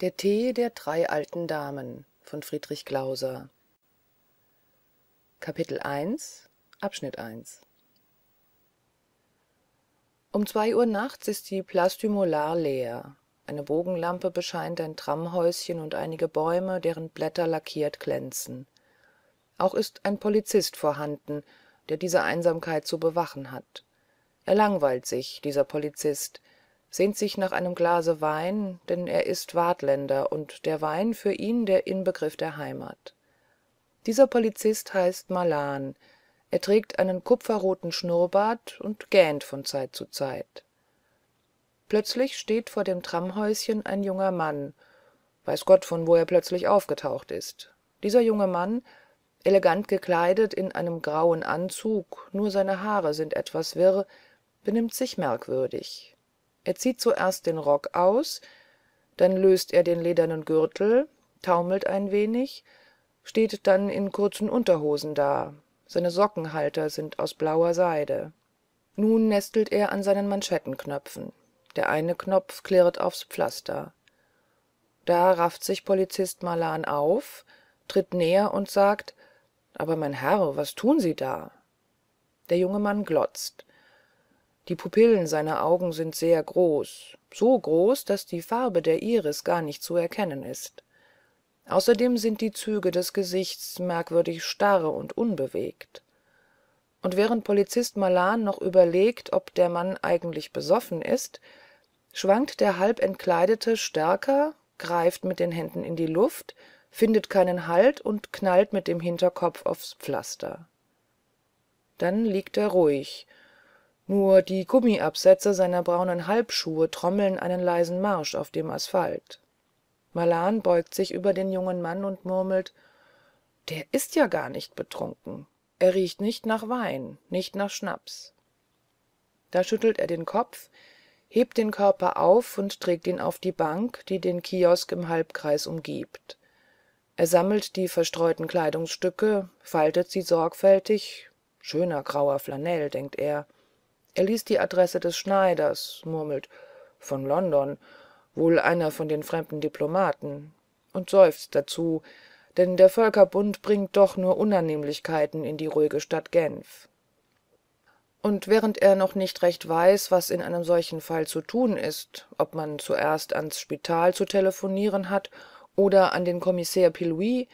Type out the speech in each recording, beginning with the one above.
der tee der drei alten damen von Friedrich um zwei uhr nachts ist die place du Molar leer eine bogenlampe bescheint ein tramhäuschen und einige bäume deren blätter lackiert glänzen auch ist ein polizist vorhanden der diese einsamkeit zu bewachen hat er langweilt sich dieser polizist sehnt sich nach einem glase wein denn er ist waadtländer und der wein für ihn der inbegriff der heimat dieser polizist heißt malan er trägt einen kupferroten schnurrbart und gähnt von zeit zu zeit plötzlich steht vor dem tramhäuschen ein junger mann weiß gott von wo er plötzlich aufgetaucht ist dieser junge mann elegant gekleidet in einem grauen anzug nur seine haare sind etwas wirr benimmt sich merkwürdig er zieht zuerst den rock aus dann löst er den ledernen gürtel taumelt ein wenig steht dann in kurzen unterhosen da seine sockenhalter sind aus blauer seide nun nestelt er an seinen manschettenknöpfen der eine knopf klirrt aufs pflaster da rafft sich polizist malan auf tritt näher und sagt aber mein herr was tun sie da der junge mann glotzt die pupillen seiner augen sind sehr groß so groß daß die farbe der iris gar nicht zu erkennen ist außerdem sind die züge des gesichts merkwürdig starr und unbewegt und während polizist malan noch überlegt ob der mann eigentlich besoffen ist schwankt der halbentkleidete stärker greift mit den händen in die luft findet keinen halt und knallt mit dem hinterkopf aufs pflaster dann liegt er ruhig nur die gummiabsätze seiner braunen halbschuhe trommeln einen leisen marsch auf dem asphalt malan beugt sich über den jungen mann und murmelt der ist ja gar nicht betrunken er riecht nicht nach wein nicht nach schnaps da schüttelt er den kopf hebt den körper auf und trägt ihn auf die bank die den kiosk im halbkreis umgibt er sammelt die verstreuten kleidungsstücke faltet sie sorgfältig schöner grauer flanell denkt er er liest die adresse des schneiders murmelt von london wohl einer von den fremden diplomaten und seufzt dazu denn der völkerbund bringt doch nur unannehmlichkeiten in die ruhige stadt genf und während er noch nicht recht weiß was in einem solchen fall zu tun ist ob man zuerst ans spital zu telephonieren hat oder an den kommissär Pilouis,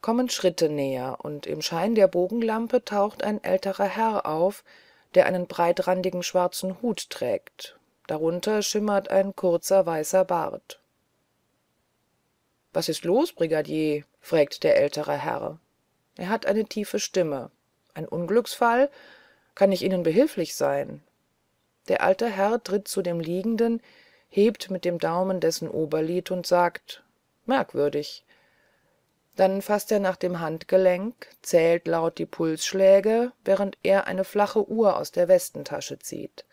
kommen schritte näher und im schein der bogenlampe taucht ein älterer herr auf der einen breitrandigen schwarzen hut trägt darunter schimmert ein kurzer weißer bart was ist los brigadier fragt der ältere herr er hat eine tiefe stimme ein unglücksfall kann ich ihnen behilflich sein der alte herr tritt zu dem liegenden hebt mit dem daumen dessen Oberlied und sagt merkwürdig dann faßt er nach dem handgelenk zählt laut die pulsschläge während er eine flache uhr aus der westentasche zieht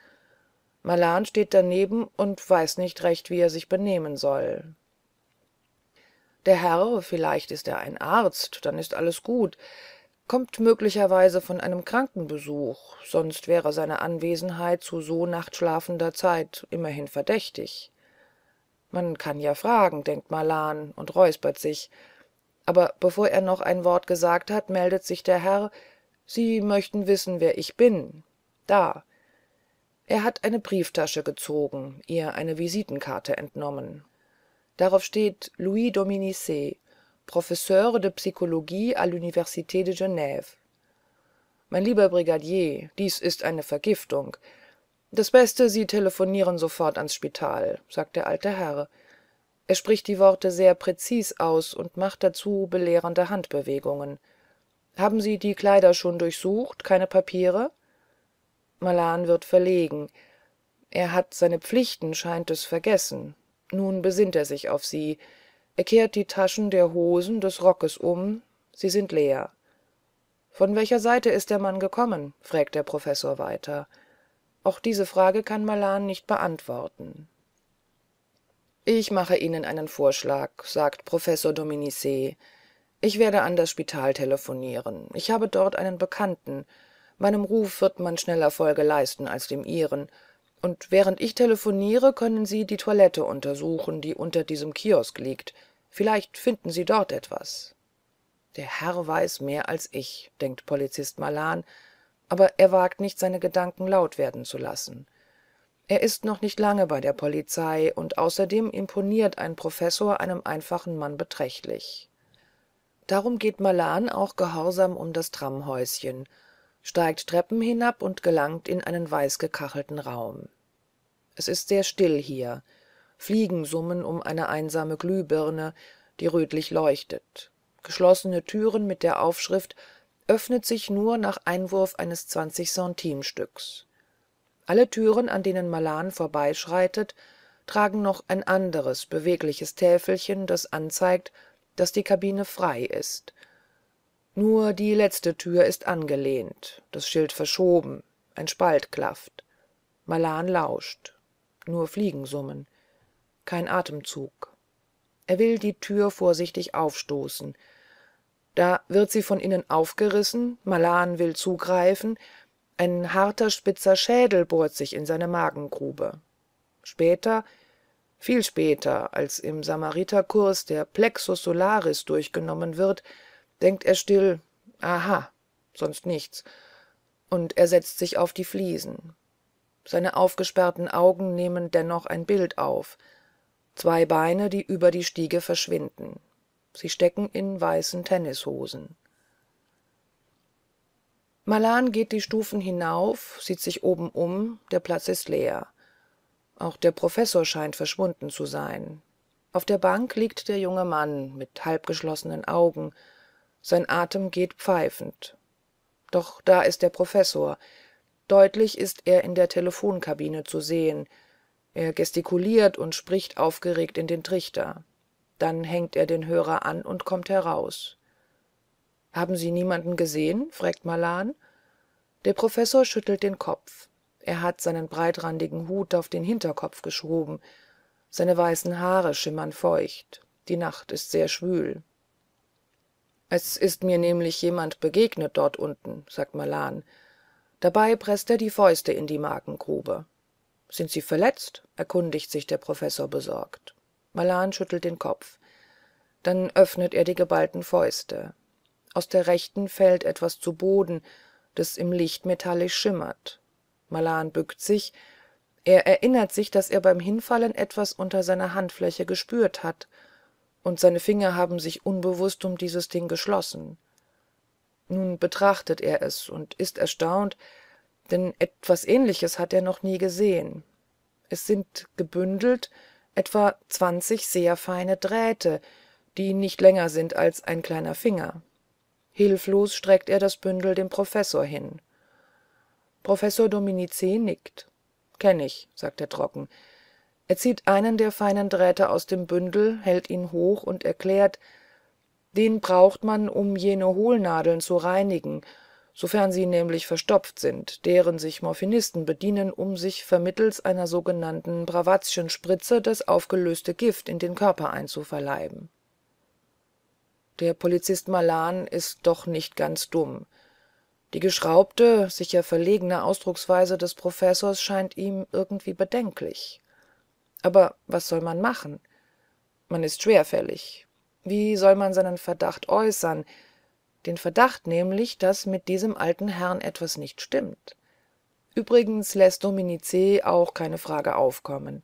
malan steht daneben und weiß nicht recht wie er sich benehmen soll der herr vielleicht ist er ein arzt dann ist alles gut kommt möglicherweise von einem krankenbesuch sonst wäre seine anwesenheit zu so nachtschlafender zeit immerhin verdächtig man kann ja fragen denkt malan und räuspert sich aber bevor er noch ein wort gesagt hat meldet sich der herr sie möchten wissen wer ich bin da er hat eine brieftasche gezogen ihr eine visitenkarte entnommen darauf steht louis dominiz professeur de psychologie à l'Université de Genève. mein lieber brigadier dies ist eine vergiftung das beste sie telefonieren sofort ans spital sagt der alte herr er spricht die worte sehr präzis aus und macht dazu belehrende handbewegungen haben sie die kleider schon durchsucht keine papiere malan wird verlegen er hat seine pflichten scheint es vergessen nun besinnt er sich auf sie er kehrt die taschen der hosen des rockes um sie sind leer von welcher seite ist der mann gekommen fragt der professor weiter auch diese frage kann malan nicht beantworten ich mache ihnen einen vorschlag sagt professor dominici ich werde an das spital telefonieren. ich habe dort einen bekannten meinem ruf wird man schneller folge leisten als dem ihren und während ich telefoniere, können sie die toilette untersuchen die unter diesem kiosk liegt vielleicht finden sie dort etwas der herr weiß mehr als ich denkt polizist malan aber er wagt nicht seine gedanken laut werden zu lassen er ist noch nicht lange bei der polizei und außerdem imponiert ein professor einem einfachen mann beträchtlich darum geht malan auch gehorsam um das Tramhäuschen, steigt treppen hinab und gelangt in einen weißgekachelten raum es ist sehr still hier fliegen summen um eine einsame glühbirne die rötlich leuchtet geschlossene türen mit der aufschrift öffnet sich nur nach einwurf eines alle türen an denen malan vorbeischreitet tragen noch ein anderes bewegliches täfelchen das anzeigt daß die kabine frei ist nur die letzte tür ist angelehnt das schild verschoben ein spalt klafft malan lauscht nur fliegen summen kein atemzug er will die tür vorsichtig aufstoßen da wird sie von innen aufgerissen malan will zugreifen ein harter spitzer schädel bohrt sich in seine magengrube später viel später als im samariterkurs der plexus solaris durchgenommen wird denkt er still aha sonst nichts und er setzt sich auf die fliesen seine aufgesperrten augen nehmen dennoch ein bild auf zwei beine die über die stiege verschwinden sie stecken in weißen tennishosen malan geht die stufen hinauf sieht sich oben um der platz ist leer auch der professor scheint verschwunden zu sein auf der bank liegt der junge mann mit halbgeschlossenen augen sein atem geht pfeifend doch da ist der professor deutlich ist er in der Telefonkabine zu sehen er gestikuliert und spricht aufgeregt in den trichter dann hängt er den hörer an und kommt heraus haben sie niemanden gesehen fragt malan der professor schüttelt den kopf er hat seinen breitrandigen hut auf den hinterkopf geschoben seine weißen haare schimmern feucht die nacht ist sehr schwül es ist mir nämlich jemand begegnet dort unten sagt malan dabei preßt er die fäuste in die magengrube sind sie verletzt erkundigt sich der professor besorgt malan schüttelt den kopf dann öffnet er die geballten fäuste aus der rechten fällt etwas zu boden das im licht metallisch schimmert malan bückt sich er erinnert sich dass er beim hinfallen etwas unter seiner handfläche gespürt hat und seine finger haben sich unbewußt um dieses ding geschlossen nun betrachtet er es und ist erstaunt denn etwas ähnliches hat er noch nie gesehen es sind gebündelt etwa zwanzig sehr feine drähte die nicht länger sind als ein kleiner finger hilflos streckt er das bündel dem professor hin professor dominici nickt kenn ich sagt er trocken er zieht einen der feinen drähte aus dem bündel hält ihn hoch und erklärt den braucht man um jene hohlnadeln zu reinigen sofern sie nämlich verstopft sind deren sich morphinisten bedienen um sich vermittelst einer sogenannten brawatschen spritze das aufgelöste gift in den körper einzuverleiben der polizist malan ist doch nicht ganz dumm die geschraubte sicher verlegene ausdrucksweise des professors scheint ihm irgendwie bedenklich aber was soll man machen man ist schwerfällig wie soll man seinen verdacht äußern den verdacht nämlich daß mit diesem alten herrn etwas nicht stimmt übrigens läßt dominiz auch keine frage aufkommen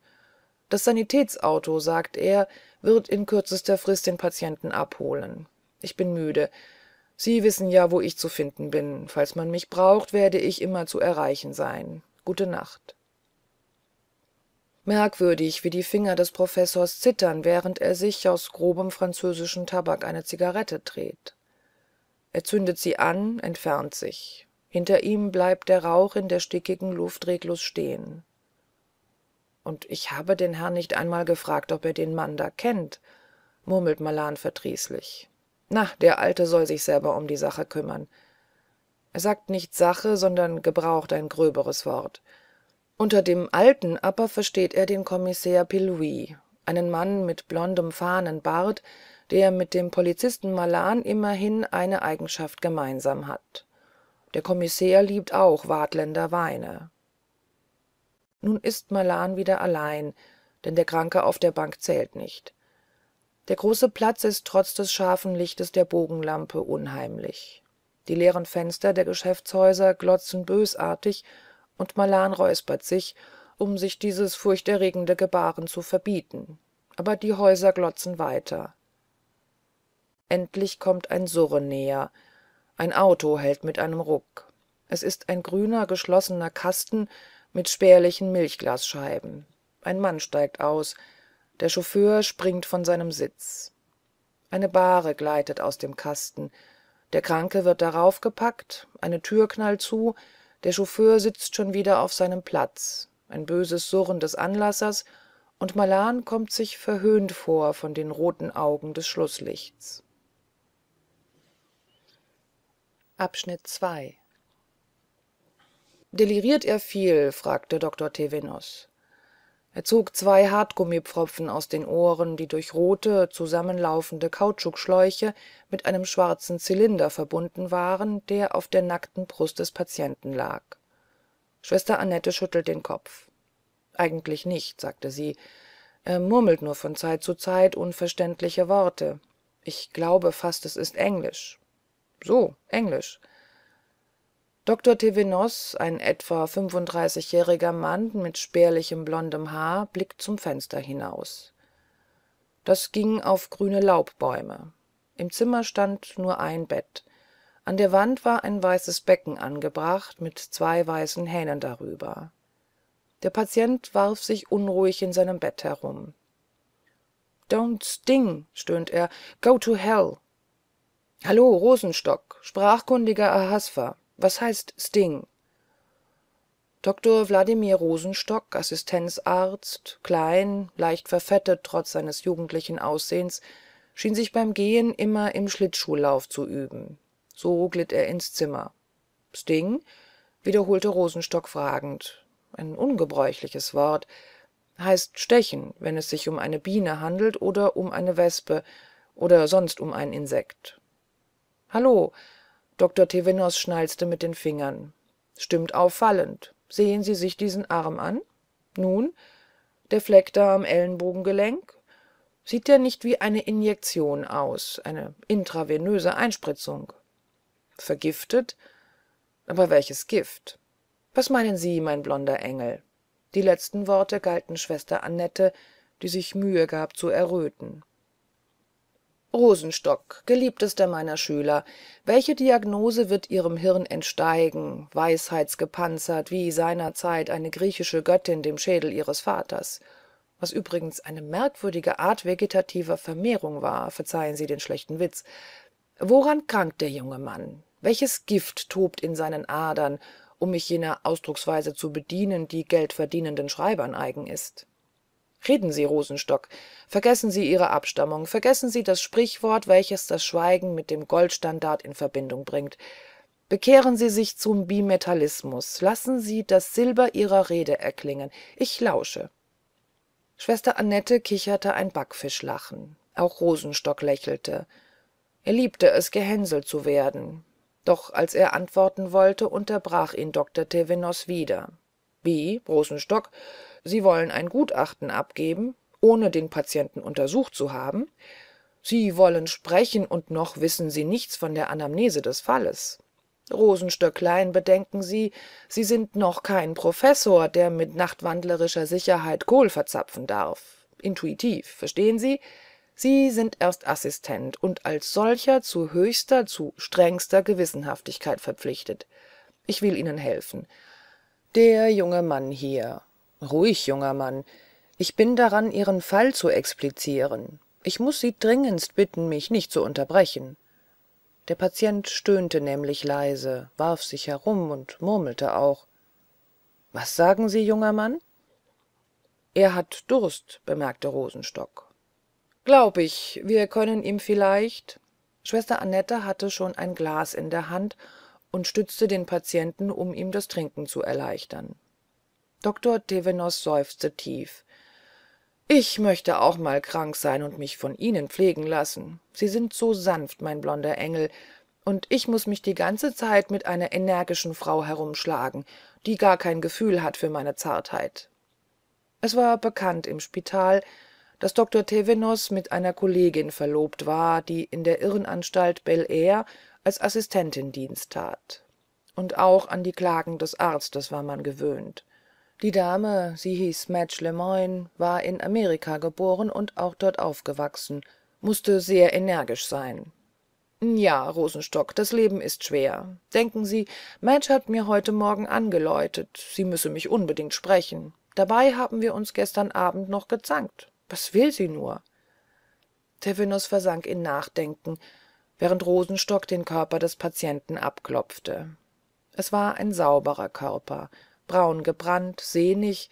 das sanitätsauto sagt er wird in kürzester frist den patienten abholen ich bin müde sie wissen ja wo ich zu finden bin falls man mich braucht werde ich immer zu erreichen sein gute nacht merkwürdig wie die finger des professors zittern während er sich aus grobem französischen tabak eine zigarette dreht er zündet sie an entfernt sich hinter ihm bleibt der rauch in der stickigen luft reglos stehen und ich habe den herrn nicht einmal gefragt ob er den mann da kennt murmelt malan verdrießlich na der alte soll sich selber um die sache kümmern er sagt nicht sache sondern gebraucht ein gröberes wort unter dem alten aber versteht er den kommissär pillouix einen mann mit blondem fahnenbart der mit dem polizisten malan immerhin eine eigenschaft gemeinsam hat der kommissär liebt auch waadtländer weine nun ist malan wieder allein denn der kranke auf der bank zählt nicht der große platz ist trotz des scharfen lichtes der bogenlampe unheimlich die leeren fenster der geschäftshäuser glotzen bösartig und malan räuspert sich um sich dieses furchterregende gebaren zu verbieten aber die häuser glotzen weiter endlich kommt ein surren näher ein auto hält mit einem ruck es ist ein grüner geschlossener kasten mit spärlichen milchglasscheiben ein mann steigt aus der chauffeur springt von seinem sitz eine bahre gleitet aus dem kasten der kranke wird darauf gepackt eine tür knallt zu der chauffeur sitzt schon wieder auf seinem platz ein böses surren des anlassers und malan kommt sich verhöhnt vor von den roten augen des schlußlichts deliriert er viel fragte Dr. Tevenos. er zog zwei hartgummipfropfen aus den ohren die durch rote zusammenlaufende kautschukschläuche mit einem schwarzen zylinder verbunden waren der auf der nackten brust des patienten lag schwester annette schüttelte den kopf eigentlich nicht sagte sie er murmelt nur von zeit zu zeit unverständliche worte ich glaube fast es ist englisch so englisch Dr. tevenos ein etwa 35-jähriger mann mit spärlichem blondem haar blickt zum fenster hinaus das ging auf grüne laubbäume im zimmer stand nur ein bett an der wand war ein weißes becken angebracht mit zwei weißen hähnen darüber der patient warf sich unruhig in seinem bett herum don't sting stöhnt er go to hell hallo rosenstock sprachkundiger was heißt sting Dr. wladimir rosenstock assistenzarzt klein leicht verfettet trotz seines jugendlichen aussehens schien sich beim gehen immer im schlittschuhlauf zu üben so glitt er ins zimmer sting wiederholte rosenstock fragend ein ungebräuchliches wort heißt stechen wenn es sich um eine biene handelt oder um eine wespe oder sonst um ein insekt hallo Dr. tevenus schnalzte mit den fingern stimmt auffallend sehen sie sich diesen arm an nun der fleck da am ellenbogengelenk sieht der nicht wie eine injektion aus eine intravenöse einspritzung vergiftet aber welches gift was meinen sie mein blonder engel die letzten worte galten schwester annette die sich mühe gab zu erröten rosenstock geliebtester meiner schüler welche diagnose wird ihrem hirn entsteigen weisheitsgepanzert wie seinerzeit eine griechische göttin dem schädel ihres vaters was übrigens eine merkwürdige art vegetativer vermehrung war verzeihen sie den schlechten witz woran krankt der junge mann welches gift tobt in seinen adern um mich jener ausdrucksweise zu bedienen die geldverdienenden schreibern eigen ist reden sie rosenstock vergessen sie ihre abstammung vergessen sie das sprichwort welches das schweigen mit dem goldstandard in verbindung bringt bekehren sie sich zum bimetallismus lassen sie das silber ihrer rede erklingen ich lausche schwester annette kicherte ein backfischlachen auch rosenstock lächelte er liebte es gehänselt zu werden doch als er antworten wollte unterbrach ihn Dr. tevenos wieder wie rosenstock sie wollen ein gutachten abgeben ohne den patienten untersucht zu haben sie wollen sprechen und noch wissen sie nichts von der anamnese des falles rosenstöcklein bedenken sie sie sind noch kein professor der mit nachtwandlerischer sicherheit kohl verzapfen darf intuitiv verstehen sie sie sind erst assistent und als solcher zu höchster zu strengster gewissenhaftigkeit verpflichtet ich will ihnen helfen der junge mann hier ruhig junger mann ich bin daran ihren fall zu explizieren ich muß sie dringendst bitten mich nicht zu unterbrechen der patient stöhnte nämlich leise warf sich herum und murmelte auch was sagen sie junger mann er hat durst bemerkte rosenstock glaub ich wir können ihm vielleicht schwester annette hatte schon ein glas in der hand und stützte den patienten um ihm das trinken zu erleichtern Dr. devenos seufzte tief ich möchte auch mal krank sein und mich von ihnen pflegen lassen sie sind so sanft mein blonder engel und ich muß mich die ganze zeit mit einer energischen frau herumschlagen die gar kein gefühl hat für meine zartheit es war bekannt im spital daß Dr. tevenos mit einer kollegin verlobt war die in der irrenanstalt belair als assistentin dienst tat und auch an die klagen des arztes war man gewöhnt die dame sie hieß madge lemoine war in amerika geboren und auch dort aufgewachsen mußte sehr energisch sein ja rosenstock das leben ist schwer denken sie madge hat mir heute morgen angeläutet sie müsse mich unbedingt sprechen dabei haben wir uns gestern abend noch gezankt was will sie nur stefanos versank in nachdenken während rosenstock den körper des patienten abklopfte es war ein sauberer körper braun gebrannt sehnig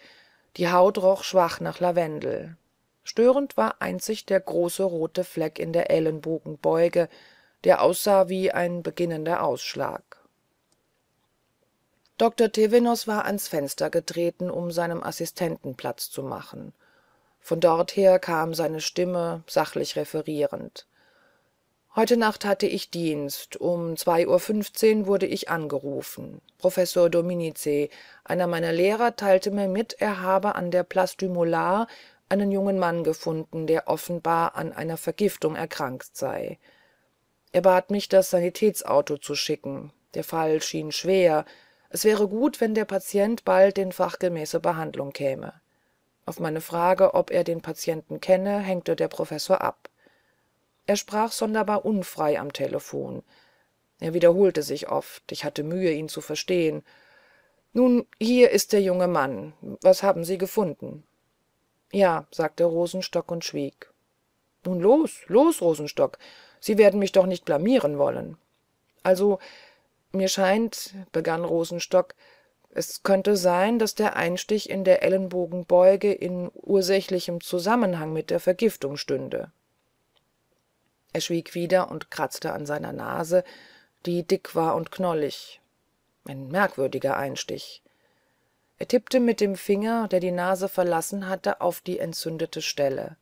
die haut roch schwach nach lavendel störend war einzig der große rote fleck in der ellenbogenbeuge der aussah wie ein beginnender ausschlag Dr. Tevinos war ans fenster getreten um seinem assistenten platz zu machen von dorther kam seine stimme sachlich referierend heute nacht hatte ich dienst um zwei uhr fünfzehn wurde ich angerufen professor Dominice, einer meiner lehrer teilte mir mit er habe an der place du moloir einen jungen mann gefunden der offenbar an einer vergiftung erkrankt sei er bat mich das sanitätsauto zu schicken der fall schien schwer es wäre gut wenn der patient bald in fachgemäße behandlung käme auf meine frage ob er den patienten kenne hängte der professor ab er sprach sonderbar unfrei am Telefon. er wiederholte sich oft ich hatte mühe ihn zu verstehen nun hier ist der junge mann was haben sie gefunden ja sagte rosenstock und schwieg nun los los rosenstock sie werden mich doch nicht blamieren wollen also mir scheint begann rosenstock es könnte sein daß der einstich in der ellenbogenbeuge in ursächlichem zusammenhang mit der vergiftung stünde er schwieg wieder und kratzte an seiner nase die dick war und knollig ein merkwürdiger einstich er tippte mit dem finger der die nase verlassen hatte auf die entzündete stelle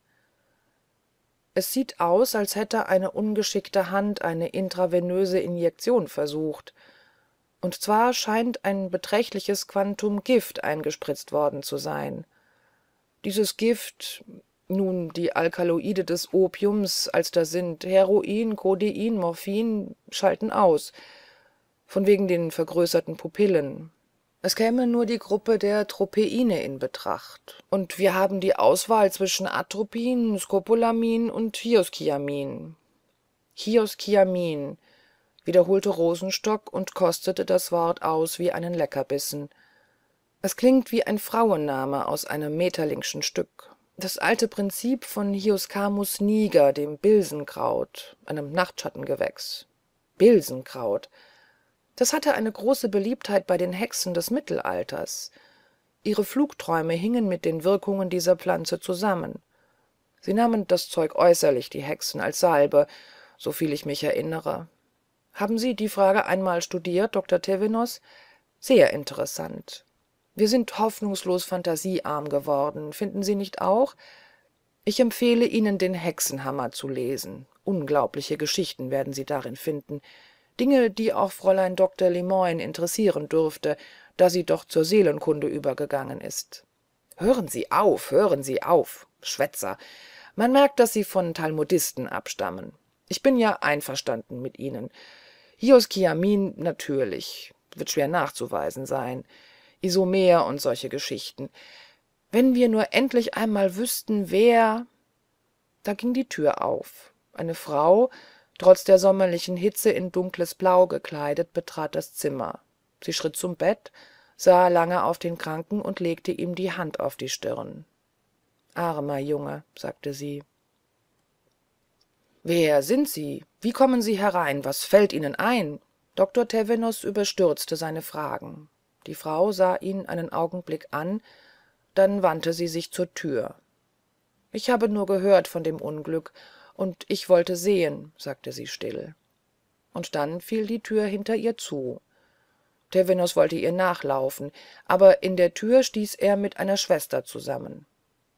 es sieht aus als hätte eine ungeschickte hand eine intravenöse injektion versucht und zwar scheint ein beträchtliches quantum gift eingespritzt worden zu sein dieses gift nun die alkaloide des opiums als da sind heroin kodein morphin schalten aus von wegen den vergrößerten pupillen es käme nur die gruppe der tropeine in betracht und wir haben die auswahl zwischen atropin skopolamin und Hioskiamin. Hioskiamin, wiederholte rosenstock und kostete das wort aus wie einen leckerbissen es klingt wie ein frauenname aus einem meterlingschen stück das alte prinzip von hyoscyamus niger dem bilsenkraut einem nachtschattengewächs bilsenkraut das hatte eine große beliebtheit bei den hexen des mittelalters ihre flugträume hingen mit den wirkungen dieser pflanze zusammen sie nahmen das zeug äußerlich die hexen als salbe soviel ich mich erinnere haben sie die frage einmal studiert Dr. Tevinos? sehr interessant wir sind hoffnungslos phantasiearm geworden finden sie nicht auch ich empfehle ihnen den hexenhammer zu lesen unglaubliche geschichten werden sie darin finden dinge die auch fräulein dr Lemoyne interessieren dürfte, da sie doch zur seelenkunde übergegangen ist hören sie auf hören sie auf schwätzer man merkt daß sie von talmudisten abstammen ich bin ja einverstanden mit ihnen hioskiamin natürlich wird schwer nachzuweisen sein isomer und solche geschichten wenn wir nur endlich einmal wüßten wer da ging die tür auf eine frau trotz der sommerlichen hitze in dunkles blau gekleidet betrat das zimmer sie schritt zum bett sah lange auf den kranken und legte ihm die hand auf die stirn armer junge sagte sie wer sind sie wie kommen sie herein was fällt ihnen ein Dr. tevenus überstürzte seine fragen die frau sah ihn einen augenblick an dann wandte sie sich zur Tür. ich habe nur gehört von dem unglück und ich wollte sehen sagte sie still und dann fiel die Tür hinter ihr zu Tevinus wollte ihr nachlaufen aber in der Tür stieß er mit einer schwester zusammen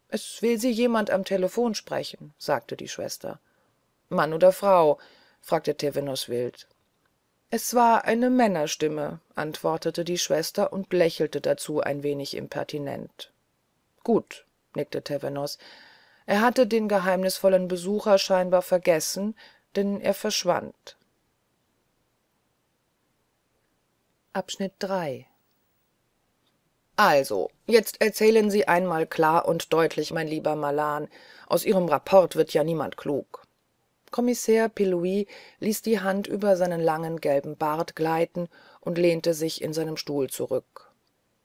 es will sie jemand am Telefon sprechen sagte die schwester mann oder frau fragte Tevinus wild es war eine männerstimme antwortete die schwester und lächelte dazu ein wenig impertinent gut nickte tevenos er hatte den geheimnisvollen besucher scheinbar vergessen denn er verschwand Abschnitt 3 also jetzt erzählen sie einmal klar und deutlich mein lieber malan aus ihrem rapport wird ja niemand klug kommissär Pelouis ließ die hand über seinen langen gelben bart gleiten und lehnte sich in seinem stuhl zurück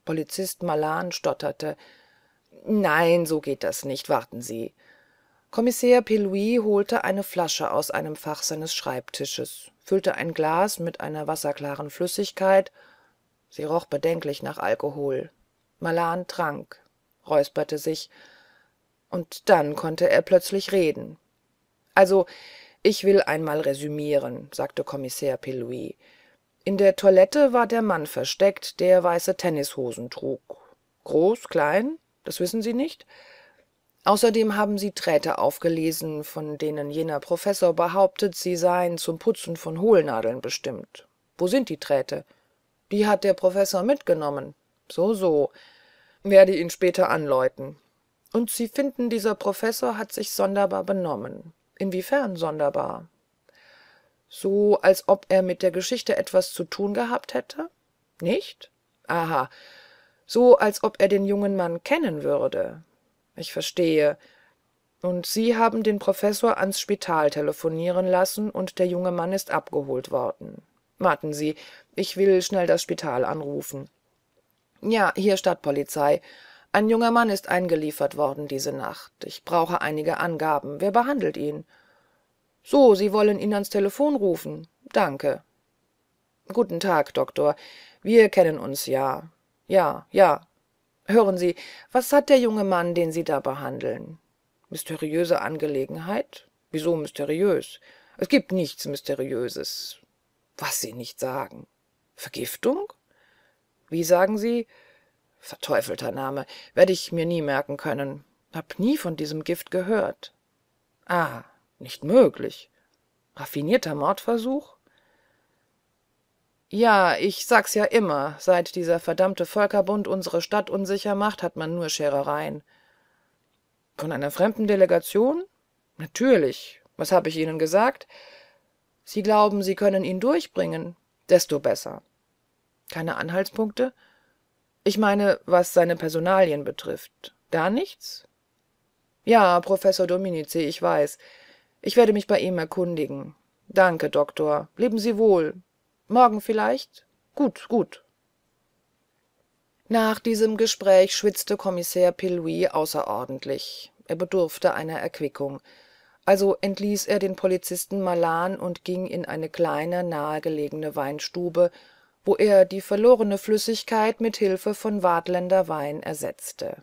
polizist malan stotterte nein so geht das nicht warten sie kommissär Pelouis holte eine flasche aus einem fach seines schreibtisches füllte ein glas mit einer wasserklaren flüssigkeit sie roch bedenklich nach alkohol malan trank räusperte sich und dann konnte er plötzlich reden also ich will einmal resümieren sagte kommissär pillouix in der toilette war der mann versteckt der weiße tennishosen trug groß klein das wissen sie nicht außerdem haben sie Träte aufgelesen von denen jener professor behauptet sie seien zum putzen von hohlnadeln bestimmt wo sind die Träte? die hat der professor mitgenommen so so werde ihn später anläuten und sie finden dieser professor hat sich sonderbar benommen inwiefern sonderbar so als ob er mit der geschichte etwas zu tun gehabt hätte nicht aha so als ob er den jungen mann kennen würde ich verstehe und sie haben den professor ans spital telephonieren lassen und der junge mann ist abgeholt worden warten sie ich will schnell das spital anrufen ja hier stadtpolizei ein junger mann ist eingeliefert worden diese nacht ich brauche einige angaben wer behandelt ihn so sie wollen ihn ans Telefon rufen danke guten tag doktor wir kennen uns ja ja ja hören sie was hat der junge mann den sie da behandeln mysteriöse angelegenheit wieso mysteriös es gibt nichts mysteriöses was sie nicht sagen vergiftung wie sagen sie verteufelter name werde ich mir nie merken können hab nie von diesem gift gehört ah nicht möglich raffinierter mordversuch ja ich sag's ja immer seit dieser verdammte völkerbund unsere stadt unsicher macht hat man nur scherereien von einer fremden delegation natürlich was hab ich ihnen gesagt sie glauben sie können ihn durchbringen desto besser keine anhaltspunkte ich meine was seine personalien betrifft gar nichts ja professor Dominici, ich weiß ich werde mich bei ihm erkundigen danke doktor leben sie wohl morgen vielleicht gut gut nach diesem gespräch schwitzte kommissär pillouix außerordentlich er bedurfte einer erquickung also entließ er den polizisten malan und ging in eine kleine nahegelegene weinstube wo er die verlorene flüssigkeit mit hilfe von waadtländer wein ersetzte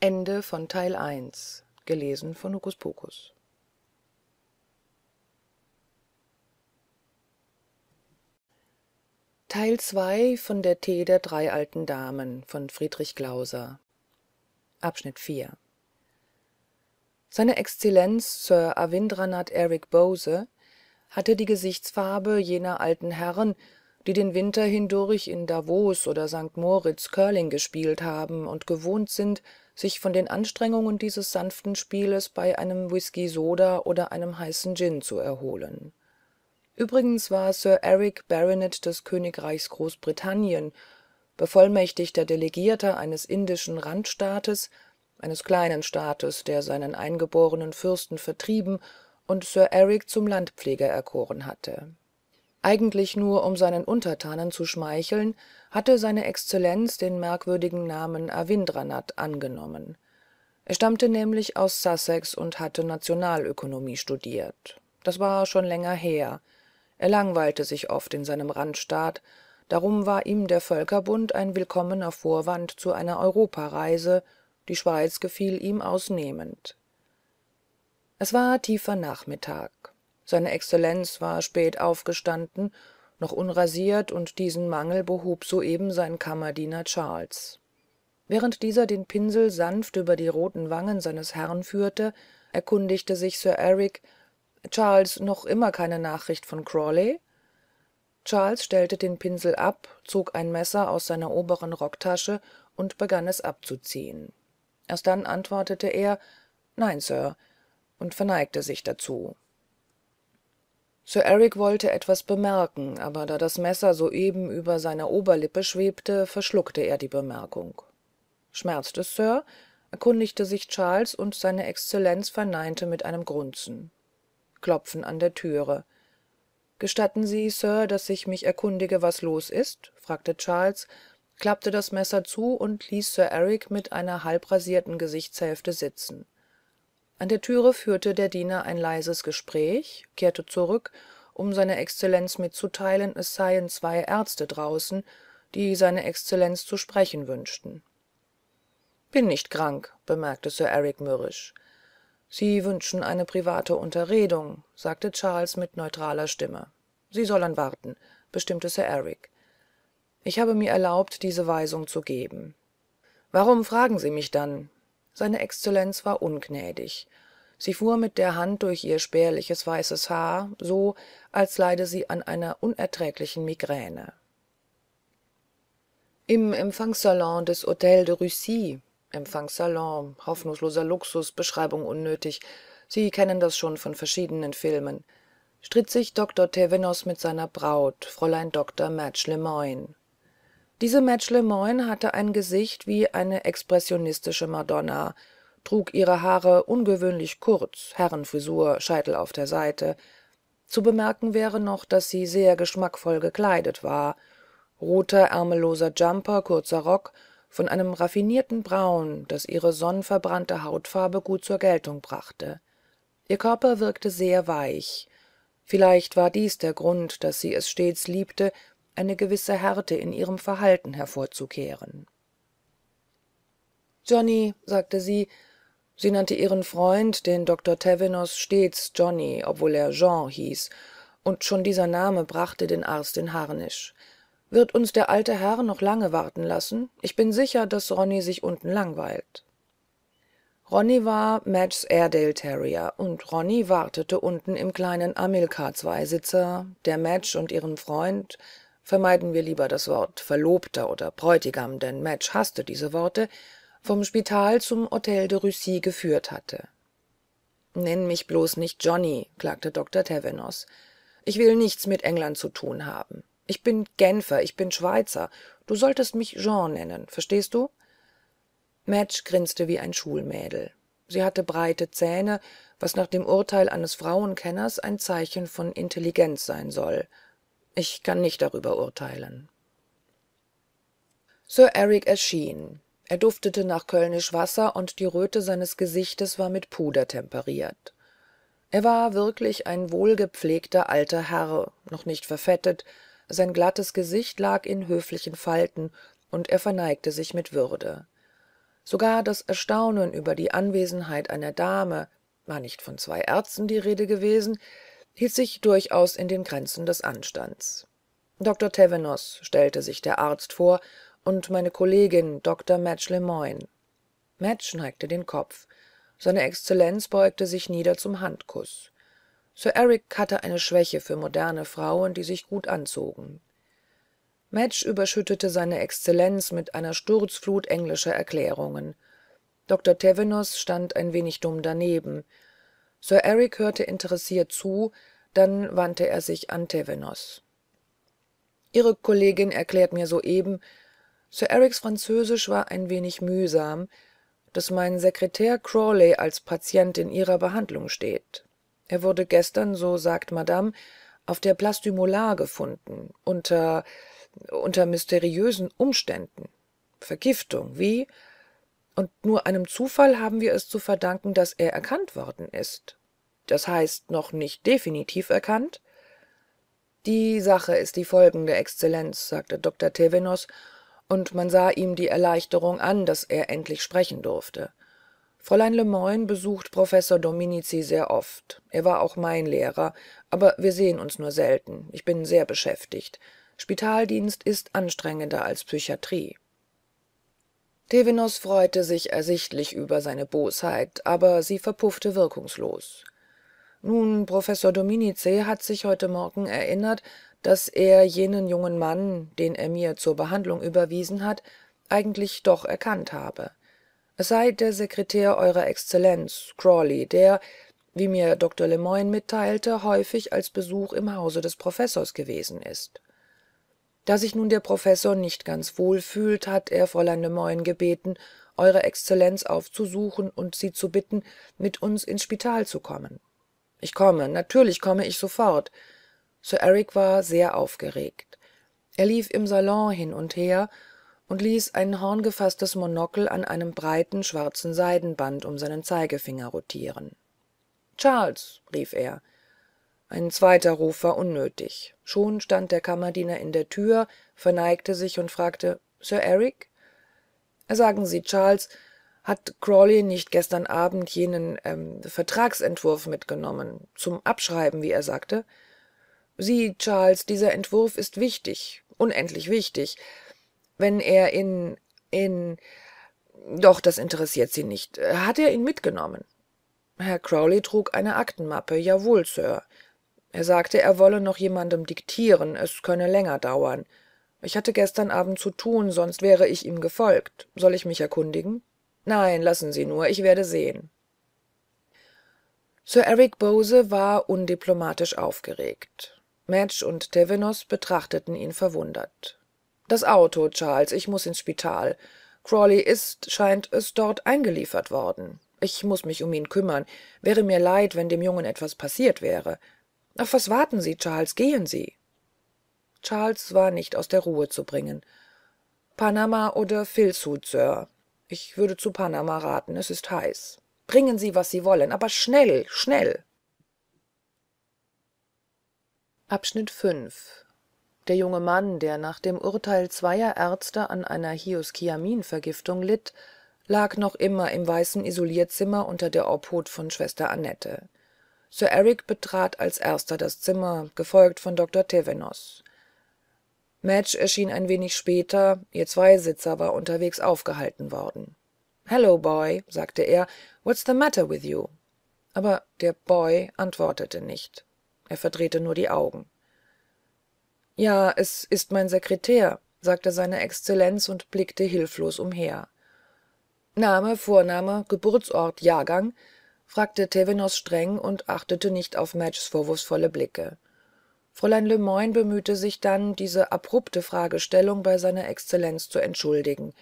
Ende von Teil der tee der drei alten damen seine exzellenz sir avindranath eric bose hatte die gesichtsfarbe jener alten herren die den winter hindurch in davos oder st moritz curling gespielt haben und gewohnt sind sich von den anstrengungen dieses sanften spieles bei einem whisky soda oder einem heißen gin zu erholen übrigens war sir eric baronet des königreichs großbritannien bevollmächtigter delegierter eines indischen randstaates eines kleinen staates der seinen eingeborenen fürsten vertrieben und sir eric zum landpfleger erkoren hatte eigentlich nur um seinen untertanen zu schmeicheln hatte seine exzellenz den merkwürdigen namen avindranath angenommen er stammte nämlich aus sussex und hatte nationalökonomie studiert das war schon länger her er langweilte sich oft in seinem randstaat darum war ihm der völkerbund ein willkommener vorwand zu einer europareise die schweiz gefiel ihm ausnehmend es war tiefer nachmittag seine exzellenz war spät aufgestanden noch unrasiert und diesen mangel behob soeben sein kammerdiener charles während dieser den pinsel sanft über die roten wangen seines herrn führte erkundigte sich sir eric charles noch immer keine nachricht von crawley charles stellte den pinsel ab zog ein messer aus seiner oberen rocktasche und begann es abzuziehen erst dann antwortete er nein sir und verneigte sich dazu sir eric wollte etwas bemerken aber da das messer soeben über seiner oberlippe schwebte verschluckte er die bemerkung schmerzt es sir erkundigte sich charles und seine exzellenz verneinte mit einem grunzen klopfen an der Türe. gestatten sie sir daß ich mich erkundige was los ist fragte charles klappte das messer zu und ließ sir eric mit einer halbrasierten gesichtshälfte sitzen an der türe führte der diener ein leises gespräch kehrte zurück um seiner exzellenz mitzuteilen es seien zwei ärzte draußen die seine exzellenz zu sprechen wünschten bin nicht krank bemerkte sir eric mürrisch sie wünschen eine private unterredung sagte charles mit neutraler stimme sie sollen warten bestimmte sir eric ich habe mir erlaubt diese weisung zu geben warum fragen sie mich dann seine Exzellenz war ungnädig sie fuhr mit der hand durch ihr spärliches weißes haar so als leide sie an einer unerträglichen migräne im empfangssalon des Hotel de russie empfangssalon hoffnungsloser luxus beschreibung unnötig sie kennen das schon von verschiedenen filmen stritt sich Dr. tevenos mit seiner braut fräulein Dr. Madge doktor diese mette lemoine hatte ein gesicht wie eine expressionistische madonna trug ihre haare ungewöhnlich kurz herrenfrisur scheitel auf der seite zu bemerken wäre noch daß sie sehr geschmackvoll gekleidet war roter ärmelloser jumper kurzer rock von einem raffinierten braun das ihre sonnverbrannte hautfarbe gut zur geltung brachte ihr körper wirkte sehr weich vielleicht war dies der grund daß sie es stets liebte eine gewisse härte in ihrem verhalten hervorzukehren johnny sagte sie sie nannte ihren freund den Dr. tevenos stets johnny obwohl er jean hieß und schon dieser name brachte den arzt in harnisch wird uns der alte herr noch lange warten lassen ich bin sicher daß Ronny sich unten langweilt Ronny war Madge's airedale terrier und Ronny wartete unten im kleinen amilcar zweisitzer der madge und ihren freund vermeiden wir lieber das wort verlobter oder bräutigam denn madge haßte diese worte vom spital zum hotel de russie geführt hatte nenn mich bloß nicht johnny klagte Dr. Tavenos. ich will nichts mit england zu tun haben ich bin genfer ich bin schweizer du solltest mich jean nennen verstehst du madge grinste wie ein schulmädel sie hatte breite zähne was nach dem urteil eines frauenkenners ein zeichen von intelligenz sein soll ich kann nicht darüber urteilen sir eric erschien er duftete nach kölnisch wasser und die röte seines gesichtes war mit puder temperiert er war wirklich ein wohlgepflegter alter herr noch nicht verfettet sein glattes gesicht lag in höflichen falten und er verneigte sich mit würde sogar das erstaunen über die anwesenheit einer dame war nicht von zwei ärzten die rede gewesen hielt sich durchaus in den grenzen des Anstands. Dr. tevenos stellte sich der arzt vor und meine kollegin Dr. madge le moine madge neigte den kopf seine exzellenz beugte sich nieder zum handkuß sir eric hatte eine schwäche für moderne frauen die sich gut anzogen madge überschüttete seine exzellenz mit einer sturzflut englischer erklärungen Dr. tevenos stand ein wenig dumm daneben sir eric hörte interessiert zu dann wandte er sich an tevenos ihre kollegin erklärt mir soeben sir erics französisch war ein wenig mühsam daß mein sekretär crawley als patient in ihrer behandlung steht er wurde gestern so sagt madame auf der place du Molar gefunden unter unter mysteriösen umständen vergiftung wie und nur einem zufall haben wir es zu verdanken daß er erkannt worden ist das heißt noch nicht definitiv erkannt die sache ist die folgende exzellenz sagte Dr. tevenos und man sah ihm die erleichterung an daß er endlich sprechen durfte fräulein lemurin besucht professor dominici sehr oft er war auch mein lehrer aber wir sehen uns nur selten ich bin sehr beschäftigt spitaldienst ist anstrengender als psychiatrie tevenus freute sich ersichtlich über seine bosheit aber sie verpuffte wirkungslos nun professor Dominice hat sich heute morgen erinnert daß er jenen jungen mann den er mir zur behandlung überwiesen hat eigentlich doch erkannt habe es sei der sekretär eurer exzellenz crawley der wie mir doktor lemoine mitteilte häufig als besuch im hause des professors gewesen ist da sich nun der professor nicht ganz wohl fühlt hat er fräulein Lemoyne gebeten eure exzellenz aufzusuchen und sie zu bitten mit uns ins spital zu kommen ich komme natürlich komme ich sofort sir eric war sehr aufgeregt er lief im salon hin und her und ließ ein horngefaßtes monokel an einem breiten schwarzen seidenband um seinen zeigefinger rotieren charles rief er ein zweiter ruf war unnötig schon stand der kammerdiener in der tür verneigte sich und fragte sir eric sagen sie charles hat crawley nicht gestern abend jenen ähm, vertragsentwurf mitgenommen zum abschreiben wie er sagte »Sie, charles dieser entwurf ist wichtig unendlich wichtig wenn er in in doch das interessiert sie nicht hat er ihn mitgenommen herr crowley trug eine aktenmappe jawohl sir er sagte er wolle noch jemandem diktieren es könne länger dauern ich hatte gestern abend zu tun sonst wäre ich ihm gefolgt soll ich mich erkundigen nein lassen sie nur ich werde sehen sir eric bose war undiplomatisch aufgeregt madge und tevenos betrachteten ihn verwundert das auto charles ich muß ins spital crawley ist scheint es dort eingeliefert worden ich muß mich um ihn kümmern wäre mir leid wenn dem jungen etwas passiert wäre auf was warten sie charles gehen sie charles war nicht aus der ruhe zu bringen panama oder filzhut sir ich würde zu panama raten es ist heiß bringen sie was sie wollen aber schnell schnell Abschnitt der junge mann der nach dem urteil zweier ärzte an einer hyoscyaminvergiftung litt lag noch immer im weißen isolierzimmer unter der obhut von schwester annette sir eric betrat als erster das zimmer gefolgt von Dr. tevenos madge erschien ein wenig später ihr zweisitzer war unterwegs aufgehalten worden hallo boy sagte er what's the matter with you aber der boy antwortete nicht er verdrehte nur die augen ja es ist mein sekretär sagte seine exzellenz und blickte hilflos umher name vorname geburtsort jahrgang fragte tevenos streng und achtete nicht auf madges vorwurfsvolle blicke fräulein lemoine bemühte sich dann diese abrupte fragestellung bei seiner exzellenz zu entschuldigen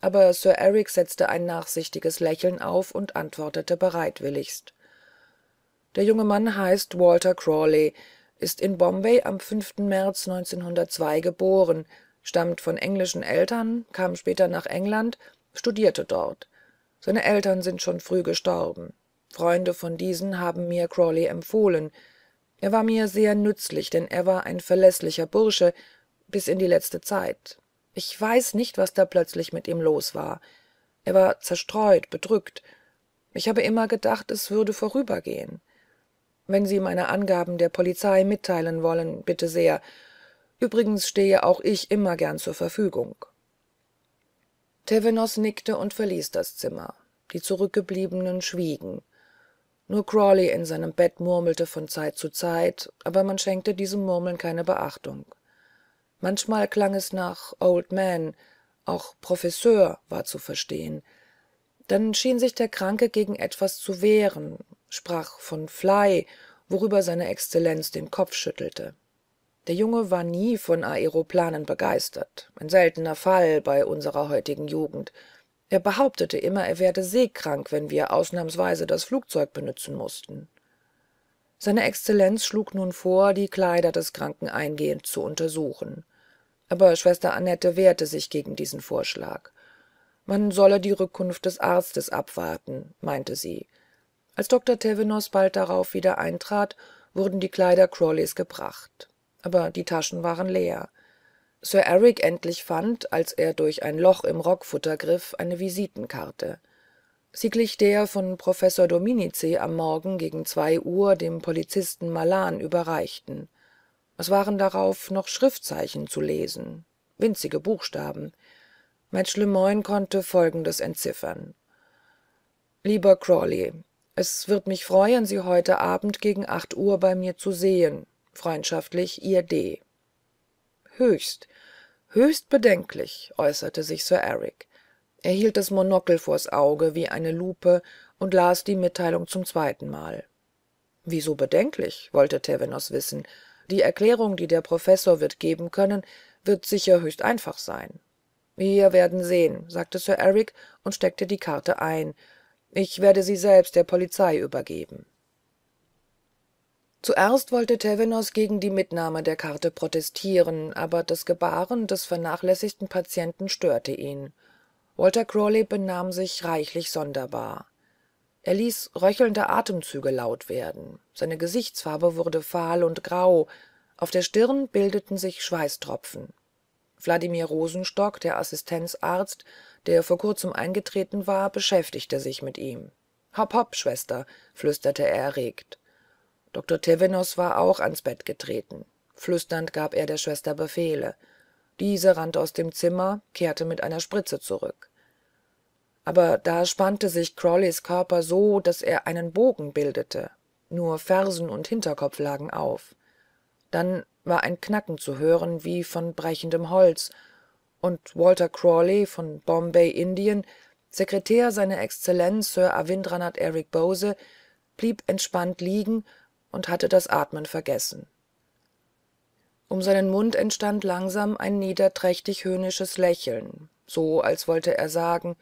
aber sir eric setzte ein nachsichtiges lächeln auf und antwortete bereitwilligst der junge mann heißt walter crawley ist in bombay am 5. märz geboren stammt von englischen eltern kam später nach england studierte dort seine eltern sind schon früh gestorben freunde von diesen haben mir crawley empfohlen er war mir sehr nützlich denn er war ein verläßlicher bursche bis in die letzte zeit ich weiß nicht was da plötzlich mit ihm los war er war zerstreut bedrückt ich habe immer gedacht es würde vorübergehen wenn sie meine angaben der polizei mitteilen wollen bitte sehr übrigens stehe auch ich immer gern zur verfügung tevenos nickte und verließ das zimmer die zurückgebliebenen schwiegen nur crawley in seinem bett murmelte von zeit zu zeit aber man schenkte diesem murmeln keine beachtung manchmal klang es nach old man auch professor war zu verstehen dann schien sich der kranke gegen etwas zu wehren sprach von fly worüber seine exzellenz den kopf schüttelte der junge war nie von aeroplanen begeistert ein seltener fall bei unserer heutigen jugend er behauptete immer er werde seekrank wenn wir ausnahmsweise das flugzeug benützen mußten seine exzellenz schlug nun vor die kleider des kranken eingehend zu untersuchen aber schwester annette wehrte sich gegen diesen vorschlag man solle die rückkunft des arztes abwarten meinte sie als Dr. tevenus bald darauf wieder eintrat wurden die kleider Crawleys gebracht aber die taschen waren leer sir eric endlich fand als er durch ein loch im rockfutter griff eine visitenkarte sie glich der von professor Dominice am morgen gegen zwei uhr dem polizisten malan überreichten es waren darauf noch schriftzeichen zu lesen winzige buchstaben maitre lemoine konnte folgendes entziffern lieber crawley es wird mich freuen sie heute abend gegen acht uhr bei mir zu sehen freundschaftlich ihr d höchst höchst bedenklich äußerte sich sir eric er hielt das monokel vors auge wie eine lupe und las die mitteilung zum zweiten Mal. wieso bedenklich wollte tevenus wissen die erklärung die der professor wird geben können wird sicher höchst einfach sein wir werden sehen sagte sir eric und steckte die karte ein ich werde sie selbst der polizei übergeben zuerst wollte tevenos gegen die mitnahme der karte protestieren aber das gebaren des vernachlässigten patienten störte ihn walter Crawley benahm sich reichlich sonderbar er ließ röchelnde atemzüge laut werden seine gesichtsfarbe wurde fahl und grau auf der stirn bildeten sich schweißtropfen wladimir rosenstock der assistenzarzt der vor kurzem eingetreten war beschäftigte sich mit ihm hopp hopp schwester flüsterte er erregt Dr. tevenus war auch ans bett getreten flüsternd gab er der schwester befehle diese rannte aus dem zimmer kehrte mit einer spritze zurück aber da spannte sich Crawleys körper so daß er einen bogen bildete nur fersen und hinterkopf lagen auf dann war ein knacken zu hören wie von brechendem holz und walter Crawley von bombay indien sekretär seiner exzellenz sir avindranath eric bose blieb entspannt liegen und hatte das atmen vergessen um seinen mund entstand langsam ein niederträchtig höhnisches lächeln so als wollte er sagen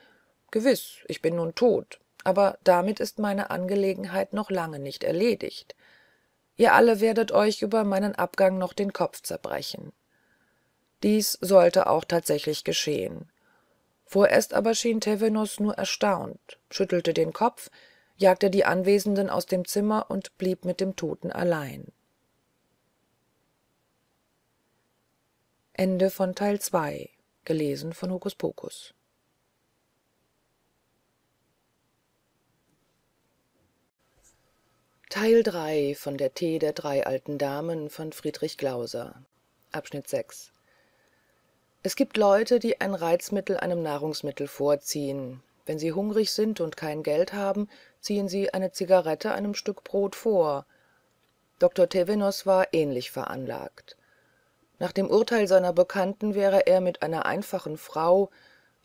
gewiß ich bin nun tot aber damit ist meine angelegenheit noch lange nicht erledigt ihr alle werdet euch über meinen abgang noch den kopf zerbrechen dies sollte auch tatsächlich geschehen vorerst aber schien tevenus nur erstaunt schüttelte den kopf jagte die anwesenden aus dem zimmer und blieb mit dem toten allein es gibt leute die ein reizmittel einem nahrungsmittel vorziehen wenn sie hungrig sind und kein geld haben ziehen sie eine zigarette einem stück brot vor Dr. tewenos war ähnlich veranlagt nach dem urteil seiner bekannten wäre er mit einer einfachen frau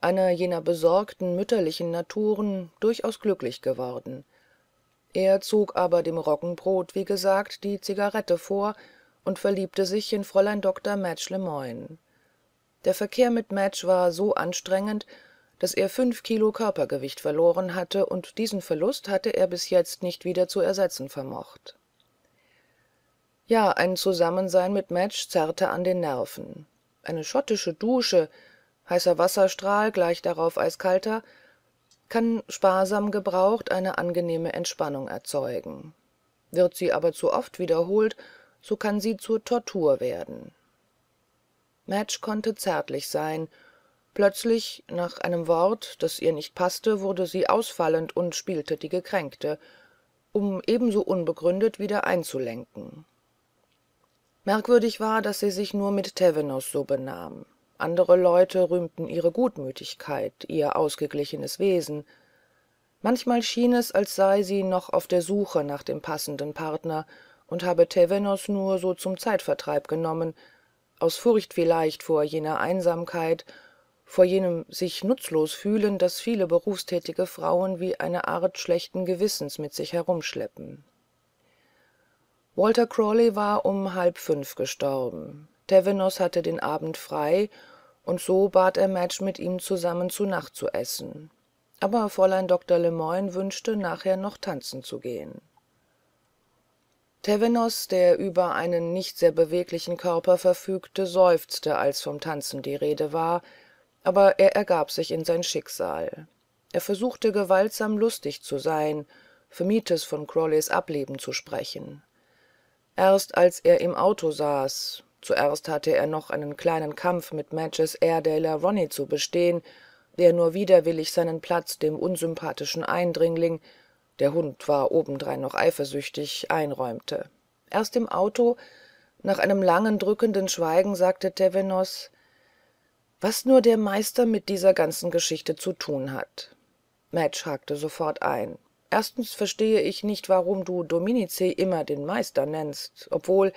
einer jener besorgten mütterlichen naturen durchaus glücklich geworden er zog aber dem roggenbrot wie gesagt die zigarette vor und verliebte sich in fräulein dr madge lemoine der verkehr mit madge war so anstrengend daß er fünf kilo körpergewicht verloren hatte und diesen verlust hatte er bis jetzt nicht wieder zu ersetzen vermocht ja ein zusammensein mit metasch zerrte an den nerven eine schottische dusche heißer wasserstrahl gleich darauf eiskalter kann sparsam gebraucht eine angenehme entspannung erzeugen wird sie aber zu oft wiederholt so kann sie zur tortur werden metasch konnte zärtlich sein plötzlich nach einem wort das ihr nicht paßte wurde sie ausfallend und spielte die gekränkte um ebenso unbegründet wieder einzulenken merkwürdig war daß sie sich nur mit tevenos so benahm andere leute rühmten ihre gutmütigkeit ihr ausgeglichenes wesen manchmal schien es als sei sie noch auf der suche nach dem passenden partner und habe tevenos nur so zum zeitvertreib genommen aus furcht vielleicht vor jener einsamkeit vor jenem sich nutzlos fühlen das viele berufstätige frauen wie eine art schlechten gewissens mit sich herumschleppen walter crawley war um halb fünf gestorben tevenos hatte den abend frei und so bat er madge mit ihm zusammen zu nacht zu essen aber fräulein dr lemoine wünschte nachher noch tanzen zu gehen tevenos der über einen nicht sehr beweglichen körper verfügte seufzte als vom tanzen die rede war aber er ergab sich in sein schicksal er versuchte gewaltsam lustig zu sein vermied es von Crawleys ableben zu sprechen erst als er im auto saß zuerst hatte er noch einen kleinen kampf mit madges airedale Ronnie zu bestehen der nur widerwillig seinen platz dem unsympathischen eindringling der hund war obendrein noch eifersüchtig einräumte erst im auto nach einem langen drückenden schweigen sagte was nur der meister mit dieser ganzen geschichte zu tun hat madge hakte sofort ein erstens verstehe ich nicht warum du Dominice immer den meister nennst obwohl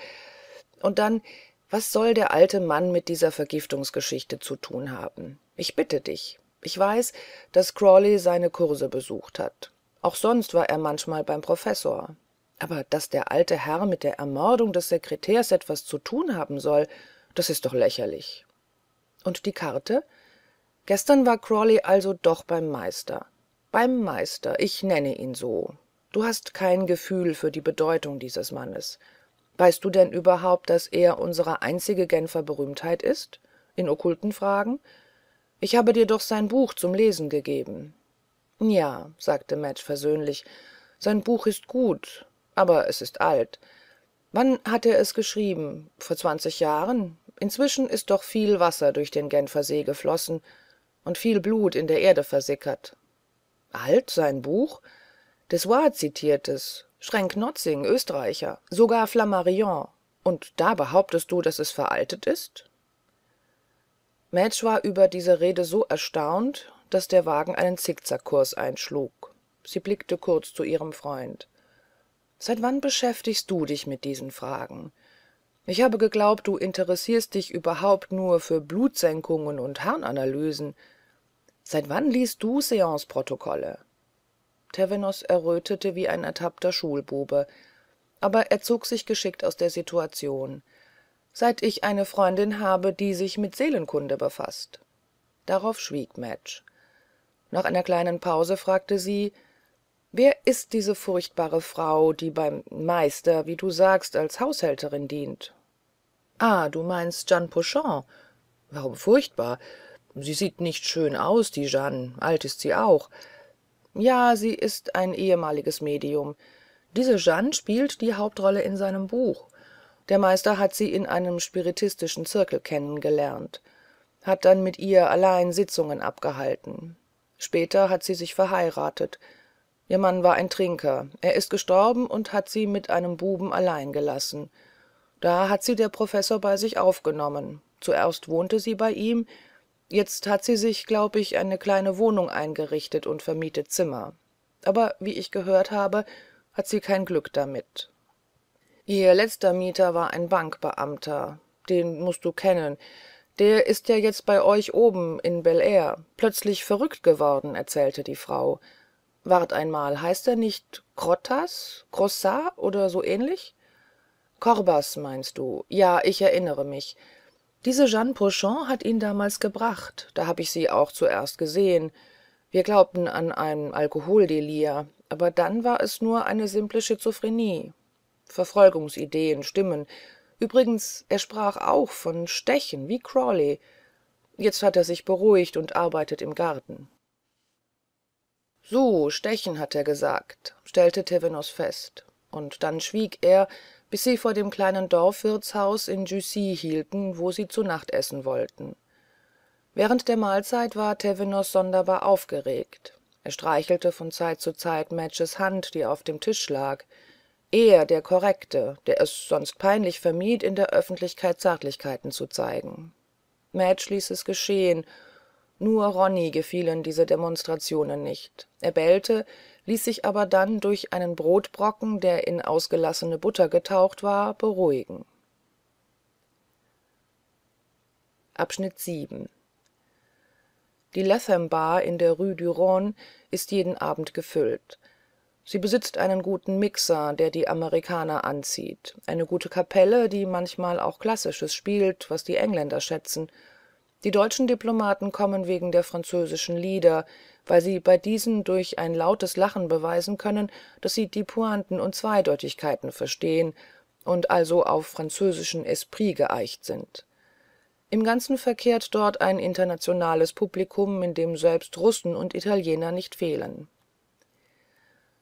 und dann was soll der alte mann mit dieser vergiftungsgeschichte zu tun haben ich bitte dich ich weiß dass crawley seine kurse besucht hat auch sonst war er manchmal beim professor aber dass der alte herr mit der ermordung des sekretärs etwas zu tun haben soll das ist doch lächerlich und die karte gestern war crawley also doch beim meister beim meister ich nenne ihn so du hast kein gefühl für die bedeutung dieses mannes weißt du denn überhaupt daß er unsere einzige genfer berühmtheit ist in okkulten fragen ich habe dir doch sein buch zum lesen gegeben ja sagte madge versöhnlich sein buch ist gut aber es ist alt wann hat er es geschrieben vor zwanzig jahren inzwischen ist doch viel wasser durch den genfersee geflossen und viel blut in der erde versickert alt sein buch dessoir zitiert es schrenck-notzing österreicher sogar flammarion und da behauptest du daß es veraltet ist mätsch war über diese rede so erstaunt daß der wagen einen zickzackkurs einschlug sie blickte kurz zu ihrem freund seit wann beschäftigst du dich mit diesen fragen ich habe geglaubt du interessierst dich überhaupt nur für blutsenkungen und Harnanalysen. seit wann liest du seanceprotokolle tevenos errötete wie ein ertappter schulbube aber er zog sich geschickt aus der situation seit ich eine freundin habe die sich mit seelenkunde befasst. darauf schwieg madge nach einer kleinen pause fragte sie wer ist diese furchtbare frau die beim meister wie du sagst als haushälterin dient ah du meinst jeanne Pochon? warum furchtbar sie sieht nicht schön aus die jeanne alt ist sie auch ja sie ist ein ehemaliges medium diese jeanne spielt die hauptrolle in seinem buch der meister hat sie in einem spiritistischen zirkel kennengelernt, gelernt hat dann mit ihr allein sitzungen abgehalten später hat sie sich verheiratet ihr mann war ein trinker er ist gestorben und hat sie mit einem buben allein gelassen da hat sie der professor bei sich aufgenommen zuerst wohnte sie bei ihm jetzt hat sie sich glaub ich eine kleine wohnung eingerichtet und vermietet zimmer aber wie ich gehört habe hat sie kein glück damit ihr letzter mieter war ein bankbeamter den mußt du kennen der ist ja jetzt bei euch oben in Bel Air. plötzlich verrückt geworden erzählte die frau wart einmal heißt er nicht grottas grossart oder so ähnlich korbas meinst du ja ich erinnere mich diese jeanne pouchon hat ihn damals gebracht da habe ich sie auch zuerst gesehen wir glaubten an ein alkoholdelir aber dann war es nur eine simple schizophrenie verfolgungsideen stimmen übrigens er sprach auch von stechen wie crawley jetzt hat er sich beruhigt und arbeitet im garten so stechen hat er gesagt stellte tevenus fest und dann schwieg er bis sie vor dem kleinen dorfwirtshaus in jussy hielten wo sie zu nacht essen wollten während der mahlzeit war tevenos sonderbar aufgeregt er streichelte von zeit zu zeit madges hand die auf dem tisch lag er der korrekte der es sonst peinlich vermied in der öffentlichkeit zärtlichkeiten zu zeigen madge ließ es geschehen nur Ronny gefielen diese demonstrationen nicht er bellte ließ sich aber dann durch einen brotbrocken der in ausgelassene butter getaucht war beruhigen Abschnitt 7 die latham bar in der rue du Rhône ist jeden abend gefüllt sie besitzt einen guten mixer der die amerikaner anzieht eine gute kapelle die manchmal auch klassisches spielt was die engländer schätzen die deutschen diplomaten kommen wegen der französischen lieder weil sie bei diesen durch ein lautes lachen beweisen können daß sie die pointen und zweideutigkeiten verstehen und also auf französischen esprit geeicht sind im ganzen verkehrt dort ein internationales publikum in dem selbst russen und italiener nicht fehlen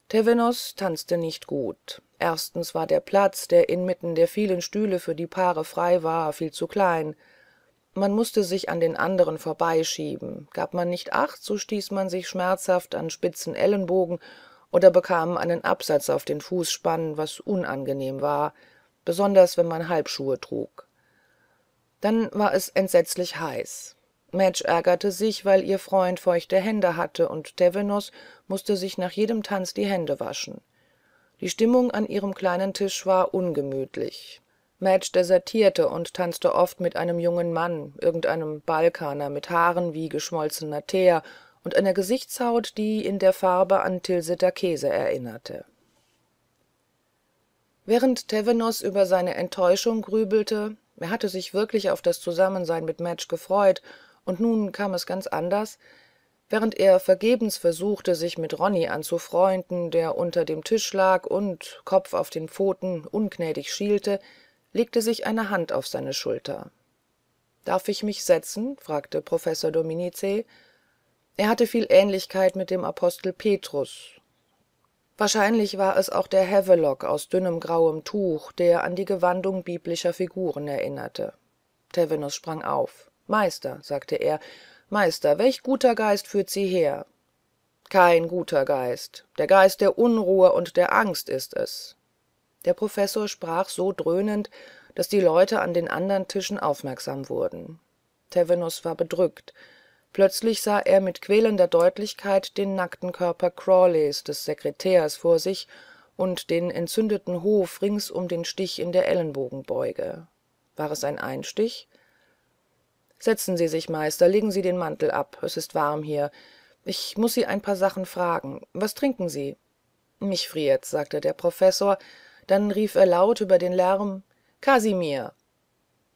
tevenos tanzte nicht gut erstens war der platz der inmitten der vielen stühle für die paare frei war viel zu klein man mußte sich an den anderen vorbeischieben gab man nicht acht so stieß man sich schmerzhaft an spitzen ellenbogen oder bekam einen absatz auf den fußspann was unangenehm war besonders wenn man halbschuhe trug dann war es entsetzlich heiß madge ärgerte sich weil ihr freund feuchte hände hatte und tevenos mußte sich nach jedem tanz die hände waschen die stimmung an ihrem kleinen tisch war ungemütlich madge desertierte und tanzte oft mit einem jungen mann irgendeinem balkaner mit haaren wie geschmolzener teer und einer gesichtshaut die in der farbe an tilsiter käse erinnerte während tevenos über seine enttäuschung grübelte er hatte sich wirklich auf das zusammensein mit madge gefreut und nun kam es ganz anders während er vergebens versuchte sich mit Ronny anzufreunden der unter dem tisch lag und kopf auf den pfoten ungnädig schielte legte sich eine hand auf seine schulter darf ich mich setzen fragte professor Dominice. er hatte viel ähnlichkeit mit dem apostel petrus wahrscheinlich war es auch der havelock aus dünnem grauem tuch der an die gewandung biblischer figuren erinnerte tevenus sprang auf meister sagte er meister welch guter geist führt sie her kein guter geist der geist der unruhe und der angst ist es der professor sprach so dröhnend daß die leute an den anderen tischen aufmerksam wurden tevenus war bedrückt plötzlich sah er mit quälender deutlichkeit den nackten körper crawleys des sekretärs vor sich und den entzündeten hof rings um den stich in der ellenbogenbeuge war es ein einstich setzen sie sich meister legen sie den mantel ab es ist warm hier ich muß sie ein paar sachen fragen was trinken sie mich friert's sagte der professor dann rief er laut über den lärm kasimir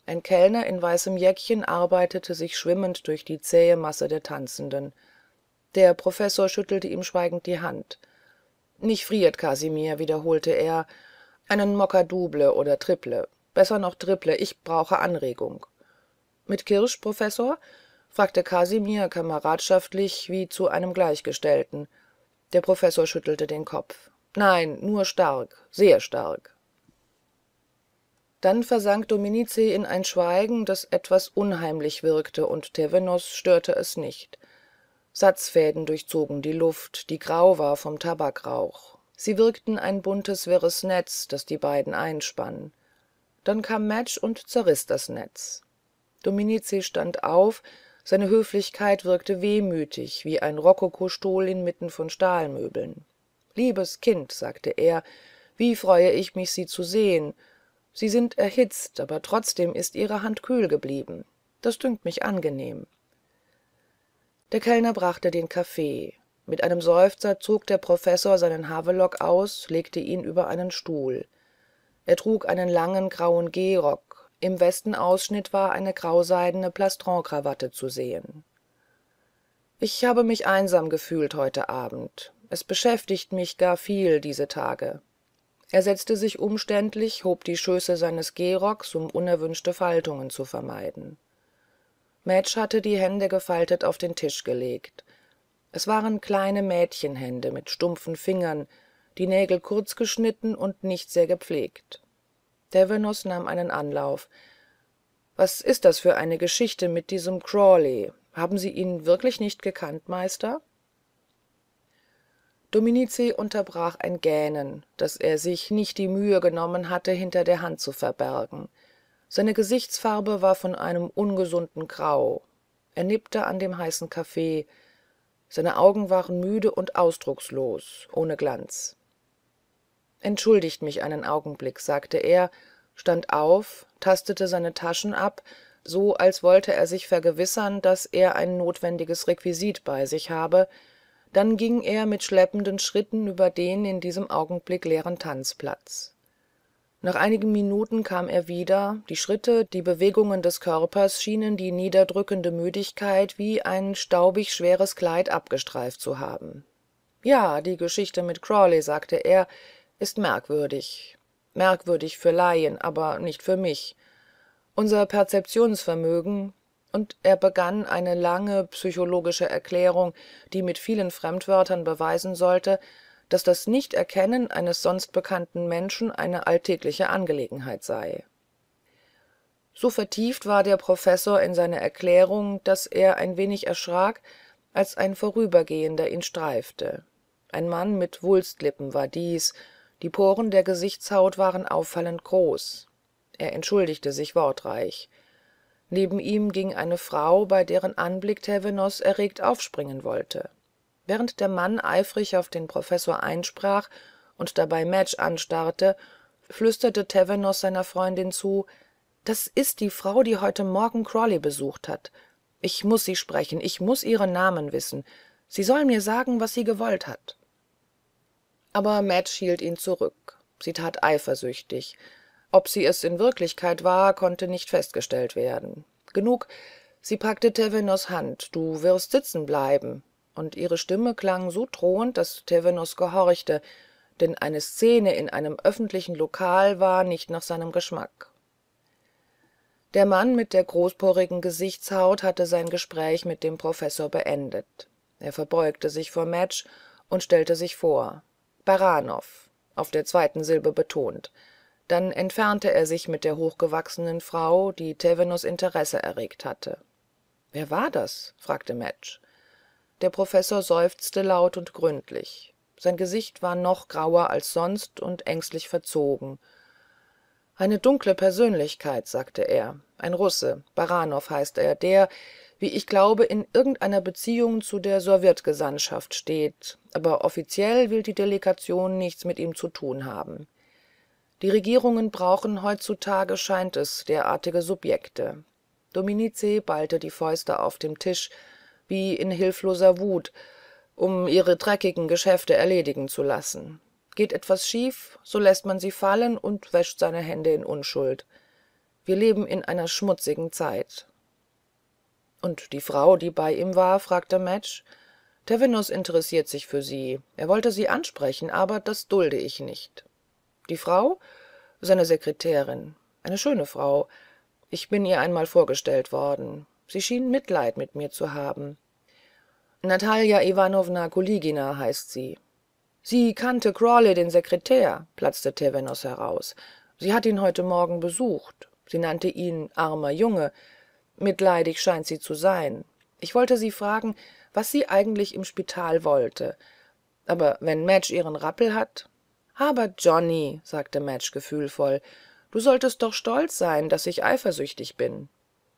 ein kellner in weißem jäckchen arbeitete sich schwimmend durch die zähe masse der tanzenden der professor schüttelte ihm schweigend die hand Nicht friert kasimir wiederholte er einen mockadouble oder triple besser noch triple ich brauche anregung mit kirsch professor fragte kasimir kameradschaftlich wie zu einem gleichgestellten der professor schüttelte den kopf nein nur stark sehr stark dann versank Dominice in ein schweigen das etwas unheimlich wirkte und tevenus störte es nicht satzfäden durchzogen die luft die grau war vom tabakrauch sie wirkten ein buntes wirres netz das die beiden einspann dann kam mette und zerriß das netz Dominice stand auf seine höflichkeit wirkte wehmütig wie ein rokokostuhl inmitten von stahlmöbeln liebes kind sagte er wie freue ich mich sie zu sehen sie sind erhitzt aber trotzdem ist ihre hand kühl geblieben das dünkt mich angenehm der kellner brachte den kaffee mit einem seufzer zog der professor seinen havelock aus legte ihn über einen stuhl er trug einen langen grauen gehrock im westenausschnitt war eine grauseidene plastronkrawatte zu sehen ich habe mich einsam gefühlt heute abend es beschäftigt mich gar viel diese tage er setzte sich umständlich hob die schöße seines gehrocks um unerwünschte faltungen zu vermeiden Madge hatte die hände gefaltet auf den tisch gelegt es waren kleine mädchenhände mit stumpfen fingern die nägel kurz geschnitten und nicht sehr gepflegt davenant nahm einen anlauf was ist das für eine geschichte mit diesem crawley haben sie ihn wirklich nicht gekannt meister dominici unterbrach ein gähnen das er sich nicht die mühe genommen hatte hinter der hand zu verbergen seine gesichtsfarbe war von einem ungesunden grau er nippte an dem heißen kaffee seine augen waren müde und ausdruckslos ohne glanz entschuldigt mich einen augenblick sagte er stand auf tastete seine taschen ab so als wollte er sich vergewissern daß er ein notwendiges requisit bei sich habe dann ging er mit schleppenden schritten über den in diesem augenblick leeren tanzplatz nach einigen minuten kam er wieder die schritte die bewegungen des körpers schienen die niederdrückende müdigkeit wie ein staubig schweres kleid abgestreift zu haben ja die geschichte mit crawley sagte er ist merkwürdig merkwürdig für laien aber nicht für mich unser Perzeptionsvermögen, und er begann eine lange psychologische erklärung die mit vielen fremdwörtern beweisen sollte daß das nichterkennen eines sonst bekannten menschen eine alltägliche angelegenheit sei so vertieft war der professor in seine erklärung daß er ein wenig erschrak als ein vorübergehender ihn streifte ein mann mit wulstlippen war dies die poren der gesichtshaut waren auffallend groß er entschuldigte sich wortreich neben ihm ging eine frau bei deren anblick tevenos erregt aufspringen wollte während der mann eifrig auf den professor einsprach und dabei madge anstarrte flüsterte tevenos seiner freundin zu das ist die frau die heute morgen crawley besucht hat ich muß sie sprechen ich muß ihren namen wissen sie soll mir sagen was sie gewollt hat aber madge hielt ihn zurück sie tat eifersüchtig ob sie es in wirklichkeit war konnte nicht festgestellt werden genug sie packte tevenos hand du wirst sitzen bleiben und ihre stimme klang so drohend daß tevenos gehorchte denn eine szene in einem öffentlichen lokal war nicht nach seinem geschmack der mann mit der großporigen gesichtshaut hatte sein gespräch mit dem professor beendet er verbeugte sich vor mette und stellte sich vor baranow auf der zweiten silbe betont dann entfernte er sich mit der hochgewachsenen frau die tevenos interesse erregt hatte wer war das fragte madge der professor seufzte laut und gründlich sein gesicht war noch grauer als sonst und ängstlich verzogen eine dunkle persönlichkeit sagte er ein russe baranow heißt er der wie ich glaube in irgendeiner beziehung zu der sowjetgesandtschaft steht aber offiziell will die delegation nichts mit ihm zu tun haben die regierungen brauchen heutzutage scheint es derartige subjekte Dominice ballte die fäuste auf dem tisch wie in hilfloser wut um ihre dreckigen geschäfte erledigen zu lassen geht etwas schief so läßt man sie fallen und wäscht seine hände in unschuld wir leben in einer schmutzigen zeit und die frau die bei ihm war fragte madge tervinus interessiert sich für sie er wollte sie ansprechen aber das dulde ich nicht die frau seine sekretärin eine schöne frau ich bin ihr einmal vorgestellt worden sie schien mitleid mit mir zu haben Natalia iwanowna kuligina heißt sie sie kannte crawley den sekretär platzte tevenos heraus sie hat ihn heute morgen besucht sie nannte ihn armer junge mitleidig scheint sie zu sein ich wollte sie fragen was sie eigentlich im spital wollte aber wenn madge ihren rappel hat aber johnny sagte madge gefühlvoll du solltest doch stolz sein daß ich eifersüchtig bin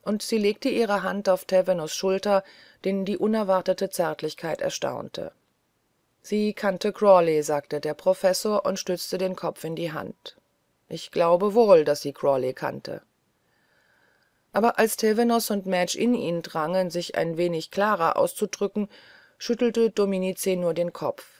und sie legte ihre hand auf tavenos schulter den die unerwartete zärtlichkeit erstaunte sie kannte crawley sagte der professor und stützte den kopf in die hand ich glaube wohl daß sie crawley kannte aber als tavenos und madge in ihn drangen sich ein wenig klarer auszudrücken schüttelte Dominice nur den kopf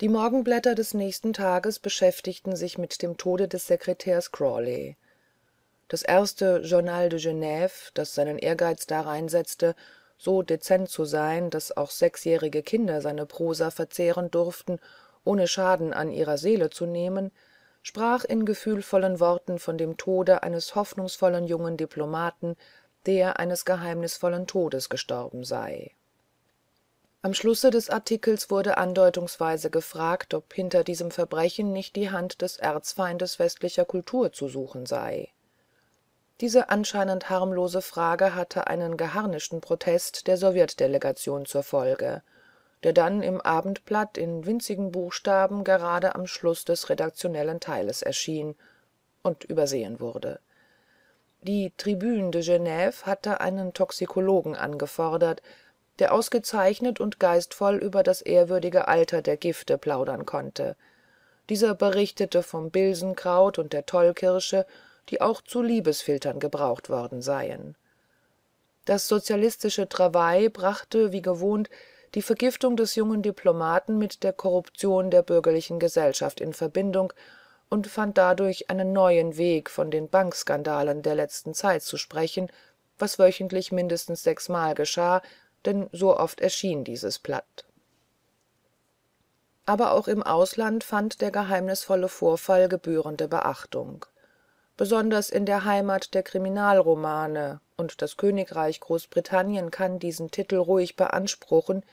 die morgenblätter des nächsten tages beschäftigten sich mit dem tode des sekretärs crawley das erste journal de Genève, das seinen ehrgeiz darein setzte, so dezent zu sein daß auch sechsjährige kinder seine prosa verzehren durften ohne schaden an ihrer seele zu nehmen sprach in gefühlvollen worten von dem tode eines hoffnungsvollen jungen diplomaten der eines geheimnisvollen todes gestorben sei am schlusse des artikels wurde andeutungsweise gefragt ob hinter diesem verbrechen nicht die hand des erzfeindes westlicher kultur zu suchen sei diese anscheinend harmlose frage hatte einen geharnischten protest der sowjetdelegation zur folge der dann im abendblatt in winzigen buchstaben gerade am schluß des redaktionellen teiles erschien und übersehen wurde die tribune de Genève hatte einen toxikologen angefordert der ausgezeichnet und geistvoll über das ehrwürdige alter der gifte plaudern konnte dieser berichtete vom bilsenkraut und der tollkirsche die auch zu liebesfiltern gebraucht worden seien das sozialistische travail brachte wie gewohnt die vergiftung des jungen diplomaten mit der korruption der bürgerlichen gesellschaft in verbindung und fand dadurch einen neuen weg von den bankskandalen der letzten zeit zu sprechen was wöchentlich mindestens sechsmal geschah denn so oft erschien dieses blatt aber auch im ausland fand der geheimnisvolle vorfall gebührende beachtung besonders in der heimat der kriminalromane und das königreich großbritannien kann diesen titel ruhig beanspruchen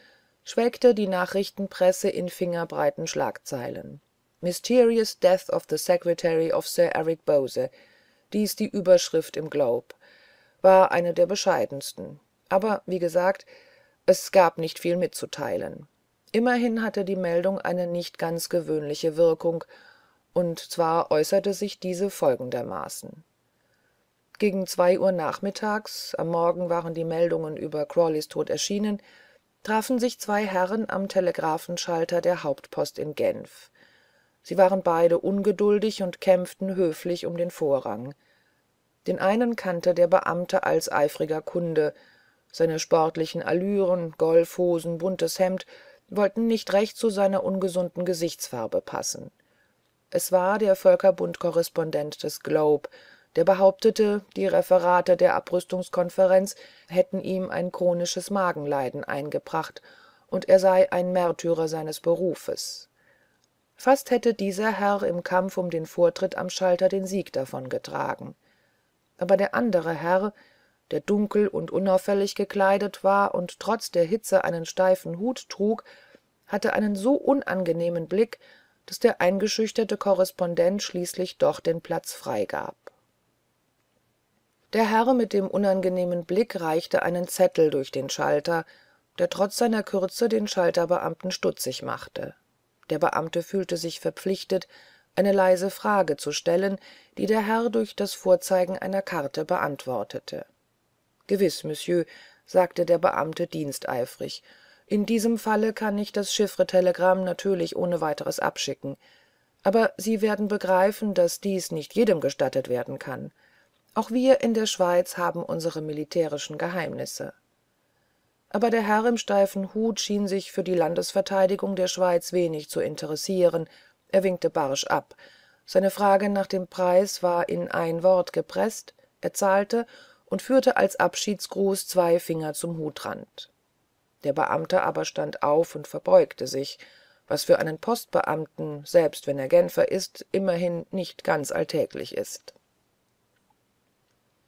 schwelgte die nachrichtenpresse in fingerbreiten schlagzeilen mysterious death of the secretary of sir eric bose dies die überschrift im globe war eine der bescheidensten aber wie gesagt es gab nicht viel mitzuteilen immerhin hatte die meldung eine nicht ganz gewöhnliche wirkung und zwar äußerte sich diese folgendermaßen gegen zwei uhr nachmittags am morgen waren die meldungen über Crawleys tod erschienen trafen sich zwei herren am telegraphenschalter der hauptpost in genf sie waren beide ungeduldig und kämpften höflich um den vorrang den einen kannte der beamte als eifriger kunde seine sportlichen allüren golfhosen buntes hemd wollten nicht recht zu seiner ungesunden gesichtsfarbe passen es war der völkerbund korrespondent des globe der behauptete die referate der abrüstungskonferenz hätten ihm ein chronisches magenleiden eingebracht und er sei ein märtyrer seines berufes fast hätte dieser herr im kampf um den vortritt am schalter den sieg davongetragen aber der andere herr der dunkel und unauffällig gekleidet war und trotz der hitze einen steifen hut trug hatte einen so unangenehmen blick daß der eingeschüchterte korrespondent schließlich doch den platz freigab der herr mit dem unangenehmen blick reichte einen zettel durch den schalter der trotz seiner kürze den schalterbeamten stutzig machte der beamte fühlte sich verpflichtet eine leise frage zu stellen die der herr durch das vorzeigen einer karte beantwortete gewiß monsieur sagte der beamte diensteifrig in diesem falle kann ich das chiffretelegramm natürlich ohne weiteres abschicken aber sie werden begreifen daß dies nicht jedem gestattet werden kann auch wir in der schweiz haben unsere militärischen geheimnisse aber der herr im steifen hut schien sich für die landesverteidigung der schweiz wenig zu interessieren er winkte barsch ab seine frage nach dem preis war in ein wort gepreßt er zahlte und führte als abschiedsgruß zwei finger zum hutrand der beamte aber stand auf und verbeugte sich was für einen postbeamten selbst wenn er genfer ist immerhin nicht ganz alltäglich ist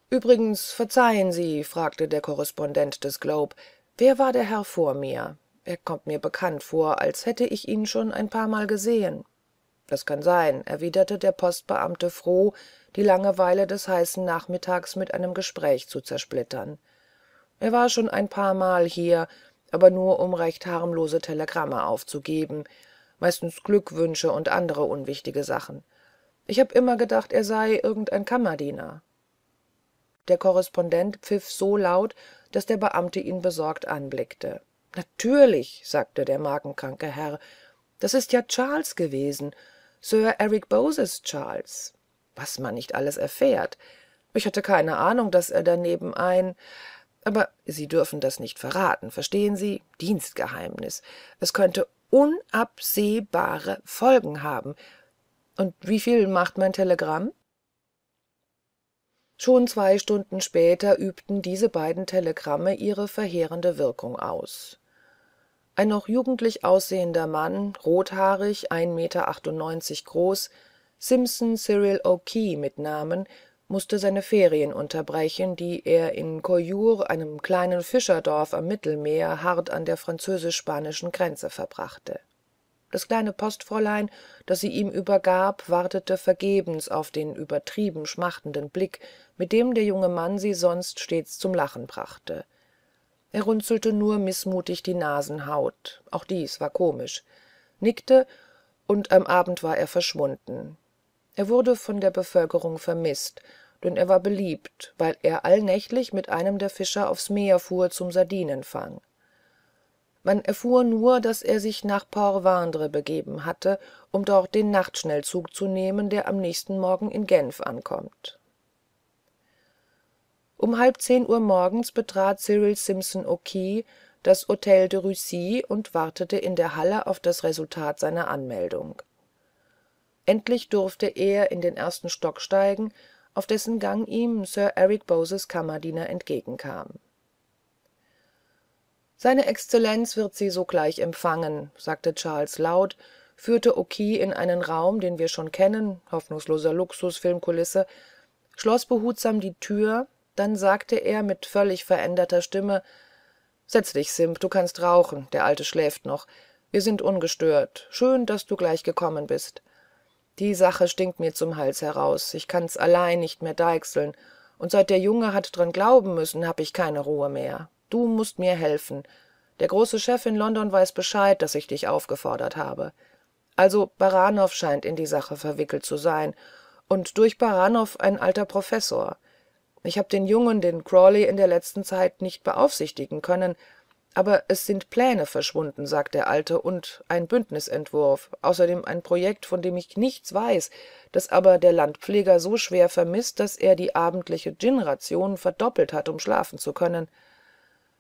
»Übrigens, verzeihen sie fragte der korrespondent des globe wer war der herr vor mir er kommt mir bekannt vor als hätte ich ihn schon ein paar Mal gesehen das kann sein erwiderte der postbeamte froh die langeweile des heißen nachmittags mit einem gespräch zu zersplittern er war schon ein paar Mal hier aber nur um recht harmlose telegramme aufzugeben meistens glückwünsche und andere unwichtige sachen ich habe immer gedacht er sei irgendein kammerdiener der korrespondent pfiff so laut daß der beamte ihn besorgt anblickte natürlich sagte der magenkranke herr das ist ja charles gewesen sir eric boses charles was man nicht alles erfährt ich hatte keine ahnung daß er daneben ein aber sie dürfen das nicht verraten verstehen sie dienstgeheimnis es könnte unabsehbare folgen haben und wie viel macht mein telegramm schon zwei stunden später übten diese beiden telegramme ihre verheerende wirkung aus ein noch jugendlich aussehender mann rothaarig 1,98 meter groß simpson cyril o'kee mit namen mußte seine ferien unterbrechen die er in coiur einem kleinen fischerdorf am mittelmeer hart an der französisch spanischen grenze verbrachte das kleine postfräulein das sie ihm übergab wartete vergebens auf den übertrieben schmachtenden blick mit dem der junge mann sie sonst stets zum lachen brachte er runzelte nur mißmutig die nasenhaut auch dies war komisch nickte und am abend war er verschwunden er wurde von der bevölkerung vermißt denn er war beliebt weil er allnächtlich mit einem der fischer aufs meer fuhr zum sardinenfang man erfuhr nur daß er sich nach port Vendre begeben hatte um dort den nachtschnellzug zu nehmen der am nächsten morgen in genf ankommt um halb zehn uhr morgens betrat cyril simpson o'kee das hotel de russie und wartete in der halle auf das resultat seiner anmeldung endlich durfte er in den ersten stock steigen auf dessen gang ihm sir eric boses kammerdiener entgegenkam seine exzellenz wird sie sogleich empfangen sagte charles laut führte O'Kee in einen raum den wir schon kennen hoffnungsloser luxus filmkulisse schloß behutsam die tür dann sagte er mit völlig veränderter stimme setz dich simp du kannst rauchen der alte schläft noch wir sind ungestört schön daß du gleich gekommen bist die sache stinkt mir zum hals heraus ich kann's allein nicht mehr deichseln und seit der junge hat dran glauben müssen hab ich keine ruhe mehr du mußt mir helfen der große chef in london weiß bescheid daß ich dich aufgefordert habe also baranow scheint in die sache verwickelt zu sein und durch baranow ein alter professor ich habe den jungen den crawley in der letzten zeit nicht beaufsichtigen können aber es sind pläne verschwunden sagt der alte und ein bündnisentwurf außerdem ein projekt von dem ich nichts weiß das aber der landpfleger so schwer vermißt daß er die abendliche ginration verdoppelt hat um schlafen zu können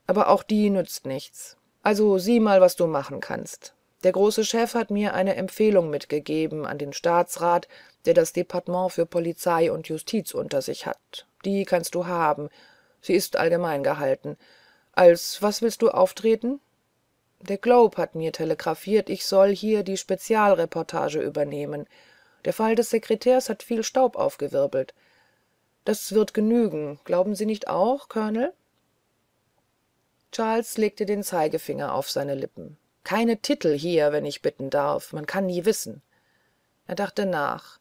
aber auch die nützt nichts also sieh mal was du machen kannst der große chef hat mir eine empfehlung mitgegeben an den staatsrat der das departement für polizei und justiz unter sich hat die kannst du haben sie ist allgemein gehalten als was willst du auftreten der globe hat mir telegrafiert, ich soll hier die spezialreportage übernehmen der fall des sekretärs hat viel staub aufgewirbelt das wird genügen glauben sie nicht auch colonel charles legte den zeigefinger auf seine lippen keine titel hier wenn ich bitten darf man kann nie wissen er dachte nach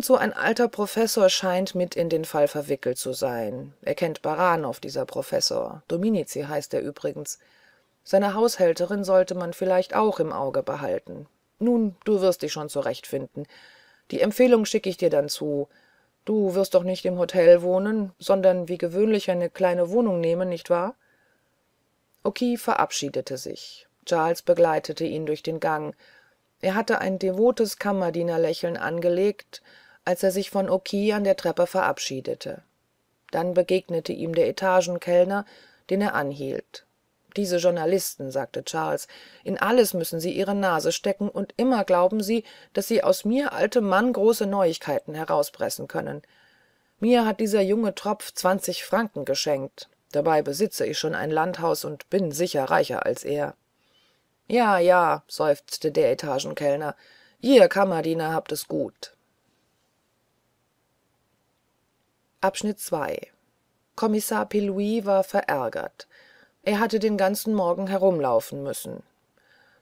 so ein alter professor scheint mit in den fall verwickelt zu sein er kennt baranow dieser professor dominici heißt er übrigens seine haushälterin sollte man vielleicht auch im auge behalten nun du wirst dich schon zurechtfinden die empfehlung schicke ich dir dann zu du wirst doch nicht im hotel wohnen sondern wie gewöhnlich eine kleine wohnung nehmen nicht wahr okay, verabschiedete sich charles begleitete ihn durch den gang er hatte ein devotes kammerdienerlächeln angelegt als er sich von Oki an der treppe verabschiedete dann begegnete ihm der etagenkellner den er anhielt diese journalisten sagte charles in alles müssen sie ihre nase stecken und immer glauben sie daß sie aus mir altem mann große neuigkeiten herauspressen können mir hat dieser junge tropf zwanzig franken geschenkt dabei besitze ich schon ein landhaus und bin sicher reicher als er ja ja seufzte der etagenkellner ihr kammerdiener habt es gut kommissar pillouix war verärgert er hatte den ganzen morgen herumlaufen müssen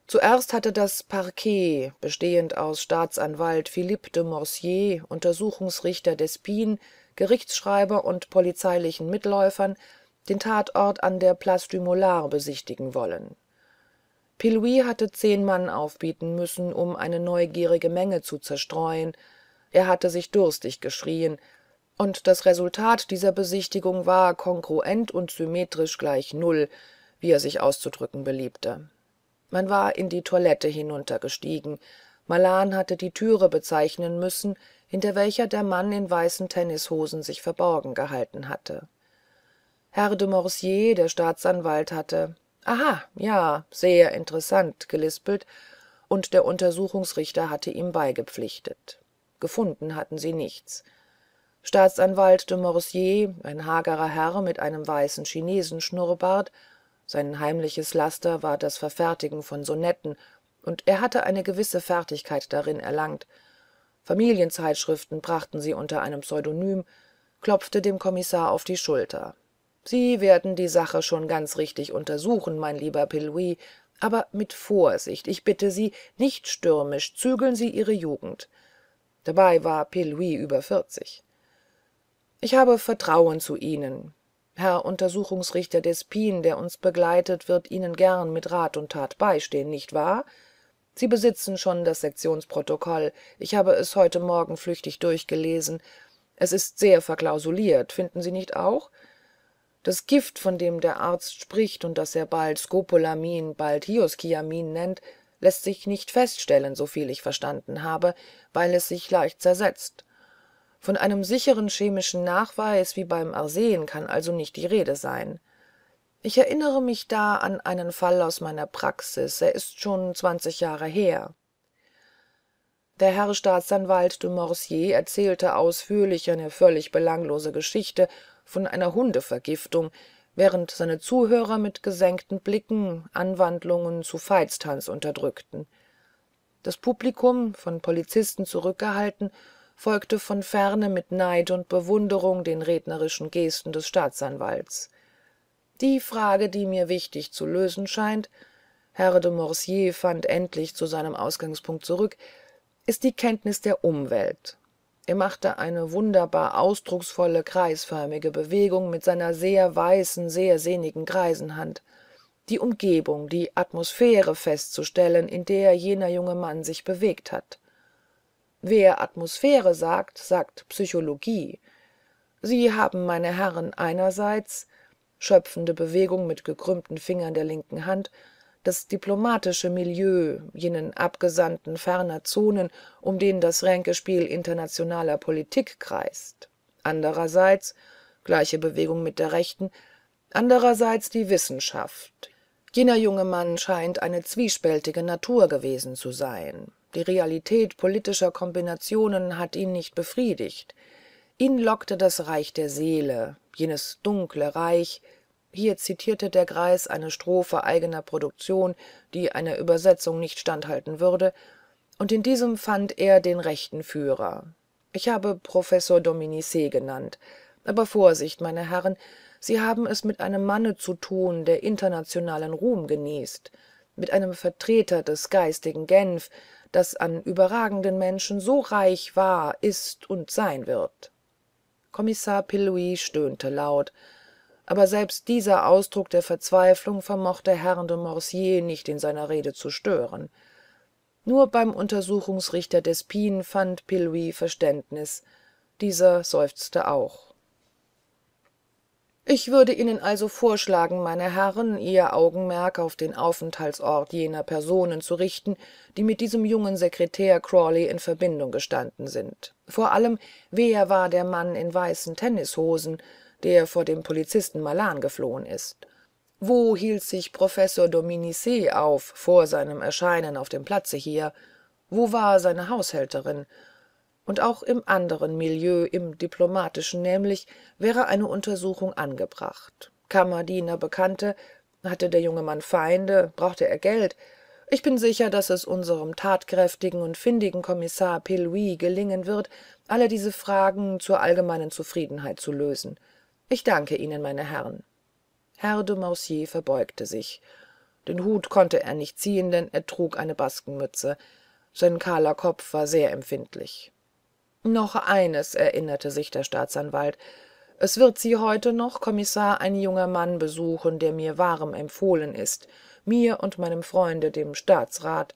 zuerst hatte das Parquet, bestehend aus staatsanwalt philippe de Morsier, untersuchungsrichter Despin, gerichtsschreiber und polizeilichen mitläufern den tatort an der place du mallard besichtigen wollen pillouit hatte zehn mann aufbieten müssen um eine neugierige menge zu zerstreuen er hatte sich durstig geschrien und das resultat dieser besichtigung war kongruent und symmetrisch gleich null wie er sich auszudrücken beliebte man war in die toilette hinuntergestiegen malan hatte die türe bezeichnen müssen hinter welcher der mann in weißen tennishosen sich verborgen gehalten hatte herr de maursier der staatsanwalt hatte aha ja sehr interessant gelispelt und der untersuchungsrichter hatte ihm beigepflichtet gefunden hatten sie nichts staatsanwalt de maurissier ein hagerer herr mit einem weißen chinesenschnurrbart sein heimliches laster war das verfertigen von sonetten und er hatte eine gewisse fertigkeit darin erlangt familienzeitschriften brachten sie unter einem pseudonym klopfte dem kommissar auf die schulter sie werden die sache schon ganz richtig untersuchen mein lieber pillouid aber mit vorsicht ich bitte sie nicht stürmisch zügeln sie ihre jugend dabei war pillouid über vierzig ich habe vertrauen zu ihnen herr untersuchungsrichter Despin, der uns begleitet wird ihnen gern mit rat und tat beistehen nicht wahr sie besitzen schon das sektionsprotokoll ich habe es heute morgen flüchtig durchgelesen es ist sehr verklausuliert finden sie nicht auch das gift von dem der arzt spricht und das er bald skopolamin bald Hioskiamin nennt läßt sich nicht feststellen soviel ich verstanden habe weil es sich leicht zersetzt von einem sicheren chemischen nachweis wie beim arsen kann also nicht die rede sein ich erinnere mich da an einen fall aus meiner praxis er ist schon zwanzig jahre her der herr staatsanwalt de morsier erzählte ausführlich eine völlig belanglose geschichte von einer hundevergiftung während seine zuhörer mit gesenkten blicken anwandlungen zu veitstanz unterdrückten das publikum von polizisten zurückgehalten folgte von ferne mit neid und bewunderung den rednerischen gesten des staatsanwalts die frage die mir wichtig zu lösen scheint herr de Morsier fand endlich zu seinem ausgangspunkt zurück ist die kenntnis der umwelt er machte eine wunderbar ausdrucksvolle kreisförmige bewegung mit seiner sehr weißen sehr sehnigen greisenhand die umgebung die atmosphäre festzustellen in der jener junge mann sich bewegt hat wer atmosphäre sagt sagt psychologie sie haben meine herren einerseits schöpfende bewegung mit gekrümmten fingern der linken hand das diplomatische milieu jenen abgesandten ferner zonen um den das ränkespiel internationaler politik kreist andererseits gleiche bewegung mit der rechten andererseits die wissenschaft jener junge mann scheint eine zwiespältige natur gewesen zu sein die realität politischer kombinationen hat ihn nicht befriedigt ihn lockte das reich der seele jenes dunkle reich hier zitierte der greis eine strophe eigener produktion die einer übersetzung nicht standhalten würde und in diesem fand er den rechten führer ich habe professor dominici genannt aber vorsicht meine herren sie haben es mit einem manne zu tun der internationalen ruhm genießt mit einem vertreter des geistigen genf das an überragenden menschen so reich war ist und sein wird kommissar pillouix stöhnte laut aber selbst dieser ausdruck der verzweiflung vermochte herrn de maursier nicht in seiner rede zu stören nur beim untersuchungsrichter Despin fand pillouis verständnis dieser seufzte auch ich würde ihnen also vorschlagen meine herren ihr augenmerk auf den aufenthaltsort jener personen zu richten die mit diesem jungen sekretär crawley in verbindung gestanden sind vor allem wer war der mann in weißen tennishosen der vor dem polizisten malan geflohen ist wo hielt sich professor dominici auf vor seinem erscheinen auf dem platze hier wo war seine haushälterin und auch im anderen milieu im diplomatischen nämlich wäre eine untersuchung angebracht kammerdiener bekannte hatte der junge mann feinde brauchte er geld ich bin sicher daß es unserem tatkräftigen und findigen kommissar pillouix gelingen wird alle diese fragen zur allgemeinen zufriedenheit zu lösen ich danke ihnen meine herren herr de mauzey verbeugte sich den hut konnte er nicht ziehen denn er trug eine baskenmütze sein kahler kopf war sehr empfindlich noch eines erinnerte sich der staatsanwalt es wird sie heute noch kommissar ein junger mann besuchen der mir warm empfohlen ist mir und meinem freunde dem staatsrat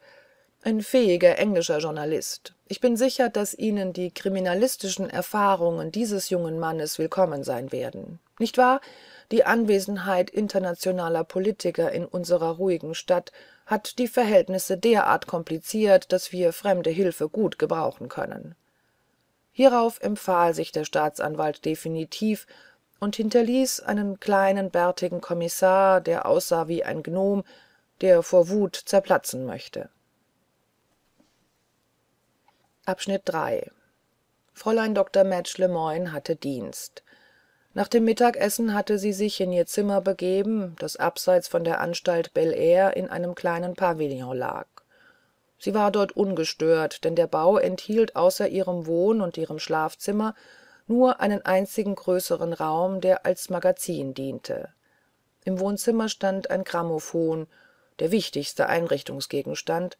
ein fähiger englischer journalist ich bin sicher daß ihnen die kriminalistischen erfahrungen dieses jungen mannes willkommen sein werden nicht wahr die anwesenheit internationaler politiker in unserer ruhigen stadt hat die verhältnisse derart kompliziert daß wir fremde hilfe gut gebrauchen können hierauf empfahl sich der staatsanwalt definitiv und hinterließ einen kleinen bärtigen kommissar der aussah wie ein gnom der vor wut zerplatzen möchte fräulein dr madge le moine hatte dienst nach dem mittagessen hatte sie sich in ihr zimmer begeben das abseits von der anstalt belair in einem kleinen pavillon lag sie war dort ungestört denn der bau enthielt außer ihrem wohn und ihrem schlafzimmer nur einen einzigen größeren raum der als magazin diente im wohnzimmer stand ein grammophon der wichtigste einrichtungsgegenstand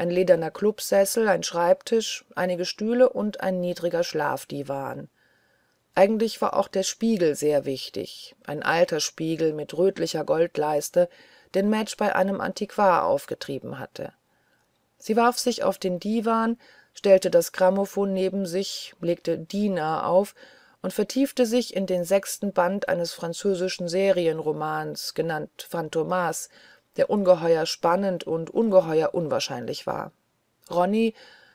ein lederner klubsessel ein schreibtisch einige stühle und ein niedriger schlafdiwan eigentlich war auch der spiegel sehr wichtig ein alter spiegel mit rötlicher goldleiste den madge bei einem antiquar aufgetrieben hatte sie warf sich auf den Divan, stellte das grammophon neben sich legte diener auf und vertiefte sich in den sechsten band eines französischen serienromans genannt fantomas der ungeheuer spannend und ungeheuer unwahrscheinlich war Ronny,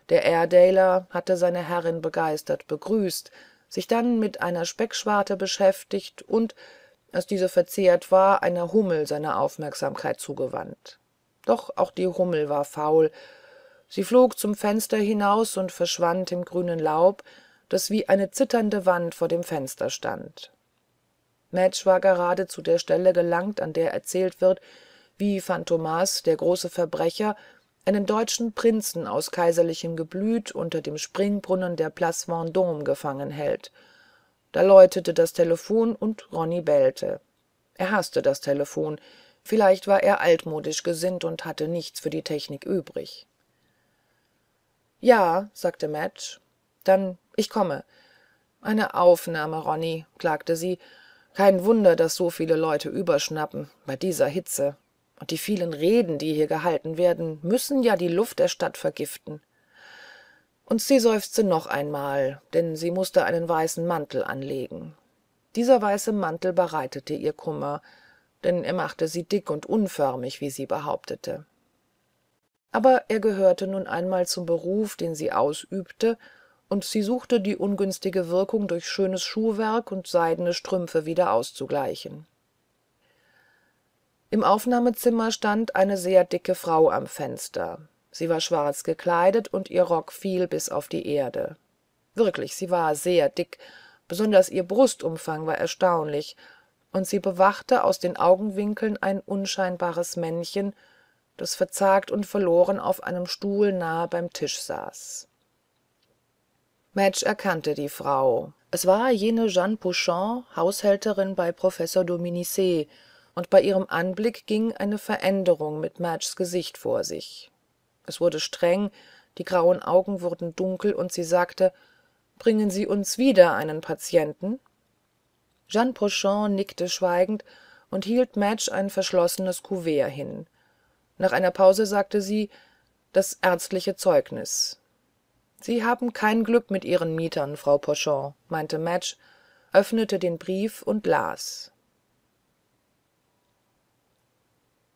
der airdaler hatte seine herrin begeistert begrüßt sich dann mit einer speckschwarte beschäftigt und als diese verzehrt war einer hummel seine aufmerksamkeit zugewandt doch auch die hummel war faul sie flog zum fenster hinaus und verschwand im grünen laub das wie eine zitternde wand vor dem fenster stand Madge war gerade zu der stelle gelangt an der erzählt wird wie fantomas der große verbrecher einen deutschen prinzen aus kaiserlichem geblüt unter dem springbrunnen der place Vendôme gefangen hält da läutete das Telefon und ronny bellte er haßte das Telefon. vielleicht war er altmodisch gesinnt und hatte nichts für die technik übrig ja sagte madge dann ich komme eine aufnahme ronny klagte sie kein wunder daß so viele leute überschnappen bei dieser hitze und die vielen reden die hier gehalten werden müssen ja die luft der stadt vergiften und sie seufzte noch einmal denn sie mußte einen weißen mantel anlegen dieser weiße mantel bereitete ihr kummer denn er machte sie dick und unförmig wie sie behauptete aber er gehörte nun einmal zum beruf den sie ausübte und sie suchte die ungünstige wirkung durch schönes schuhwerk und seidene strümpfe wieder auszugleichen im aufnahmezimmer stand eine sehr dicke frau am fenster sie war schwarz gekleidet und ihr rock fiel bis auf die erde wirklich sie war sehr dick besonders ihr brustumfang war erstaunlich und sie bewachte aus den augenwinkeln ein unscheinbares männchen das verzagt und verloren auf einem stuhl nahe beim tisch saß madge erkannte die frau es war jene jeanne pouchon haushälterin bei professor dominic und bei ihrem anblick ging eine veränderung mit madages gesicht vor sich es wurde streng die grauen augen wurden dunkel und sie sagte bringen sie uns wieder einen patienten jeanne pouchon nickte schweigend und hielt madge ein verschlossenes kuvert hin nach einer pause sagte sie das ärztliche zeugnis sie haben kein glück mit ihren mietern frau Pochon«, meinte madge öffnete den brief und las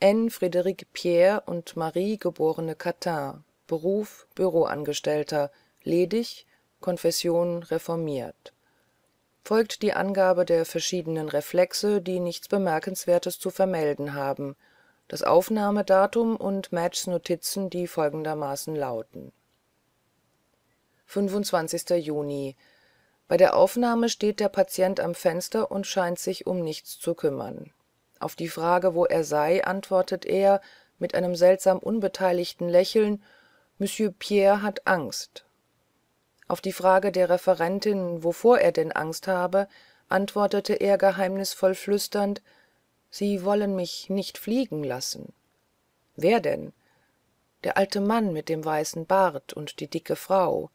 N. frederique pierre und marie geborene catin beruf Büroangestellter, ledig konfession reformiert folgt die angabe der verschiedenen reflexe die nichts bemerkenswertes zu vermelden haben das aufnahmedatum und madges notizen die folgendermaßen lauten 25. juni bei der aufnahme steht der patient am fenster und scheint sich um nichts zu kümmern auf die frage wo er sei antwortet er mit einem seltsam unbeteiligten lächeln monsieur pierre hat angst auf die frage der referentin wovor er denn angst habe antwortete er geheimnisvoll flüsternd sie wollen mich nicht fliegen lassen wer denn der alte mann mit dem weißen bart und die dicke frau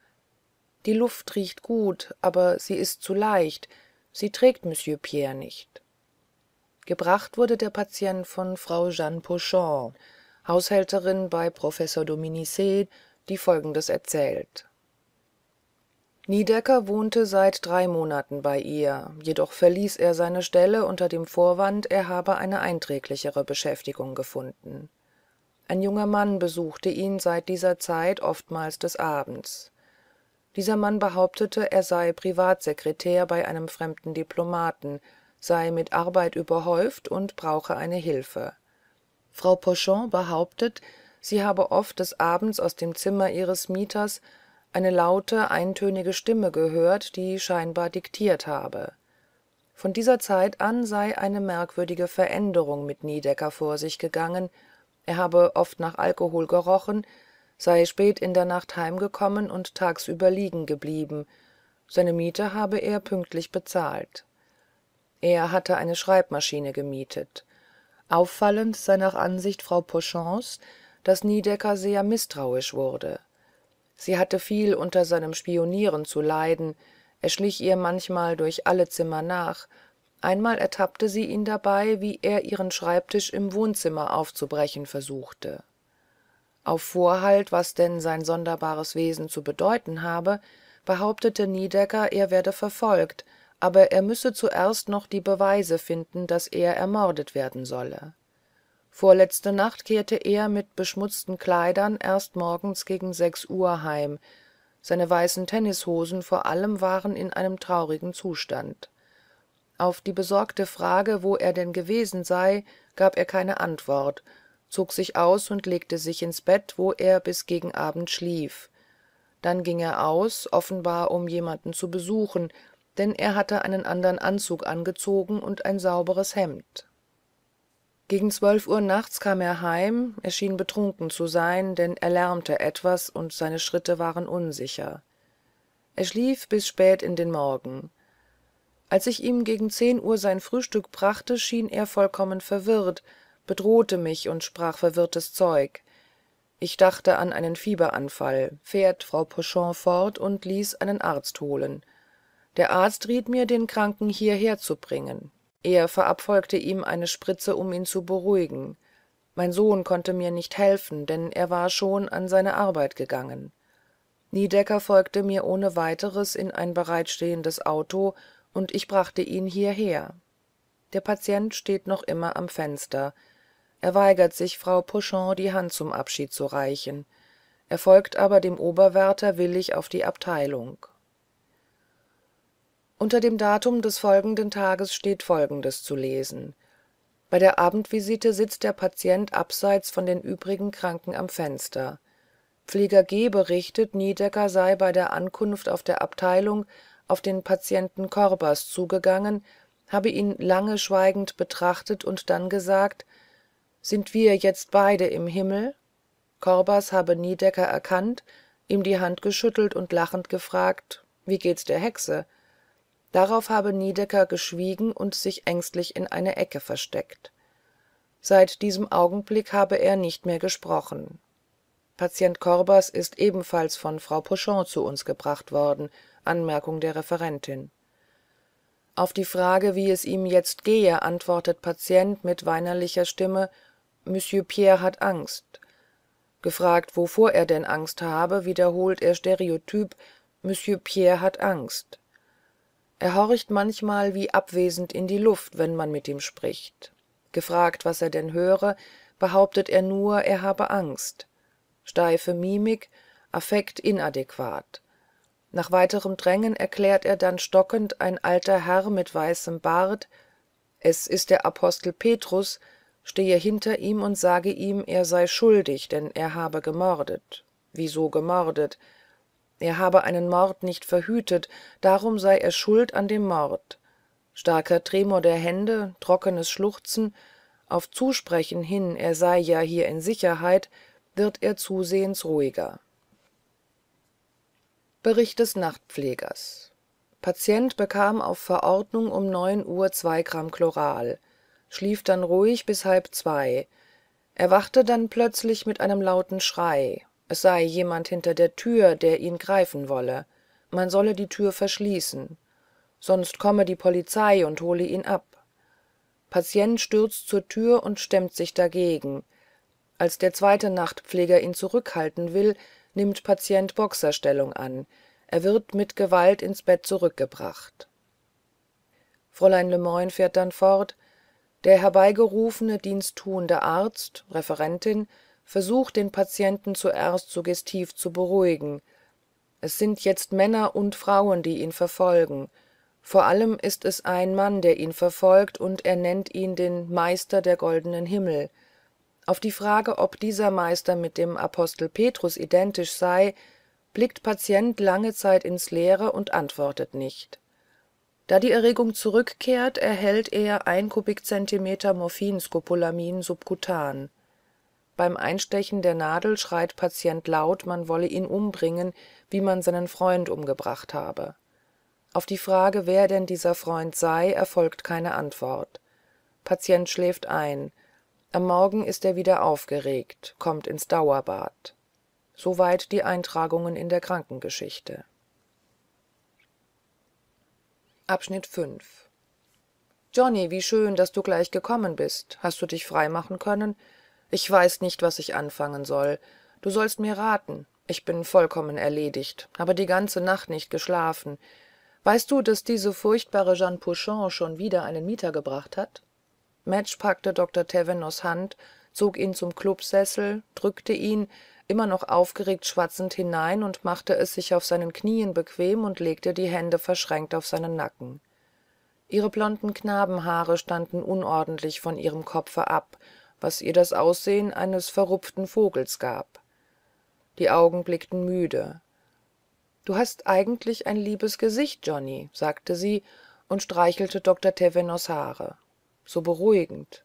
die luft riecht gut aber sie ist zu leicht sie trägt monsieur pierre nicht gebracht wurde der patient von frau jeanne Pochon, haushälterin bei professor dominici die folgendes erzählt niedecker wohnte seit drei monaten bei ihr jedoch verließ er seine stelle unter dem vorwand er habe eine einträglichere beschäftigung gefunden ein junger mann besuchte ihn seit dieser zeit oftmals des abends dieser mann behauptete er sei privatsekretär bei einem fremden diplomaten sei mit arbeit überhäuft und brauche eine hilfe frau pochon behauptet sie habe oft des abends aus dem zimmer ihres mieters eine laute eintönige stimme gehört die scheinbar diktiert habe von dieser zeit an sei eine merkwürdige veränderung mit niedecker vor sich gegangen er habe oft nach alkohol gerochen sei spät in der nacht heimgekommen und tagsüber liegen geblieben seine miete habe er pünktlich bezahlt er hatte eine schreibmaschine gemietet auffallend sei nach ansicht frau pochons daß niedecker sehr mißtrauisch wurde sie hatte viel unter seinem spionieren zu leiden er schlich ihr manchmal durch alle zimmer nach einmal ertappte sie ihn dabei wie er ihren schreibtisch im wohnzimmer aufzubrechen versuchte auf vorhalt was denn sein sonderbares wesen zu bedeuten habe behauptete niedecker er werde verfolgt aber er müsse zuerst noch die beweise finden daß er ermordet werden solle vorletzte nacht kehrte er mit beschmutzten kleidern erst morgens gegen sechs uhr heim seine weißen tennishosen vor allem waren in einem traurigen zustand auf die besorgte frage wo er denn gewesen sei gab er keine antwort zog sich aus und legte sich ins bett wo er bis gegen abend schlief dann ging er aus offenbar um jemanden zu besuchen denn er hatte einen andern anzug angezogen und ein sauberes hemd gegen zwölf uhr nachts kam er heim er schien betrunken zu sein denn er lärmte etwas und seine schritte waren unsicher er schlief bis spät in den morgen als ich ihm gegen zehn uhr sein frühstück brachte schien er vollkommen verwirrt bedrohte mich und sprach verwirrtes zeug ich dachte an einen fieberanfall fährt frau pochon fort und ließ einen arzt holen der arzt riet mir den kranken hierher zu bringen er verabfolgte ihm eine spritze um ihn zu beruhigen mein sohn konnte mir nicht helfen denn er war schon an seine arbeit gegangen niedecker folgte mir ohne weiteres in ein bereitstehendes auto und ich brachte ihn hierher der patient steht noch immer am fenster er weigert sich frau Pochon die hand zum abschied zu reichen er folgt aber dem oberwärter willig auf die abteilung unter dem datum des folgenden tages steht folgendes zu lesen bei der abendvisite sitzt der patient abseits von den übrigen kranken am fenster pfleger g berichtet niedecker sei bei der ankunft auf der abteilung auf den patienten korbers zugegangen habe ihn lange schweigend betrachtet und dann gesagt sind wir jetzt beide im himmel korbers habe niedecker erkannt ihm die hand geschüttelt und lachend gefragt wie geht's der hexe darauf habe niedecker geschwiegen und sich ängstlich in eine ecke versteckt seit diesem augenblick habe er nicht mehr gesprochen patient korbers ist ebenfalls von frau pochon zu uns gebracht worden anmerkung der referentin auf die frage wie es ihm jetzt gehe antwortet patient mit weinerlicher stimme monsieur pierre hat angst gefragt wovor er denn angst habe wiederholt er stereotyp monsieur pierre hat angst er horcht manchmal wie abwesend in die luft wenn man mit ihm spricht gefragt was er denn höre behauptet er nur er habe angst steife mimik affekt inadäquat nach weiterem drängen erklärt er dann stockend ein alter herr mit weißem bart es ist der apostel petrus stehe hinter ihm und sage ihm er sei schuldig denn er habe gemordet wieso gemordet er habe einen mord nicht verhütet darum sei er schuld an dem mord starker tremor der hände trockenes schluchzen auf zusprechen hin er sei ja hier in sicherheit wird er zusehends ruhiger bericht des nachtpflegers patient bekam auf verordnung um neun uhr zwei gramm chloral schlief dann ruhig bis halb zwei erwachte dann plötzlich mit einem lauten schrei es sei jemand hinter der tür der ihn greifen wolle man solle die tür verschließen sonst komme die polizei und hole ihn ab patient stürzt zur tür und stemmt sich dagegen als der zweite nachtpfleger ihn zurückhalten will nimmt patient boxerstellung an er wird mit gewalt ins bett zurückgebracht fräulein lemurin fährt dann fort der herbeigerufene diensttuende arzt referentin versucht den patienten zuerst suggestiv zu beruhigen es sind jetzt männer und frauen die ihn verfolgen vor allem ist es ein mann der ihn verfolgt und er nennt ihn den meister der goldenen himmel auf die frage ob dieser meister mit dem apostel petrus identisch sei blickt patient lange zeit ins leere und antwortet nicht da die erregung zurückkehrt erhält er ein kubikzentimeter morphinscopolamin beim einstechen der nadel schreit patient laut man wolle ihn umbringen wie man seinen freund umgebracht habe auf die frage wer denn dieser freund sei erfolgt keine antwort patient schläft ein am morgen ist er wieder aufgeregt kommt ins dauerbad soweit die eintragungen in der krankengeschichte johnny wie schön daß du gleich gekommen bist hast du dich freimachen können ich weiß nicht was ich anfangen soll du sollst mir raten ich bin vollkommen erledigt habe die ganze nacht nicht geschlafen weißt du daß diese furchtbare jeanne pouchon schon wieder einen mieter gebracht hat madge packte Dr. tevenos hand zog ihn zum klubsessel drückte ihn immer noch aufgeregt schwatzend hinein und machte es sich auf seinen knien bequem und legte die hände verschränkt auf seinen nacken ihre blonden knabenhaare standen unordentlich von ihrem kopfe ab was ihr das aussehen eines verrupften vogels gab die augen blickten müde du hast eigentlich ein liebes gesicht johnny sagte sie und streichelte Dr. tevenos haare so beruhigend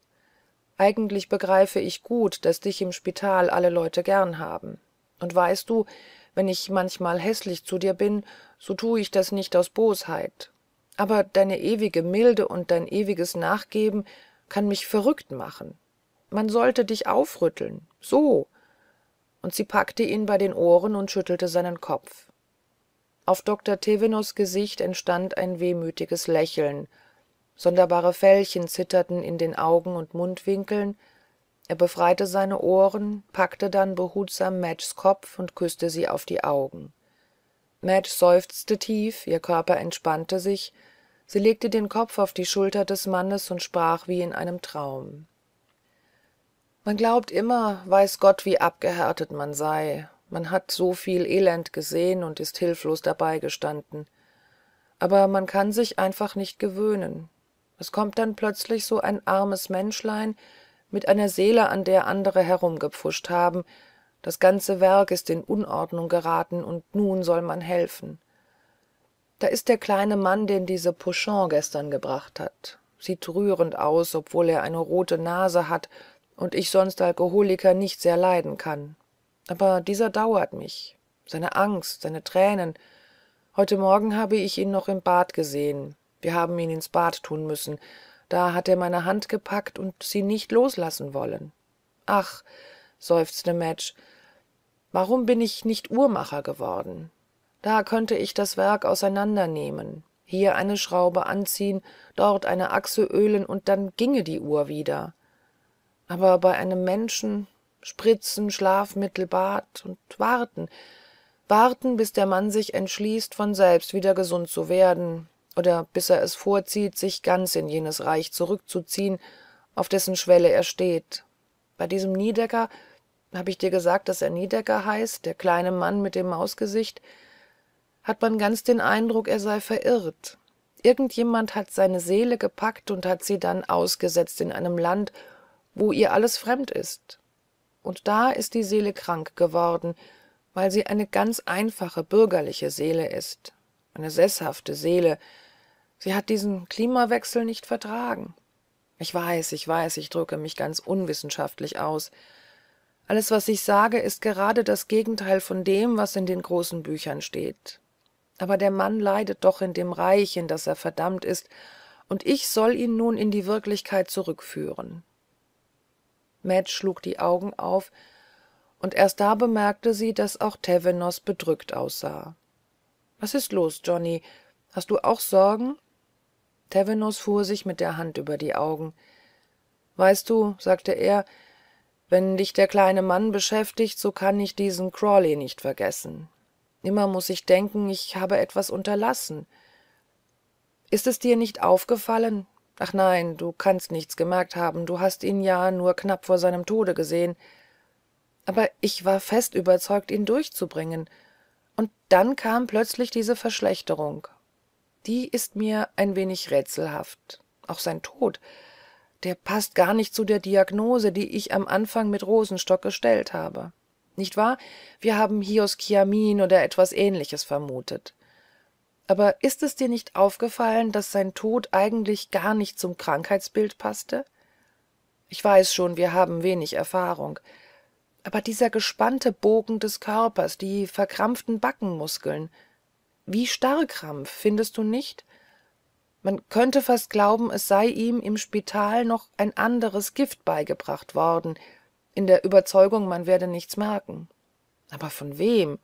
eigentlich begreife ich gut daß dich im spital alle leute gern haben und weißt du wenn ich manchmal häßlich zu dir bin so tue ich das nicht aus bosheit aber deine ewige milde und dein ewiges nachgeben kann mich verrückt machen man sollte dich aufrütteln so und sie packte ihn bei den ohren und schüttelte seinen kopf auf Dr. tevenus gesicht entstand ein wehmütiges lächeln sonderbare fältchen zitterten in den augen und mundwinkeln er befreite seine ohren packte dann behutsam madges kopf und küßte sie auf die augen madge seufzte tief ihr körper entspannte sich sie legte den kopf auf die schulter des mannes und sprach wie in einem traum man glaubt immer weiß gott wie abgehärtet man sei man hat so viel elend gesehen und ist hilflos dabeigestanden aber man kann sich einfach nicht gewöhnen es kommt dann plötzlich so ein armes menschlein mit einer seele an der andere herumgepfuscht haben das ganze werk ist in unordnung geraten und nun soll man helfen da ist der kleine mann den diese Pochon gestern gebracht hat sieht rührend aus obwohl er eine rote nase hat und ich sonst alkoholiker nicht sehr leiden kann aber dieser dauert mich seine angst seine tränen heute morgen habe ich ihn noch im bad gesehen wir haben ihn ins bad tun müssen da hat er meine hand gepackt und sie nicht loslassen wollen ach seufzte madge warum bin ich nicht uhrmacher geworden da könnte ich das werk auseinandernehmen hier eine schraube anziehen dort eine achse ölen und dann ginge die uhr wieder aber bei einem menschen spritzen schlafmittel bad und warten warten bis der mann sich entschließt von selbst wieder gesund zu werden oder bis er es vorzieht sich ganz in jenes reich zurückzuziehen auf dessen schwelle er steht bei diesem niedecker hab ich dir gesagt daß er niedecker heißt der kleine mann mit dem mausgesicht hat man ganz den eindruck er sei verirrt Irgendjemand hat seine seele gepackt und hat sie dann ausgesetzt in einem land wo ihr alles fremd ist und da ist die seele krank geworden weil sie eine ganz einfache bürgerliche seele ist eine seßhafte seele sie hat diesen klimawechsel nicht vertragen ich weiß ich weiß ich drücke mich ganz unwissenschaftlich aus alles was ich sage ist gerade das gegenteil von dem was in den großen büchern steht aber der mann leidet doch in dem reich in das er verdammt ist und ich soll ihn nun in die wirklichkeit zurückführen mad schlug die augen auf und erst da bemerkte sie daß auch tevenos bedrückt aussah was ist los johnny hast du auch sorgen tevenos fuhr sich mit der hand über die augen weißt du sagte er wenn dich der kleine mann beschäftigt so kann ich diesen crawley nicht vergessen immer muß ich denken ich habe etwas unterlassen ist es dir nicht aufgefallen ach nein du kannst nichts gemerkt haben du hast ihn ja nur knapp vor seinem tode gesehen aber ich war fest überzeugt ihn durchzubringen und dann kam plötzlich diese verschlechterung die ist mir ein wenig rätselhaft auch sein tod der passt gar nicht zu der diagnose die ich am anfang mit rosenstock gestellt habe nicht wahr wir haben hioskiamin oder etwas ähnliches vermutet aber ist es dir nicht aufgefallen daß sein tod eigentlich gar nicht zum krankheitsbild paßte ich weiß schon wir haben wenig erfahrung aber dieser gespannte bogen des körpers die verkrampften backenmuskeln wie starrkrampf findest du nicht man könnte fast glauben es sei ihm im spital noch ein anderes gift beigebracht worden in der überzeugung man werde nichts merken aber von wem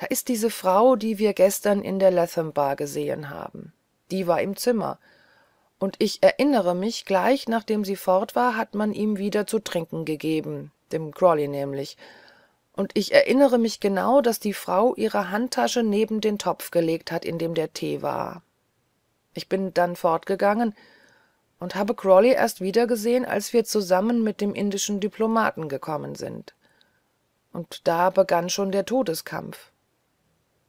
da ist diese frau die wir gestern in der latham bar gesehen haben die war im zimmer und ich erinnere mich gleich nachdem sie fort war hat man ihm wieder zu trinken gegeben dem Crawley nämlich und ich erinnere mich genau daß die frau ihre handtasche neben den topf gelegt hat in dem der tee war ich bin dann fortgegangen und habe Crawley erst wiedergesehen als wir zusammen mit dem indischen diplomaten gekommen sind und da begann schon der todeskampf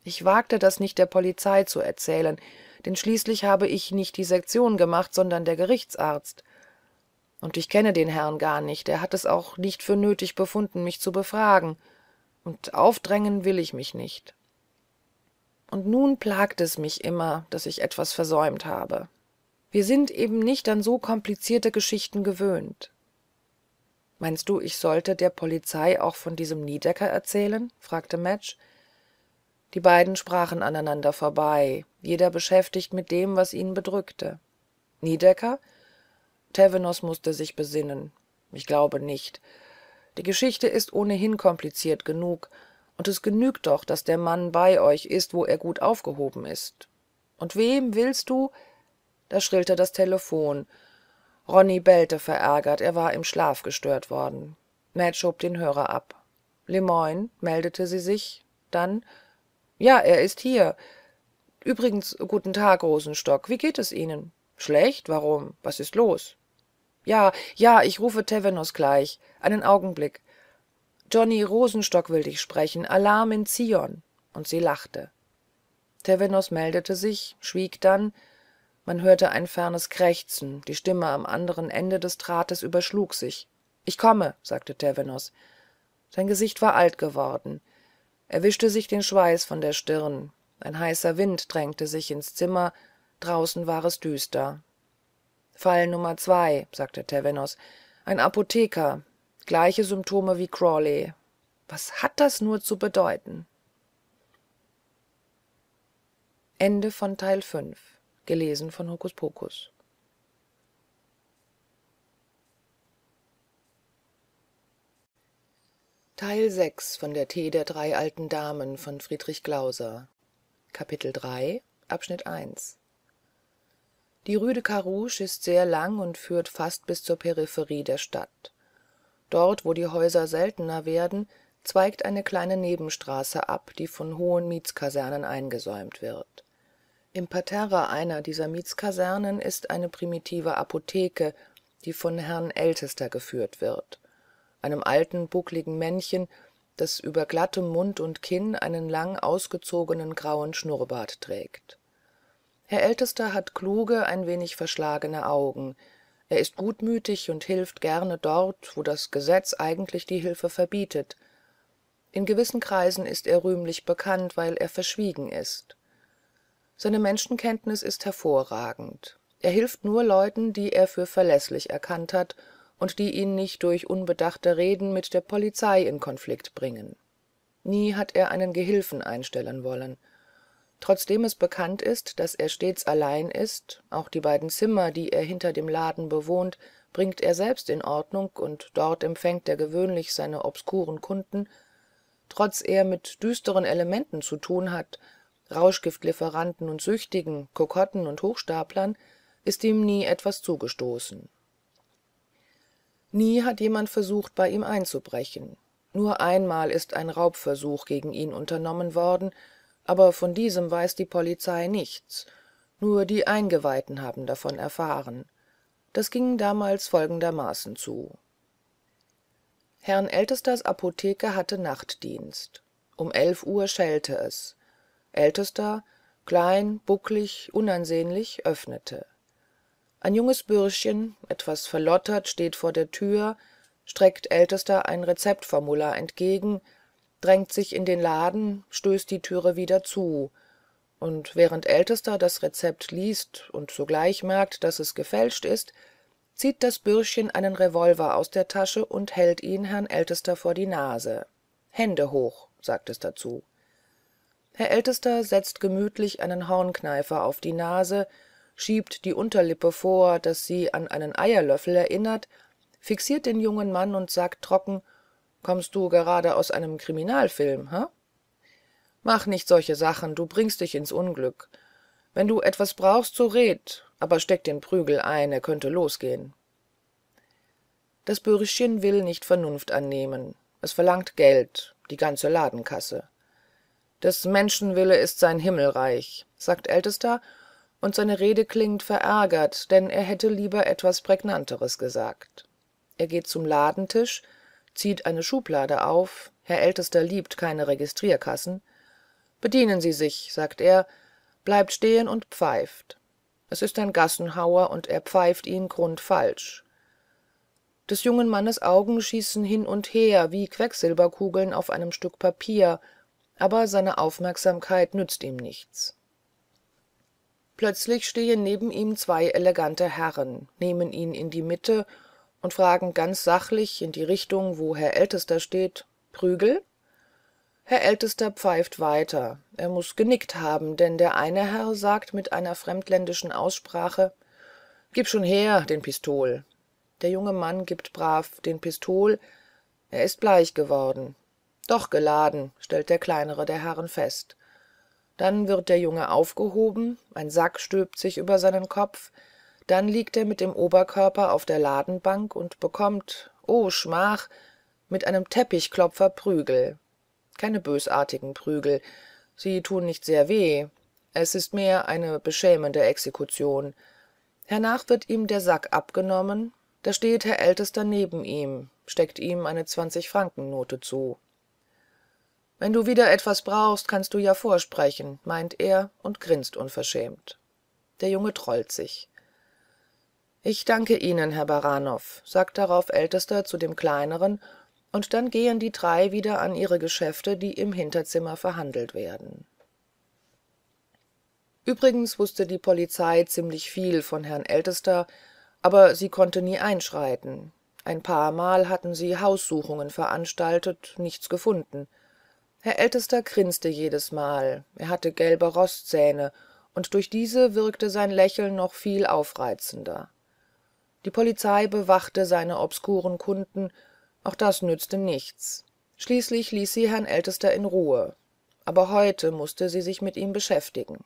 ich wagte das nicht der polizei zu erzählen denn schließlich habe ich nicht die sektion gemacht sondern der gerichtsarzt und ich kenne den herrn gar nicht er hat es auch nicht für nötig befunden mich zu befragen und aufdrängen will ich mich nicht und nun plagt es mich immer daß ich etwas versäumt habe wir sind eben nicht an so komplizierte geschichten gewöhnt meinst du ich sollte der polizei auch von diesem niedecker erzählen fragte Madge die beiden sprachen aneinander vorbei jeder beschäftigt mit dem was ihn bedrückte niedecker tevenos mußte sich besinnen ich glaube nicht die geschichte ist ohnehin kompliziert genug und es genügt doch daß der mann bei euch ist wo er gut aufgehoben ist und wem willst du da schrillte das Telefon. Ronny bellte verärgert er war im schlaf gestört worden Matt schob den hörer ab lemoine meldete sie sich dann ja er ist hier übrigens guten tag rosenstock wie geht es ihnen schlecht warum was ist los ja ja ich rufe tevenus gleich einen augenblick johnny rosenstock will dich sprechen alarm in zion und sie lachte tevenus meldete sich schwieg dann man hörte ein fernes krächzen die stimme am anderen ende des drahtes überschlug sich ich komme sagte tevenus sein gesicht war alt geworden er wischte sich den schweiß von der stirn ein heißer wind drängte sich ins zimmer draußen war es düster fall nummer zwei sagte tevenos ein apotheker gleiche symptome wie crawley was hat das nur zu bedeuten Ende von von Teil Gelesen Hokuspokus die rue de carrouge ist sehr lang und führt fast bis zur peripherie der stadt dort wo die häuser seltener werden zweigt eine kleine nebenstraße ab die von hohen mietskasernen eingesäumt wird im parterre einer dieser mietskasernen ist eine primitive apotheke die von herrn ältester geführt wird einem alten buckligen männchen das über glattem mund und kinn einen lang ausgezogenen grauen schnurrbart trägt herr ältester hat kluge ein wenig verschlagene augen er ist gutmütig und hilft gerne dort wo das gesetz eigentlich die hilfe verbietet in gewissen kreisen ist er rühmlich bekannt weil er verschwiegen ist seine menschenkenntnis ist hervorragend er hilft nur leuten die er für verläßlich erkannt hat und die ihn nicht durch unbedachte reden mit der polizei in konflikt bringen nie hat er einen gehilfen einstellen wollen trotzdem es bekannt ist daß er stets allein ist auch die beiden zimmer die er hinter dem laden bewohnt bringt er selbst in ordnung und dort empfängt er gewöhnlich seine obskuren kunden trotz er mit düsteren elementen zu tun hat rauschgiftlieferanten und süchtigen Kokotten und hochstaplern ist ihm nie etwas zugestoßen nie hat jemand versucht bei ihm einzubrechen nur einmal ist ein raubversuch gegen ihn unternommen worden aber von diesem weiß die polizei nichts nur die eingeweihten haben davon erfahren das ging damals folgendermaßen zu herrn ältesters apotheke hatte nachtdienst um elf uhr schellte es ältester klein bucklig unansehnlich öffnete ein junges bürschchen etwas verlottert steht vor der tür streckt ältester ein rezeptformular entgegen drängt sich in den laden stößt die türe wieder zu und während ältester das rezept liest und sogleich merkt daß es gefälscht ist zieht das bürschchen einen revolver aus der tasche und hält ihn herrn ältester vor die nase hände hoch sagt es dazu herr ältester setzt gemütlich einen hornkneifer auf die nase schiebt die unterlippe vor daß sie an einen eierlöffel erinnert fixiert den jungen mann und sagt trocken kommst du gerade aus einem kriminalfilm he mach nicht solche sachen du bringst dich ins unglück wenn du etwas brauchst so red aber steck den prügel ein er könnte losgehen das bürschchen will nicht vernunft annehmen es verlangt geld die ganze ladenkasse des menschen wille ist sein himmelreich sagt ältester und seine rede klingt verärgert denn er hätte lieber etwas prägnanteres gesagt er geht zum ladentisch zieht eine schublade auf herr ältester liebt keine registrierkassen bedienen sie sich sagt er bleibt stehen und pfeift es ist ein gassenhauer und er pfeift ihn grundfalsch des jungen mannes augen schießen hin und her wie quecksilberkugeln auf einem stück papier aber seine aufmerksamkeit nützt ihm nichts plötzlich stehen neben ihm zwei elegante herren nehmen ihn in die mitte und fragen ganz sachlich in die richtung wo herr ältester steht prügel herr ältester pfeift weiter er muß genickt haben denn der eine herr sagt mit einer fremdländischen aussprache gib schon her den pistol der junge mann gibt brav den pistol er ist bleich geworden doch geladen stellt der kleinere der herren fest dann wird der junge aufgehoben ein sack stülpt sich über seinen kopf dann liegt er mit dem oberkörper auf der ladenbank und bekommt o oh schmach mit einem teppichklopfer prügel keine bösartigen prügel sie tun nicht sehr weh es ist mehr eine beschämende exekution hernach wird ihm der sack abgenommen da steht herr ältester neben ihm steckt ihm eine zwanzigfrankennote zu wenn du wieder etwas brauchst kannst du ja vorsprechen meint er und grinst unverschämt der junge trollt sich ich danke ihnen herr baranov sagt darauf ältester zu dem kleineren und dann gehen die drei wieder an ihre geschäfte die im hinterzimmer verhandelt werden übrigens wußte die polizei ziemlich viel von herrn ältester aber sie konnte nie einschreiten ein paar Mal hatten sie haussuchungen veranstaltet nichts gefunden herr ältester grinste jedes Mal. er hatte gelbe Rostzähne und durch diese wirkte sein lächeln noch viel aufreizender die polizei bewachte seine obskuren kunden auch das nützte nichts schließlich ließ sie herrn ältester in ruhe aber heute mußte sie sich mit ihm beschäftigen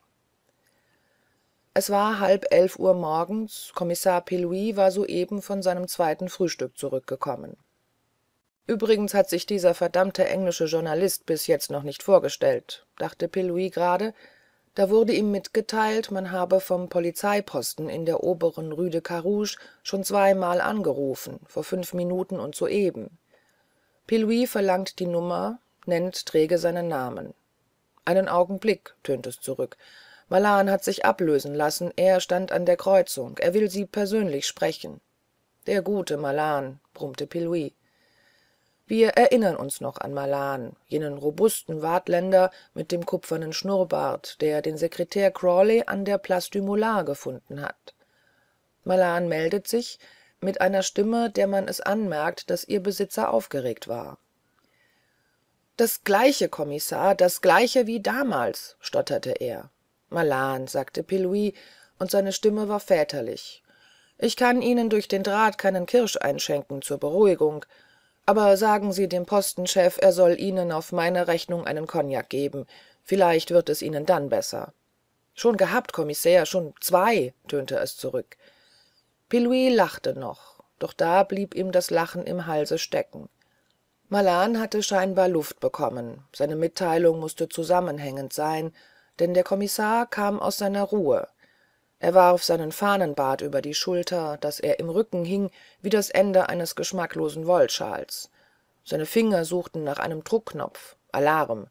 es war halb elf uhr morgens kommissar Pelouis war soeben von seinem zweiten frühstück zurückgekommen übrigens hat sich dieser verdammte englische journalist bis jetzt noch nicht vorgestellt dachte pillouid gerade da wurde ihm mitgeteilt man habe vom polizeiposten in der oberen rue de carouge schon zweimal angerufen vor fünf minuten und soeben pillouid verlangt die nummer nennt träge seinen namen einen augenblick tönt es zurück malan hat sich ablösen lassen er stand an der kreuzung er will sie persönlich sprechen der gute malan brummte wir erinnern uns noch an malan jenen robusten waadtländer mit dem kupfernen schnurrbart der den sekretär crawley an der place du moulas gefunden hat malan meldet sich mit einer stimme der man es anmerkt daß ihr besitzer aufgeregt war das gleiche kommissar das gleiche wie damals stotterte er malan sagte Pelouis, und seine stimme war väterlich ich kann ihnen durch den draht keinen kirsch einschenken zur beruhigung aber sagen sie dem postenchef er soll ihnen auf meine rechnung einen kognak geben vielleicht wird es ihnen dann besser schon gehabt kommissär schon zwei tönte es zurück Pilouis lachte noch doch da blieb ihm das lachen im halse stecken malan hatte scheinbar luft bekommen seine mitteilung mußte zusammenhängend sein denn der kommissar kam aus seiner ruhe er warf seinen fahnenbart über die schulter daß er im rücken hing wie das ende eines geschmacklosen wollschals seine finger suchten nach einem druckknopf alarm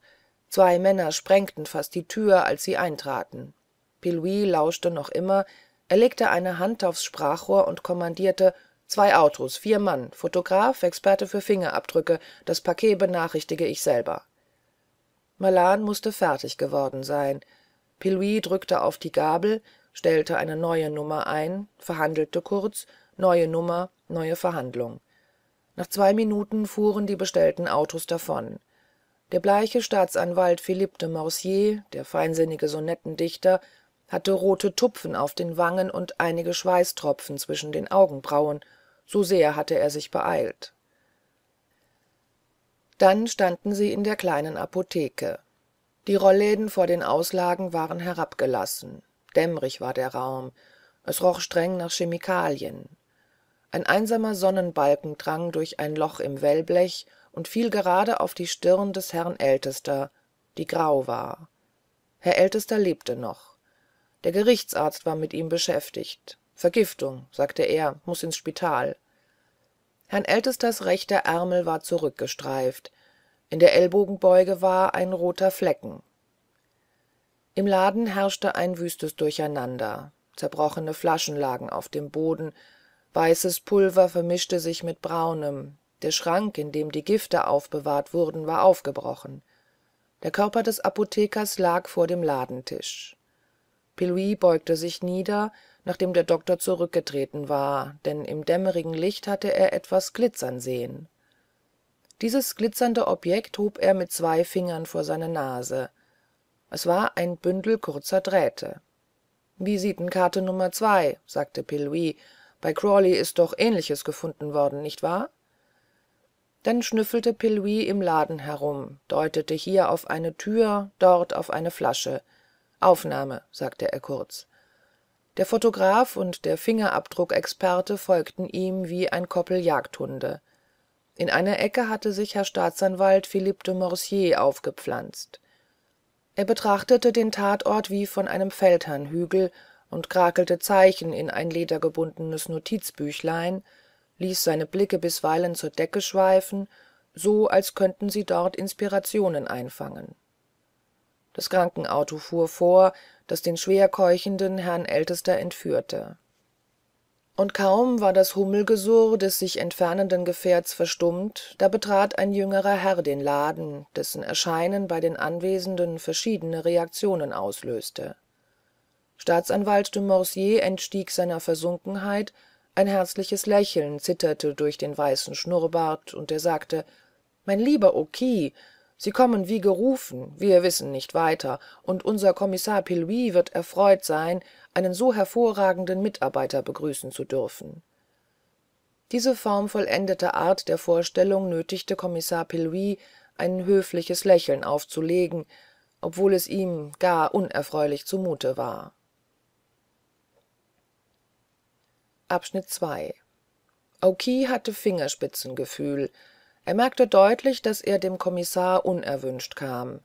zwei männer sprengten fast die tür als sie eintraten pillouix lauschte noch immer er legte eine hand aufs sprachrohr und kommandierte zwei autos vier mann photograph experte für fingerabdrücke das paket benachrichtige ich selber malan mußte fertig geworden sein pillouix drückte auf die gabel stellte eine neue nummer ein verhandelte kurz neue nummer neue verhandlung nach zwei minuten fuhren die bestellten autos davon der bleiche staatsanwalt philippe de Morsier, der feinsinnige sonettendichter hatte rote tupfen auf den wangen und einige schweißtropfen zwischen den augenbrauen so sehr hatte er sich beeilt dann standen sie in der kleinen apotheke die Rollläden vor den auslagen waren herabgelassen dämmerig war der raum es roch streng nach chemikalien ein einsamer sonnenbalken drang durch ein loch im wellblech und fiel gerade auf die stirn des herrn Ältester, die grau war herr ältester lebte noch der gerichtsarzt war mit ihm beschäftigt vergiftung sagte er muß ins spital herrn ältesters rechter ärmel war zurückgestreift in der ellbogenbeuge war ein roter flecken im laden herrschte ein wüstes durcheinander zerbrochene flaschen lagen auf dem boden weißes pulver vermischte sich mit braunem der schrank in dem die gifte aufbewahrt wurden war aufgebrochen der körper des apothekers lag vor dem ladentisch Pilouis beugte sich nieder nachdem der doktor zurückgetreten war denn im dämmerigen licht hatte er etwas glitzern sehen dieses glitzernde objekt hob er mit zwei fingern vor seine nase es war ein bündel kurzer drähte visitenkarte nummer zwei sagte pillouid bei crawley ist doch ähnliches gefunden worden nicht wahr dann schnüffelte pillouid im laden herum deutete hier auf eine tür dort auf eine flasche aufnahme sagte er kurz der Fotograf und der fingerabdruckexperte folgten ihm wie ein koppel jagdhunde in einer ecke hatte sich herr staatsanwalt philippe de morsier aufgepflanzt er betrachtete den tatort wie von einem feldherrnhügel und krakelte zeichen in ein ledergebundenes notizbüchlein ließ seine blicke bisweilen zur decke schweifen so als könnten sie dort inspirationen einfangen das krankenauto fuhr vor das den schwerkeuchenden herrn ältester entführte und kaum war das hummelgesurr des sich entfernenden gefährts verstummt da betrat ein jüngerer herr den laden dessen erscheinen bei den anwesenden verschiedene reaktionen auslöste staatsanwalt de morsier entstieg seiner versunkenheit ein herzliches lächeln zitterte durch den weißen schnurrbart und er sagte mein lieber sie kommen wie gerufen wir wissen nicht weiter und unser kommissar Pilouis wird erfreut sein einen so hervorragenden mitarbeiter begrüßen zu dürfen diese formvollendete art der vorstellung nötigte kommissar Pilouis, ein höfliches lächeln aufzulegen obwohl es ihm gar unerfreulich zumute war okii hatte fingerspitzengefühl er merkte deutlich daß er dem kommissar unerwünscht kam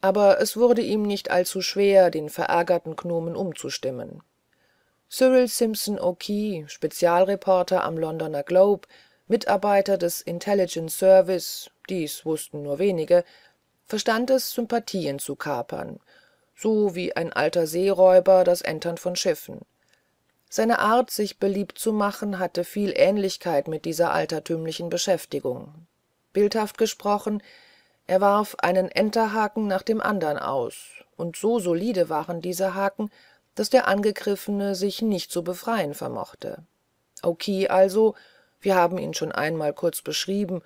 aber es wurde ihm nicht allzu schwer den verärgerten gnomen umzustimmen cyril simpson o'kee spezialreporter am londoner globe mitarbeiter des Intelligence service dies wußten nur wenige verstand es sympathien zu kapern so wie ein alter seeräuber das entern von schiffen seine art sich beliebt zu machen hatte viel ähnlichkeit mit dieser altertümlichen beschäftigung bildhaft gesprochen er warf einen enterhaken nach dem anderen aus und so solide waren diese haken daß der angegriffene sich nicht zu befreien vermochte Oki also wir haben ihn schon einmal kurz beschrieben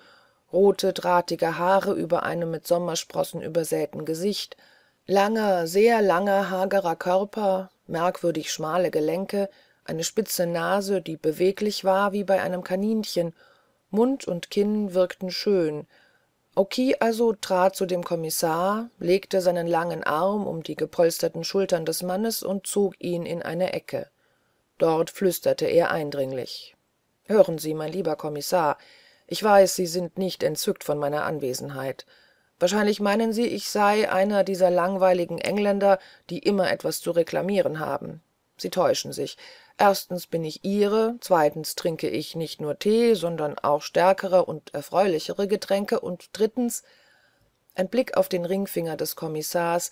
rote drahtige haare über einem mit sommersprossen übersäten gesicht langer sehr langer hagerer körper merkwürdig schmale gelenke eine spitze nase die beweglich war wie bei einem kaninchen mund und kinn wirkten schön Oki also trat zu dem kommissar legte seinen langen arm um die gepolsterten schultern des mannes und zog ihn in eine ecke dort flüsterte er eindringlich hören sie mein lieber kommissar ich weiß sie sind nicht entzückt von meiner anwesenheit wahrscheinlich meinen sie ich sei einer dieser langweiligen engländer die immer etwas zu reklamieren haben sie täuschen sich erstens bin ich ihre zweitens trinke ich nicht nur tee sondern auch stärkere und erfreulichere getränke und drittens ein blick auf den ringfinger des kommissars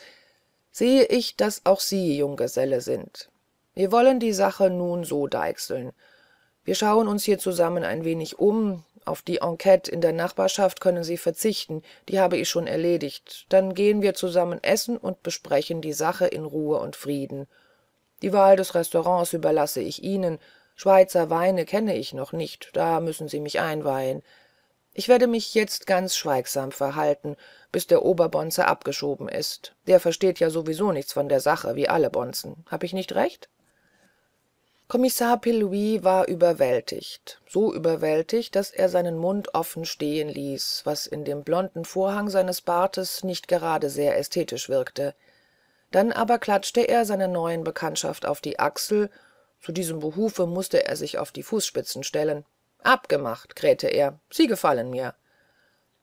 sehe ich daß auch sie junggeselle sind wir wollen die sache nun so deichseln wir schauen uns hier zusammen ein wenig um auf die enquete in der nachbarschaft können sie verzichten die habe ich schon erledigt dann gehen wir zusammen essen und besprechen die sache in ruhe und frieden die wahl des restaurants überlasse ich ihnen schweizer weine kenne ich noch nicht da müssen sie mich einweihen ich werde mich jetzt ganz schweigsam verhalten bis der oberbonze abgeschoben ist der versteht ja sowieso nichts von der sache wie alle bonzen hab ich nicht recht kommissar pillouix war überwältigt so überwältigt daß er seinen mund offen stehen ließ was in dem blonden vorhang seines bartes nicht gerade sehr ästhetisch wirkte dann aber klatschte er seiner neuen bekanntschaft auf die achsel zu diesem behufe mußte er sich auf die fußspitzen stellen abgemacht krähte er sie gefallen mir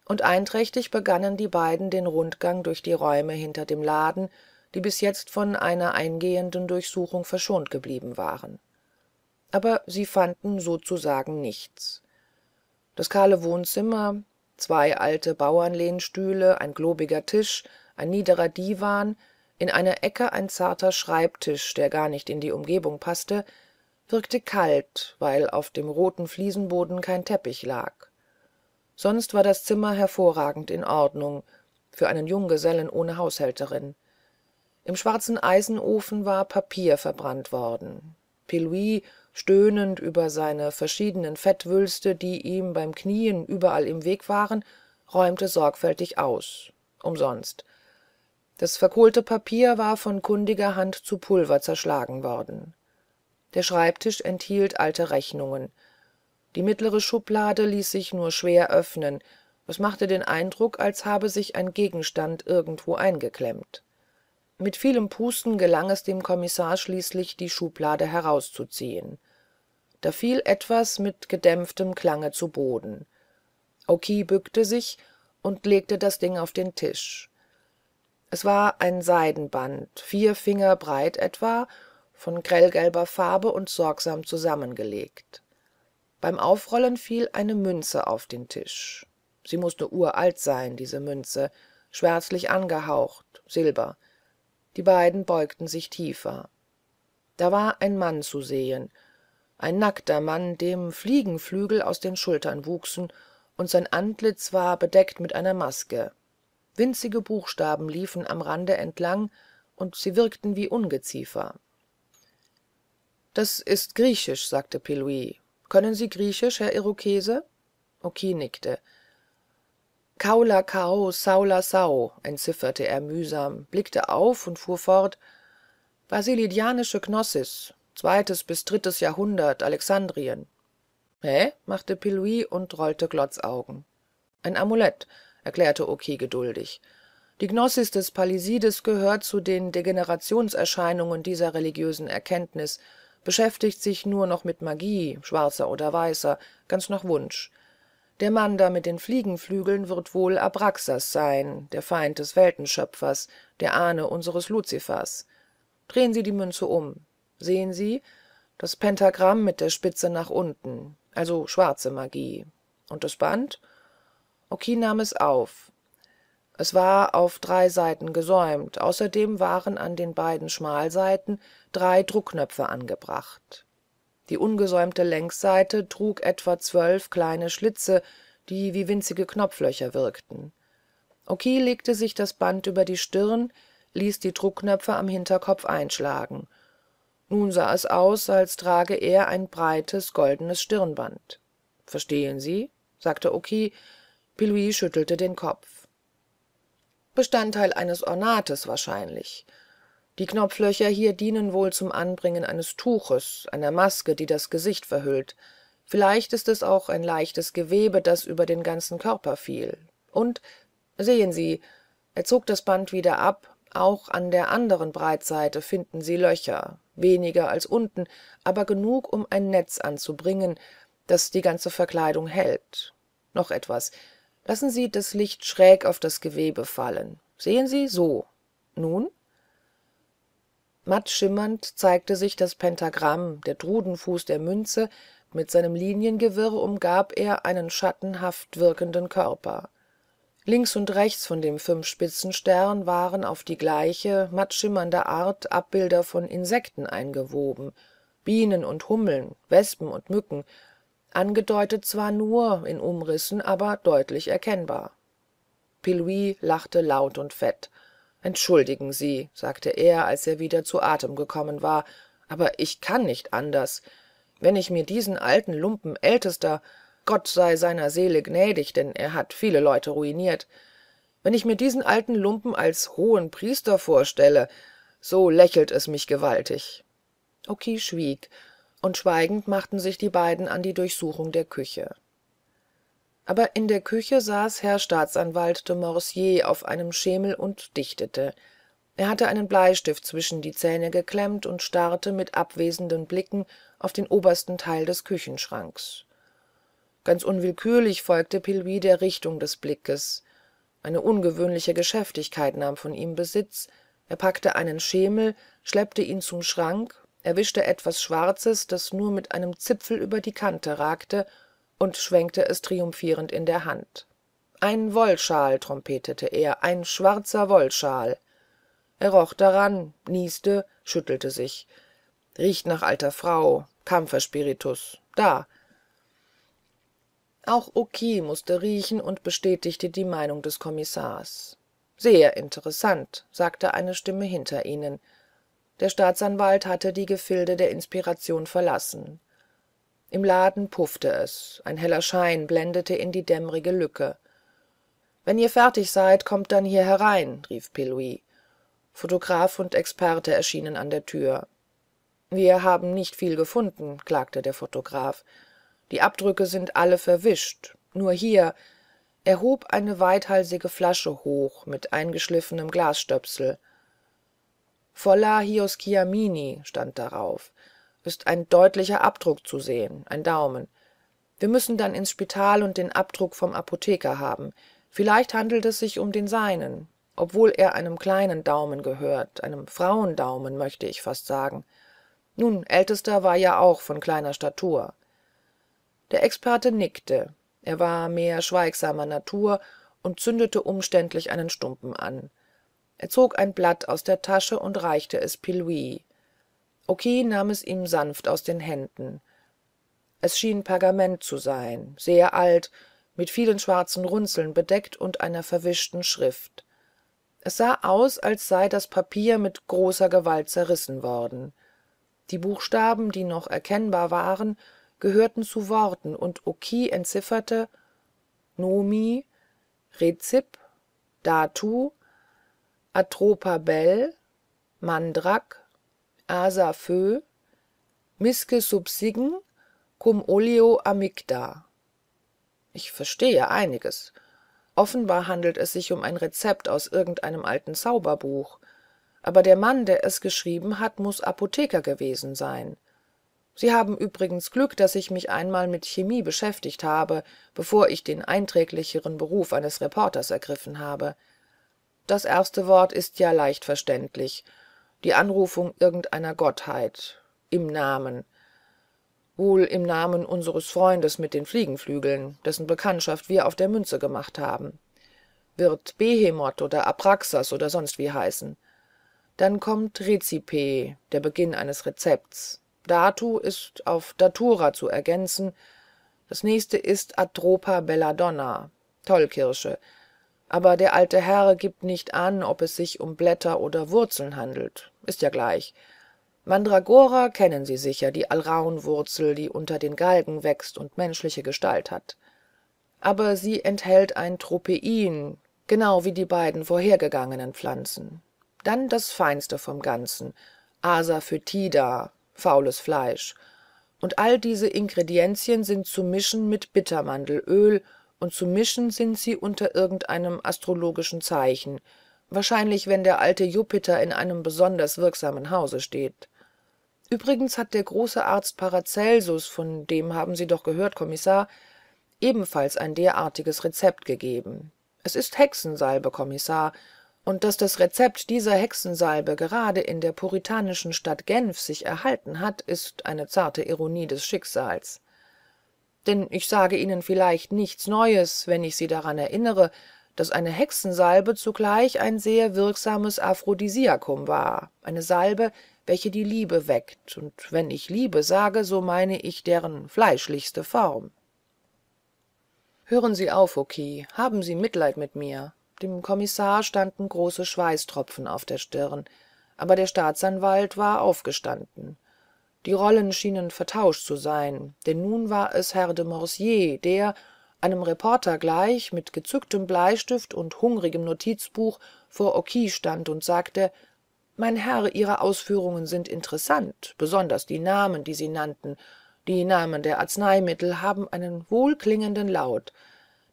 und einträchtig begannen die beiden den rundgang durch die räume hinter dem laden die bis jetzt von einer eingehenden durchsuchung verschont geblieben waren aber sie fanden sozusagen nichts das kahle wohnzimmer zwei alte bauernlehnstühle ein globiger tisch ein niederer Divan – in einer ecke ein zarter schreibtisch der gar nicht in die umgebung paßte wirkte kalt weil auf dem roten fliesenboden kein teppich lag sonst war das zimmer hervorragend in ordnung für einen junggesellen ohne haushälterin im schwarzen eisenofen war papier verbrannt worden pillouix stöhnend über seine verschiedenen fettwülste die ihm beim knien überall im Weg waren räumte sorgfältig aus umsonst das verkohlte papier war von kundiger hand zu pulver zerschlagen worden der schreibtisch enthielt alte rechnungen die mittlere schublade ließ sich nur schwer öffnen es machte den eindruck als habe sich ein gegenstand irgendwo eingeklemmt mit vielem pusten gelang es dem kommissar schließlich die schublade herauszuziehen da fiel etwas mit gedämpftem klange zu boden Oki bückte sich und legte das ding auf den tisch es war ein seidenband vier finger breit etwa von grellgelber farbe und sorgsam zusammengelegt beim aufrollen fiel eine münze auf den tisch sie mußte uralt sein diese münze schwärzlich angehaucht silber die beiden beugten sich tiefer da war ein mann zu sehen ein nackter mann dem fliegenflügel aus den schultern wuchsen und sein antlitz war bedeckt mit einer maske winzige buchstaben liefen am rande entlang und sie wirkten wie ungeziefer das ist griechisch sagte pillouit können sie griechisch herr irokese okiu nickte kaula kao, saula sau entzifferte er mühsam blickte auf und fuhr fort basilidianische knossis zweites bis drittes jahrhundert alexandrien hä machte pillouit und rollte glotzaugen ein amulett erklärte okiu geduldig die gnosis des palisides gehört zu den degenerationserscheinungen dieser religiösen erkenntnis beschäftigt sich nur noch mit magie schwarzer oder weißer ganz nach wunsch der mann da mit den fliegenflügeln wird wohl abraxas sein der feind des weltenschöpfers der ahne unseres luzifers drehen sie die münze um sehen sie das pentagramm mit der spitze nach unten also schwarze magie und das band oki nahm es auf es war auf drei seiten gesäumt außerdem waren an den beiden schmalseiten drei druckknöpfe angebracht die ungesäumte längsseite trug etwa zwölf kleine schlitze die wie winzige knopflöcher wirkten Oki legte sich das band über die stirn ließ die druckknöpfe am hinterkopf einschlagen nun sah es aus als trage er ein breites goldenes stirnband verstehen sie sagte Oki, Pilouis schüttelte den kopf bestandteil eines ornates wahrscheinlich die knopflöcher hier dienen wohl zum anbringen eines tuches einer maske die das gesicht verhüllt vielleicht ist es auch ein leichtes gewebe das über den ganzen körper fiel und sehen sie er zog das band wieder ab auch an der anderen breitseite finden sie löcher weniger als unten aber genug um ein netz anzubringen das die ganze verkleidung hält noch etwas lassen sie das licht schräg auf das gewebe fallen sehen sie so nun matt schimmernd zeigte sich das pentagramm der drudenfuß der münze mit seinem liniengewirr umgab er einen schattenhaft wirkenden körper links und rechts von dem fünfspitzenstern waren auf die gleiche matt schimmernde art abbilder von insekten eingewoben bienen und hummeln wespen und mücken angedeutet zwar nur in umrissen aber deutlich erkennbar Pilouis lachte laut und fett entschuldigen sie sagte er als er wieder zu atem gekommen war aber ich kann nicht anders wenn ich mir diesen alten lumpen ältester gott sei seiner seele gnädig denn er hat viele leute ruiniert wenn ich mir diesen alten lumpen als hohen Priester vorstelle so lächelt es mich gewaltig okiek schwieg und schweigend machten sich die beiden an die durchsuchung der küche aber in der küche saß herr staatsanwalt de mauressier auf einem schemel und dichtete er hatte einen bleistift zwischen die zähne geklemmt und starrte mit abwesenden blicken auf den obersten teil des küchenschranks ganz unwillkürlich folgte pilluid der richtung des blickes eine ungewöhnliche geschäftigkeit nahm von ihm besitz er packte einen schemel schleppte ihn zum schrank erwischte etwas schwarzes das nur mit einem zipfel über die kante ragte und schwenkte es triumphierend in der hand ein wollschal trompetete er ein schwarzer wollschal er roch daran nieste schüttelte sich riecht nach alter frau kampferspiritus da auch okiu mußte riechen und bestätigte die meinung des kommissars sehr interessant sagte eine stimme hinter ihnen der staatsanwalt hatte die gefilde der inspiration verlassen im laden puffte es ein heller schein blendete in die dämmerige lücke wenn ihr fertig seid kommt dann hier herein rief pillouid photograph und experte erschienen an der tür wir haben nicht viel gefunden klagte der photograph die abdrücke sind alle verwischt nur hier er hob eine weithalsige flasche hoch mit eingeschliffenem Glasstöpsel, faula hioschiamini stand darauf ist ein deutlicher abdruck zu sehen ein daumen wir müssen dann ins spital und den abdruck vom apotheker haben vielleicht handelt es sich um den seinen obwohl er einem kleinen daumen gehört einem frauendaumen möchte ich fast sagen nun ältester war ja auch von kleiner statur der experte nickte er war mehr schweigsamer natur und zündete umständlich einen stumpen an er zog ein blatt aus der tasche und reichte es pillouix okiu nahm es ihm sanft aus den händen es schien pergament zu sein sehr alt mit vielen schwarzen runzeln bedeckt und einer verwischten schrift es sah aus als sei das papier mit großer gewalt zerrissen worden die buchstaben die noch erkennbar waren gehörten zu worten und okiu entzifferte nomi rezip datu atropabell mandrak Asa asafoe miske subsigen cum Olio amygda ich verstehe einiges offenbar handelt es sich um ein rezept aus irgendeinem alten zauberbuch aber der mann der es geschrieben hat muß apotheker gewesen sein sie haben übrigens glück daß ich mich einmal mit chemie beschäftigt habe bevor ich den einträglicheren beruf eines reporters ergriffen habe das erste wort ist ja leicht verständlich die anrufung irgendeiner gottheit im namen wohl im namen unseres freundes mit den fliegenflügeln dessen bekanntschaft wir auf der münze gemacht haben wird behemoth oder Apraxas oder sonst wie heißen dann kommt Rezipe, der beginn eines rezepts datu ist auf datura zu ergänzen das nächste ist atropa belladonna tollkirsche aber der alte herr gibt nicht an ob es sich um blätter oder wurzeln handelt ist ja gleich mandragora kennen sie sicher die alraunwurzel die unter den galgen wächst und menschliche gestalt hat aber sie enthält ein tropein genau wie die beiden vorhergegangenen pflanzen dann das feinste vom ganzen asafoetida faules fleisch und alle diese ingredienzien sind zu mischen mit bittermandelöl und zu mischen sind sie unter irgendeinem astrologischen zeichen wahrscheinlich wenn der alte jupiter in einem besonders wirksamen hause steht übrigens hat der große arzt paracelsus von dem haben sie doch gehört kommissar ebenfalls ein derartiges rezept gegeben es ist hexensalbe kommissar und daß das rezept dieser hexensalbe gerade in der puritanischen stadt genf sich erhalten hat ist eine zarte ironie des schicksals denn ich sage ihnen vielleicht nichts neues wenn ich sie daran erinnere daß eine hexensalbe zugleich ein sehr wirksames aphrodisiakum war eine salbe welche die liebe weckt und wenn ich liebe sage so meine ich deren fleischlichste form hören sie auf okiu haben sie mitleid mit mir dem kommissar standen große schweißtropfen auf der stirn aber der staatsanwalt war aufgestanden die rollen schienen vertauscht zu sein denn nun war es herr de mauzey der einem reporter gleich mit gezücktem bleistift und hungrigem notizbuch vor Oki stand und sagte mein herr ihre ausführungen sind interessant besonders die namen die sie nannten die namen der arzneimittel haben einen wohlklingenden laut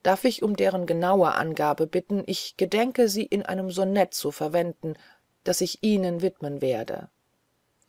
darf ich um deren genaue angabe bitten ich gedenke sie in einem sonett zu verwenden das ich ihnen widmen werde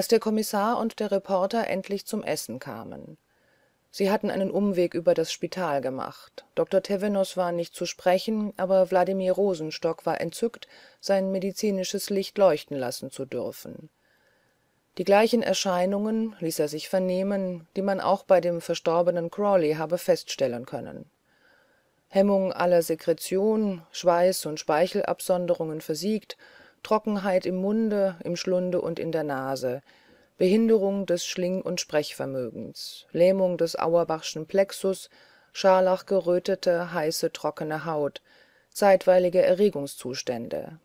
als der kommissar und der reporter endlich zum essen kamen sie hatten einen umweg über das spital gemacht Dr. tevenus war nicht zu sprechen aber wladimir rosenstock war entzückt sein medizinisches licht leuchten lassen zu dürfen die gleichen erscheinungen ließ er sich vernehmen die man auch bei dem verstorbenen crawley habe feststellen können hemmung aller sekretion schweiß und speichelabsonderungen versiegt trockenheit im munde im schlunde und in der nase behinderung des schling und sprechvermögens lähmung des auerbachschen plexus scharlachgerötete heiße trockene haut zeitweilige erregungszustände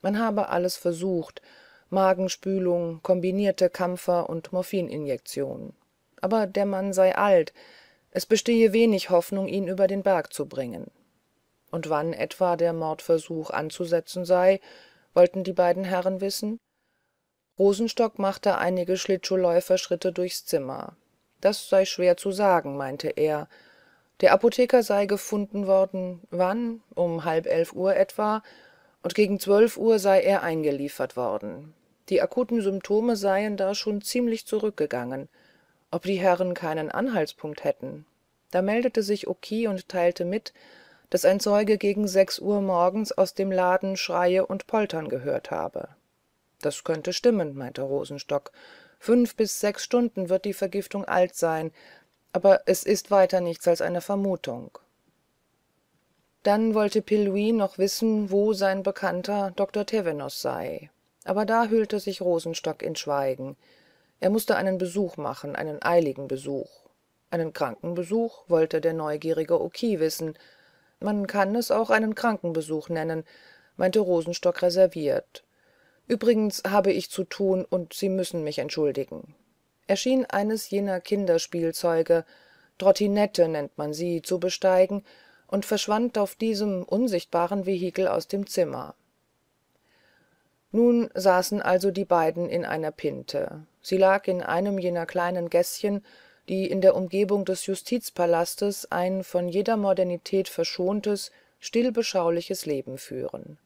man habe alles versucht magenspülung kombinierte kampfer und morphininjektion aber der mann sei alt es bestehe wenig hoffnung ihn über den berg zu bringen und wann etwa der mordversuch anzusetzen sei wollten die beiden herren wissen rosenstock machte einige schlittschuhläuferschritte durchs zimmer das sei schwer zu sagen meinte er der apotheker sei gefunden worden wann um halb elf uhr etwa und gegen zwölf uhr sei er eingeliefert worden die akuten symptome seien da schon ziemlich zurückgegangen ob die herren keinen anhaltspunkt hätten da meldete sich okii und teilte mit daß ein zeuge gegen sechs uhr morgens aus dem laden schreie und poltern gehört habe das könnte stimmen meinte rosenstock fünf bis sechs stunden wird die vergiftung alt sein aber es ist weiter nichts als eine vermutung dann wollte pillouid noch wissen wo sein bekannter Dr. tevenos sei aber da hüllte sich rosenstock in schweigen er mußte einen besuch machen einen eiligen besuch einen krankenbesuch wollte der neugierige okii wissen man kann es auch einen krankenbesuch nennen meinte rosenstock reserviert übrigens habe ich zu tun und sie müssen mich entschuldigen er schien eines jener kinderspielzeuge trottinette nennt man sie zu besteigen und verschwand auf diesem unsichtbaren vehikel aus dem zimmer nun saßen also die beiden in einer pinte sie lag in einem jener kleinen gäßchen die in der umgebung des justizpalastes ein von jeder modernität verschontes stillbeschauliches leben führen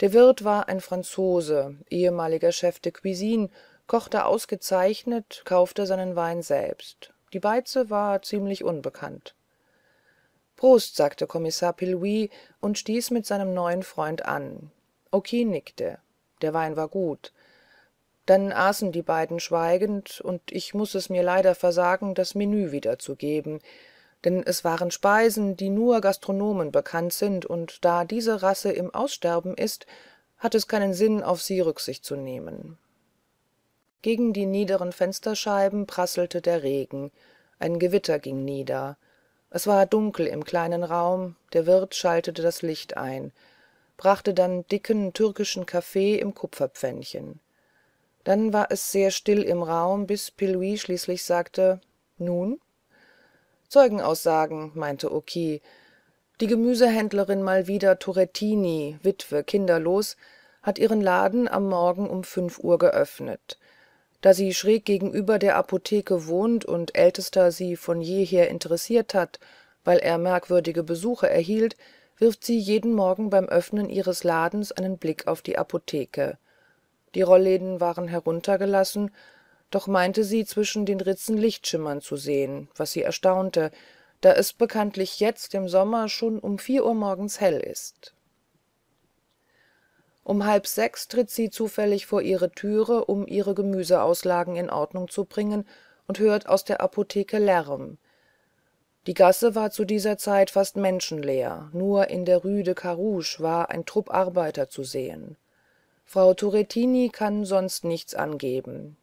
der wirt war ein franzose ehemaliger chef de cuisine kochte ausgezeichnet kaufte seinen wein selbst die beize war ziemlich unbekannt prost sagte kommissar Pilouis und stieß mit seinem neuen freund an okis nickte der wein war gut dann aßen die beiden schweigend und ich muß es mir leider versagen das menü wiederzugeben denn es waren speisen die nur gastronomen bekannt sind und da diese rasse im aussterben ist hat es keinen sinn auf sie rücksicht zu nehmen gegen die niederen fensterscheiben prasselte der regen ein gewitter ging nieder es war dunkel im kleinen raum der wirt schaltete das licht ein brachte dann dicken türkischen kaffee im Kupferpfännchen dann war es sehr still im raum bis pillouit schließlich sagte nun zeugenaussagen meinte Oki. die gemüsehändlerin malvida Torettini, witwe kinderlos hat ihren laden am morgen um fünf uhr geöffnet da sie schräg gegenüber der apotheke wohnt und ältester sie von jeher interessiert hat weil er merkwürdige besuche erhielt wirft sie jeden morgen beim öffnen ihres ladens einen blick auf die apotheke die rollläden waren heruntergelassen doch meinte sie zwischen den ritzen licht schimmern zu sehen was sie erstaunte da es bekanntlich jetzt im sommer schon um vier uhr morgens hell ist um halb sechs tritt sie zufällig vor ihre türe um ihre gemüseauslagen in ordnung zu bringen und hört aus der apotheke lärm die gasse war zu dieser zeit fast menschenleer nur in der rue de Carouche war ein trupp arbeiter zu sehen frau torettini kann sonst nichts angeben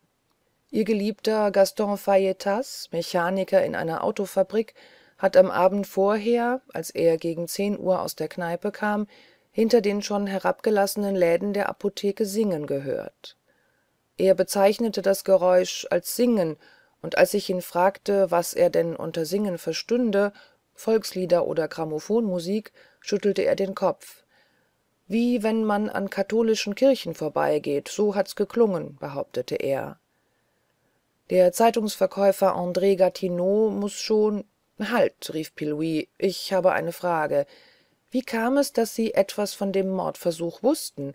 ihr geliebter gaston fayetas mechaniker in einer autofabrik hat am abend vorher als er gegen zehn uhr aus der kneipe kam hinter den schon herabgelassenen läden der apotheke singen gehört er bezeichnete das geräusch als singen und als ich ihn fragte was er denn unter singen verstünde volkslieder oder grammophonmusik schüttelte er den kopf wie wenn man an katholischen kirchen vorbeigeht so hat's geklungen behauptete er der zeitungsverkäufer André gatineau muß schon halt rief pilou ich habe eine frage wie kam es daß sie etwas von dem mordversuch wußten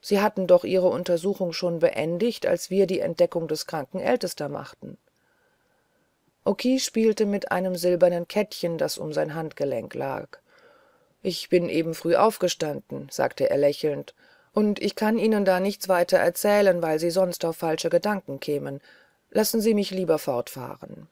sie hatten doch ihre untersuchung schon beendigt als wir die entdeckung des kranken ältesten machten okies spielte mit einem silbernen kettchen das um sein handgelenk lag ich bin eben früh aufgestanden sagte er lächelnd und ich kann ihnen da nichts weiter erzählen weil sie sonst auf falsche gedanken kämen lassen sie mich lieber fortfahren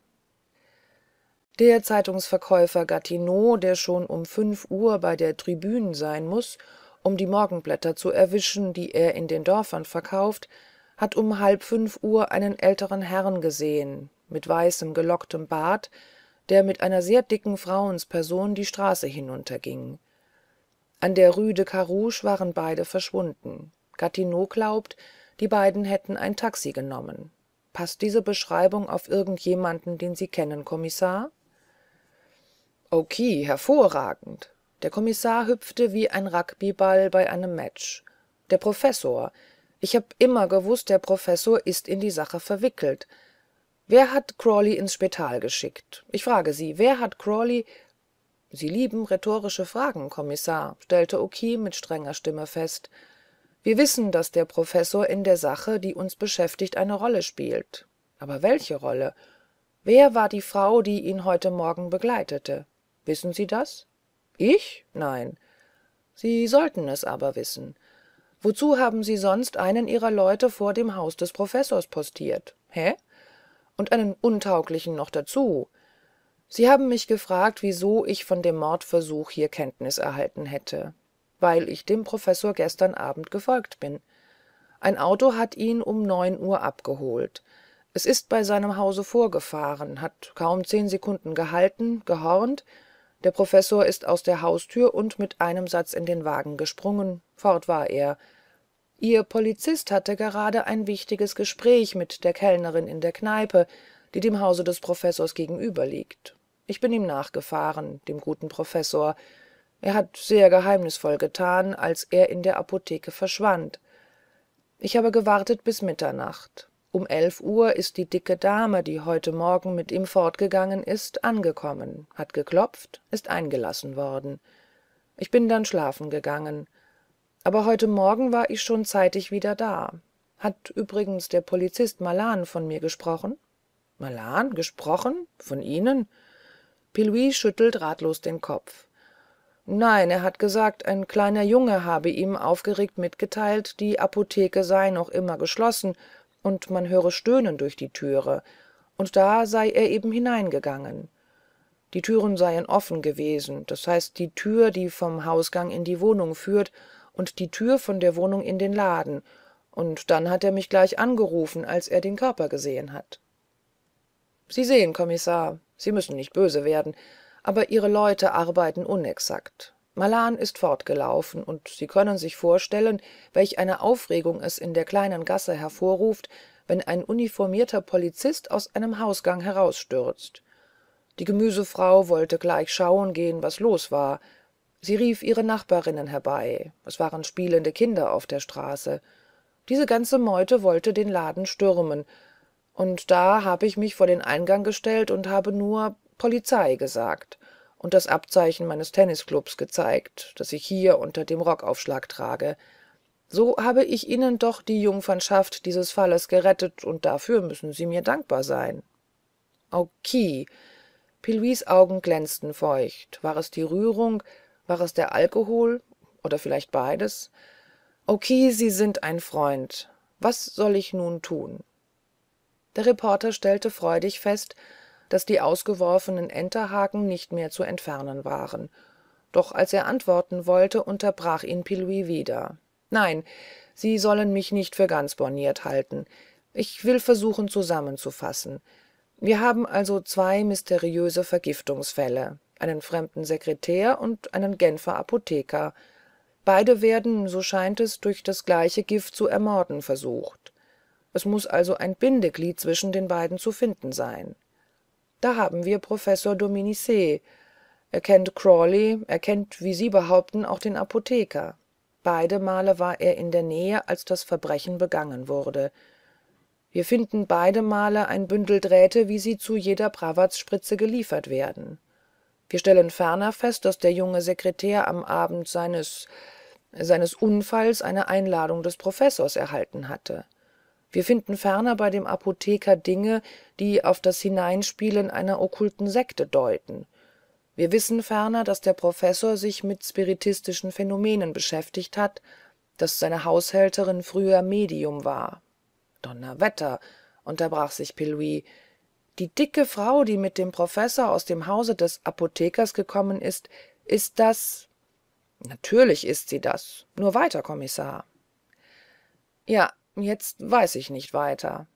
der zeitungsverkäufer gatineau der schon um fünf uhr bei der tribüne sein muß um die morgenblätter zu erwischen die er in den dörfern verkauft hat um halb fünf uhr einen älteren herrn gesehen mit weißem gelocktem bart der mit einer sehr dicken frauensperson die straße hinunterging an der rue de Carouche waren beide verschwunden catino glaubt die beiden hätten ein taxi genommen paßt diese beschreibung auf irgend jemand den sie kennen kommissar Okay, hervorragend der kommissar hüpfte wie ein rugbyball bei einem match der professor ich habe immer gewußt der professor ist in die sache verwickelt wer hat crawley ins spital geschickt ich frage sie wer hat sie lieben rhetorische fragen kommissar stellte okiu mit strenger stimme fest wir wissen daß der professor in der sache die uns beschäftigt eine rolle spielt aber welche rolle wer war die frau die ihn heute morgen begleitete wissen sie das ich nein sie sollten es aber wissen wozu haben sie sonst einen ihrer leute vor dem Haus des professors postiert hä und einen untauglichen noch dazu sie haben mich gefragt wieso ich von dem mordversuch hier kenntnis erhalten hätte weil ich dem professor gestern abend gefolgt bin ein auto hat ihn um neun uhr abgeholt es ist bei seinem hause vorgefahren hat kaum zehn sekunden gehalten gehornt der professor ist aus der haustür und mit einem satz in den wagen gesprungen fort war er ihr polizist hatte gerade ein wichtiges gespräch mit der kellnerin in der kneipe die dem hause des professors gegenüberliegt ich bin ihm nachgefahren dem guten professor er hat sehr geheimnisvoll getan als er in der apotheke verschwand ich habe gewartet bis mitternacht um elf uhr ist die dicke dame die heute morgen mit ihm fortgegangen ist angekommen hat geklopft ist eingelassen worden ich bin dann schlafen gegangen aber heute morgen war ich schon zeitig wieder da hat übrigens der polizist malan von mir gesprochen malan gesprochen von ihnen Pilouis schüttelt ratlos den kopf nein er hat gesagt ein kleiner junge habe ihm aufgeregt mitgeteilt die apotheke sei noch immer geschlossen und man höre stöhnen durch die türe und da sei er eben hineingegangen die türen seien offen gewesen das heißt die tür die vom hausgang in die wohnung führt und die tür von der wohnung in den laden und dann hat er mich gleich angerufen als er den körper gesehen hat sie sehen kommissar sie müssen nicht böse werden aber ihre leute arbeiten unexakt malan ist fortgelaufen und sie können sich vorstellen welch eine aufregung es in der kleinen gasse hervorruft wenn ein uniformierter polizist aus einem hausgang herausstürzt die gemüsefrau wollte gleich schauen gehen was los war sie rief ihre nachbarinnen herbei es waren spielende kinder auf der straße diese ganze meute wollte den laden stürmen und da habe ich mich vor den eingang gestellt und habe nur polizei gesagt und das abzeichen meines tennisklubs gezeigt das ich hier unter dem rockaufschlag trage so habe ich ihnen doch die jungfernschaft dieses falles gerettet und dafür müssen sie mir dankbar sein au Pilouis augen glänzten feucht war es die rührung war es der alkohol oder vielleicht beides au sie sind ein freund was soll ich nun tun der reporter stellte freudig fest daß die ausgeworfenen enterhaken nicht mehr zu entfernen waren doch als er antworten wollte unterbrach ihn pilluid wieder nein sie sollen mich nicht für ganz borniert halten ich will versuchen zusammenzufassen wir haben also zwei mysteriöse vergiftungsfälle einen fremden sekretär und einen genfer apotheker beide werden so scheint es durch das gleiche gift zu ermorden versucht es muß also ein bindeglied zwischen den beiden zu finden sein da haben wir professor dominici er kennt crawley er kennt wie sie behaupten auch den apotheker beide male war er in der nähe als das verbrechen begangen wurde wir finden beide male ein bündel drähte wie sie zu jeder bravatsspritze geliefert werden wir stellen ferner fest daß der junge sekretär am abend seines seines unfalls eine einladung des professors erhalten hatte wir finden ferner bei dem apotheker dinge die auf das hineinspielen einer okkulten sekte deuten wir wissen ferner daß der professor sich mit spiritistischen phänomenen beschäftigt hat daß seine haushälterin früher medium war donnerwetter unterbrach sich pillouit die dicke frau die mit dem professor aus dem hause des apothekers gekommen ist ist das natürlich ist sie das nur weiter kommissar ja jetzt weiß ich nicht weiter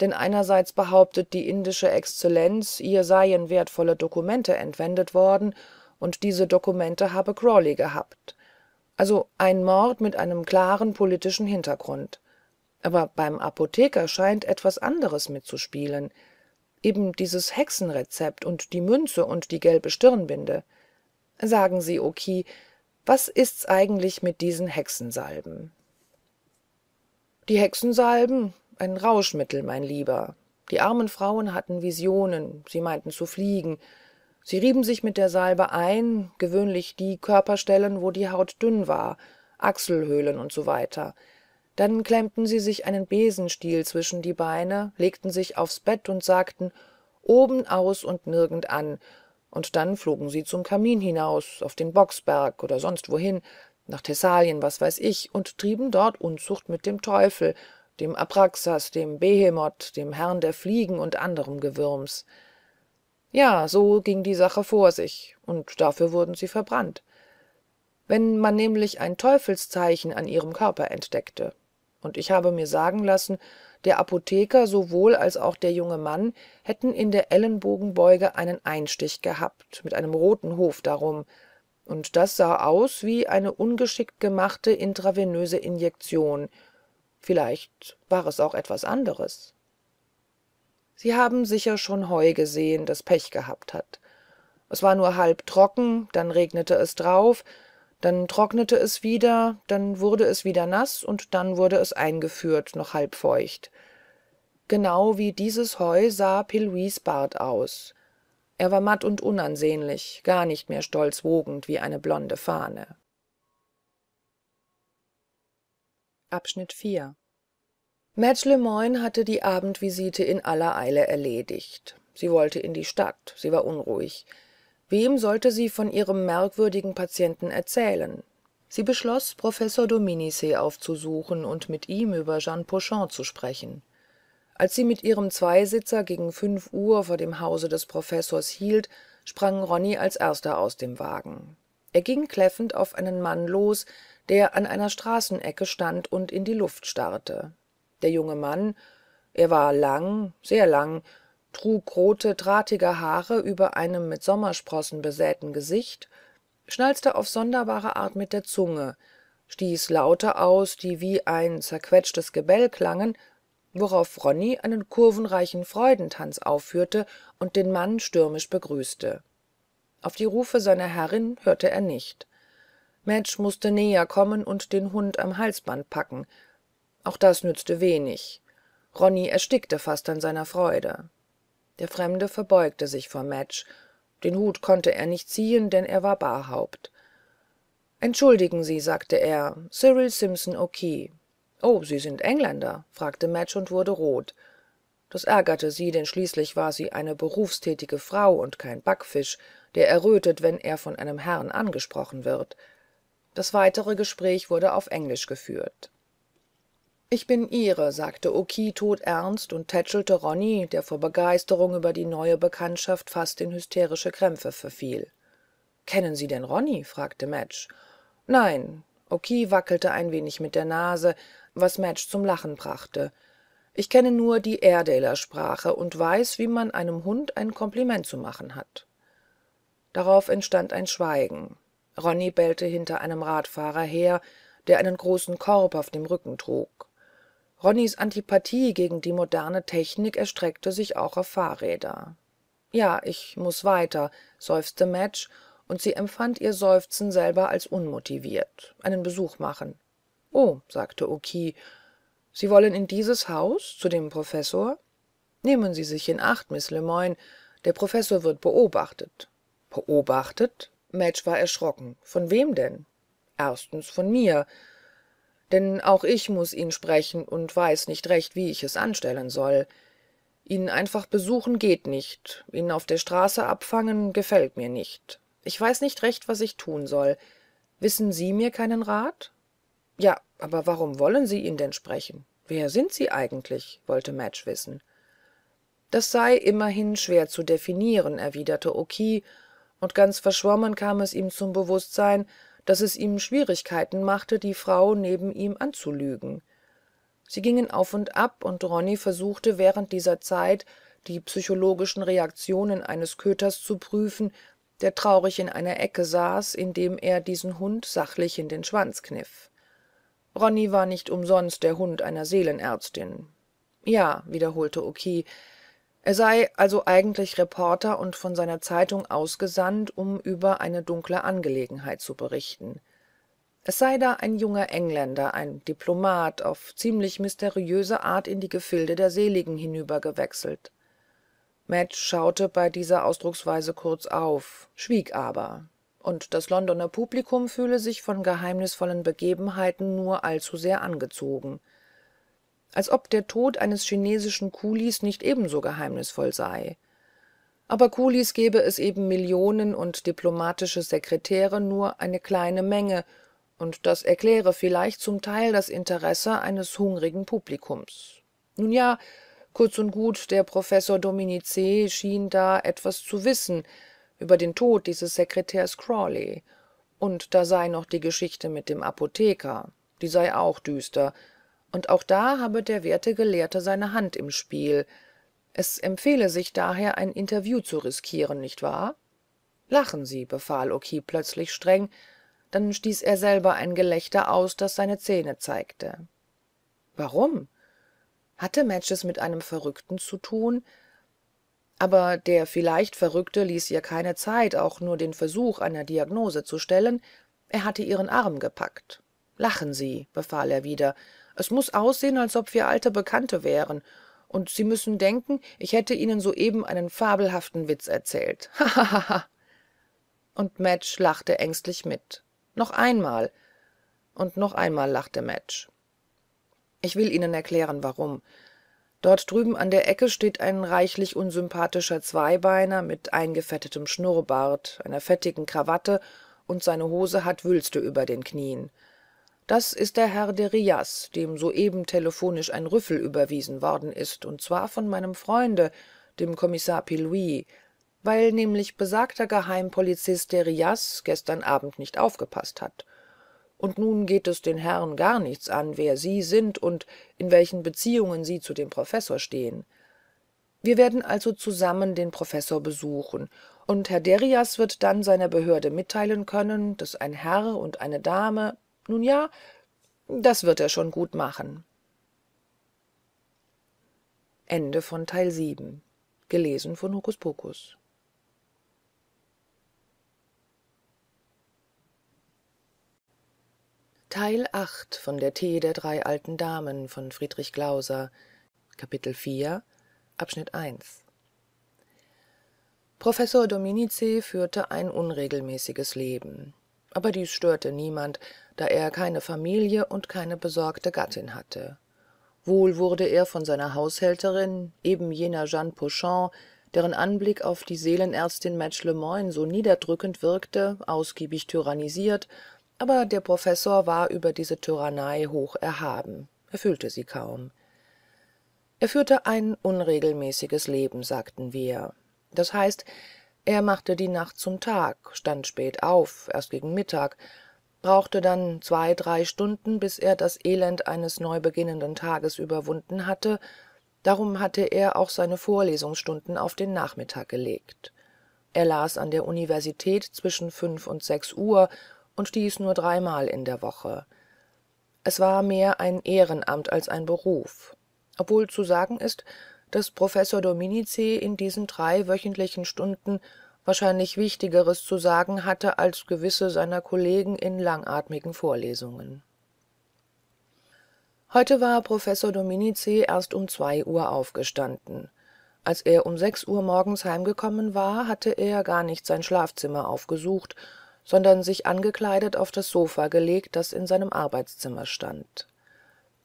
denn einerseits behauptet die indische exzellenz ihr seien wertvolle dokumente entwendet worden und diese dokumente habe Crawley gehabt also ein mord mit einem klaren politischen hintergrund aber beim apotheker scheint etwas anderes mitzuspielen eben dieses hexenrezept und die münze und die gelbe stirnbinde sagen sie Oki, was ist's eigentlich mit diesen hexensalben die hexensalben ein rauschmittel mein lieber die armen frauen hatten visionen sie meinten zu fliegen sie rieben sich mit der salbe ein gewöhnlich die körperstellen wo die haut dünn war achselhöhlen usw dann klemmten sie sich einen besenstiel zwischen die beine legten sich aufs bett und sagten oben aus und nirgend an und dann flogen sie zum kamin hinaus auf den bocksberg oder sonst wohin nach thessalien was weiß ich und trieben dort unzucht mit dem teufel dem abraxas dem behemoth dem herrn der fliegen und anderem gewürms ja so ging die sache vor sich und dafür wurden sie verbrannt wenn man nämlich ein teufelszeichen an ihrem körper entdeckte und ich habe mir sagen lassen der apotheker sowohl als auch der junge mann hätten in der ellenbogenbeuge einen einstich gehabt mit einem roten hof darum und das sah aus wie eine ungeschickt gemachte intravenöse injektion vielleicht war es auch etwas anderes sie haben sicher schon heu gesehen das pech gehabt hat es war nur halb trocken dann regnete es drauf dann trocknete es wieder dann wurde es wieder naß und dann wurde es eingeführt noch halb feucht genau wie dieses heu sah Pilouis bart aus er war matt und unansehnlich gar nicht mehr stolz wogend wie eine blonde fahne Abschnitt 4 mette lemoine hatte die abendvisite in aller eile erledigt sie wollte in die stadt sie war unruhig wem sollte sie von ihrem merkwürdigen patienten erzählen sie beschloß professor dominiz aufzusuchen und mit ihm über jean Pochon zu sprechen als sie mit ihrem zweisitzer gegen fünf uhr vor dem hause des professors hielt sprang ronny als erster aus dem wagen er ging kläffend auf einen mann los der an einer straßenecke stand und in die luft starrte der junge mann er war lang sehr lang trug rote drahtige haare über einem mit sommersprossen besäten gesicht schnalzte auf sonderbare art mit der zunge stieß laute aus die wie ein zerquetschtes gebell klangen worauf Ronny einen kurvenreichen freudentanz aufführte und den mann stürmisch begrüßte auf die rufe seiner herrin hörte er nicht Madge mußte näher kommen und den hund am halsband packen auch das nützte wenig Ronny erstickte fast an seiner freude der fremde verbeugte sich vor Madge. den hut konnte er nicht ziehen denn er war barhaupt entschuldigen sie sagte er cyril simpson okay o oh, sie sind engländer fragte madge und wurde rot das ärgerte sie denn schließlich war sie eine berufstätige frau und kein backfisch der errötet wenn er von einem herrn angesprochen wird das weitere gespräch wurde auf englisch geführt ich bin ihre sagte Oki todernst und tätschelte Ronny, der vor begeisterung über die neue bekanntschaft fast in hysterische krämpfe verfiel kennen sie denn Ronny? fragte madge nein Oki wackelte ein wenig mit der nase was madge zum lachen brachte ich kenne nur die airedalersche sprache und weiß wie man einem hund ein kompliment zu machen hat darauf entstand ein schweigen Ronny bellte hinter einem radfahrer her der einen großen korb auf dem rücken trug ronnys antipathie gegen die moderne technik erstreckte sich auch auf fahrräder ja ich muss weiter seufzte madge und sie empfand ihr seufzen selber als unmotiviert einen besuch machen oh sagte oki sie wollen in dieses haus zu dem professor nehmen sie sich in acht miß lemoine der professor wird beobachtet beobachtet madge war erschrocken von wem denn erstens von mir denn auch ich muß ihn sprechen und weiß nicht recht wie ich es anstellen soll ihn einfach besuchen geht nicht ihn auf der straße abfangen gefällt mir nicht ich weiß nicht recht was ich tun soll wissen sie mir keinen rat ja aber warum wollen sie ihn denn sprechen wer sind sie eigentlich wollte madge wissen das sei immerhin schwer zu definieren erwiderte okii und ganz verschwommen kam es ihm zum bewußtsein daß es ihm schwierigkeiten machte die frau neben ihm anzulügen sie gingen auf und ab und Ronny versuchte während dieser zeit die psychologischen reaktionen eines köters zu prüfen der traurig in einer ecke saß indem er diesen hund sachlich in den schwanz kniff ronny war nicht umsonst der hund einer seelenärztin ja wiederholte Oki. er sei also eigentlich reporter und von seiner zeitung ausgesandt um über eine dunkle angelegenheit zu berichten es sei da ein junger engländer ein diplomat auf ziemlich mysteriöse art in die gefilde der seligen hinübergewechselt matt schaute bei dieser ausdrucksweise kurz auf schwieg aber und das londoner publikum fühle sich von geheimnisvollen begebenheiten nur allzu sehr angezogen als ob der tod eines chinesischen kulis nicht ebenso geheimnisvoll sei aber kulis gebe es eben millionen und diplomatische sekretäre nur eine kleine menge und das erkläre vielleicht zum teil das interesse eines hungrigen publikums nun ja kurz und gut der professor dominiz schien da etwas zu wissen über den tod dieses sekretärs crawley und da sei noch die geschichte mit dem apotheker die sei auch düster und auch da habe der werte gelehrte seine hand im spiel es empfehle sich daher ein interview zu riskieren nicht wahr lachen sie befahl Oki plötzlich streng dann stieß er selber ein gelächter aus das seine zähne zeigte warum hatte manaches mit einem verrückten zu tun aber der vielleicht verrückte ließ ihr keine zeit auch nur den versuch einer diagnose zu stellen er hatte ihren arm gepackt lachen sie befahl er wieder es muß aussehen als ob wir alte bekannte wären und sie müssen denken ich hätte ihnen soeben einen fabelhaften witz erzählt Ha, und madge lachte ängstlich mit noch einmal und noch einmal lachte madge ich will ihnen erklären warum dort drüben an der ecke steht ein reichlich unsympathischer zweibeiner mit eingefettetem schnurrbart einer fettigen krawatte und seine hose hat wülste über den knien das ist der herr de rias dem soeben telephonisch ein rüffel überwiesen worden ist und zwar von meinem freunde dem kommissar Pilouis, weil nämlich besagter geheimpolizist de rias gestern abend nicht aufgepaßt hat und nun geht es den Herren gar nichts an wer sie sind und in welchen beziehungen sie zu dem professor stehen wir werden also zusammen den professor besuchen und herr derrias wird dann seiner behörde mitteilen können daß ein herr und eine dame nun ja das wird er schon gut machen professor dominici führte ein unregelmäßiges leben aber dies störte niemand da er keine familie und keine besorgte gattin hatte wohl wurde er von seiner haushälterin eben jener jeanne Pochon, deren anblick auf die seelenärztin maisch le moyne so niederdrückend wirkte ausgiebig tyrannisiert aber der professor war über diese tyrannei hoch erhaben er fühlte sie kaum er führte ein unregelmäßiges leben sagten wir das heißt er machte die nacht zum tag stand spät auf erst gegen mittag brauchte dann zwei drei stunden bis er das elend eines neu beginnenden tages überwunden hatte darum hatte er auch seine vorlesungsstunden auf den nachmittag gelegt er las an der universität zwischen fünf und sechs uhr und stieß nur dreimal in der woche es war mehr ein ehrenamt als ein beruf obwohl zu sagen ist daß professor Dominice in diesen drei wöchentlichen stunden wahrscheinlich wichtigeres zu sagen hatte als gewisse seiner kollegen in langatmigen vorlesungen heute war professor Dominice erst um zwei uhr aufgestanden als er um sechs uhr morgens heimgekommen war hatte er gar nicht sein schlafzimmer aufgesucht sondern sich angekleidet auf das sofa gelegt das in seinem arbeitszimmer stand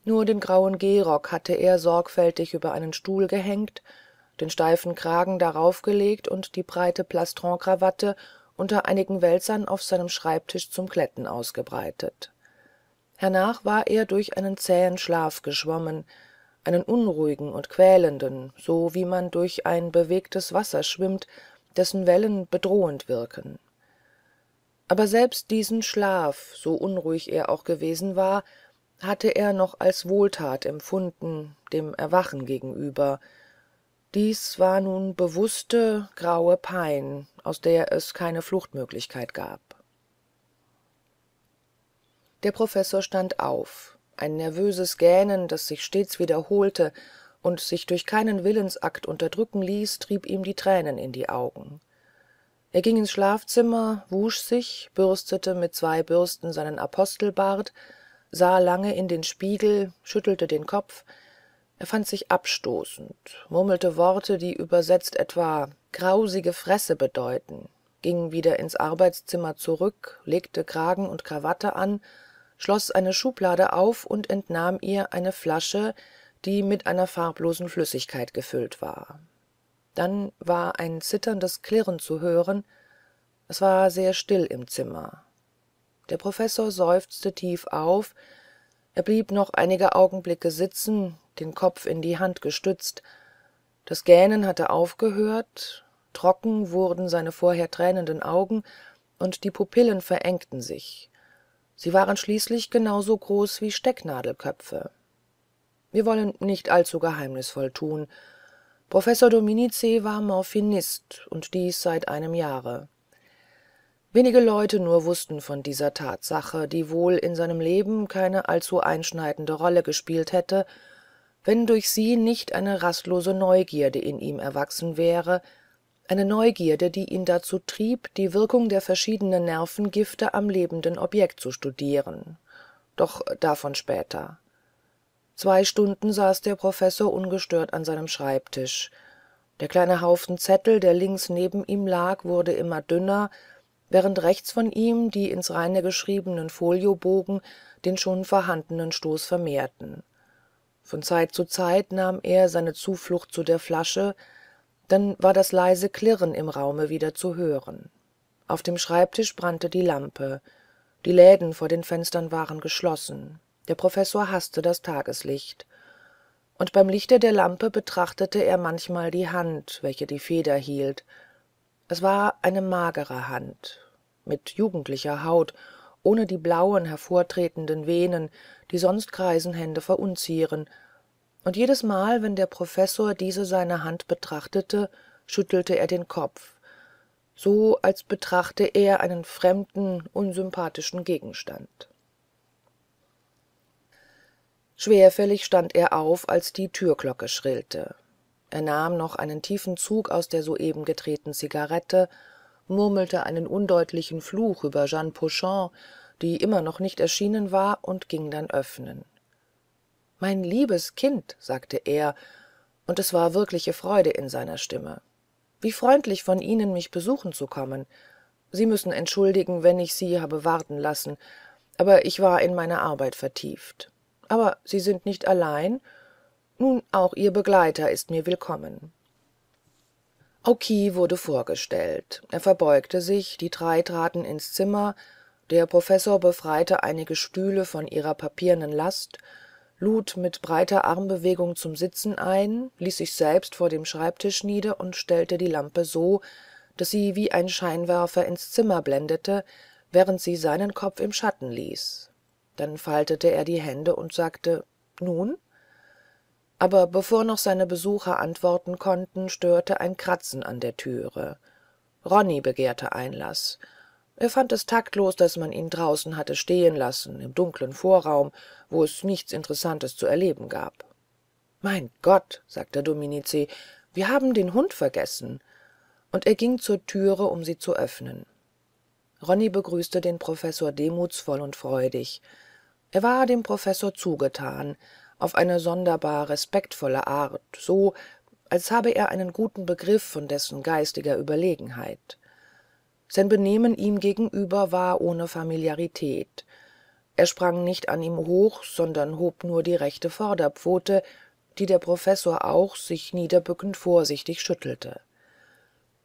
nur den grauen gehrock hatte er sorgfältig über einen stuhl gehängt den steifen kragen darauf gelegt und die breite plastronkrawatte unter einigen wälzern auf seinem schreibtisch zum Kletten ausgebreitet hernach war er durch einen zähen schlaf geschwommen einen unruhigen und quälenden so wie man durch ein bewegtes wasser schwimmt dessen wellen bedrohend wirken aber selbst diesen schlaf so unruhig er auch gewesen war hatte er noch als wohltat empfunden dem erwachen gegenüber dies war nun bewußte graue pein aus der es keine fluchtmöglichkeit gab der professor stand auf ein nervöses gähnen das sich stets wiederholte und sich durch keinen willensakt unterdrücken ließ trieb ihm die tränen in die augen er ging ins schlafzimmer wusch sich bürstete mit zwei bürsten seinen apostelbart sah lange in den spiegel schüttelte den kopf er fand sich abstoßend murmelte worte die übersetzt etwa grausige fresse bedeuten ging wieder ins arbeitszimmer zurück legte kragen und krawatte an schloß eine schublade auf und entnahm ihr eine flasche die mit einer farblosen flüssigkeit gefüllt war dann war ein zitterndes klirren zu hören es war sehr still im zimmer der professor seufzte tief auf er blieb noch einige augenblicke sitzen den kopf in die hand gestützt das gähnen hatte aufgehört trocken wurden seine vorher tränenden augen und die pupillen verengten sich sie waren schließlich genau so groß wie stecknadelköpfe wir wollen nicht allzu geheimnisvoll tun professor Dominice war morphinist und dies seit einem jahre wenige leute nur wußten von dieser tatsache die wohl in seinem leben keine allzu einschneidende rolle gespielt hätte wenn durch sie nicht eine rastlose neugierde in ihm erwachsen wäre eine neugierde die ihn dazu trieb die wirkung der verschiedenen nervengifte am lebenden objekt zu studieren doch davon später zwei stunden saß der professor ungestört an seinem schreibtisch der kleine haufen zettel der links neben ihm lag wurde immer dünner während rechts von ihm die ins reine geschriebenen Foliobogen den schon vorhandenen stoß vermehrten von zeit zu zeit nahm er seine zuflucht zu der flasche dann war das leise klirren im raume wieder zu hören auf dem schreibtisch brannte die lampe die läden vor den fenstern waren geschlossen der professor haßte das tageslicht und beim lichte der lampe betrachtete er manchmal die hand welche die feder hielt es war eine magere hand mit jugendlicher haut ohne die blauen hervortretenden venen die sonst greisenhände verunzieren und jedes Mal, wenn der professor diese seine hand betrachtete schüttelte er den kopf so als betrachte er einen fremden unsympathischen gegenstand schwerfällig stand er auf als die türglocke schrillte er nahm noch einen tiefen zug aus der soeben gedrehten zigarette murmelte einen undeutlichen fluch über jeanne Pochon, die immer noch nicht erschienen war und ging dann öffnen mein liebes kind sagte er und es war wirkliche freude in seiner stimme wie freundlich von ihnen mich besuchen zu kommen sie müssen entschuldigen wenn ich sie habe warten lassen aber ich war in meine arbeit vertieft aber sie sind nicht allein nun auch ihr begleiter ist mir willkommen okiu wurde vorgestellt er verbeugte sich die drei traten ins zimmer der professor befreite einige stühle von ihrer papiernen last lud mit breiter armbewegung zum sitzen ein ließ sich selbst vor dem schreibtisch nieder und stellte die lampe so daß sie wie ein scheinwerfer ins zimmer blendete während sie seinen kopf im schatten ließ dann faltete er die hände und sagte nun aber bevor noch seine besucher antworten konnten störte ein kratzen an der türe Ronny begehrte einlaß er fand es taktlos daß man ihn draußen hatte stehen lassen im dunklen vorraum wo es nichts interessantes zu erleben gab mein gott sagte domizzi wir haben den hund vergessen und er ging zur türe um sie zu öffnen Ronny begrüßte den professor demutsvoll und freudig er war dem professor zugetan auf eine sonderbar respektvolle art so als habe er einen guten begriff von dessen geistiger überlegenheit sein benehmen ihm gegenüber war ohne familiarität er sprang nicht an ihm hoch sondern hob nur die rechte vorderpfote die der professor auch sich niederbückend vorsichtig schüttelte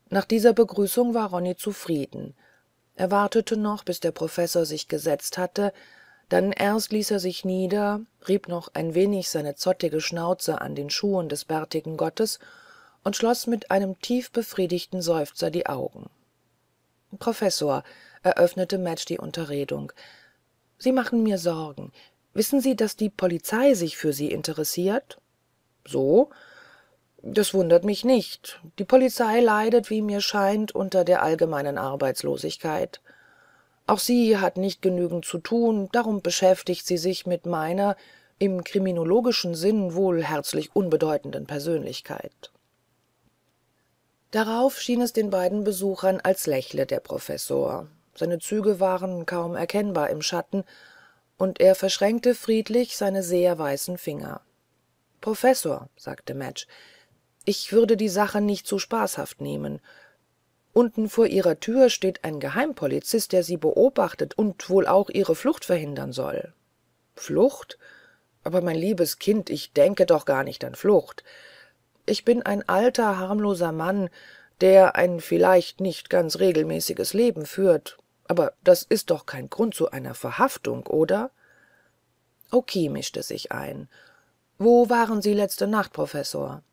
nach dieser begrüßung war Ronny zufrieden er wartete noch bis der professor sich gesetzt hatte dann erst ließ er sich nieder rieb noch ein wenig seine zottige schnauze an den schuhen des bärtigen gottes und schloß mit einem tief befriedigten seufzer die augen professor eröffnete madge die unterredung sie machen mir sorgen wissen sie daß die polizei sich für sie interessiert so das wundert mich nicht die polizei leidet wie mir scheint unter der allgemeinen arbeitslosigkeit auch sie hat nicht genügend zu tun darum beschäftigt sie sich mit meiner im kriminologischen sinn wohl herzlich unbedeutenden persönlichkeit darauf schien es den beiden besuchern als lächle der professor seine züge waren kaum erkennbar im schatten und er verschränkte friedlich seine sehr weißen finger professor sagte madge ich würde die sache nicht zu spaßhaft nehmen unten vor ihrer tür steht ein geheimpolizist der sie beobachtet und wohl auch ihre flucht verhindern soll flucht aber mein liebes kind ich denke doch gar nicht an flucht ich bin ein alter harmloser mann der ein vielleicht nicht ganz regelmäßiges leben führt aber das ist doch kein grund zu einer verhaftung oder Okay, mischte sich ein wo waren sie letzte nacht professor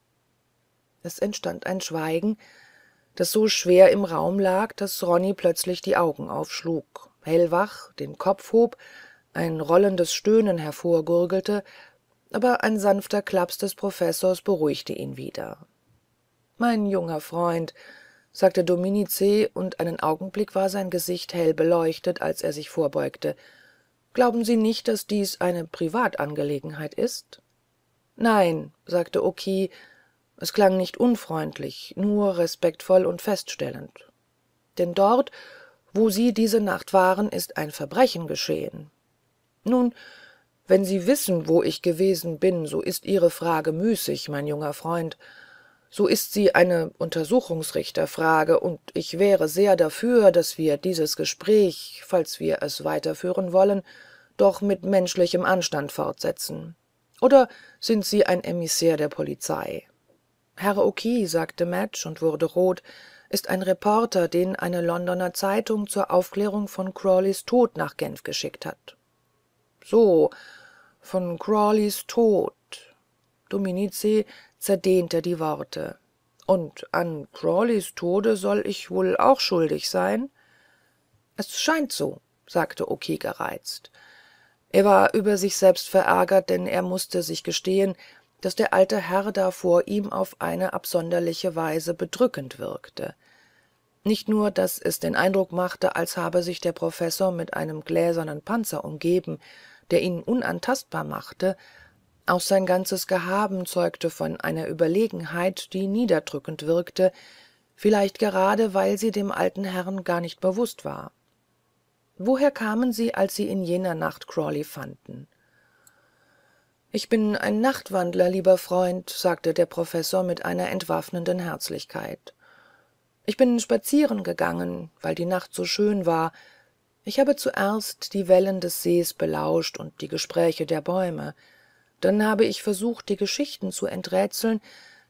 es entstand ein schweigen das so schwer im raum lag daß Ronny plötzlich die augen aufschlug hellwach den kopf hob ein rollendes stöhnen hervorgurgelte aber ein sanfter klaps des professors beruhigte ihn wieder mein junger freund sagte Dominice, und einen augenblick war sein gesicht hell beleuchtet als er sich vorbeugte glauben sie nicht daß dies eine privatangelegenheit ist nein sagte es klang nicht unfreundlich nur respektvoll und feststellend denn dort wo sie diese nacht waren ist ein verbrechen geschehen nun wenn sie wissen wo ich gewesen bin so ist ihre frage müßig mein junger freund so ist sie eine untersuchungsrichterfrage und ich wäre sehr dafür daß wir dieses gespräch falls wir es weiterführen wollen doch mit menschlichem anstand fortsetzen oder sind sie ein emissär der polizei herr Oki, sagte madge und wurde rot ist ein reporter den eine londoner zeitung zur aufklärung von crawleys tod nach genf geschickt hat so von crawleys tod dominizi zerdehnte die worte und an crawleys tode soll ich wohl auch schuldig sein es scheint so sagte Oki gereizt er war über sich selbst verärgert denn er mußte sich gestehen daß der alte herr da vor ihm auf eine absonderliche weise bedrückend wirkte nicht nur daß es den eindruck machte als habe sich der professor mit einem gläsernen panzer umgeben der ihn unantastbar machte auch sein ganzes gehaben zeugte von einer überlegenheit die niederdrückend wirkte vielleicht gerade weil sie dem alten herrn gar nicht bewußt war woher kamen sie als sie in jener nacht Crawley fanden? ich bin ein nachtwandler lieber freund sagte der professor mit einer entwaffnenden herzlichkeit ich bin spazieren gegangen weil die nacht so schön war ich habe zuerst die wellen des sees belauscht und die gespräche der bäume dann habe ich versucht die geschichten zu enträtseln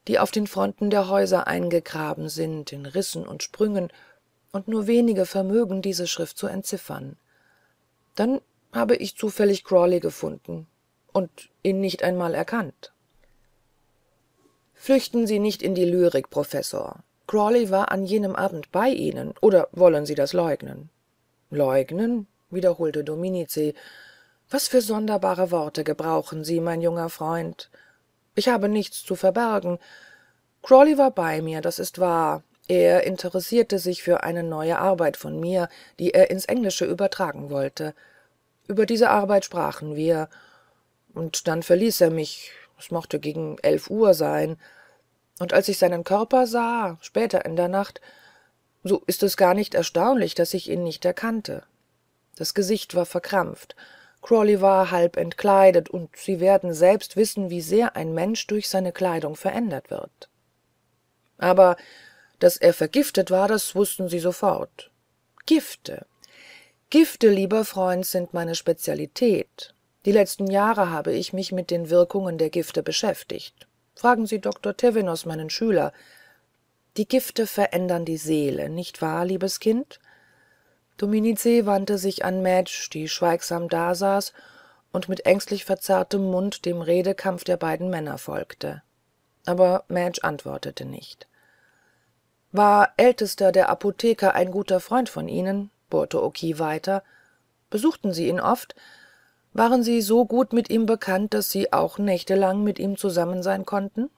die auf den fronten der häuser eingegraben sind in rissen und sprüngen und nur wenige vermögen diese schrift zu entziffern dann habe ich zufällig crawley gefunden und ihn nicht einmal erkannt flüchten sie nicht in die lyrik professor crawley war an jenem abend bei ihnen oder wollen sie das leugnen leugnen wiederholte domized was für sonderbare worte gebrauchen sie mein junger freund ich habe nichts zu verbergen crawley war bei mir das ist wahr er interessierte sich für eine neue arbeit von mir die er ins englische übertragen wollte über diese arbeit sprachen wir und dann verließ er mich es mochte gegen elf uhr sein und als ich seinen körper sah später in der nacht so ist es gar nicht erstaunlich daß ich ihn nicht erkannte das gesicht war verkrampft Crawley war halb entkleidet und sie werden selbst wissen wie sehr ein mensch durch seine kleidung verändert wird aber daß er vergiftet war das wußten sie sofort gifte gifte lieber freund sind meine spezialität die letzten jahre habe ich mich mit den wirkungen der gifte beschäftigt fragen sie Dr. tevenos meinen schüler die gifte verändern die seele nicht wahr liebes kind Dominice wandte sich an Madge, die schweigsam dasaß und mit ängstlich verzerrtem mund dem redekampf der beiden männer folgte aber Madge antwortete nicht war ältester der apotheker ein guter freund von ihnen bohrte okii weiter besuchten sie ihn oft waren sie so gut mit ihm bekannt daß sie auch nächtelang mit ihm zusammen sein konnten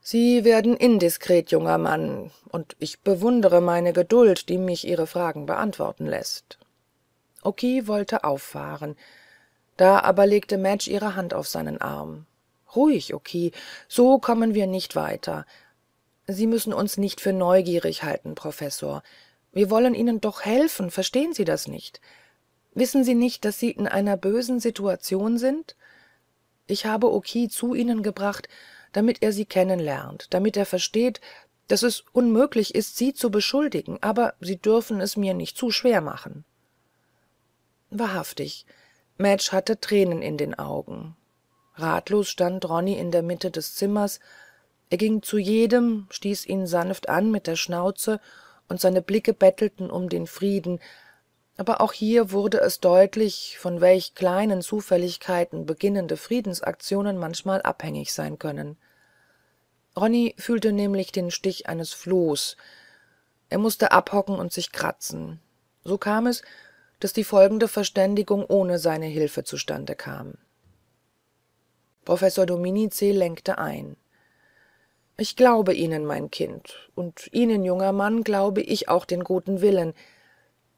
sie werden indiskret junger mann und ich bewundere meine geduld die mich ihre fragen beantworten läßt okiu wollte auffahren da aber legte madge ihre hand auf seinen arm ruhig okiu so kommen wir nicht weiter sie müssen uns nicht für neugierig halten professor wir wollen ihnen doch helfen verstehen sie das nicht wissen sie nicht daß sie in einer bösen situation sind ich habe okiu zu ihnen gebracht damit er sie kennenlernt, damit er versteht daß es unmöglich ist sie zu beschuldigen aber sie dürfen es mir nicht zu schwer machen wahrhaftig madge hatte tränen in den augen ratlos stand Ronny in der mitte des zimmers er ging zu jedem stieß ihn sanft an mit der schnauze und seine blicke bettelten um den frieden aber auch hier wurde es deutlich von welch kleinen zufälligkeiten beginnende friedensaktionen manchmal abhängig sein können Ronny fühlte nämlich den stich eines flohs er mußte abhocken und sich kratzen so kam es daß die folgende verständigung ohne seine hilfe zustande kam professor dominici lenkte ein ich glaube ihnen mein kind und ihnen junger mann glaube ich auch den guten willen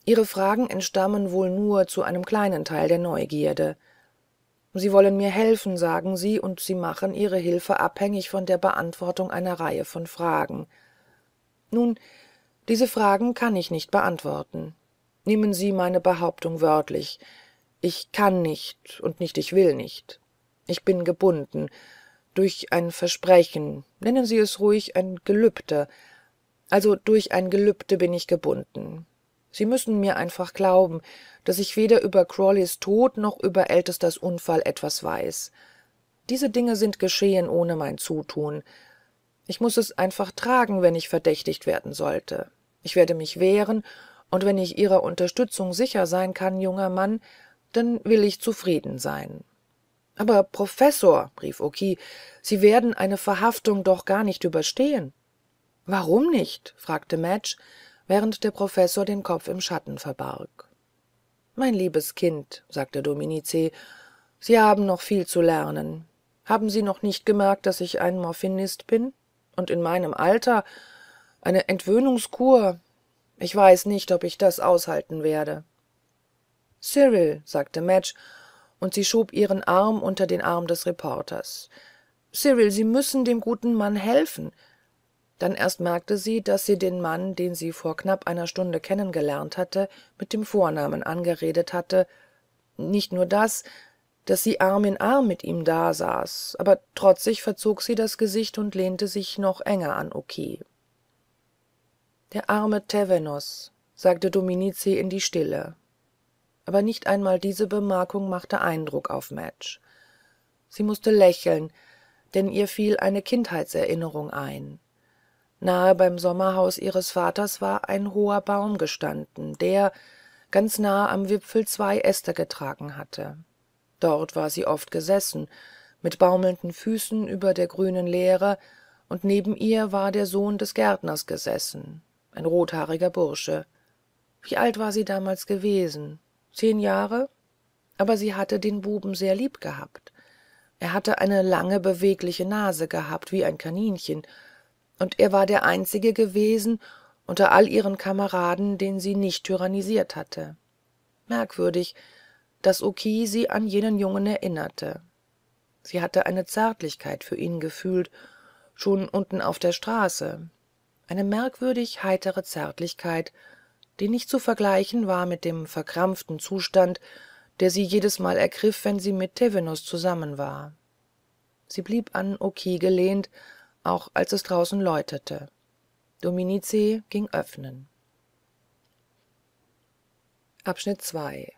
ihre fragen entstammen wohl nur zu einem kleinen teil der neugierde sie wollen mir helfen sagen sie und sie machen ihre hilfe abhängig von der beantwortung einer reihe von fragen nun diese fragen kann ich nicht beantworten nehmen sie meine behauptung wörtlich ich kann nicht und nicht ich will nicht ich bin gebunden durch ein versprechen nennen sie es ruhig ein gelübde also durch ein gelübde bin ich gebunden sie müssen mir einfach glauben daß ich weder über Crawleys tod noch über ältesters unfall etwas weiß diese dinge sind geschehen ohne mein zutun ich muß es einfach tragen wenn ich verdächtigt werden sollte ich werde mich wehren und wenn ich ihrer unterstützung sicher sein kann junger mann dann will ich zufrieden sein aber professor rief Oki, sie werden eine verhaftung doch gar nicht überstehen warum nicht fragte madge während der professor den kopf im schatten verbarg mein liebes kind sagte dominice sie haben noch viel zu lernen haben sie noch nicht gemerkt daß ich ein morphinist bin und in meinem alter eine entwöhnungskur ich weiß nicht ob ich das aushalten werde cyril sagte madge und sie schob ihren arm unter den arm des reporters cyril sie müssen dem guten mann helfen dann erst merkte sie daß sie den mann den sie vor knapp einer stunde kennengelernt hatte mit dem vornamen angeredet hatte nicht nur das daß sie arm in arm mit ihm dasaß aber trotzig verzog sie das gesicht und lehnte sich noch enger an okiu der arme tevenos sagte Dominici in die stille aber nicht einmal diese bemerkung machte eindruck auf madge sie mußte lächeln denn ihr fiel eine kindheitserinnerung ein nahe beim sommerhaus ihres vaters war ein hoher baum gestanden der ganz nahe am wipfel zwei äste getragen hatte dort war sie oft gesessen mit baumelnden füßen über der grünen lehre und neben ihr war der sohn des gärtners gesessen ein rothaariger bursche wie alt war sie damals gewesen zehn jahre aber sie hatte den buben sehr lieb gehabt er hatte eine lange bewegliche nase gehabt wie ein kaninchen und er war der einzige gewesen unter all ihren kameraden den sie nicht tyrannisiert hatte merkwürdig daß Oki sie an jenen jungen erinnerte sie hatte eine zärtlichkeit für ihn gefühlt schon unten auf der straße eine merkwürdig heitere zärtlichkeit die nicht zu vergleichen war mit dem verkrampften zustand der sie jedesmal ergriff wenn sie mit tevenus zusammen war sie blieb an Oki gelehnt auch als es draußen läutete Dominice ging öffnen Abschnitt 2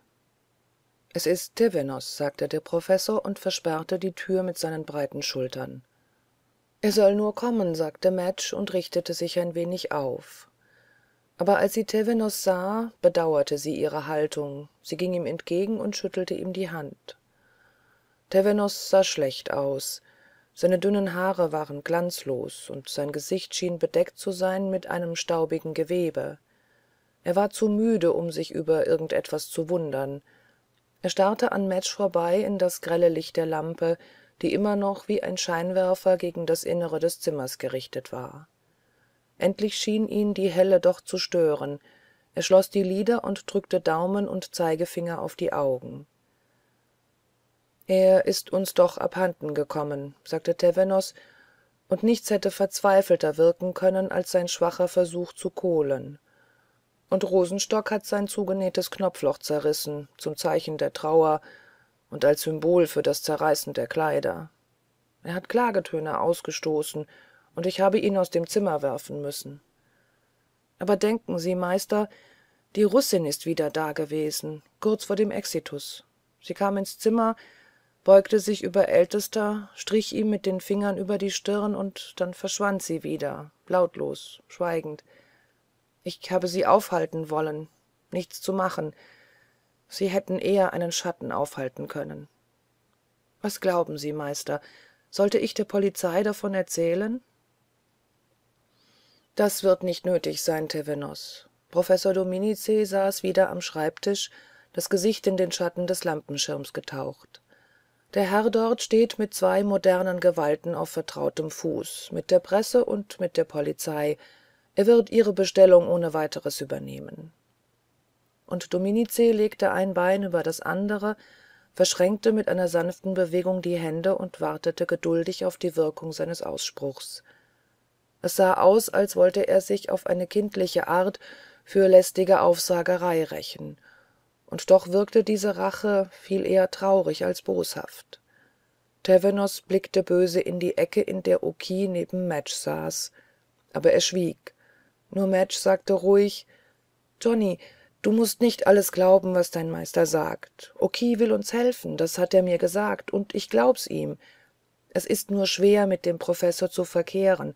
es ist tevenus sagte der professor und versperrte die tür mit seinen breiten schultern er soll nur kommen sagte madge und richtete sich ein wenig auf aber als sie tevenus sah bedauerte sie ihre haltung sie ging ihm entgegen und schüttelte ihm die hand tevenus sah schlecht aus seine dünnen haare waren glanzlos und sein gesicht schien bedeckt zu sein mit einem staubigen gewebe er war zu müde um sich über irgendetwas zu wundern er starrte an mette vorbei in das grelle licht der lampe die immer noch wie ein scheinwerfer gegen das innere des zimmers gerichtet war endlich schien ihn die helle doch zu stören er schloß die lider und drückte daumen und zeigefinger auf die augen er ist uns doch abhanden gekommen sagte tevenos und nichts hätte verzweifelter wirken können als sein schwacher versuch zu kohlen und rosenstock hat sein zugenähtes knopfloch zerrissen zum zeichen der trauer und als symbol für das zerreißen der kleider er hat klagetöne ausgestoßen und ich habe ihn aus dem zimmer werfen müssen aber denken sie meister die russin ist wieder dagewesen kurz vor dem exitus sie kam ins zimmer beugte sich über ältester strich ihm mit den fingern über die stirn und dann verschwand sie wieder lautlos schweigend ich habe sie aufhalten wollen nichts zu machen sie hätten eher einen schatten aufhalten können was glauben sie meister sollte ich der polizei davon erzählen das wird nicht nötig sein tevenus professor Dominice saß wieder am schreibtisch das gesicht in den schatten des lampenschirms getaucht der herr dort steht mit zwei modernen gewalten auf vertrautem fuß mit der presse und mit der polizei er wird ihre bestellung ohne weiteres übernehmen und Dominice legte ein bein über das andere verschränkte mit einer sanften bewegung die hände und wartete geduldig auf die wirkung seines ausspruchs es sah aus als wollte er sich auf eine kindliche art für lästige aufsagerei rächen und doch wirkte diese rache viel eher traurig als boshaft tevenos blickte böse in die ecke in der okiu neben madge saß aber er schwieg nur madge sagte ruhig johnny du mußt nicht alles glauben was dein meister sagt okiu will uns helfen das hat er mir gesagt und ich glaub's ihm es ist nur schwer mit dem professor zu verkehren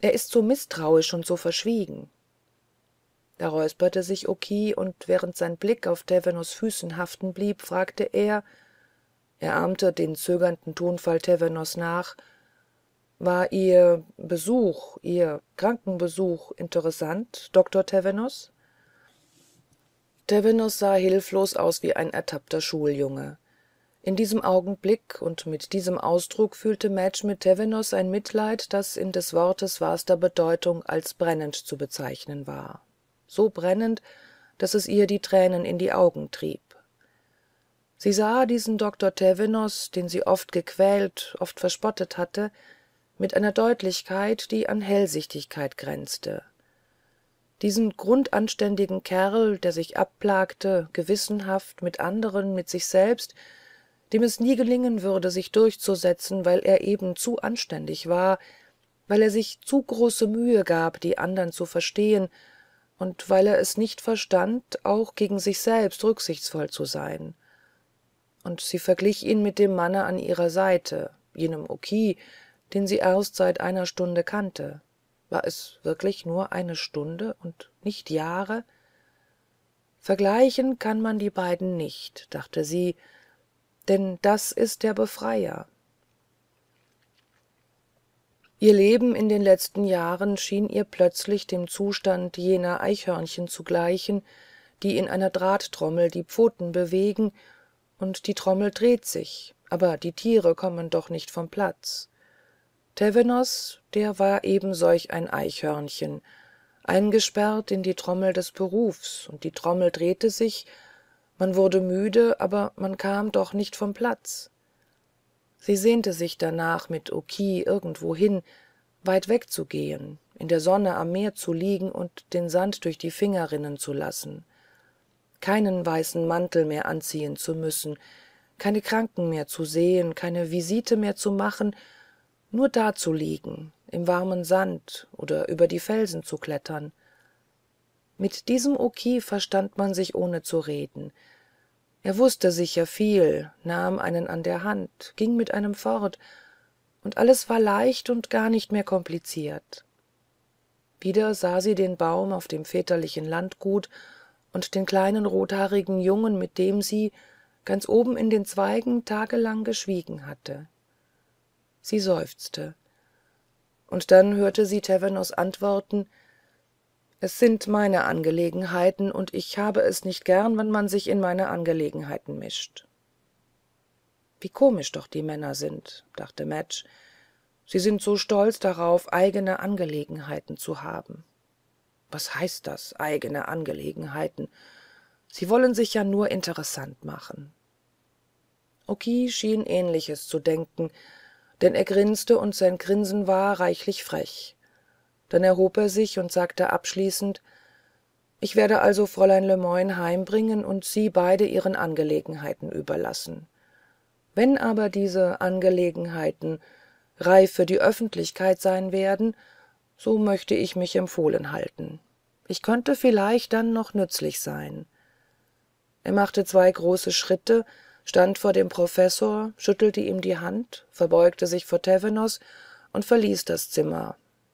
er ist so mißtrauisch und so verschwiegen da räusperte sich Oki, und während sein blick auf tevenos füßen haften blieb fragte er er ahmte den zögernden tonfall tevenos nach war ihr besuch ihr krankenbesuch interessant Dr. tevenos tevenos sah hilflos aus wie ein ertappter schuljunge in diesem augenblick und mit diesem ausdruck fühlte madge mit tevenos ein mitleid das in des wortes wahrster bedeutung als brennend zu bezeichnen war so brennend daß es ihr die tränen in die augen trieb sie sah diesen Dr. tevenos den sie oft gequält oft verspottet hatte mit einer deutlichkeit die an hellsichtigkeit grenzte diesen grundanständigen kerl der sich abplagte gewissenhaft mit anderen mit sich selbst dem es nie gelingen würde sich durchzusetzen weil er eben zu anständig war weil er sich zu große mühe gab die anderen zu verstehen und weil er es nicht verstand auch gegen sich selbst rücksichtsvoll zu sein und sie verglich ihn mit dem manne an ihrer seite jenem okii den sie erst seit einer stunde kannte war es wirklich nur eine stunde und nicht jahre vergleichen kann man die beiden nicht dachte sie denn das ist der befreier ihr leben in den letzten jahren schien ihr plötzlich dem zustand jener eichhörnchen zu gleichen die in einer drahttrommel die pfoten bewegen und die trommel dreht sich aber die tiere kommen doch nicht vom platz tevenos der war eben solch ein eichhörnchen eingesperrt in die trommel des berufs und die trommel drehte sich man wurde müde aber man kam doch nicht vom platz sie sehnte sich danach mit okiu irgendwohin weit wegzugehen in der sonne am meer zu liegen und den sand durch die finger rinnen zu lassen keinen weißen mantel mehr anziehen zu müssen keine kranken mehr zu sehen keine visite mehr zu machen nur da zu liegen, im warmen sand oder über die felsen zu klettern mit diesem okiu verstand man sich ohne zu reden er wußte sicher viel nahm einen an der hand ging mit einem fort und alles war leicht und gar nicht mehr kompliziert wieder sah sie den baum auf dem väterlichen landgut und den kleinen rothaarigen jungen mit dem sie ganz oben in den zweigen tagelang geschwiegen hatte sie seufzte und dann hörte sie tevenos antworten es sind meine angelegenheiten und ich habe es nicht gern wenn man sich in meine angelegenheiten mischt wie komisch doch die männer sind dachte madge sie sind so stolz darauf eigene angelegenheiten zu haben was heißt das eigene angelegenheiten sie wollen sich ja nur interessant machen okiu schien ähnliches zu denken denn er grinste und sein grinsen war reichlich frech dann erhob er sich und sagte abschließend ich werde also fräulein lemuren heimbringen und sie beide ihren angelegenheiten überlassen wenn aber diese angelegenheiten reif für die öffentlichkeit sein werden so möchte ich mich empfohlen halten ich könnte vielleicht dann noch nützlich sein er machte zwei große schritte stand vor dem professor schüttelte ihm die hand verbeugte sich vor tevenos und verließ das zimmer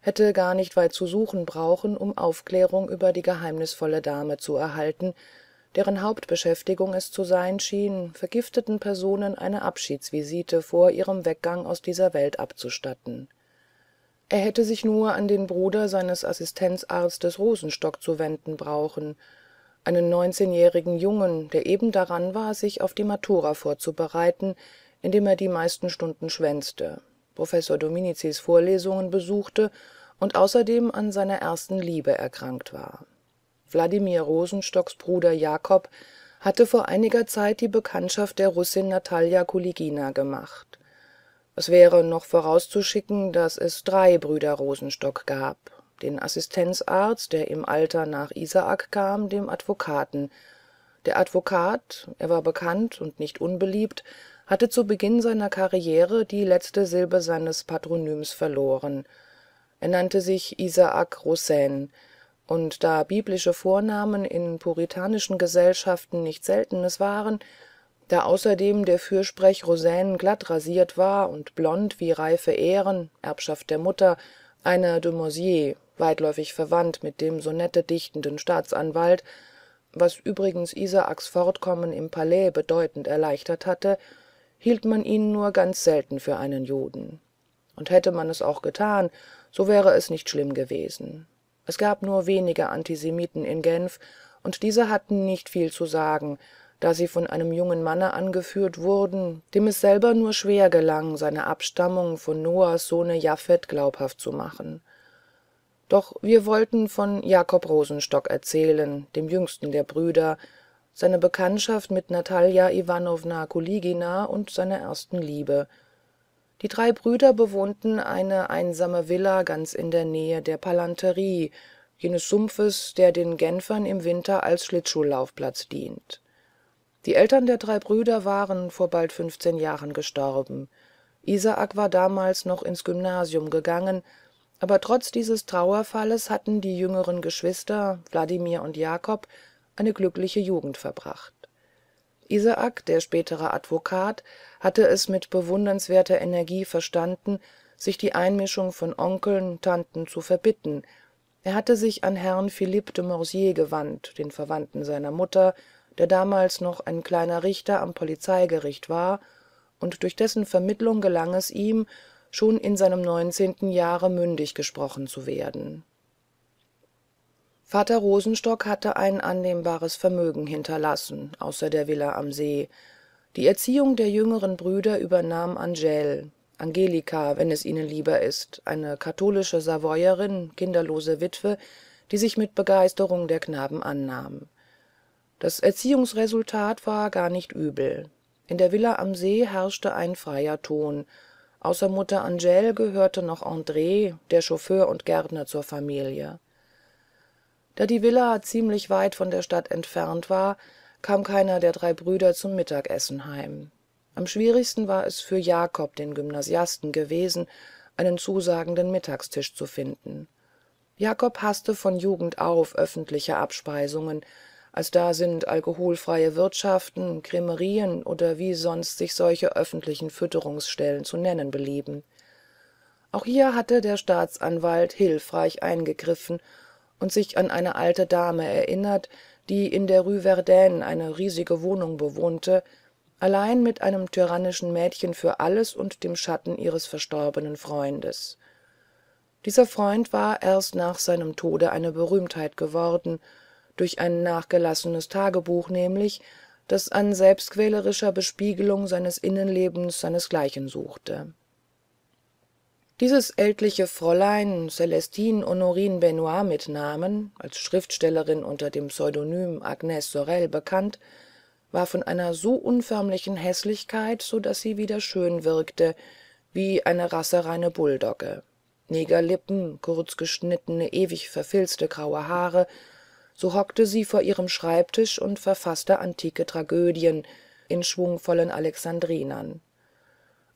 hätte gar nicht weit zu suchen brauchen um aufklärung über die geheimnisvolle dame zu erhalten deren hauptbeschäftigung es zu sein schien vergifteten personen eine abschiedsvisite vor ihrem weggang aus dieser welt abzustatten er hätte sich nur an den bruder seines assistenzarztes rosenstock zu wenden brauchen einen neunzehnjährigen jungen der eben daran war sich auf die matura vorzubereiten indem er die meisten stunden schwänzte professor dominicis vorlesungen besuchte und außerdem an seiner ersten liebe erkrankt war wladimir rosenstocks bruder jakob hatte vor einiger zeit die bekanntschaft der russin natalja kuligina gemacht es wäre noch vorauszuschicken daß es drei brüder rosenstock gab den assistenzarzt der im alter nach isaak kam dem advokaten der advokat er war bekannt und nicht unbeliebt hatte zu beginn seiner karriere die letzte silbe seines patronyms verloren er nannte sich Isaac rozaine und da biblische vornamen in puritanischen gesellschaften nichts seltenes waren da außerdem der fürsprech rozaine glatt rasiert war und blond wie reife ähren erbschaft der mutter einer de mauzey weitläufig verwandt mit dem sonette dichtenden staatsanwalt was übrigens isaaks fortkommen im palais bedeutend erleichtert hatte hielt man ihn nur ganz selten für einen juden und hätte man es auch getan so wäre es nicht schlimm gewesen es gab nur wenige antisemiten in genf und diese hatten nicht viel zu sagen da sie von einem jungen manne angeführt wurden dem es selber nur schwer gelang seine abstammung von noahs sohne japhet glaubhaft zu machen doch wir wollten von jakob rosenstock erzählen dem jüngsten der brüder seine bekanntschaft mit natalja iwanowna kuligina und seiner ersten liebe die drei brüder bewohnten eine einsame villa ganz in der nähe der Palanterie, jenes sumpfes der den genfern im winter als schlittschuhlaufplatz dient die eltern der drei brüder waren vor bald fünfzehn jahren gestorben isaak war damals noch ins gymnasium gegangen aber trotz dieses trauerfalles hatten die jüngeren geschwister wladimir und jakob eine glückliche jugend verbracht isaak der spätere advokat hatte es mit bewundernswerter energie verstanden sich die einmischung von onkeln tanten zu verbitten er hatte sich an herrn philippe de Morsier gewandt den verwandten seiner mutter der damals noch ein kleiner richter am polizeigericht war und durch dessen vermittlung gelang es ihm schon in seinem neunzehnten jahre mündig gesprochen zu werden vater rosenstock hatte ein annehmbares vermögen hinterlassen außer der villa am see die erziehung der jüngeren brüder übernahm angele angelika wenn es ihnen lieber ist eine katholische savoyerin kinderlose witwe die sich mit begeisterung der knaben annahm das erziehungsresultat war gar nicht übel in der villa am see herrschte ein freier ton außer mutter angele gehörte noch andr der chauffeur und gärtner zur familie da die villa ziemlich weit von der stadt entfernt war kam keiner der drei brüder zum mittagessen heim am schwierigsten war es für jakob den gymnasiasten gewesen einen zusagenden mittagstisch zu finden jakob haßte von jugend auf öffentliche abspeisungen als da sind alkoholfreie wirtschaften cremerien oder wie sonst sich solche öffentlichen fütterungsstellen zu nennen belieben auch hier hatte der staatsanwalt hilfreich eingegriffen und sich an eine alte dame erinnert die in der rue verdurin eine riesige wohnung bewohnte allein mit einem tyrannischen mädchen für alles und dem schatten ihres verstorbenen freundes dieser freund war erst nach seinem tode eine berühmtheit geworden durch ein nachgelassenes tagebuch nämlich das an selbstquälerischer bespiegelung seines innenlebens seinesgleichen suchte dieses ältliche fräulein celestine honorine benoit mit namen als schriftstellerin unter dem pseudonym Agnès sorel bekannt war von einer so unförmlichen häßlichkeit so daß sie wieder schön wirkte wie eine rassereine bulldogge negerlippen kurz geschnittene ewig verfilzte graue haare so hockte sie vor ihrem schreibtisch und verfaßte antike tragödien in schwungvollen Alexandrinern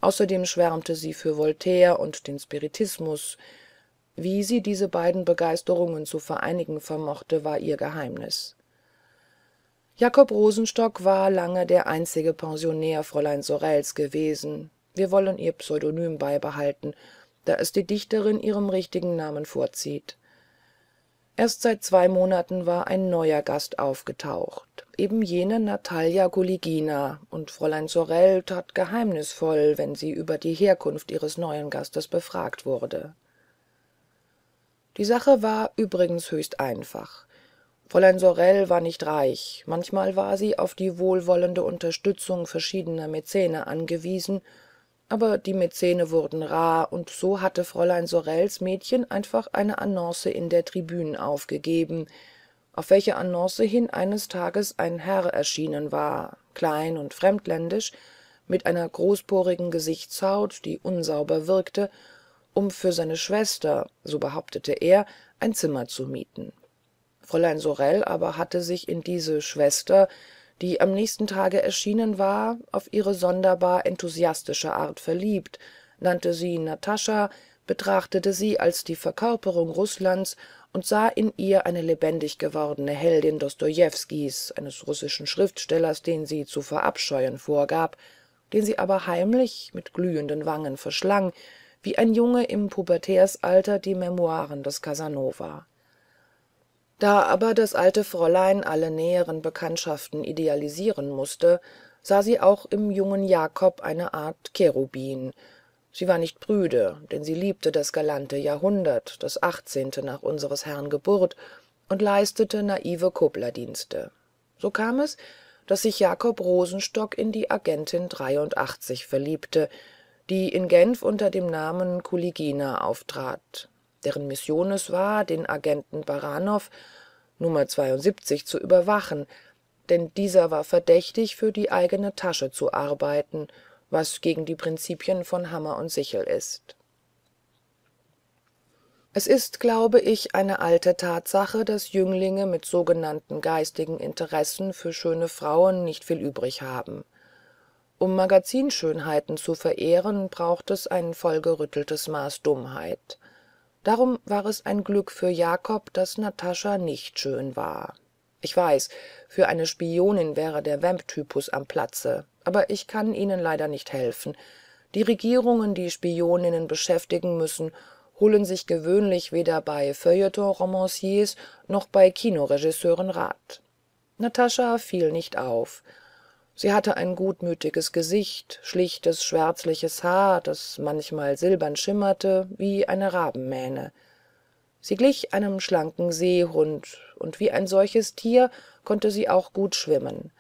außerdem schwärmte sie für voltaire und den spiritismus wie sie diese beiden begeisterungen zu vereinigen vermochte war ihr geheimnis jakob rosenstock war lange der einzige pensionär fräulein sorels gewesen wir wollen ihr pseudonym beibehalten da es die dichterin ihrem richtigen namen vorzieht erst seit zwei monaten war ein neuer gast aufgetaucht eben jene natalia goligina und fräulein sorel tat geheimnisvoll wenn sie über die herkunft ihres neuen gastes befragt wurde die sache war übrigens höchst einfach fräulein sorel war nicht reich manchmal war sie auf die wohlwollende unterstützung verschiedener mäzene angewiesen aber die mäzene wurden rar und so hatte fräulein sorels mädchen einfach eine annonce in der tribüne aufgegeben auf welche annonce hin eines tages ein herr erschienen war klein und fremdländisch mit einer großporigen gesichtshaut die unsauber wirkte um für seine schwester so behauptete er ein zimmer zu mieten fräulein sorel aber hatte sich in diese schwester die am nächsten tage erschienen war auf ihre sonderbar enthusiastische art verliebt nannte sie natascha betrachtete sie als die verkörperung rußlands und sah in ihr eine lebendig gewordene heldin dostojewskis eines russischen schriftstellers den sie zu verabscheuen vorgab den sie aber heimlich mit glühenden wangen verschlang wie ein junge im Pubertärsalter die memoiren des casanova da aber das alte fräulein alle näheren bekanntschaften idealisieren mußte sah sie auch im jungen jakob eine art cherubin sie war nicht prüde denn sie liebte das galante jahrhundert das achtzehnte nach unseres herrn geburt und leistete naive kupplerdienste so kam es daß sich jakob rosenstock in die agentin verliebte die in genf unter dem namen kuligina auftrat deren mission es war den agenten baranow 72 zu überwachen denn dieser war verdächtig für die eigene tasche zu arbeiten was gegen die prinzipien von hammer und sichel ist es ist glaube ich eine alte tatsache daß jünglinge mit sogenannten geistigen interessen für schöne frauen nicht viel übrig haben um magazinschönheiten zu verehren braucht es ein vollgerütteltes maß dummheit darum war es ein glück für jakob daß natascha nicht schön war ich weiß für eine spionin wäre der vamp-typus am platze aber ich kann ihnen leider nicht helfen die regierungen die spioninnen beschäftigen müssen holen sich gewöhnlich weder bei Feuilleton-Romanciers noch bei kinoregisseuren rat natascha fiel nicht auf sie hatte ein gutmütiges gesicht schlichtes schwärzliches haar das manchmal silbern schimmerte wie eine rabenmähne sie glich einem schlanken seehund und wie ein solches tier konnte sie auch gut schwimmen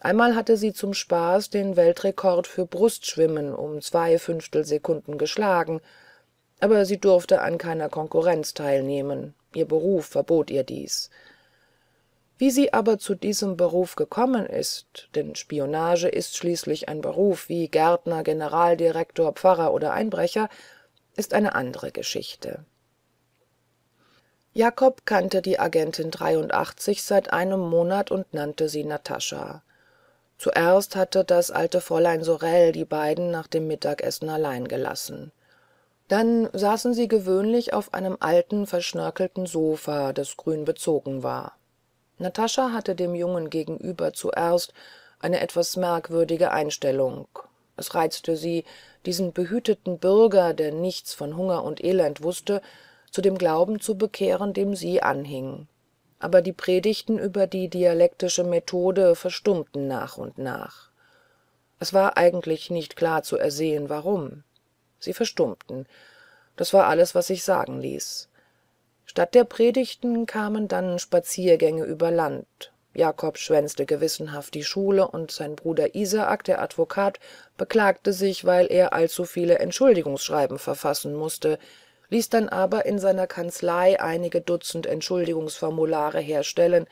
einmal hatte sie zum spaß den weltrekord für brustschwimmen um zwei fünftelsekunden geschlagen aber sie durfte an keiner konkurrenz teilnehmen ihr beruf verbot ihr dies wie sie aber zu diesem beruf gekommen ist denn spionage ist schließlich ein beruf wie gärtner generaldirektor pfarrer oder einbrecher ist eine andere geschichte jakob kannte die agentin seit einem monat und nannte sie natascha zuerst hatte das alte fräulein sorel die beiden nach dem mittagessen allein gelassen dann saßen sie gewöhnlich auf einem alten verschnörkelten sofa das grün bezogen war natascha hatte dem jungen gegenüber zuerst eine etwas merkwürdige einstellung es reizte sie diesen behüteten bürger der nichts von hunger und elend wußte zu dem glauben zu bekehren dem sie anhing aber die predigten über die dialektische methode verstummten nach und nach es war eigentlich nicht klar zu ersehen warum sie verstummten das war alles was sich sagen ließ statt der predigten kamen dann spaziergänge über land jakob schwänzte gewissenhaft die schule und sein bruder isaak der advokat beklagte sich weil er allzu viele entschuldigungsschreiben verfassen mußte ließ dann aber in seiner kanzlei einige dutzend entschuldigungsformulare herstellen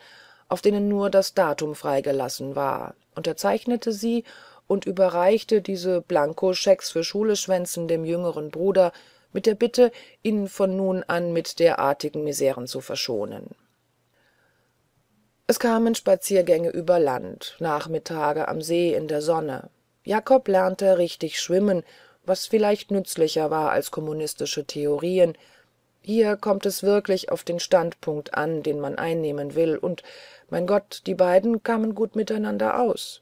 auf denen nur das datum freigelassen war unterzeichnete sie und überreichte diese blankoschecks für schuleschwänzen dem jüngeren bruder mit der bitte ihn von nun an mit derartigen miseren zu verschonen es kamen spaziergänge über land nachmittage am see in der sonne jakob lernte richtig schwimmen was vielleicht nützlicher war als kommunistische theorien hier kommt es wirklich auf den standpunkt an den man einnehmen will und mein gott die beiden kamen gut miteinander aus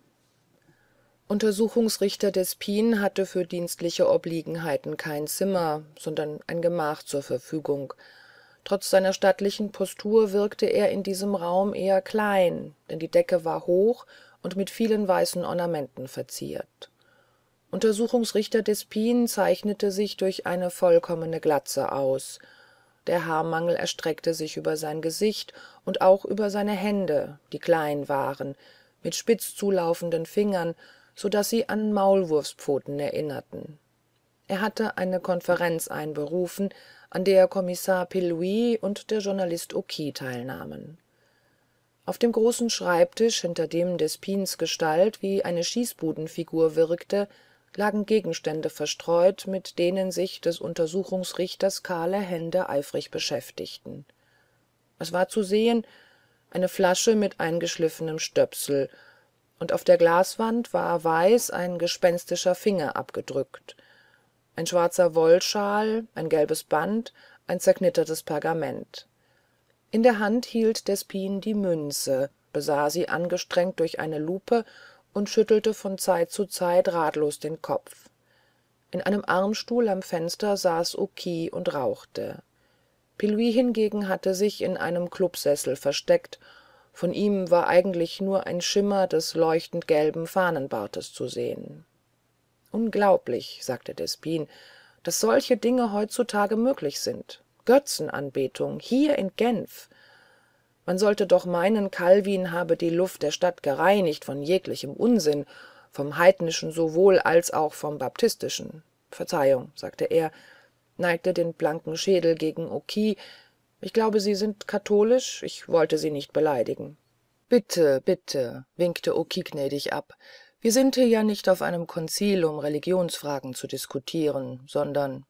untersuchungsrichter Despin hatte für dienstliche obliegenheiten kein zimmer sondern ein gemach zur verfügung trotz seiner stattlichen postur wirkte er in diesem raum eher klein denn die decke war hoch und mit vielen weißen ornamenten verziert untersuchungsrichter Despin zeichnete sich durch eine vollkommene glatze aus der haarmangel erstreckte sich über sein gesicht und auch über seine hände die klein waren mit spitz zulaufenden fingern so daß sie an maulwurfspfoten erinnerten er hatte eine konferenz einberufen an der kommissar pillouix und der journalist Oki teilnahmen auf dem großen schreibtisch hinter dem despins gestalt wie eine schießbudenfigur wirkte lagen gegenstände verstreut mit denen sich des untersuchungsrichters kahle hände eifrig beschäftigten es war zu sehen eine flasche mit eingeschliffenem stöpsel und auf der glaswand war weiß ein gespenstischer finger abgedrückt ein schwarzer wollschal ein gelbes band ein zerknittertes pergament in der hand hielt Despin die münze besah sie angestrengt durch eine lupe und schüttelte von zeit zu zeit ratlos den kopf in einem armstuhl am fenster saß Oki und rauchte pilluj hingegen hatte sich in einem klubsessel versteckt von ihm war eigentlich nur ein schimmer des leuchtend gelben fahnenbartes zu sehen unglaublich sagte despein daß solche dinge heutzutage möglich sind götzenanbetung hier in genf man sollte doch meinen calvin habe die luft der stadt gereinigt von jeglichem unsinn vom heidnischen sowohl als auch vom baptistischen verzeihung sagte er neigte den blanken schädel gegen ich glaube sie sind katholisch ich wollte sie nicht beleidigen bitte bitte winkte Oki gnädig ab wir sind hier ja nicht auf einem konzil um religionsfragen zu diskutieren sondern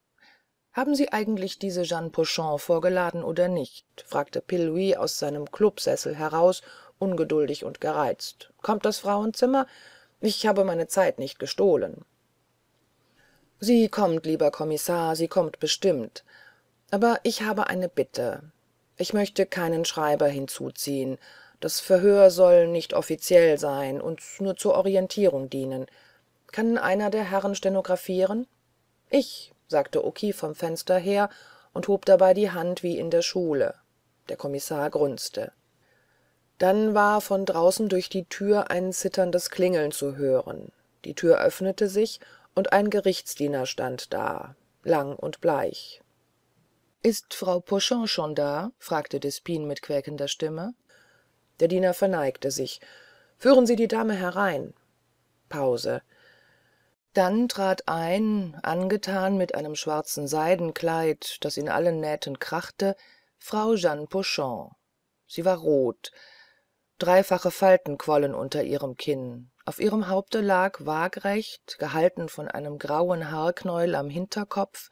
haben sie eigentlich diese jeanne pochon vorgeladen oder nicht fragte Pillouis aus seinem klubsessel heraus ungeduldig und gereizt kommt das frauenzimmer ich habe meine zeit nicht gestohlen sie kommt lieber kommissar sie kommt bestimmt aber ich habe eine bitte ich möchte keinen schreiber hinzuziehen das verhör soll nicht offiziell sein und nur zur orientierung dienen kann einer der herren stenographieren ich sagte okief vom fenster her und hob dabei die hand wie in der schule der kommissar grunzte dann war von draußen durch die tür ein zitterndes klingeln zu hören die tür öffnete sich und ein gerichtsdiener stand da lang und bleich ist frau pochon schon da fragte despeen mit quäkender stimme der diener verneigte sich führen sie die dame herein pause dann trat ein angetan mit einem schwarzen seidenkleid das in allen nähten krachte frau jeanne pochon sie war rot dreifache falten quollen unter ihrem kinn auf ihrem haupte lag waagrecht gehalten von einem grauen haarknäuel am hinterkopf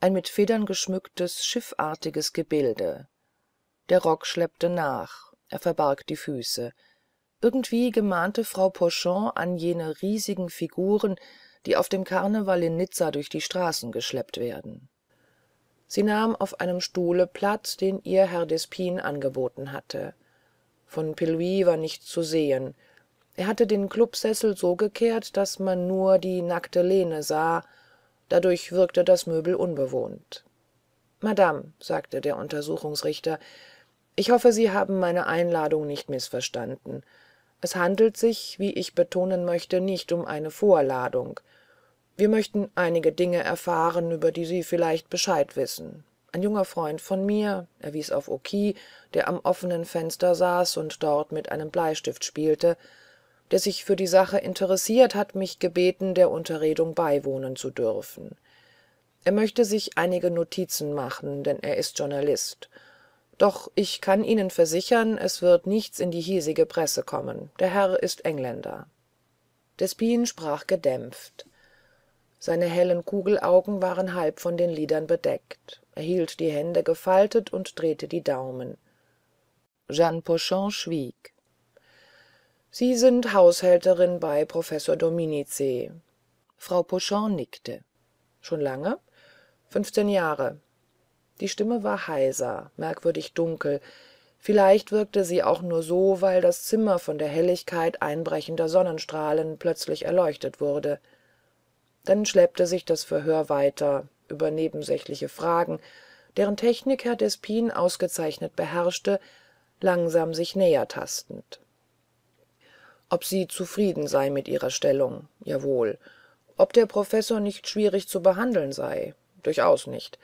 ein mit federn geschmücktes schiffartiges gebilde der rock schleppte nach er verbarg die füße irgendwie gemahnte frau pochon an jene riesigen figuren die auf dem karneval in nizza durch die straßen geschleppt werden sie nahm auf einem stuhle platz den ihr herr Despin angeboten hatte von Pilouis war nichts zu sehen er hatte den klubsessel so gekehrt daß man nur die nackte lehne sah dadurch wirkte das möbel unbewohnt madame sagte der untersuchungsrichter ich hoffe sie haben meine einladung nicht mißverstanden es handelt sich wie ich betonen möchte nicht um eine vorladung wir möchten einige dinge erfahren über die sie vielleicht bescheid wissen ein junger freund von mir er wies auf okii der am offenen fenster saß und dort mit einem bleistift spielte der sich für die sache interessiert hat mich gebeten der unterredung beiwohnen zu dürfen er möchte sich einige notizen machen denn er ist journalist doch ich kann ihnen versichern es wird nichts in die hiesige presse kommen der herr ist engländer Despin sprach gedämpft seine hellen kugelaugen waren halb von den lidern bedeckt er hielt die hände gefaltet und drehte die daumen jean sie sind haushälterin bei professor Dominice. frau pochon nickte schon lange fünfzehn jahre die stimme war heiser merkwürdig dunkel vielleicht wirkte sie auch nur so weil das zimmer von der helligkeit einbrechender sonnenstrahlen plötzlich erleuchtet wurde dann schleppte sich das verhör weiter über nebensächliche fragen deren technik herr despeen ausgezeichnet beherrschte langsam sich näher tastend ob sie zufrieden sei mit ihrer stellung jawohl ob der professor nicht schwierig zu behandeln sei durchaus nicht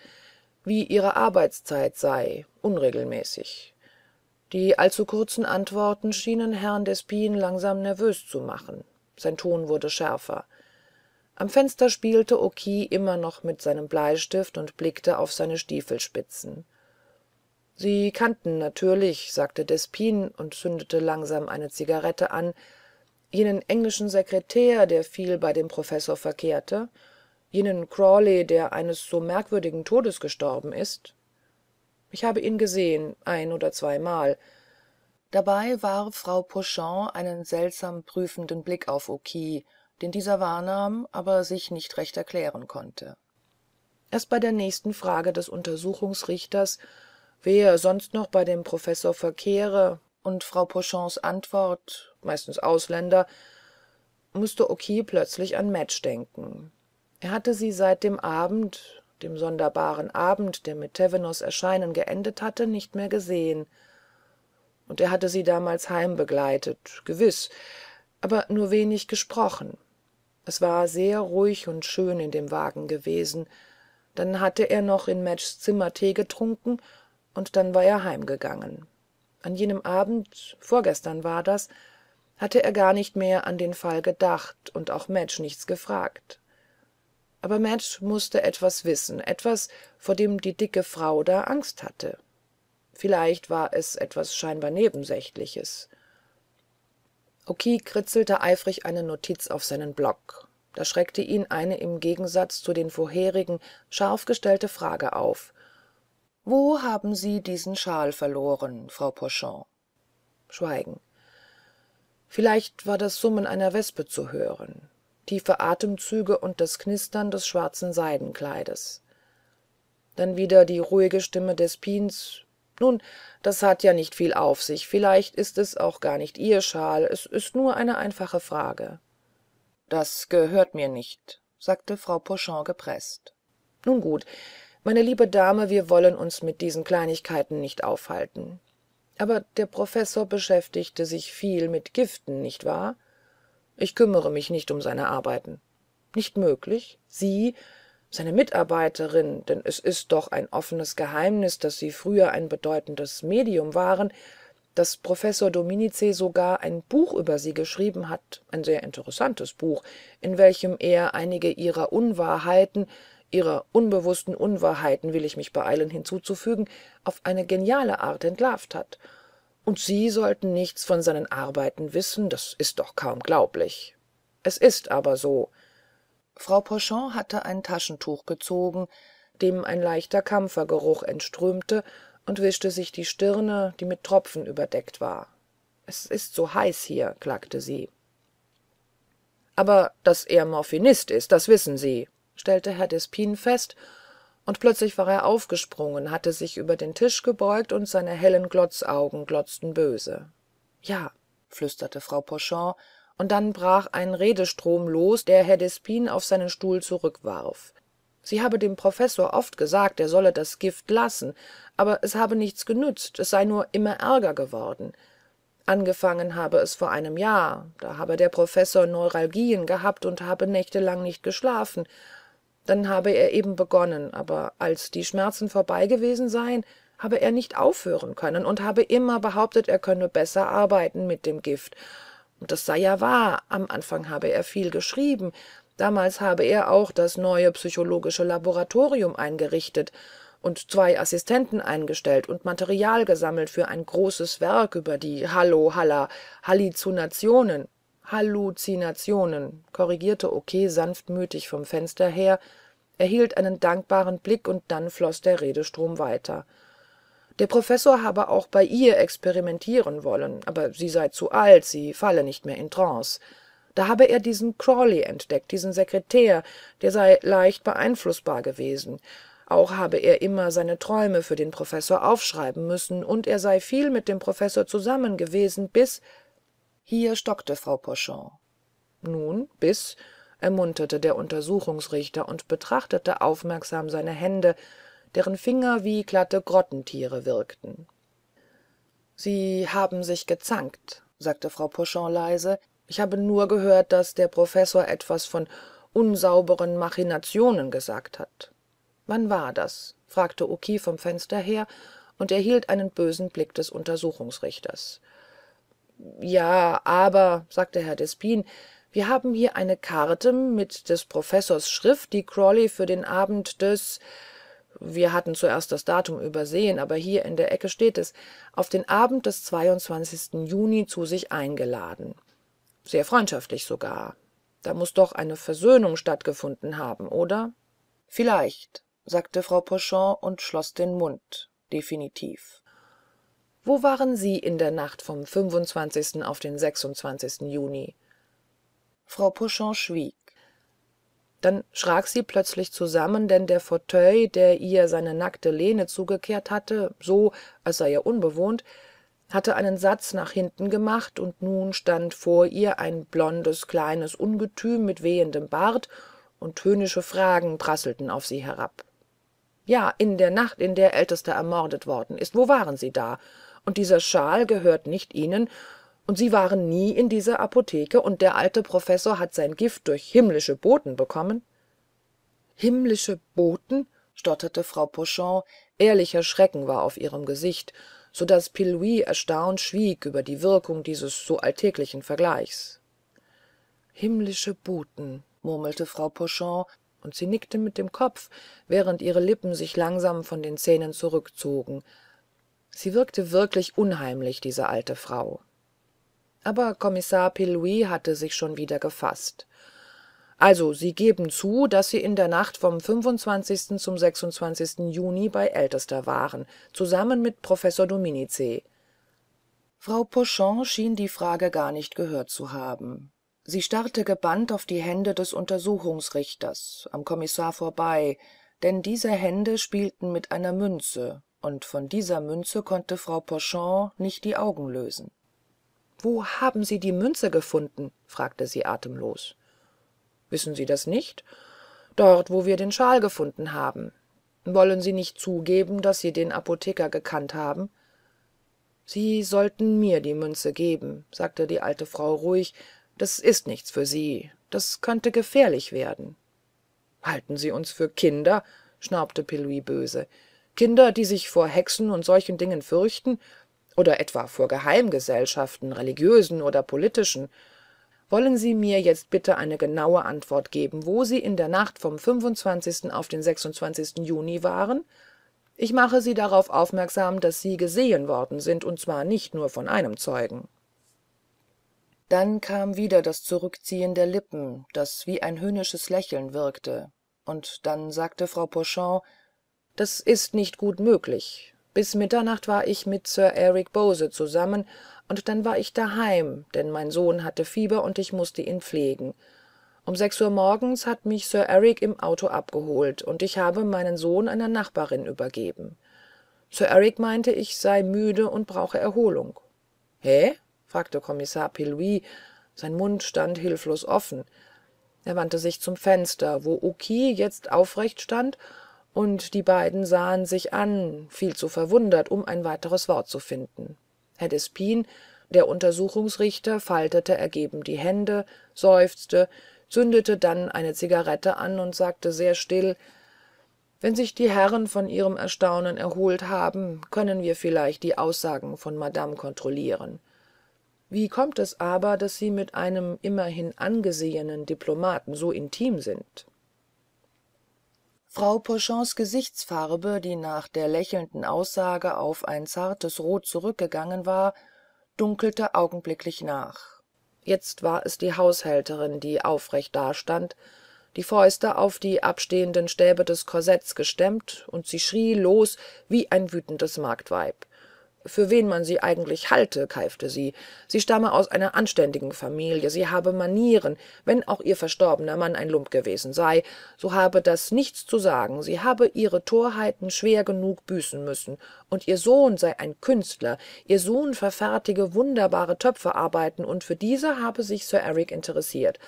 wie ihre arbeitszeit sei unregelmäßig die allzu kurzen antworten schienen herrn despenser langsam nervös zu machen sein ton wurde schärfer am fenster spielte Oki immer noch mit seinem bleistift und blickte auf seine stiefelspitzen sie kannten natürlich sagte Despin und zündete langsam eine zigarette an jenen englischen sekretär der viel bei dem professor verkehrte jenen crawley der eines so merkwürdigen todes gestorben ist ich habe ihn gesehen ein oder zweimal dabei warf frau pochon einen seltsam prüfenden blick auf Oki, den dieser wahrnahm aber sich nicht recht erklären konnte erst bei der nächsten frage des untersuchungsrichters wer sonst noch bei dem professor verkehre und frau pochons antwort meistens ausländer mußte okii plötzlich an mette denken er hatte sie seit dem abend dem sonderbaren abend der mit tevenos erscheinen geendet hatte nicht mehr gesehen und er hatte sie damals heimbegleitet gewiß aber nur wenig gesprochen es war sehr ruhig und schön in dem wagen gewesen dann hatte er noch in mettes zimmer tee getrunken und dann war er heimgegangen an jenem abend vorgestern war das hatte er gar nicht mehr an den fall gedacht und auch madge nichts gefragt aber madge mußte etwas wissen etwas vor dem die dicke frau da angst hatte vielleicht war es etwas scheinbar nebensächliches okiek kritzelte eifrig eine notiz auf seinen block da schreckte ihn eine im gegensatz zu den vorherigen scharf gestellte frage auf wo haben sie diesen schal verloren frau pochon schweigen vielleicht war das summen einer wespe zu hören tiefe atemzüge und das knistern des schwarzen seidenkleides dann wieder die ruhige stimme despins nun das hat ja nicht viel auf sich vielleicht ist es auch gar nicht ihr schal es ist nur eine einfache frage das gehört mir nicht sagte frau pochon gepreßt nun gut meine liebe dame wir wollen uns mit diesen kleinigkeiten nicht aufhalten aber der professor beschäftigte sich viel mit giften nicht wahr ich kümmere mich nicht um seine arbeiten nicht möglich sie seine mitarbeiterin denn es ist doch ein offenes geheimnis daß sie früher ein bedeutendes medium waren daß professor Dominice sogar ein buch über sie geschrieben hat ein sehr interessantes buch in welchem er einige ihrer unwahrheiten ihrer unbewußten unwahrheiten will ich mich beeilen hinzuzufügen auf eine geniale art entlarvt hat und sie sollten nichts von seinen arbeiten wissen das ist doch kaum glaublich es ist aber so frau pochon hatte ein taschentuch gezogen dem ein leichter kampfergeruch entströmte und wischte sich die stirne die mit tropfen überdeckt war es ist so heiß hier klagte sie aber daß er morphinist ist das wissen sie stellte herr Despin fest und plötzlich war er aufgesprungen hatte sich über den tisch gebeugt und seine hellen glotzaugen glotzten böse ja flüsterte frau pochon und dann brach ein redestrom los der Herr Despin auf seinen stuhl zurückwarf sie habe dem professor oft gesagt er solle das gift lassen aber es habe nichts genützt es sei nur immer ärger geworden angefangen habe es vor einem jahr da habe der professor neuralgien gehabt und habe nächtelang nicht geschlafen dann habe er eben begonnen aber als die schmerzen vorbei gewesen seien habe er nicht aufhören können und habe immer behauptet er könne besser arbeiten mit dem gift und das sei ja wahr am anfang habe er viel geschrieben damals habe er auch das neue psychologische laboratorium eingerichtet und zwei assistenten eingestellt und material gesammelt für ein großes werk über die hallo halla halluzinationen korrigierte okiu sanftmütig vom fenster her erhielt einen dankbaren blick und dann floß der redestrom weiter der professor habe auch bei ihr experimentieren wollen aber sie sei zu alt sie falle nicht mehr in trance da habe er diesen crawley entdeckt diesen sekretär der sei leicht beeinflußbar gewesen auch habe er immer seine träume für den professor aufschreiben müssen und er sei viel mit dem professor zusammen gewesen bis hier stockte frau pochon nun bis, ermunterte der untersuchungsrichter und betrachtete aufmerksam seine hände deren finger wie glatte grottentiere wirkten sie haben sich gezankt sagte frau pochon leise ich habe nur gehört daß der professor etwas von unsauberen machinationen gesagt hat wann war das fragte okief vom fenster her und erhielt einen bösen blick des untersuchungsrichters ja aber sagte herr despin wir haben hier eine karte mit des professors schrift die crawley für den abend des wir hatten zuerst das datum übersehen aber hier in der ecke steht es auf den abend des 22. juni zu sich eingeladen sehr freundschaftlich sogar da muß doch eine versöhnung stattgefunden haben oder vielleicht sagte frau pochon und schloß den mund definitiv wo waren sie in der nacht vom 25. auf den 26. juni frau Pochon schwieg dann schrak sie plötzlich zusammen denn der fauteuil der ihr seine nackte lehne zugekehrt hatte so als sei er unbewohnt hatte einen satz nach hinten gemacht und nun stand vor ihr ein blondes kleines ungetüm mit wehendem bart und höhnische fragen prasselten auf sie herab ja in der nacht in der der älteste ermordet worden ist wo waren sie da und dieser Schal gehört nicht ihnen und sie waren nie in dieser apotheke und der alte professor hat sein gift durch himmlische boten bekommen himmlische boten stotterte frau pochon ehrlicher schrecken war auf ihrem gesicht so daß pillouid erstaunt schwieg über die wirkung dieses so alltäglichen vergleichs himmlische boten murmelte frau pochon und sie nickte mit dem kopf während ihre lippen sich langsam von den zähnen zurückzogen sie wirkte wirklich unheimlich diese alte frau aber kommissar Pillouis hatte sich schon wieder gefaßt also sie geben zu daß sie in der nacht vom 25. zum 26. juni bei ältester waren zusammen mit professor Dominice.« frau pochon schien die frage gar nicht gehört zu haben sie starrte gebannt auf die hände des untersuchungsrichters am kommissar vorbei denn diese hände spielten mit einer münze und von dieser münze konnte frau penchon nicht die augen lösen wo haben sie die münze gefunden fragte sie atemlos wissen sie das nicht dort wo wir den Schal gefunden haben wollen sie nicht zugeben daß sie den apotheker gekannt haben sie sollten mir die münze geben sagte die alte frau ruhig das ist nichts für sie das könnte gefährlich werden halten sie uns für kinder schnaubte pillouin böse kinder die sich vor hexen und solchen dingen fürchten oder etwa vor geheimgesellschaften religiösen oder politischen wollen sie mir jetzt bitte eine genaue antwort geben wo sie in der nacht vom 25. auf den 26. juni waren ich mache sie darauf aufmerksam daß sie gesehen worden sind und zwar nicht nur von einem zeugen dann kam wieder das zurückziehen der lippen das wie ein höhnisches lächeln wirkte und dann sagte frau Pochon, das ist nicht gut möglich bis mitternacht war ich mit sir eric bose zusammen und dann war ich daheim denn mein sohn hatte fieber und ich mußte ihn pflegen um sechs uhr morgens hat mich sir eric im auto abgeholt und ich habe meinen sohn einer nachbarin übergeben sir eric meinte ich sei müde und brauche erholung hä fragte kommissar pillouix sein mund stand hilflos offen er wandte sich zum fenster wo Oki jetzt aufrecht stand und die beiden sahen sich an viel zu verwundert um ein weiteres wort zu finden herr Despin, der untersuchungsrichter faltete ergeben die hände seufzte zündete dann eine zigarette an und sagte sehr still wenn sich die herren von ihrem erstaunen erholt haben können wir vielleicht die aussagen von madame kontrollieren wie kommt es aber daß sie mit einem immerhin angesehenen diplomaten so intim sind frau pochons gesichtsfarbe die nach der lächelnden aussage auf ein zartes rot zurückgegangen war dunkelte augenblicklich nach jetzt war es die haushälterin die aufrecht dastand die fäuste auf die abstehenden stäbe des korsetts gestemmt und sie schrie los wie ein wütendes marktweib für wen man sie eigentlich halte keifte sie sie stamme aus einer anständigen familie sie habe manieren wenn auch ihr verstorbener mann ein lump gewesen sei so habe das nichts zu sagen sie habe ihre torheiten schwer genug büßen müssen und ihr sohn sei ein künstler ihr sohn verfertige wunderbare töpferarbeiten und für diese habe sich sir eric interessiert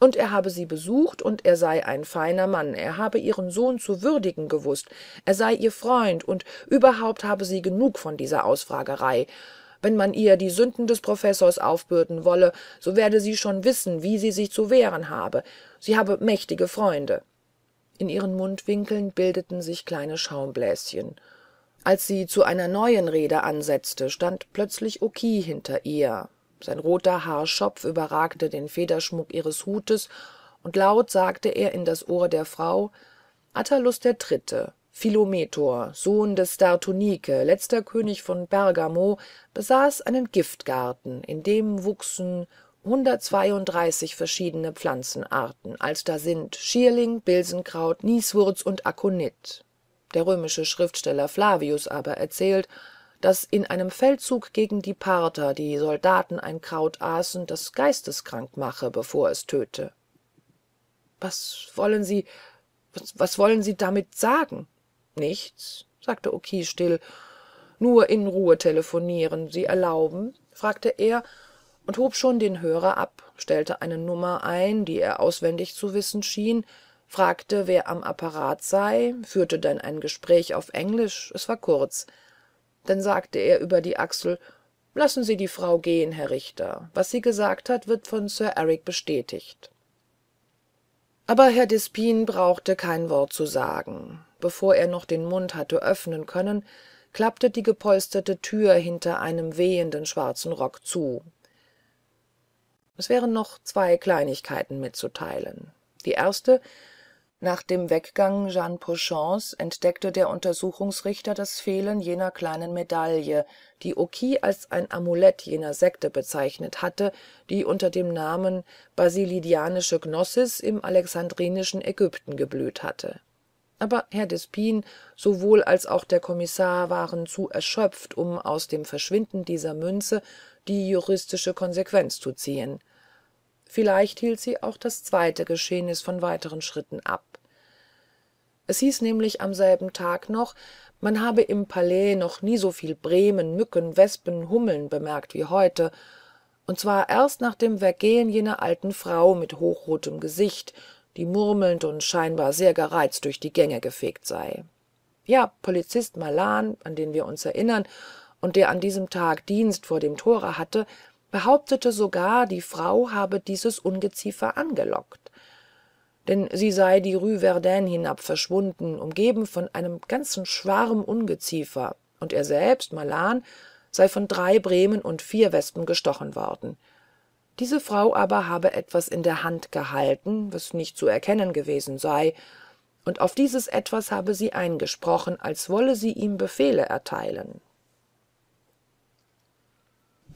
und er habe sie besucht und er sei ein feiner mann er habe ihren sohn zu würdigen gewußt er sei ihr freund und überhaupt habe sie genug von dieser ausfragerei wenn man ihr die sünden des professors aufbürden wolle so werde sie schon wissen wie sie sich zu wehren habe sie habe mächtige freunde in ihren mundwinkeln bildeten sich kleine schaumbläschen als sie zu einer neuen rede ansetzte stand plötzlich okiu hinter ihr sein roter haarschopf überragte den federschmuck ihres hutes und laut sagte er in das ohr der frau attalus der dritte philometor sohn des stärtonike letzter könig von bergamo besaß einen giftgarten in dem wuchsen verschiedene pflanzenarten als da sind schierling bilsenkraut nieswurz und akonit der römische schriftsteller flavius aber erzählt daß in einem feldzug gegen die parther die soldaten ein kraut aßen das geisteskrank mache bevor es töte was wollen sie was wollen sie damit sagen nichts sagte okies still nur in ruhe telefonieren sie erlauben fragte er und hob schon den hörer ab stellte eine nummer ein die er auswendig zu wissen schien fragte wer am apparat sei führte dann ein gespräch auf englisch es war kurz dann sagte er über die achsel lassen sie die frau gehen herr richter was sie gesagt hat wird von sir eric bestätigt aber herr despenser brauchte kein wort zu sagen bevor er noch den mund hatte öffnen können klappte die gepolsterte Tür hinter einem wehenden schwarzen rock zu es wären noch zwei kleinigkeiten mitzuteilen die erste nach dem weggang jeanne pochons entdeckte der untersuchungsrichter das fehlen jener kleinen medaille die Oki als ein amulett jener sekte bezeichnet hatte die unter dem namen basilidianische gnosis im alexandrinischen ägypten geblüht hatte aber herr Despin sowohl als auch der kommissar waren zu erschöpft um aus dem verschwinden dieser münze die juristische konsequenz zu ziehen vielleicht hielt sie auch das zweite geschehnis von weiteren schritten ab es hieß nämlich am selben Tag noch man habe im palais noch nie so viel bremen mücken wespen hummeln bemerkt wie heute und zwar erst nach dem weggehen jener alten frau mit hochrotem gesicht die murmelnd und scheinbar sehr gereizt durch die gänge gefegt sei ja polizist malan an den wir uns erinnern und der an diesem Tag dienst vor dem tore hatte behauptete sogar die frau habe dieses ungeziefer angelockt denn sie sei die rue verdurin hinab verschwunden umgeben von einem ganzen schwarm ungeziefer und er selbst malan sei von drei bremen und vier wespen gestochen worden diese frau aber habe etwas in der hand gehalten was nicht zu erkennen gewesen sei und auf dieses etwas habe sie eingesprochen als wolle sie ihm befehle erteilen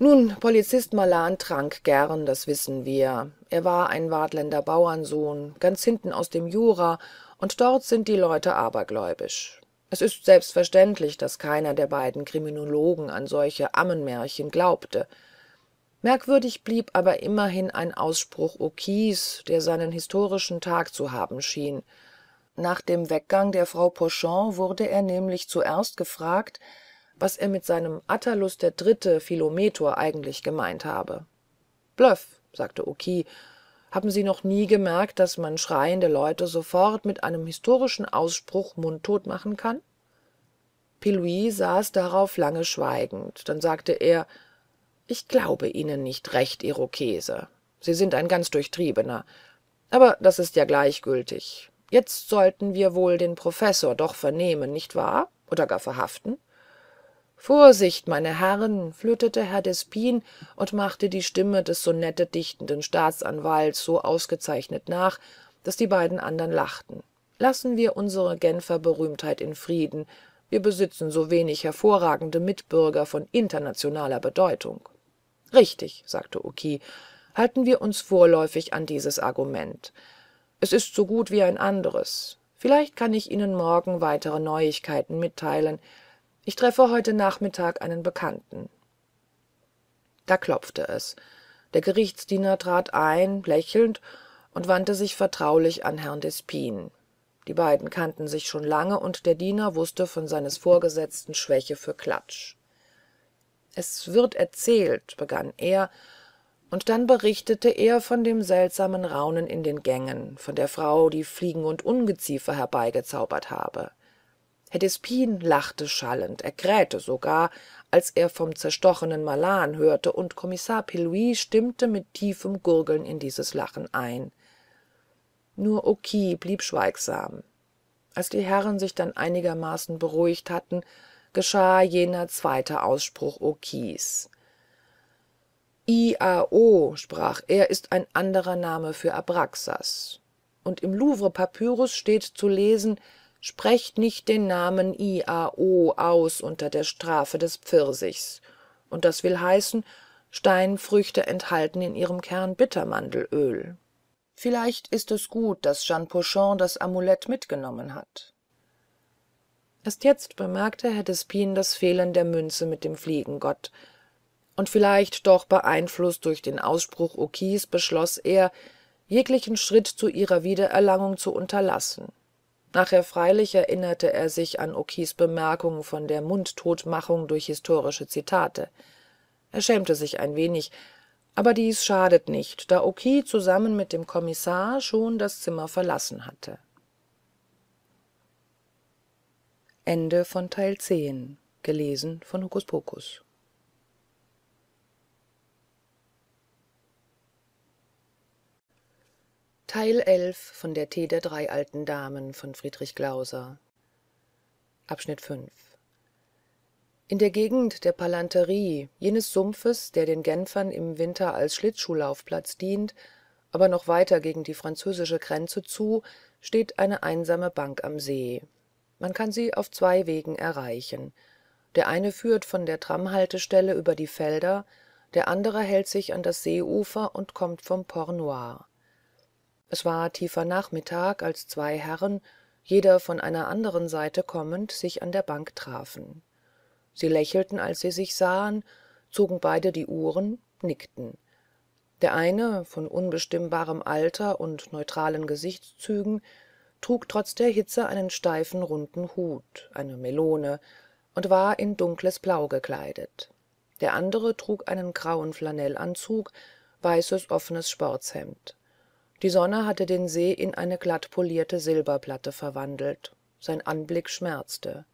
nun polizist malan trank gern das wissen wir er war ein waadtländer bauernsohn ganz hinten aus dem jura und dort sind die leute abergläubisch es ist selbstverständlich daß keiner der beiden kriminologen an solche ammenmärchen glaubte merkwürdig blieb aber immerhin ein ausspruch okis der seinen historischen tag zu haben schien nach dem weggang der frau pochon wurde er nämlich zuerst gefragt was er mit seinem attalus der dritte philometor eigentlich gemeint habe bluff sagte Oki, haben sie noch nie gemerkt daß man schreiende leute sofort mit einem historischen ausspruch mundtot machen kann pillouit saß darauf lange schweigend dann sagte er ich glaube ihnen nicht recht irokese sie sind ein ganz durchtriebener aber das ist ja gleichgültig jetzt sollten wir wohl den professor doch vernehmen nicht wahr oder gar verhaften vorsicht meine herren flötete herr despijn und machte die stimme des sonette dichtenden staatsanwalts so ausgezeichnet nach daß die beiden andern lachten lassen wir unsere genfer berühmtheit in frieden wir besitzen so wenig hervorragende mitbürger von internationaler bedeutung richtig sagte okiu halten wir uns vorläufig an dieses argument es ist so gut wie ein anderes vielleicht kann ich ihnen morgen weitere neuigkeiten mitteilen ich treffe heute nachmittag einen bekannten da klopfte es der gerichtsdiener trat ein lächelnd und wandte sich vertraulich an herrn despeen die beiden kannten sich schon lange und der diener wußte von seines vorgesetzten schwäche für klatsch es wird erzählt begann er und dann berichtete er von dem seltsamen raunen in den gängen von der frau die fliegen und ungeziefer herbeigezaubert habe heddespin lachte schallend er krähte sogar als er vom zerstochenen malan hörte und kommissar Pelouis stimmte mit tiefem gurgeln in dieses lachen ein nur okii blieb schweigsam als die herren sich dann einigermaßen beruhigt hatten geschah jener zweite ausspruch Okis. iao sprach er ist ein anderer name für abraxas und im louvre papyrus steht zu lesen sprecht nicht den namen I.A.O. aus unter der strafe des pfirsichs und das will heißen steinfrüchte enthalten in ihrem kern bittermandelöl vielleicht ist es gut daß jean pochon das amulett mitgenommen hat erst jetzt bemerkte herr Despin das fehlen der münze mit dem fliegengott und vielleicht doch beeinflußt durch den ausspruch okis beschloß er jeglichen schritt zu ihrer wiedererlangung zu unterlassen nachher freilich erinnerte er sich an okis bemerkung von der mundtotmachung durch historische zitate er schämte sich ein wenig aber dies schadet nicht da Oki zusammen mit dem kommissar schon das zimmer verlassen hatte in der gegend der Palanterie, jenes sumpfes der den genfern im winter als schlittschuhlaufplatz dient aber noch weiter gegen die französische grenze zu steht eine einsame bank am see man kann sie auf zwei wegen erreichen der eine führt von der tramhaltestelle über die felder der andere hält sich an das seeufer und kommt vom es war tiefer nachmittag als zwei herren jeder von einer anderen seite kommend sich an der bank trafen sie lächelten als sie sich sahen zogen beide die uhren nickten der eine von unbestimmbarem alter und neutralen gesichtszügen trug trotz der hitze einen steifen runden hut eine melone und war in dunkles blau gekleidet der andere trug einen grauen flanellanzug weißes offenes die sonne hatte den see in eine glattpolierte silberplatte verwandelt sein anblick schmerzte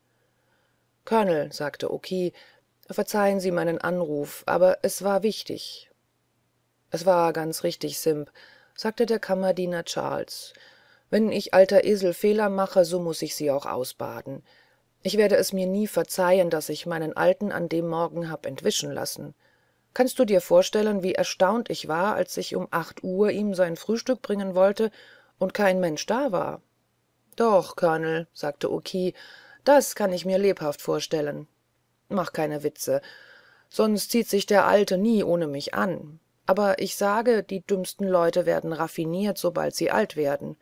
colonel sagte okiu verzeihen sie meinen anruf aber es war wichtig es war ganz richtig simp sagte der kammerdiener charles wenn ich alter esel fehler mache so muß ich sie auch ausbaden ich werde es mir nie verzeihen daß ich meinen alten an dem morgen hab entwischen lassen kannst du dir vorstellen wie erstaunt ich war als ich um acht uhr ihm sein frühstück bringen wollte und kein mensch da war doch colonel sagte okiu das kann ich mir lebhaft vorstellen mach keine witze sonst zieht sich der alte nie ohne mich an aber ich sage die dümmsten leute werden raffiniert sobald sie alt werden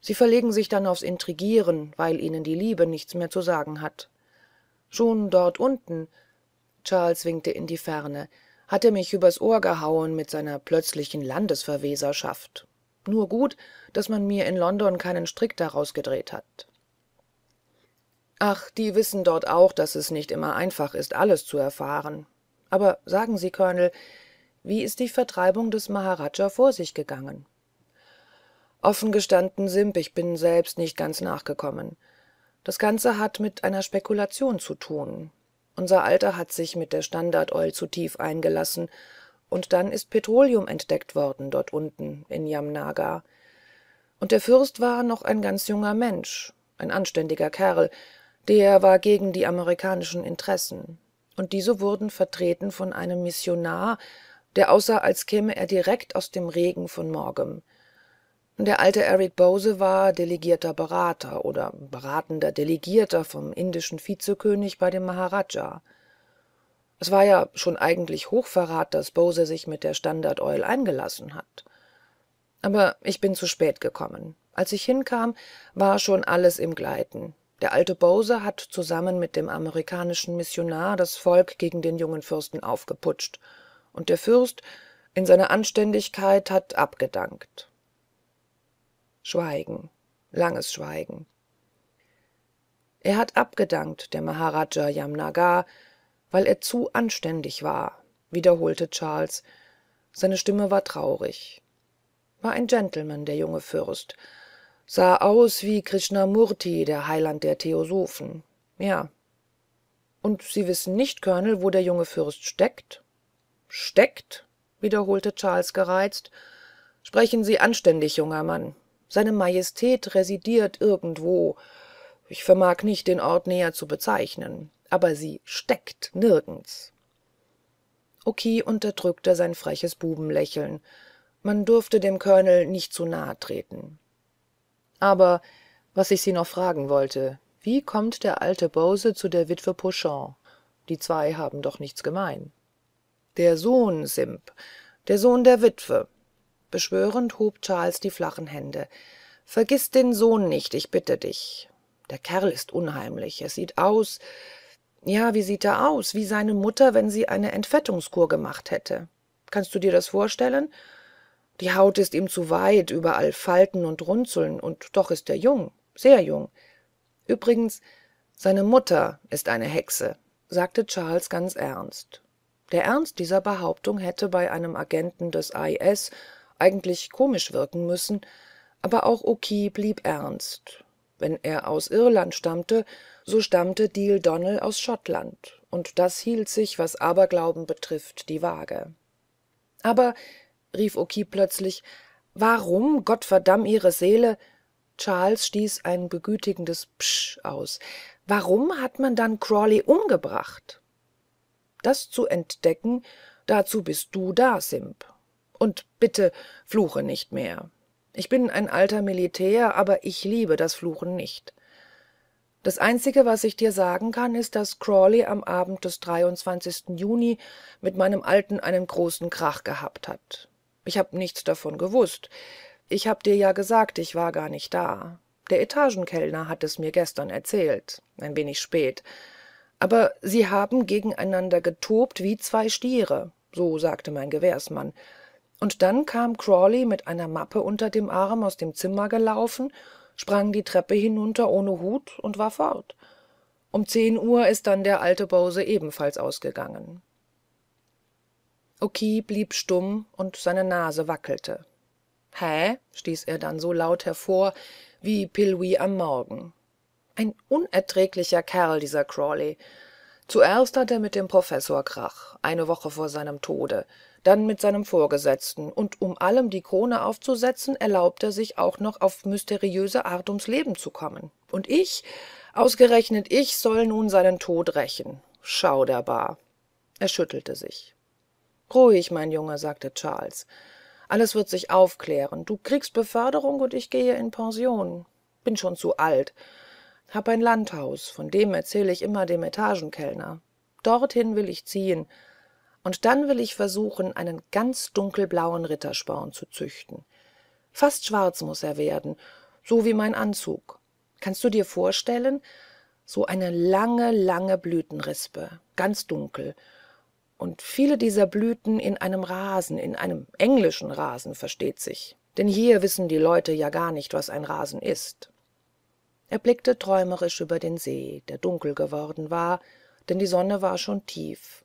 sie verlegen sich dann aufs intrigieren weil ihnen die liebe nichts mehr zu sagen hat schon dort unten charles winkte in die ferne hatte mich übers ohr gehauen mit seiner plötzlichen landesverweserschaft nur gut daß man mir in london keinen strick daraus gedreht hat ach die wissen dort auch daß es nicht immer einfach ist alles zu erfahren aber sagen sie colonel wie ist die vertreibung des maharaja vor sich gegangen offen gestanden simp ich bin selbst nicht ganz nachgekommen das ganze hat mit einer spekulation zu tun unser alter hat sich mit der standard oil zu tief eingelassen und dann ist petroleum entdeckt worden dort unten in Yamnaga. und der fürst war noch ein ganz junger mensch ein anständiger kerl der war gegen die amerikanischen interessen und diese wurden vertreten von einem missionar der aussah als käme er direkt aus dem regen von Morgen der alte eric bose war delegierter berater oder beratender delegierter vom indischen vizekönig bei dem maharaja es war ja schon eigentlich hochverrat daß bose sich mit der standard oil eingelassen hat aber ich bin zu spät gekommen als ich hinkam war schon alles im gleiten der alte bose hat zusammen mit dem amerikanischen missionar das volk gegen den jungen fürsten aufgeputscht und der fürst in seiner anständigkeit hat abgedankt schweigen langes schweigen er hat abgedankt der maharaja Yamnagar, weil er zu anständig war wiederholte charles seine stimme war traurig war ein gentleman der junge fürst sah aus wie krishnamurti der heiland der theosophen ja und sie wissen nicht colonel wo der junge fürst steckt steckt wiederholte charles gereizt sprechen sie anständig junger mann seine majestät residiert irgendwo ich vermag nicht den ort näher zu bezeichnen aber sie steckt nirgends okiu unterdrückte sein freches bubenlächeln man durfte dem colonel nicht zu nahe treten aber was ich sie noch fragen wollte wie kommt der alte Bose zu der witwe pochon die zwei haben doch nichts gemein der sohn simp der sohn der witwe beschwörend hob charles die flachen hände vergiß den sohn nicht ich bitte dich der kerl ist unheimlich Er sieht aus ja wie sieht er aus wie seine mutter wenn sie eine entfettungskur gemacht hätte kannst du dir das vorstellen die haut ist ihm zu weit überall falten und runzeln und doch ist er jung sehr jung übrigens seine mutter ist eine hexe sagte charles ganz ernst der ernst dieser behauptung hätte bei einem agenten des eigentlich komisch wirken müssen aber auch okies blieb ernst wenn er aus irland stammte so stammte deal donnell aus schottland und das hielt sich was aberglauben betrifft die waage aber rief okies plötzlich warum gott verdamm ihre seele charles stieß ein begütigendes psch aus warum hat man dann crawley umgebracht das zu entdecken dazu bist du da simp und bitte fluche nicht mehr ich bin ein alter militär aber ich liebe das fluchen nicht das einzige was ich dir sagen kann ist daß crawley am abend des juni mit meinem alten einen großen krach gehabt hat ich habe nichts davon gewußt ich habe dir ja gesagt ich war gar nicht da der etagenkellner hat es mir gestern erzählt ein wenig spät aber sie haben gegeneinander getobt wie zwei stiere so sagte mein gewährsmann und dann kam crawley mit einer mappe unter dem arm aus dem zimmer gelaufen sprang die treppe hinunter ohne hut und war fort um zehn uhr ist dann der alte Bose ebenfalls ausgegangen okii blieb stumm und seine nase wackelte hä stieß er dann so laut hervor wie pilwi am morgen ein unerträglicher kerl dieser crawley zuerst hat er mit dem professor krach eine woche vor seinem tode dann mit seinem vorgesetzten und um allem die krone aufzusetzen erlaubt er sich auch noch auf mysteriöse art ums leben zu kommen und ich ausgerechnet ich soll nun seinen tod rächen schauderbar er schüttelte sich ruhig mein junge sagte charles alles wird sich aufklären du kriegst beförderung und ich gehe in pension bin schon zu alt hab ein landhaus von dem erzähl ich immer dem etagenkellner dorthin will ich ziehen und dann will ich versuchen einen ganz dunkelblauen rittersporn zu züchten fast schwarz muß er werden so wie mein anzug kannst du dir vorstellen so eine lange lange blütenrispe ganz dunkel und viele dieser blüten in einem rasen in einem englischen rasen versteht sich denn hier wissen die leute ja gar nicht was ein rasen ist er blickte träumerisch über den see der dunkel geworden war denn die sonne war schon tief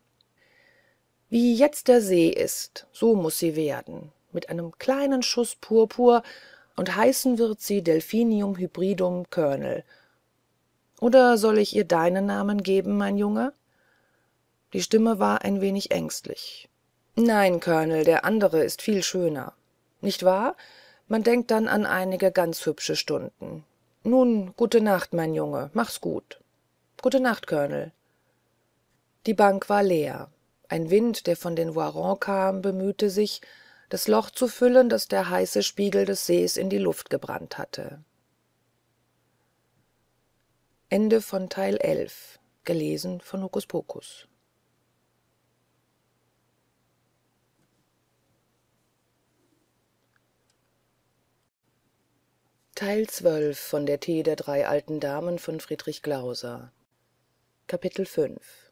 wie jetzt der see ist so muß sie werden mit einem kleinen schuß purpur und heißen wird sie delphinium hybridum kernel oder soll ich ihr deinen namen geben mein junge die stimme war ein wenig ängstlich nein kernel der andere ist viel schöner nicht wahr man denkt dann an einige ganz hübsche stunden nun gute nacht mein junge mach's gut gute nacht kernel die bank war leer ein wind der von den voirons kam bemühte sich das loch zu füllen das der heiße spiegel des sees in die luft gebrannt hatte Ende von von von von Teil Teil 11 Gelesen 12 der der Tee drei alten Damen Friedrich Glauser Kapitel 5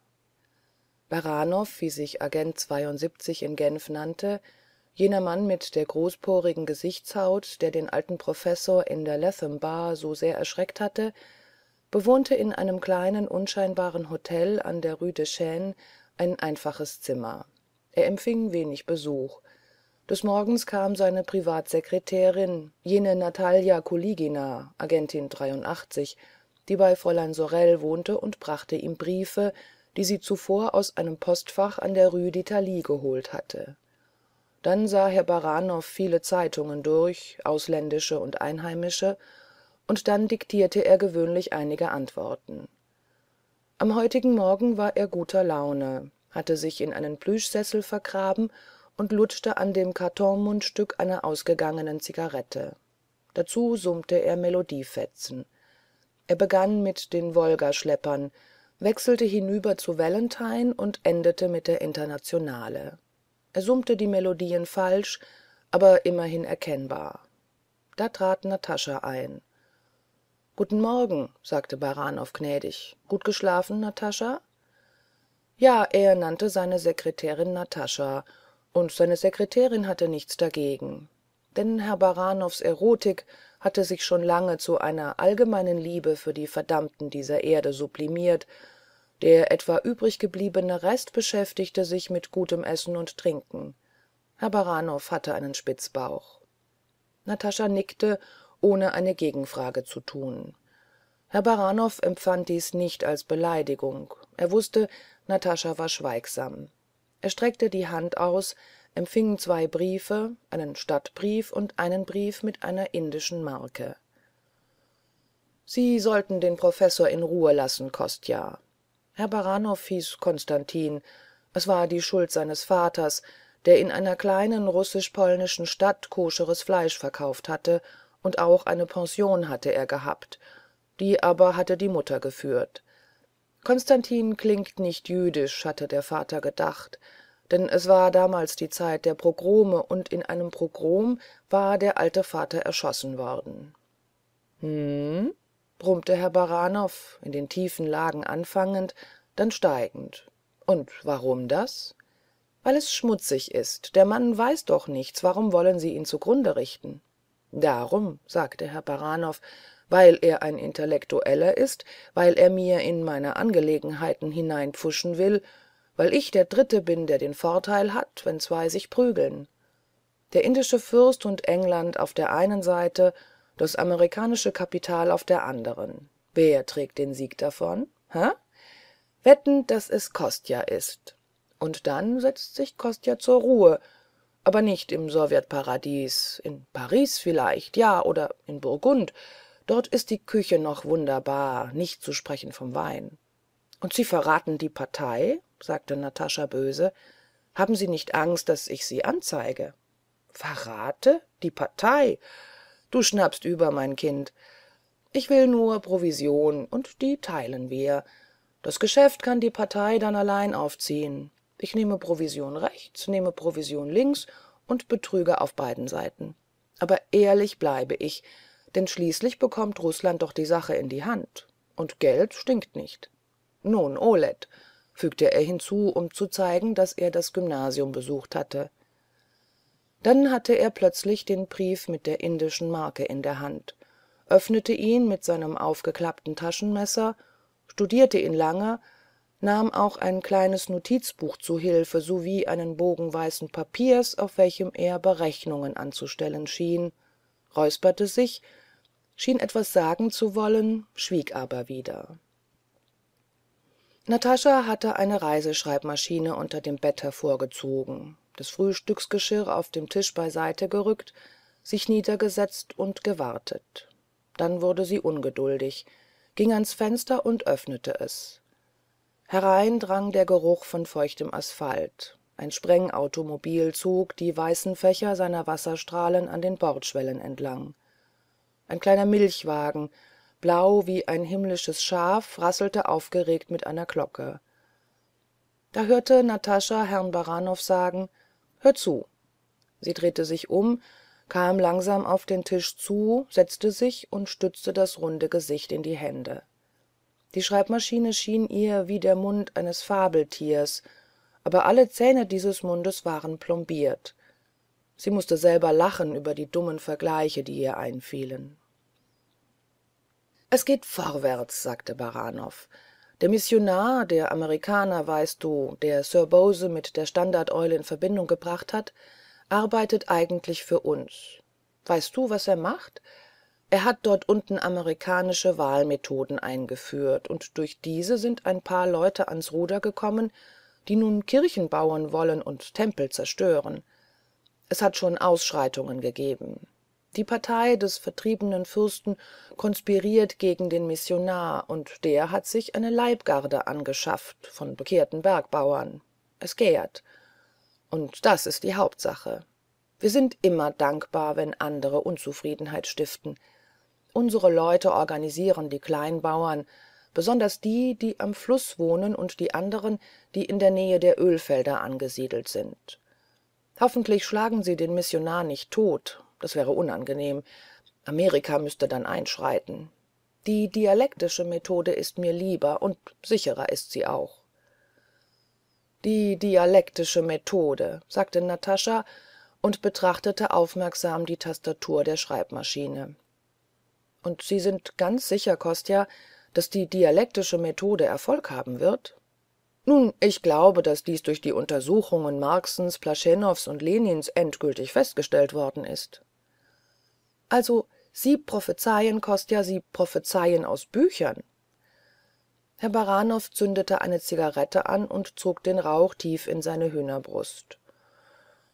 baranow wie sich agent in genf nannte jener mann mit der großporigen gesichtshaut der den alten professor in der latham bar so sehr erschreckt hatte bewohnte in einem kleinen unscheinbaren hotel an der rue de seine ein einfaches zimmer er empfing wenig besuch des morgens kam seine privatsekretärin jene natalia koligina agentin die bei fräulein sorel wohnte und brachte ihm briefe die sie zuvor aus einem postfach an der rue d'italie geholt hatte dann sah herr baranow viele zeitungen durch ausländische und einheimische und dann diktierte er gewöhnlich einige antworten am heutigen morgen war er guter laune hatte sich in einen plüschsessel vergraben und lutschte an dem kartonmundstück einer ausgegangenen zigarette dazu summte er melodiefetzen er begann mit den wechselte hinüber zu valentine und endete mit der internationale er summte die melodien falsch aber immerhin erkennbar da trat natascha ein guten morgen sagte Baranow gnädig gut geschlafen natascha ja er nannte seine sekretärin natascha und seine sekretärin hatte nichts dagegen denn herr baranows erotik hatte sich schon lange zu einer allgemeinen liebe für die verdammten dieser erde sublimiert der etwa übriggebliebene rest beschäftigte sich mit gutem essen und trinken herr Baranow hatte einen spitzbauch natascha nickte ohne eine gegenfrage zu tun herr Baranow empfand dies nicht als beleidigung er wußte natascha war schweigsam er streckte die hand aus empfing zwei briefe einen stadtbrief und einen brief mit einer indischen marke sie sollten den professor in ruhe lassen kostja herr Baranow hieß konstantin es war die schuld seines vaters der in einer kleinen russisch polnischen stadt koscheres fleisch verkauft hatte und auch eine pension hatte er gehabt die aber hatte die mutter geführt konstantin klingt nicht jüdisch hatte der vater gedacht denn es war damals die zeit der pogrome und in einem pogrom war der alte vater erschossen worden hm brummte herr baranow in den tiefen lagen anfangend dann steigend und warum das weil es schmutzig ist der mann weiß doch nichts warum wollen sie ihn zugrunde richten darum sagte herr baranow weil er ein intellektueller ist weil er mir in meine angelegenheiten hineinpfuschen will weil ich der dritte bin der den vorteil hat wenn zwei sich prügeln der indische fürst und england auf der einen seite das amerikanische kapital auf der anderen wer trägt den sieg davon he wetten daß es kostja ist und dann setzt sich kostja zur ruhe aber nicht im sowjetparadies in paris vielleicht ja oder in burgund dort ist die küche noch wunderbar nicht zu sprechen vom wein und sie verraten die partei sagte natascha böse haben sie nicht angst daß ich sie anzeige verrate die partei du schnappst über mein kind ich will nur provision und die teilen wir das geschäft kann die partei dann allein aufziehen ich nehme provision rechts nehme provision links und betrüge auf beiden seiten aber ehrlich bleibe ich denn schließlich bekommt russland doch die sache in die hand und geld stinkt nicht nun fügte er hinzu um zu zeigen daß er das gymnasium besucht hatte dann hatte er plötzlich den brief mit der indischen marke in der hand öffnete ihn mit seinem aufgeklappten taschenmesser studierte ihn lange nahm auch ein kleines notizbuch zu hilfe sowie einen bogen weißen papiers auf welchem er berechnungen anzustellen schien räusperte sich schien etwas sagen zu wollen schwieg aber wieder natascha hatte eine reiseschreibmaschine unter dem bett hervorgezogen das frühstücksgeschirr auf dem tisch beiseite gerückt sich niedergesetzt und gewartet dann wurde sie ungeduldig ging ans fenster und öffnete es herein drang der geruch von feuchtem asphalt ein sprengautomobil zog die weißen fächer seiner wasserstrahlen an den bordschwellen entlang ein kleiner milchwagen blau wie ein himmlisches schaf rasselte aufgeregt mit einer glocke da hörte natascha herrn Baranow sagen hör zu sie drehte sich um kam langsam auf den tisch zu setzte sich und stützte das runde gesicht in die hände die schreibmaschine schien ihr wie der mund eines fabeltiers aber alle zähne dieses mundes waren plombiert sie mußte selber lachen über die dummen vergleiche die ihr einfielen es geht vorwärts sagte baranow der missionar der amerikaner weißt du der sir bose mit der standardeule in verbindung gebracht hat arbeitet eigentlich für uns weißt du was er macht er hat dort unten amerikanische wahlmethoden eingeführt und durch diese sind ein paar leute ans ruder gekommen die nun kirchen bauen wollen und tempel zerstören es hat schon ausschreitungen gegeben die partei des vertriebenen fürsten konspiriert gegen den missionar und der hat sich eine leibgarde angeschafft von bekehrten bergbauern es gärt. und das ist die hauptsache wir sind immer dankbar wenn andere unzufriedenheit stiften unsere leute organisieren die kleinbauern besonders die die am Fluss wohnen und die anderen die in der nähe der ölfelder angesiedelt sind hoffentlich schlagen sie den missionar nicht tot das wäre unangenehm amerika müßte dann einschreiten die dialektische methode ist mir lieber und sicherer ist sie auch die dialektische methode sagte natascha und betrachtete aufmerksam die tastatur der schreibmaschine und sie sind ganz sicher kostja daß die dialektische methode erfolg haben wird nun ich glaube daß dies durch die untersuchungen marxens plaschenows und lenins endgültig festgestellt worden ist also sie prophezeien kostja sie prophezeien aus büchern herr baranow zündete eine zigarette an und zog den rauch tief in seine hühnerbrust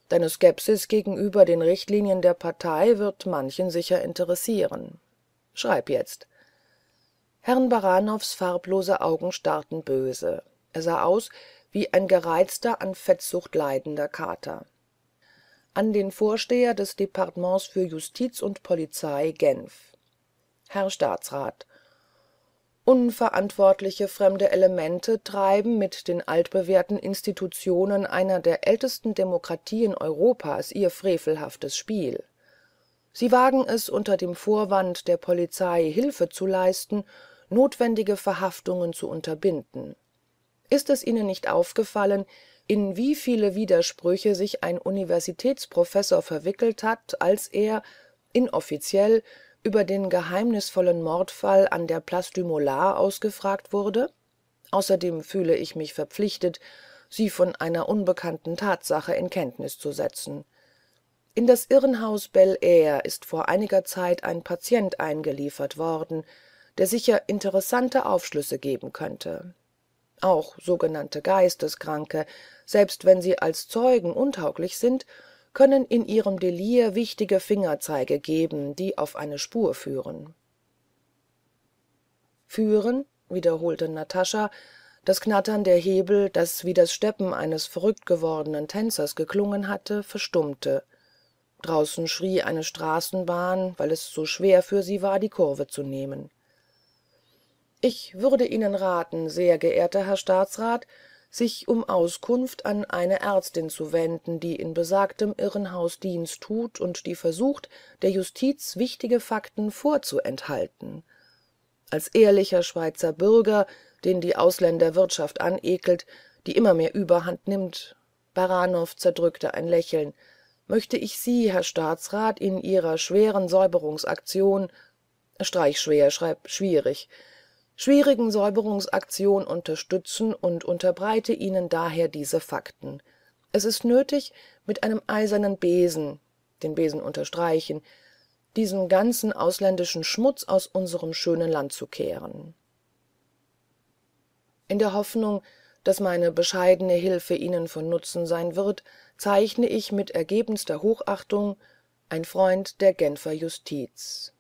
deine skepsis gegenüber den richtlinien der partei wird manchen sicher interessieren schreib jetzt herrn baranows farblose augen starrten böse er sah aus wie ein gereizter an fettsucht leidender kater an den vorsteher des departements für justiz und polizei genf herr staatsrat unverantwortliche fremde elemente treiben mit den altbewährten institutionen einer der ältesten demokratien europas ihr frevelhaftes spiel sie wagen es unter dem vorwand der polizei hilfe zu leisten notwendige verhaftungen zu unterbinden ist es ihnen nicht aufgefallen in wie viele widersprüche sich ein universitätsprofessor verwickelt hat als er inoffiziell über den geheimnisvollen mordfall an der place du moloir ausgefragt wurde außerdem fühle ich mich verpflichtet sie von einer unbekannten tatsache in kenntnis zu setzen in das irrenhaus Bel Air ist vor einiger zeit ein patient eingeliefert worden der sicher interessante aufschlüsse geben könnte auch sogenannte geisteskranke selbst wenn sie als zeugen untauglich sind können in ihrem delir wichtige fingerzeige geben die auf eine spur führen führen wiederholte natascha das knattern der hebel das wie das steppen eines verrückt gewordenen tänzers geklungen hatte verstummte draußen schrie eine straßenbahn weil es so schwer für sie war die kurve zu nehmen ich würde ihnen raten sehr geehrter herr staatsrat sich um auskunft an eine ärztin zu wenden die in besagtem irrenhaus dienst tut und die versucht der justiz wichtige fakten vorzuenthalten als ehrlicher schweizer bürger den die ausländerwirtschaft anekelt die immer mehr überhand nimmt Baranow zerdrückte ein lächeln möchte ich sie herr staatsrat in ihrer schweren säuberungsaktion streichschwer, schreib schwierig schwierigen säuberungsaktion unterstützen und unterbreite ihnen daher diese fakten es ist nötig mit einem eisernen besen den besen unterstreichen diesen ganzen ausländischen schmutz aus unserem schönen land zu kehren in der hoffnung daß meine bescheidene hilfe ihnen von nutzen sein wird zeichne ich mit ergebenster hochachtung ein freund der genfer justiz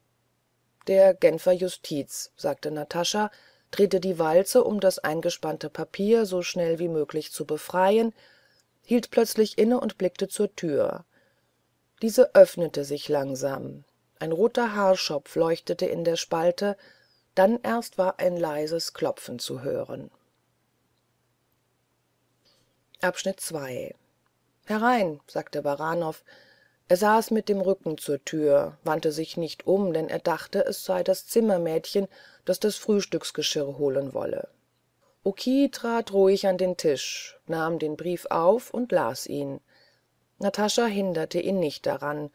der genfer justiz sagte natascha drehte die walze um das eingespannte papier so schnell wie möglich zu befreien hielt plötzlich inne und blickte zur tür diese öffnete sich langsam ein roter haarschopf leuchtete in der spalte dann erst war ein leises klopfen zu hören herein sagte er saß mit dem rücken zur tür wandte sich nicht um denn er dachte es sei das zimmermädchen das das frühstücksgeschirr holen wolle okiu trat ruhig an den tisch nahm den brief auf und las ihn natascha hinderte ihn nicht daran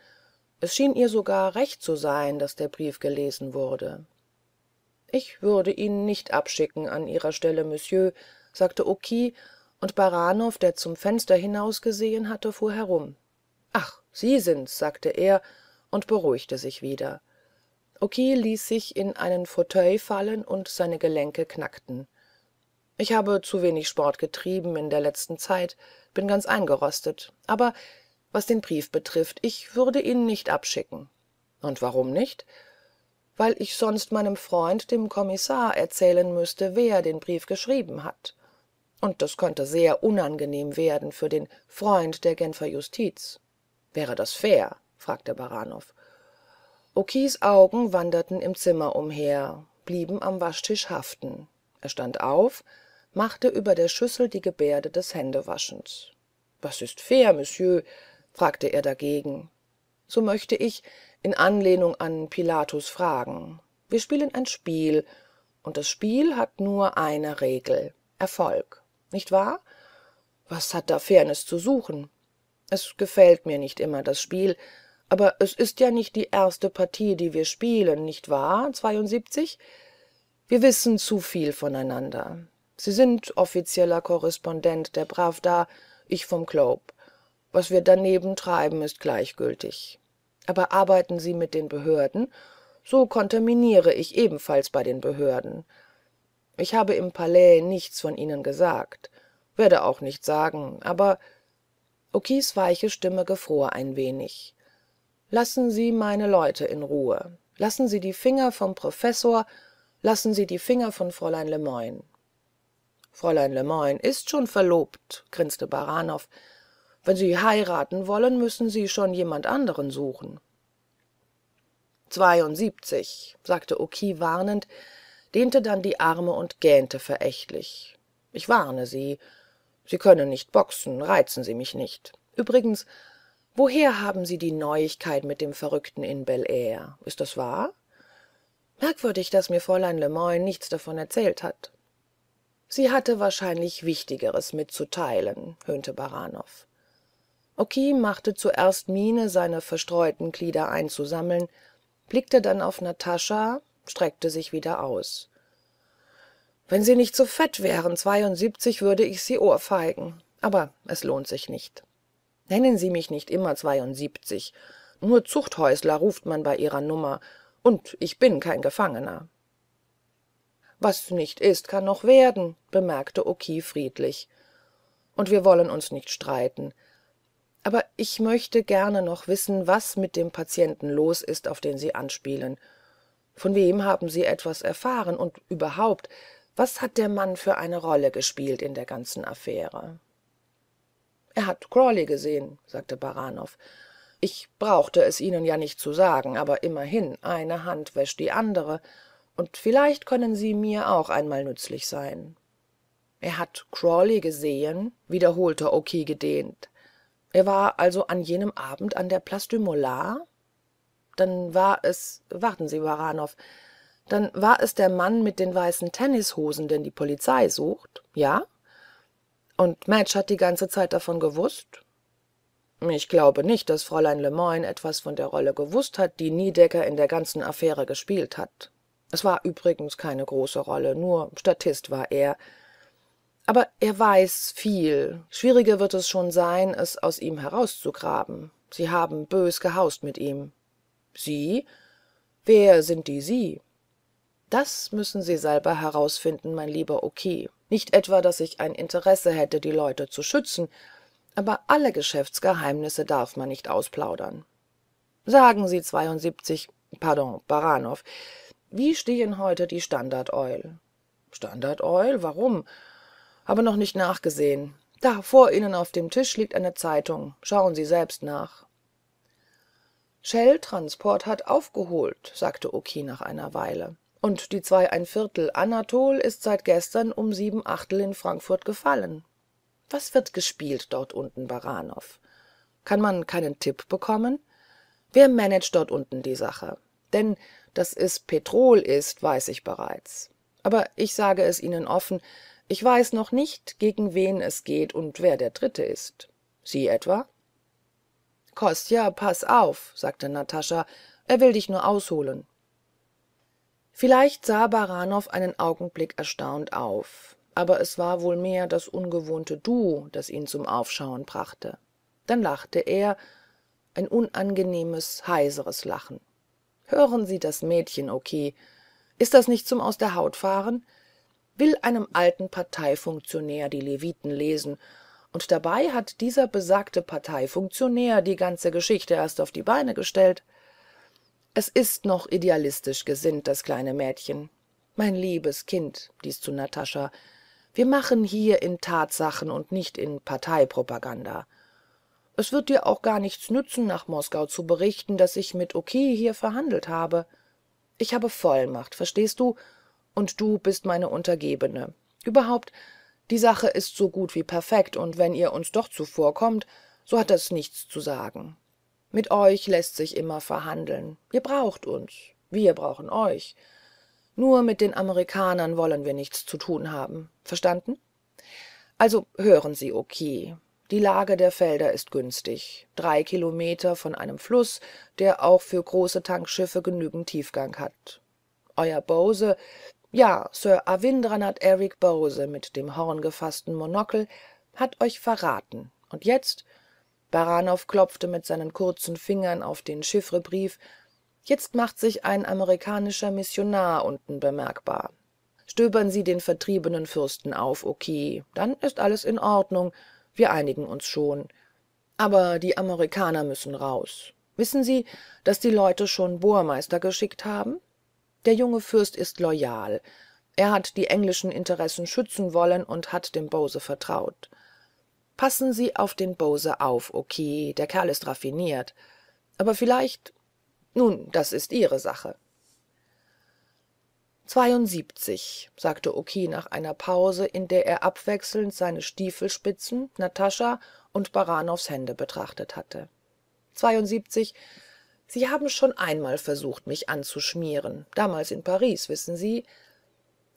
es schien ihr sogar recht zu sein daß der brief gelesen wurde ich würde ihn nicht abschicken an ihrer stelle monsieur sagte okiu und baranow der zum fenster hinausgesehen hatte fuhr herum ach sie sind's sagte er und beruhigte sich wieder Oki ließ sich in einen fauteuil fallen und seine gelenke knackten ich habe zu wenig sport getrieben in der letzten zeit bin ganz eingerostet aber was den brief betrifft ich würde ihn nicht abschicken und warum nicht weil ich sonst meinem freund dem kommissar erzählen müßte wer den brief geschrieben hat und das könnte sehr unangenehm werden für den freund der genfer justiz wäre das fair fragte baranov okis augen wanderten im zimmer umher blieben am waschtisch haften er stand auf machte über der schüssel die gebärde des händewaschens was ist fair monsieur fragte er dagegen so möchte ich in anlehnung an pilatus fragen wir spielen ein spiel und das spiel hat nur eine regel erfolg nicht wahr was hat da fairness zu suchen es gefällt mir nicht immer das spiel aber es ist ja nicht die erste partie die wir spielen nicht wahr wir wissen zu viel voneinander sie sind offizieller korrespondent der pravda ich vom globe was wir daneben treiben ist gleichgültig aber arbeiten sie mit den behörden so kontaminiere ich ebenfalls bei den behörden ich habe im palais nichts von ihnen gesagt werde auch nichts sagen aber okis weiche stimme gefror ein wenig lassen sie meine leute in ruhe lassen sie die finger vom professor lassen sie die finger von fräulein lemurin fräulein lemurin ist schon verlobt grinste baranow wenn sie heiraten wollen müssen sie schon jemand anderen suchen 72, sagte okiu warnend dehnte dann die arme und gähnte verächtlich ich warne sie sie können nicht boxen reizen sie mich nicht Übrigens, woher haben sie die neuigkeit mit dem verrückten in belair ist das wahr merkwürdig daß mir fräulein lemuel nichts davon erzählt hat sie hatte wahrscheinlich wichtigeres mitzuteilen höhnte baranov okiim machte zuerst miene seine verstreuten glieder einzusammeln blickte dann auf natascha streckte sich wieder aus wenn sie nicht so fett wären zweiundsiebzig würde ich sie ohrfeigen aber es lohnt sich nicht nennen sie mich nicht immer zweiundsiebzig nur zuchthäusler ruft man bei ihrer nummer und ich bin kein gefangener was nicht ist kann noch werden bemerkte okii friedlich und wir wollen uns nicht streiten aber ich möchte gerne noch wissen was mit dem patienten los ist auf den sie anspielen von wem haben sie etwas erfahren und überhaupt was hat der mann für eine rolle gespielt in der ganzen affäre er hat crawley gesehen sagte baranov ich brauchte es ihnen ja nicht zu sagen aber immerhin eine hand wäscht die andere und vielleicht können sie mir auch einmal nützlich sein er hat crawley gesehen wiederholte Oki gedehnt er war also an jenem abend an der place du moloire dann war es warten sie dann war es der mann mit den weißen tennishosen den die polizei sucht ja und madge hat die ganze zeit davon gewußt ich glaube nicht daß fräulein lemoine etwas von der rolle gewußt hat die niedecker in der ganzen affäre gespielt hat es war übrigens keine große rolle nur statist war er aber er weiß viel schwieriger wird es schon sein es aus ihm herauszugraben sie haben bös gehaust mit ihm sie wer sind die sie das müssen sie selber herausfinden mein lieber okii nicht etwa daß ich ein interesse hätte die leute zu schützen aber alle geschäftsgeheimnisse darf man nicht ausplaudern sagen sie zweiundsiebzig pardon baranov wie stehen heute die standard oil standard oil warum habe noch nicht nachgesehen da vor ihnen auf dem tisch liegt eine zeitung schauen sie selbst nach shell transport hat aufgeholt sagte okii nach einer weile und die zweieinviertel anatol ist seit gestern um sieben Achtel in frankfurt gefallen was wird gespielt dort unten Baranow? kann man keinen tipp bekommen wer managt dort unten die sache denn daß es petrol ist weiß ich bereits aber ich sage es ihnen offen ich weiß noch nicht gegen wen es geht und wer der dritte ist sie etwa kostja paß auf sagte natascha er will dich nur ausholen vielleicht sah baranow einen augenblick erstaunt auf aber es war wohl mehr das ungewohnte du das ihn zum aufschauen brachte dann lachte er ein unangenehmes heiseres lachen hören sie das mädchen okay. ist das nicht zum aus der haut fahren will einem alten parteifunktionär die leviten lesen und dabei hat dieser besagte parteifunktionär die ganze geschichte erst auf die beine gestellt es ist noch idealistisch gesinnt das kleine mädchen mein liebes kind dies zu natascha wir machen hier in tatsachen und nicht in parteipropaganda es wird dir auch gar nichts nützen nach moskau zu berichten daß ich mit okiu hier verhandelt habe ich habe vollmacht verstehst du und du bist meine untergebene überhaupt die sache ist so gut wie perfekt und wenn ihr uns doch zuvorkommt so hat das nichts zu sagen mit euch läßt sich immer verhandeln ihr braucht uns wir brauchen euch nur mit den amerikanern wollen wir nichts zu tun haben verstanden also hören sie okiu die lage der felder ist günstig drei kilometer von einem fluß der auch für große tankschiffe genügend tiefgang hat euer bose ja sir avindranath eric bose mit dem horngefaßten monokel hat euch verraten und jetzt baranow klopfte mit seinen kurzen fingern auf den chiffrebrief jetzt macht sich ein amerikanischer missionar unten bemerkbar stöbern sie den vertriebenen fürsten auf okii dann ist alles in ordnung wir einigen uns schon aber die amerikaner müssen raus wissen sie daß die leute schon Bohrmeister geschickt haben der junge fürst ist loyal er hat die englischen interessen schützen wollen und hat dem Bose vertraut passen sie auf den Bose auf okii der kerl ist raffiniert aber vielleicht nun das ist ihre sache 72, sagte okiu nach einer pause in der er abwechselnd seine stiefelspitzen natascha und baranows hände betrachtet hatte 72, sie haben schon einmal versucht mich anzuschmieren damals in paris wissen sie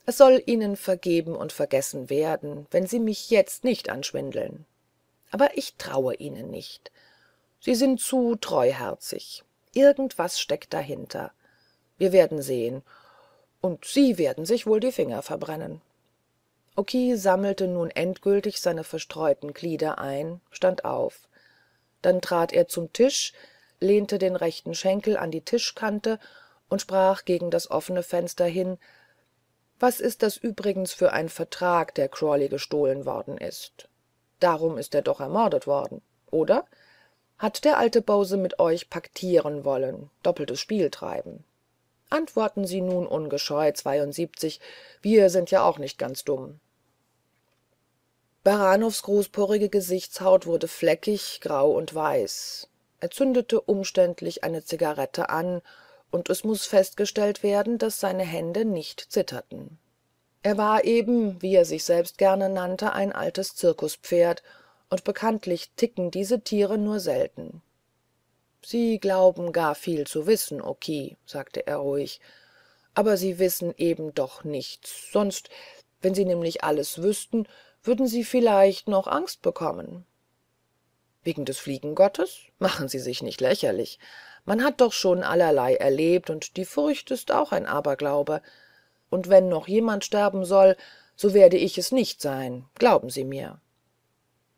es soll ihnen vergeben und vergessen werden wenn sie mich jetzt nicht anschwindeln aber ich traue ihnen nicht sie sind zu treuherzig Irgendwas steckt dahinter wir werden sehen und sie werden sich wohl die finger verbrennen okiu sammelte nun endgültig seine verstreuten glieder ein stand auf dann trat er zum tisch lehnte den rechten schenkel an die tischkante und sprach gegen das offene fenster hin was ist das übrigens für ein vertrag der crawley gestohlen worden ist darum ist er doch ermordet worden oder hat der alte Bose mit euch paktieren wollen doppeltes spiel treiben antworten sie nun ungescheut, ungescheu wir sind ja auch nicht ganz dumm baranows großporige gesichtshaut wurde fleckig grau und weiß er zündete umständlich eine zigarette an und es muß festgestellt werden daß seine hände nicht zitterten er war eben wie er sich selbst gerne nannte ein altes zirkuspferd und bekanntlich ticken diese tiere nur selten sie glauben gar viel zu wissen Oki«, sagte er ruhig aber sie wissen eben doch nichts sonst wenn sie nämlich alles wüßten würden sie vielleicht noch angst bekommen wegen des fliegengottes machen sie sich nicht lächerlich man hat doch schon allerlei erlebt und die furcht ist auch ein aberglaube und wenn noch jemand sterben soll so werde ich es nicht sein glauben sie mir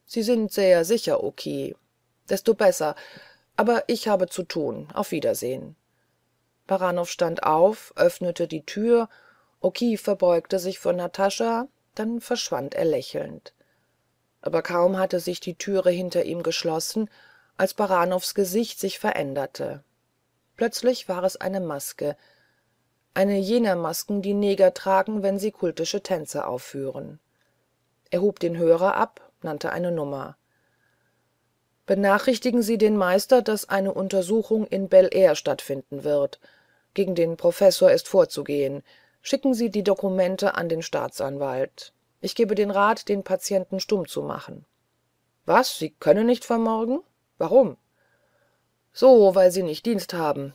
sie sind sehr sicher okiu desto besser aber ich habe zu tun auf wiedersehen Baranow stand auf öffnete die tür okiu verbeugte sich vor natascha dann verschwand er lächelnd aber kaum hatte sich die türe hinter ihm geschlossen als baranows gesicht sich veränderte plötzlich war es eine maske eine jener masken die neger tragen wenn sie kultische tänze aufführen er hob den hörer ab nannte eine nummer benachrichtigen sie den meister daß eine untersuchung in belair stattfinden wird gegen den professor ist vorzugehen schicken sie die dokumente an den staatsanwalt ich gebe den rat den patienten stumm zu machen was sie können nicht vermorgen warum so weil sie nicht dienst haben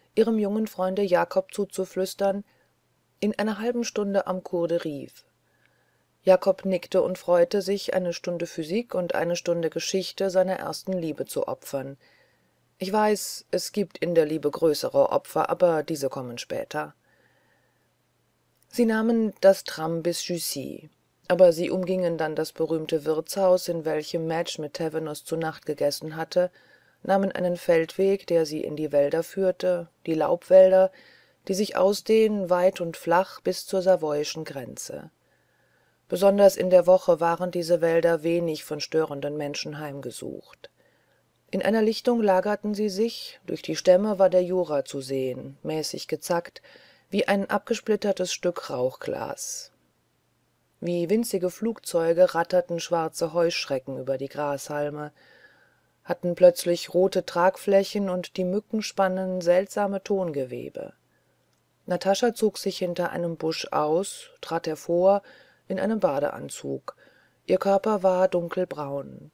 ihrem jungen freunde jakob zuzuflüstern in einer halben stunde am cours de rive jakob nickte und freute sich eine stunde physik und eine stunde geschichte seiner ersten liebe zu opfern ich weiß es gibt in der liebe größere opfer aber diese kommen später sie nahmen das tram bis jussy aber sie umgingen dann das berühmte wirtshaus in welchem madge mit Tavenos zu nacht gegessen hatte nahmen einen feldweg der sie in die wälder führte die laubwälder die sich ausdehnen weit und flach bis zur savoyischen grenze besonders in der woche waren diese wälder wenig von störenden menschen heimgesucht in einer lichtung lagerten sie sich durch die stämme war der jura zu sehen mäßig gezackt wie ein abgesplittertes stück rauchglas wie winzige flugzeuge ratterten schwarze heuschrecken über die grashalme hatten plötzlich rote tragflächen und die mücken spannen seltsame tongewebe natascha zog sich hinter einem busch aus trat hervor in einem badeanzug ihr körper war dunkelbraun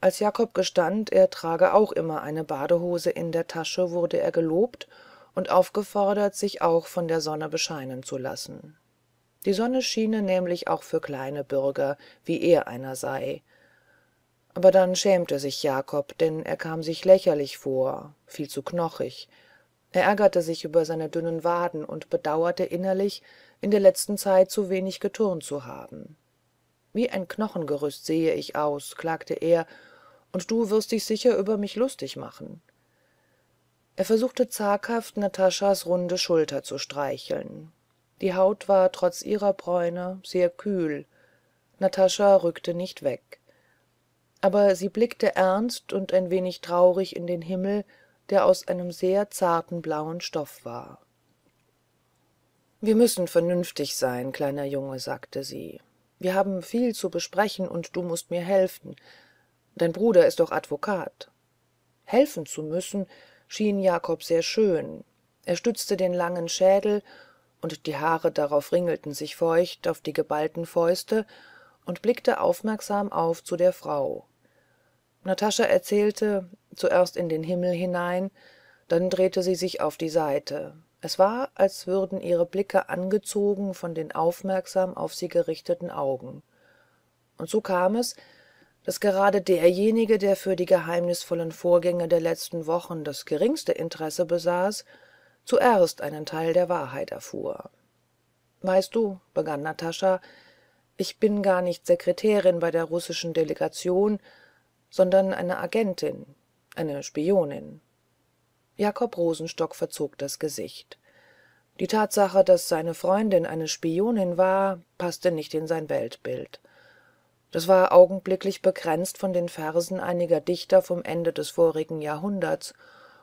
als jakob gestand er trage auch immer eine badehose in der tasche wurde er gelobt und aufgefordert sich auch von der sonne bescheinen zu lassen die sonne schiene nämlich auch für kleine bürger wie er einer sei aber dann schämte sich jakob denn er kam sich lächerlich vor viel zu knochig er ärgerte sich über seine dünnen waden und bedauerte innerlich in der letzten zeit zu wenig geturnt zu haben wie ein knochengerüst sehe ich aus klagte er und du wirst dich sicher über mich lustig machen er versuchte zaghaft nataschas runde schulter zu streicheln die haut war trotz ihrer bräune sehr kühl natascha rückte nicht weg aber sie blickte ernst und ein wenig traurig in den himmel der aus einem sehr zarten blauen stoff war wir müssen vernünftig sein kleiner junge sagte sie wir haben viel zu besprechen und du mußt mir helfen dein bruder ist doch advokat helfen zu müssen schien jakob sehr schön er stützte den langen schädel und die haare darauf ringelten sich feucht auf die geballten fäuste und blickte aufmerksam auf zu der frau natascha erzählte zuerst in den himmel hinein dann drehte sie sich auf die seite es war als würden ihre blicke angezogen von den aufmerksam auf sie gerichteten augen und so kam es daß gerade derjenige der für die geheimnisvollen vorgänge der letzten wochen das geringste interesse besaß zuerst einen teil der wahrheit erfuhr weißt du begann natascha ich bin gar nicht sekretärin bei der russischen delegation sondern eine agentin eine spionin jakob rosenstock verzog das gesicht die tatsache daß seine freundin eine spionin war paßte nicht in sein weltbild das war augenblicklich begrenzt von den versen einiger dichter vom ende des vorigen jahrhunderts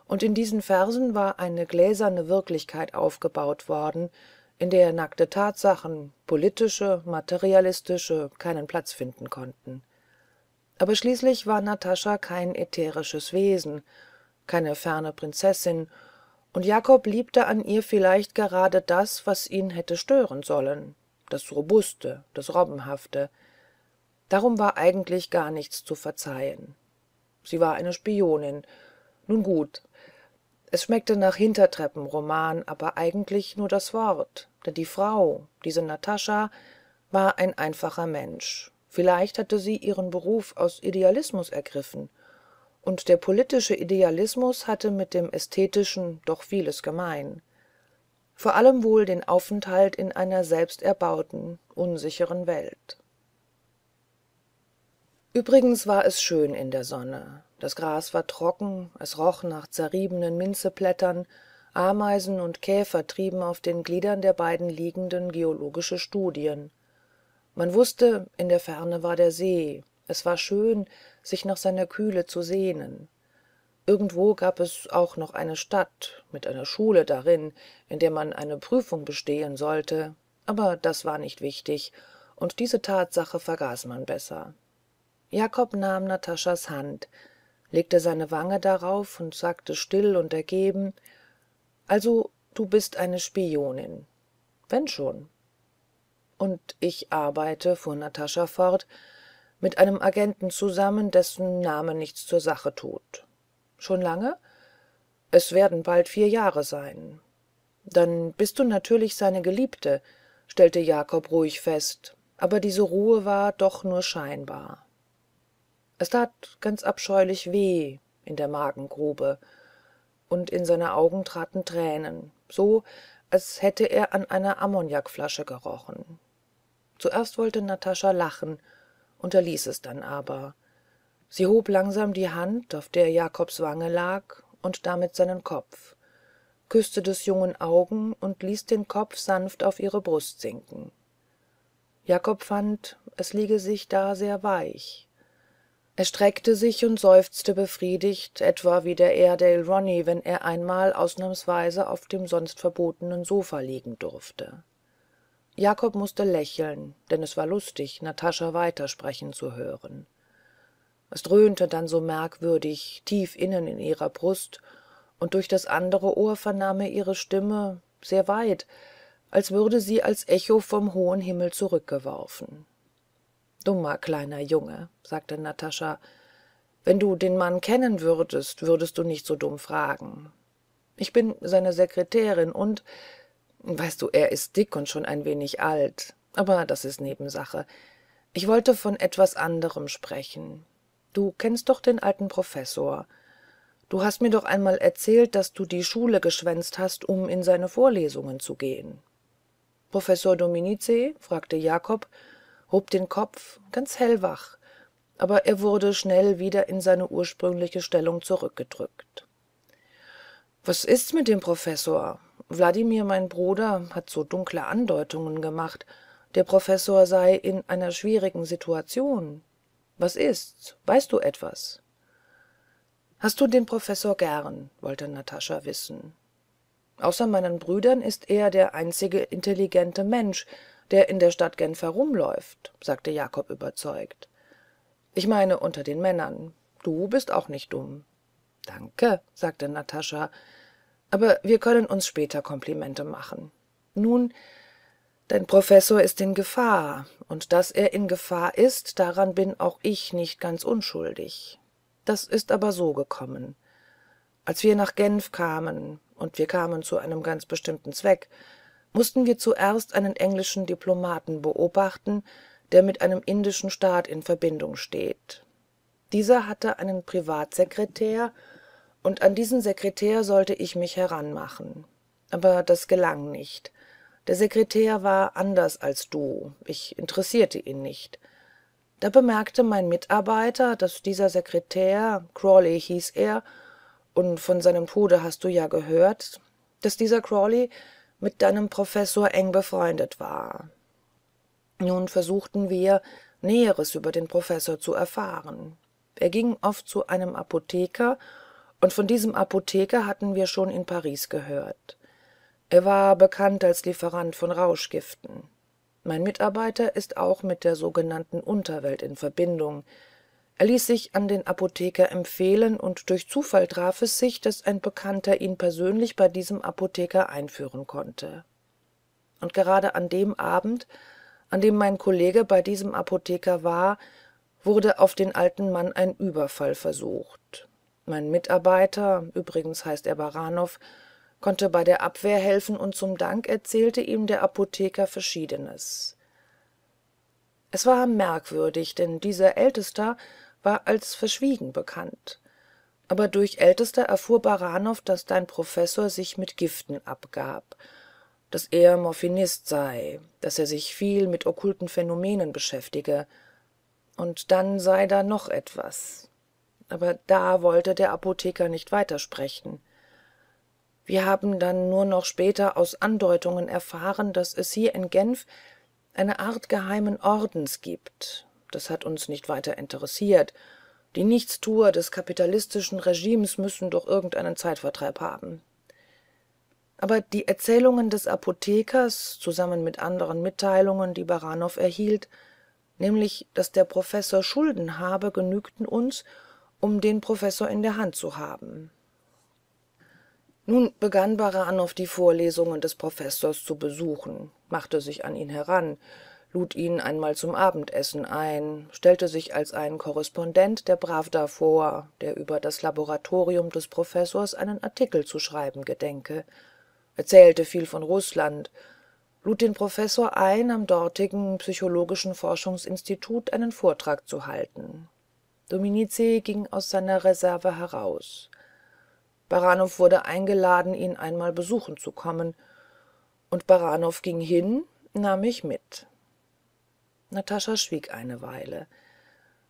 und in diesen versen war eine gläserne wirklichkeit aufgebaut worden in der nackte tatsachen politische materialistische keinen platz finden konnten aber schließlich war natascha kein ätherisches wesen keine ferne prinzessin und jakob liebte an ihr vielleicht gerade das was ihn hätte stören sollen das robuste das robbenhafte darum war eigentlich gar nichts zu verzeihen sie war eine spionin nun gut es schmeckte nach hintertreppenroman aber eigentlich nur das wort denn die frau diese natascha war ein einfacher mensch vielleicht hatte sie ihren beruf aus idealismus ergriffen und der politische idealismus hatte mit dem ästhetischen doch vieles gemein vor allem wohl den aufenthalt in einer selbsterbauten, unsicheren welt übrigens war es schön in der sonne das gras war trocken es roch nach zerriebenen minzeblättern ameisen und käfer trieben auf den gliedern der beiden liegenden geologische studien man wußte in der ferne war der see es war schön sich nach seiner kühle zu sehnen irgendwo gab es auch noch eine stadt mit einer schule darin in der man eine prüfung bestehen sollte aber das war nicht wichtig und diese tatsache vergaß man besser jakob nahm nataschas hand legte seine wange darauf und sagte still und ergeben also du bist eine spionin wenn schon und ich arbeite fuhr natascha fort mit einem agenten zusammen dessen name nichts zur sache tut schon lange es werden bald vier jahre sein dann bist du natürlich seine geliebte stellte jakob ruhig fest aber diese ruhe war doch nur scheinbar es tat ganz abscheulich weh in der magengrube und in seine augen traten tränen so als hätte er an einer ammoniakflasche gerochen zuerst wollte natascha lachen unterließ es dann aber sie hob langsam die hand auf der jakobs wange lag und damit seinen kopf küßte des jungen augen und ließ den kopf sanft auf ihre brust sinken jakob fand es liege sich da sehr weich er streckte sich und seufzte befriedigt etwa wie der airedale Ronnie, wenn er einmal ausnahmsweise auf dem sonst verbotenen sofa liegen durfte jakob mußte lächeln denn es war lustig natascha weitersprechen zu hören es dröhnte dann so merkwürdig tief innen in ihrer brust und durch das andere ohr vernahm er ihre stimme sehr weit als würde sie als echo vom hohen himmel zurückgeworfen dummer kleiner junge sagte natascha wenn du den mann kennen würdest würdest du nicht so dumm fragen ich bin seine sekretärin und weißt du er ist dick und schon ein wenig alt aber das ist nebensache ich wollte von etwas anderem sprechen du kennst doch den alten professor du hast mir doch einmal erzählt daß du die schule geschwänzt hast um in seine vorlesungen zu gehen professor Dominice, fragte jakob hob den kopf ganz hellwach aber er wurde schnell wieder in seine ursprüngliche stellung zurückgedrückt was ist's mit dem professor wladimir mein bruder hat so dunkle andeutungen gemacht der professor sei in einer schwierigen situation was ist's weißt du etwas hast du den professor gern wollte natascha wissen außer meinen brüdern ist er der einzige intelligente mensch der in der stadt genf herumläuft sagte jakob überzeugt ich meine unter den männern du bist auch nicht dumm danke sagte natascha aber wir können uns später komplimente machen nun dein professor ist in gefahr und daß er in gefahr ist daran bin auch ich nicht ganz unschuldig das ist aber so gekommen als wir nach genf kamen und wir kamen zu einem ganz bestimmten zweck mußten wir zuerst einen englischen diplomaten beobachten der mit einem indischen staat in verbindung steht dieser hatte einen Privatsekretär, und an diesen sekretär sollte ich mich heranmachen aber das gelang nicht der sekretär war anders als du ich interessierte ihn nicht da bemerkte mein mitarbeiter daß dieser sekretär crawley hieß er und von seinem tode hast du ja gehört dass dieser crawley mit deinem professor eng befreundet war nun versuchten wir näheres über den professor zu erfahren er ging oft zu einem apotheker und von diesem apotheker hatten wir schon in paris gehört er war bekannt als lieferant von rauschgiften mein mitarbeiter ist auch mit der sogenannten unterwelt in verbindung er ließ sich an den apotheker empfehlen und durch zufall traf es sich daß ein bekannter ihn persönlich bei diesem apotheker einführen konnte und gerade an dem abend an dem mein kollege bei diesem apotheker war wurde auf den alten mann ein überfall versucht mein mitarbeiter übrigens heißt er baranow konnte bei der abwehr helfen und zum dank erzählte ihm der apotheker verschiedenes es war merkwürdig denn dieser ältester war als verschwiegen bekannt aber durch ältester erfuhr baranow daß dein professor sich mit giften abgab daß er morphinist sei daß er sich viel mit okkulten phänomenen beschäftige und dann sei da noch etwas aber da wollte der apotheker nicht weitersprechen wir haben dann nur noch später aus andeutungen erfahren daß es hier in genf eine art geheimen ordens gibt das hat uns nicht weiter interessiert die nichtstuer des kapitalistischen regimes müssen doch irgendeinen zeitvertreib haben aber die erzählungen des apothekers zusammen mit anderen mitteilungen die baranow erhielt nämlich daß der professor schulden habe genügten uns um den professor in der hand zu haben nun begann Baranow die vorlesungen des professors zu besuchen machte sich an ihn heran lud ihn einmal zum abendessen ein stellte sich als ein korrespondent der pravda vor der über das laboratorium des professors einen artikel zu schreiben gedenke erzählte viel von Russland, lud den professor ein am dortigen psychologischen forschungsinstitut einen vortrag zu halten dominici ging aus seiner reserve heraus baranow wurde eingeladen ihn einmal besuchen zu kommen und baranow ging hin nahm mich mit natascha schwieg eine weile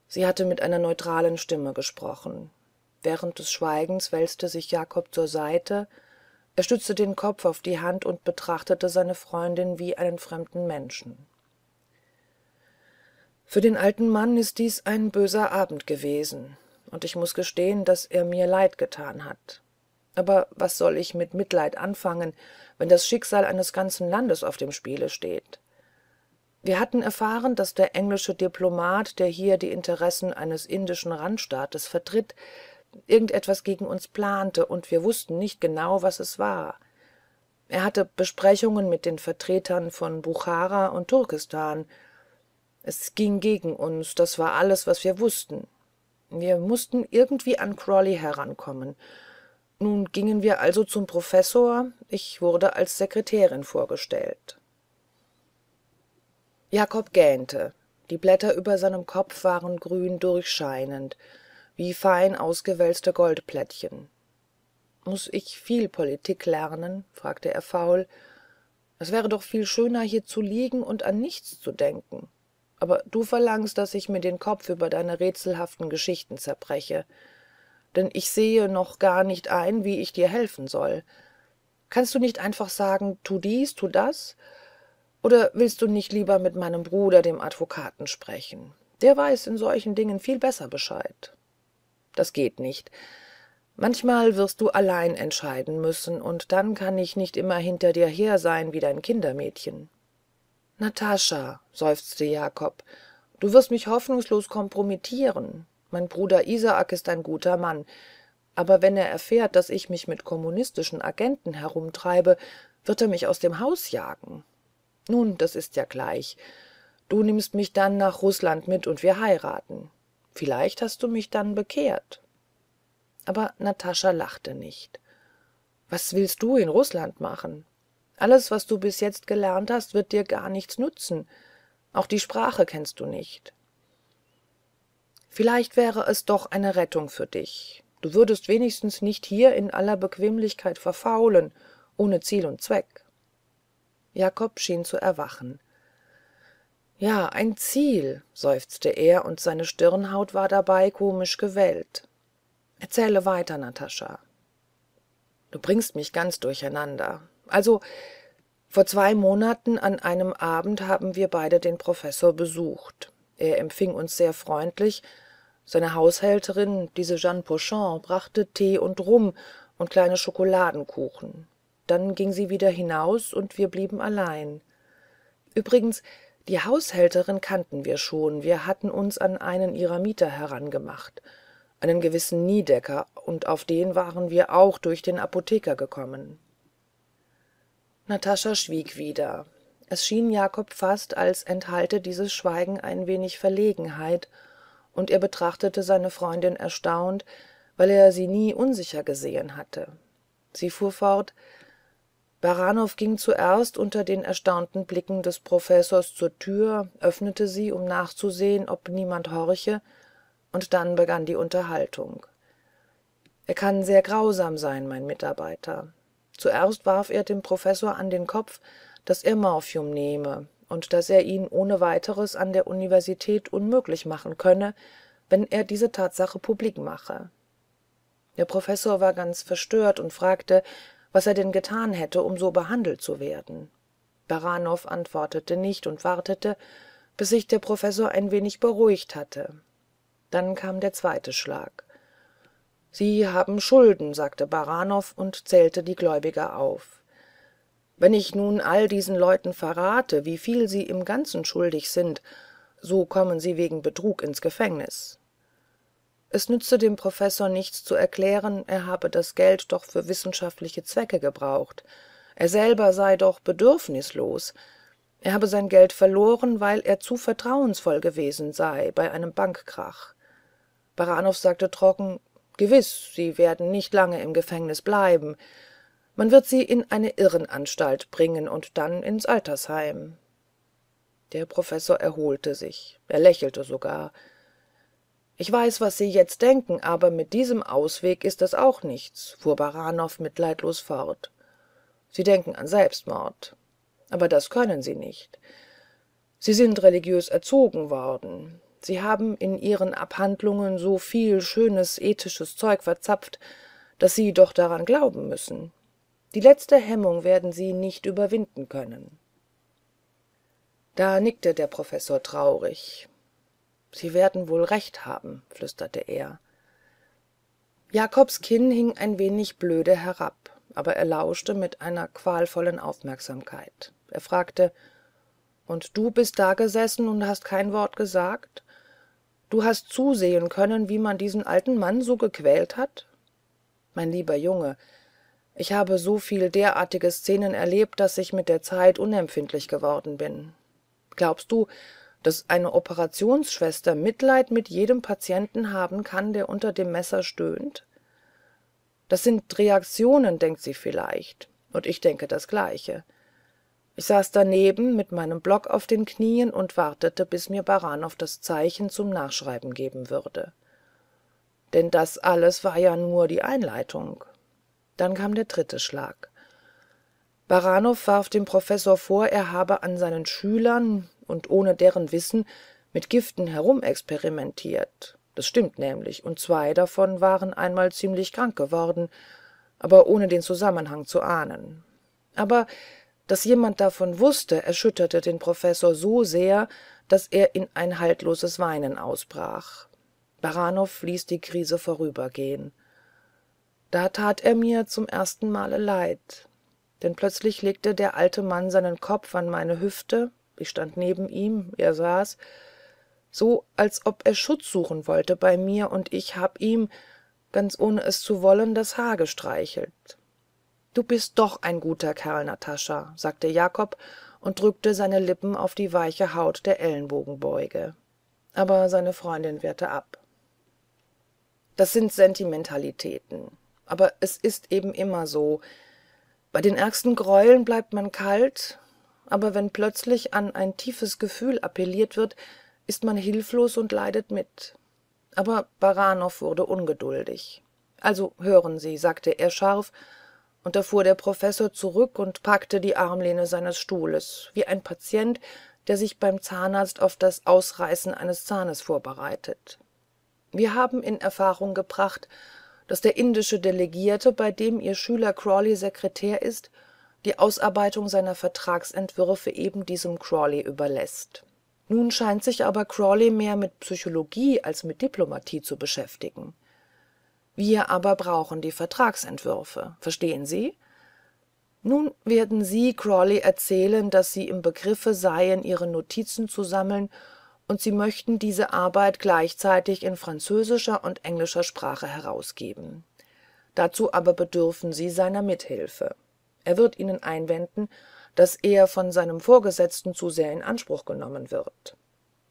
sie hatte mit einer neutralen stimme gesprochen während des schweigens wälzte sich jakob zur seite er stützte den kopf auf die hand und betrachtete seine freundin wie einen fremden menschen für den alten mann ist dies ein böser abend gewesen und ich muß gestehen daß er mir leid getan hat aber was soll ich mit mitleid anfangen wenn das schicksal eines ganzen landes auf dem spiele steht wir hatten erfahren daß der englische diplomat der hier die interessen eines indischen randstaates vertritt irgend etwas gegen uns plante und wir wußten nicht genau was es war er hatte besprechungen mit den vertretern von buchara und turkestan es ging gegen uns das war alles was wir wußten wir mußten irgendwie an crawley herankommen nun gingen wir also zum professor ich wurde als sekretärin vorgestellt jakob gähnte die blätter über seinem kopf waren grün durchscheinend wie fein ausgewälzte goldplättchen muß ich viel politik lernen fragte er faul es wäre doch viel schöner hier zu liegen und an nichts zu denken aber du verlangst daß ich mir den kopf über deine rätselhaften geschichten zerbreche denn ich sehe noch gar nicht ein wie ich dir helfen soll kannst du nicht einfach sagen tu dies tu das oder willst du nicht lieber mit meinem bruder dem advokaten sprechen der weiß in solchen dingen viel besser bescheid das geht nicht manchmal wirst du allein entscheiden müssen und dann kann ich nicht immer hinter dir her sein wie dein kindermädchen natascha seufzte jakob du wirst mich hoffnungslos kompromittieren mein bruder isaak ist ein guter mann aber wenn er erfährt daß ich mich mit kommunistischen agenten herumtreibe wird er mich aus dem haus jagen nun das ist ja gleich du nimmst mich dann nach rußland mit und wir heiraten vielleicht hast du mich dann bekehrt aber natascha lachte nicht was willst du in rußland machen alles was du bis jetzt gelernt hast wird dir gar nichts nützen auch die sprache kennst du nicht vielleicht wäre es doch eine rettung für dich du würdest wenigstens nicht hier in aller bequemlichkeit verfaulen ohne ziel und zweck jakob schien zu erwachen ja ein ziel seufzte er und seine stirnhaut war dabei komisch gewellt erzähle weiter natascha du bringst mich ganz durcheinander also vor zwei monaten an einem abend haben wir beide den professor besucht er empfing uns sehr freundlich seine haushälterin diese jeanne Pochon, brachte tee und rum und kleine schokoladenkuchen dann ging sie wieder hinaus und wir blieben allein übrigens die haushälterin kannten wir schon wir hatten uns an einen ihrer mieter herangemacht einen gewissen niedecker und auf den waren wir auch durch den apotheker gekommen natascha schwieg wieder es schien jakob fast als enthalte dieses schweigen ein wenig verlegenheit und er betrachtete seine freundin erstaunt weil er sie nie unsicher gesehen hatte sie fuhr fort baranow ging zuerst unter den erstaunten blicken des professors zur tür öffnete sie um nachzusehen ob niemand horche und dann begann die unterhaltung er kann sehr grausam sein mein mitarbeiter zuerst warf er dem professor an den kopf daß er morphium nehme und daß er ihn ohne weiteres an der universität unmöglich machen könne wenn er diese tatsache publik mache der professor war ganz verstört und fragte was er denn getan hätte um so behandelt zu werden baranow antwortete nicht und wartete bis sich der professor ein wenig beruhigt hatte dann kam der zweite schlag sie haben schulden sagte baranow und zählte die gläubiger auf wenn ich nun all diesen leuten verrate wie viel sie im ganzen schuldig sind so kommen sie wegen betrug ins gefängnis es nützte dem professor nichts zu erklären er habe das geld doch für wissenschaftliche zwecke gebraucht er selber sei doch bedürfnislos er habe sein geld verloren weil er zu vertrauensvoll gewesen sei bei einem bankkrach baranow sagte trocken gewiß sie werden nicht lange im gefängnis bleiben man wird sie in eine irrenanstalt bringen und dann ins altersheim der professor erholte sich er lächelte sogar ich weiß was sie jetzt denken aber mit diesem ausweg ist es auch nichts fuhr baranow mitleidlos fort sie denken an selbstmord aber das können sie nicht sie sind religiös erzogen worden sie haben in ihren abhandlungen so viel schönes ethisches zeug verzapft daß sie doch daran glauben müssen die letzte hemmung werden sie nicht überwinden können da nickte der professor traurig sie werden wohl recht haben flüsterte er jakobs kinn hing ein wenig blöde herab aber er lauschte mit einer qualvollen aufmerksamkeit er fragte und du bist dagesessen und hast kein wort gesagt du hast zusehen können wie man diesen alten mann so gequält hat mein lieber junge ich habe so viel derartige szenen erlebt daß ich mit der zeit unempfindlich geworden bin glaubst du daß eine operationsschwester mitleid mit jedem patienten haben kann der unter dem messer stöhnt das sind reaktionen denkt sie vielleicht und ich denke das gleiche ich saß daneben mit meinem block auf den knien und wartete bis mir Baranow das zeichen zum nachschreiben geben würde denn das alles war ja nur die einleitung dann kam der dritte schlag Baranow warf dem professor vor er habe an seinen schülern und ohne deren wissen mit giften herumexperimentiert das stimmt nämlich und zwei davon waren einmal ziemlich krank geworden aber ohne den zusammenhang zu ahnen aber daß jemand davon wußte erschütterte den professor so sehr daß er in ein haltloses weinen ausbrach baranow ließ die krise vorübergehen da tat er mir zum ersten male leid denn plötzlich legte der alte mann seinen kopf an meine hüfte ich stand neben ihm er saß so als ob er schutz suchen wollte bei mir und ich hab ihm ganz ohne es zu wollen das haar gestreichelt du bist doch ein guter kerl natascha sagte jakob und drückte seine lippen auf die weiche haut der ellenbogenbeuge aber seine freundin wehrte ab das sind sentimentalitäten aber es ist eben immer so bei den ärgsten greueln bleibt man kalt aber wenn plötzlich an ein tiefes gefühl appelliert wird ist man hilflos und leidet mit aber baranow wurde ungeduldig also hören sie sagte er scharf und da fuhr der professor zurück und packte die armlehne seines stuhles wie ein patient der sich beim zahnarzt auf das ausreißen eines zahnes vorbereitet wir haben in erfahrung gebracht daß der indische delegierte bei dem ihr schüler crawley sekretär ist die ausarbeitung seiner vertragsentwürfe eben diesem crawley überlässt. nun scheint sich aber crawley mehr mit psychologie als mit diplomatie zu beschäftigen wir aber brauchen die vertragsentwürfe verstehen sie nun werden sie Crawley erzählen daß sie im begriffe seien ihre notizen zu sammeln und sie möchten diese arbeit gleichzeitig in französischer und englischer sprache herausgeben dazu aber bedürfen sie seiner mithilfe er wird ihnen einwenden daß er von seinem vorgesetzten zu sehr in anspruch genommen wird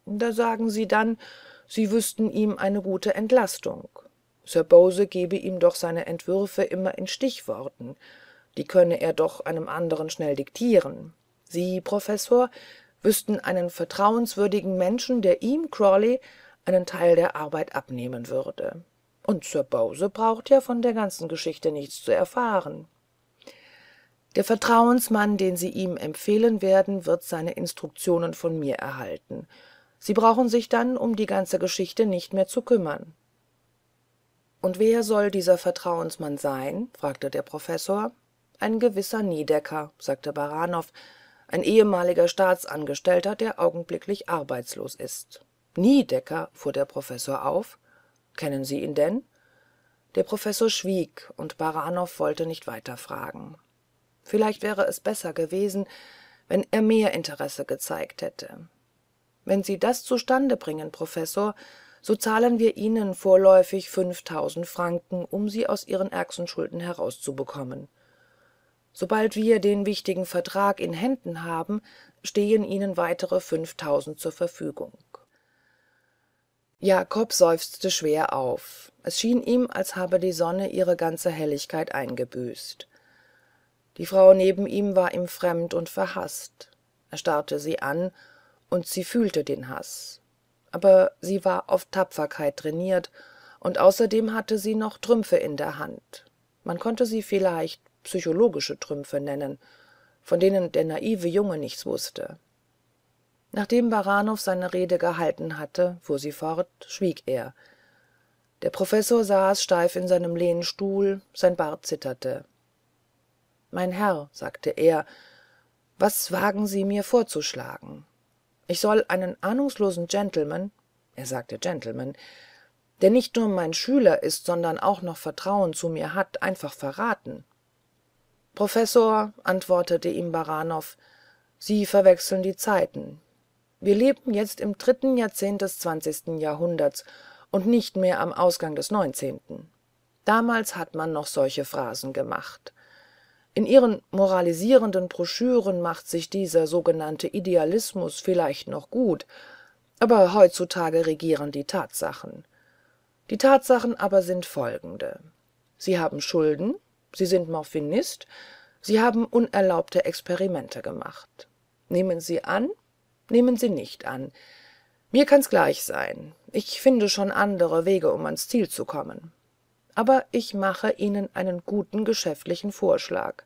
da sagen sie dann sie wüßten ihm eine gute entlastung sir bose gebe ihm doch seine entwürfe immer in stichworten die könne er doch einem anderen schnell diktieren sie professor wüßten einen vertrauenswürdigen menschen der ihm crawley einen teil der arbeit abnehmen würde und sir bause braucht ja von der ganzen geschichte nichts zu erfahren der vertrauensmann den sie ihm empfehlen werden wird seine instruktionen von mir erhalten sie brauchen sich dann um die ganze geschichte nicht mehr zu kümmern und wer soll dieser vertrauensmann sein fragte der professor ein gewisser niedecker sagte Baranow, ein ehemaliger staatsangestellter der augenblicklich arbeitslos ist niedecker fuhr der professor auf kennen sie ihn denn der professor schwieg und Baranow wollte nicht weiter fragen vielleicht wäre es besser gewesen wenn er mehr interesse gezeigt hätte wenn sie das zustande bringen professor so zahlen wir ihnen vorläufig fünftausend franken um sie aus ihren ärgsten Schulden herauszubekommen sobald wir den wichtigen vertrag in händen haben stehen ihnen weitere fünftausend zur verfügung jakob seufzte schwer auf es schien ihm als habe die sonne ihre ganze helligkeit eingebüßt die frau neben ihm war ihm fremd und verhaßt er starrte sie an und sie fühlte den haß aber sie war auf tapferkeit trainiert und außerdem hatte sie noch trümpfe in der hand man konnte sie vielleicht psychologische trümpfe nennen von denen der naive junge nichts wußte nachdem baranov seine rede gehalten hatte fuhr sie fort schwieg er der professor saß steif in seinem lehnstuhl sein bart zitterte mein herr sagte er was wagen sie mir vorzuschlagen ich soll einen ahnungslosen gentleman er sagte gentleman der nicht nur mein schüler ist sondern auch noch vertrauen zu mir hat einfach verraten professor antwortete ihm Baranow, sie verwechseln die zeiten wir leben jetzt im dritten jahrzehnt des zwanzigsten jahrhunderts und nicht mehr am ausgang des neunzehnten damals hat man noch solche phrasen gemacht in ihren moralisierenden broschüren macht sich dieser sogenannte idealismus vielleicht noch gut aber heutzutage regieren die tatsachen die tatsachen aber sind folgende sie haben schulden sie sind morphinist sie haben unerlaubte experimente gemacht nehmen sie an nehmen sie nicht an mir kann's gleich sein ich finde schon andere wege um ans ziel zu kommen aber ich mache ihnen einen guten geschäftlichen vorschlag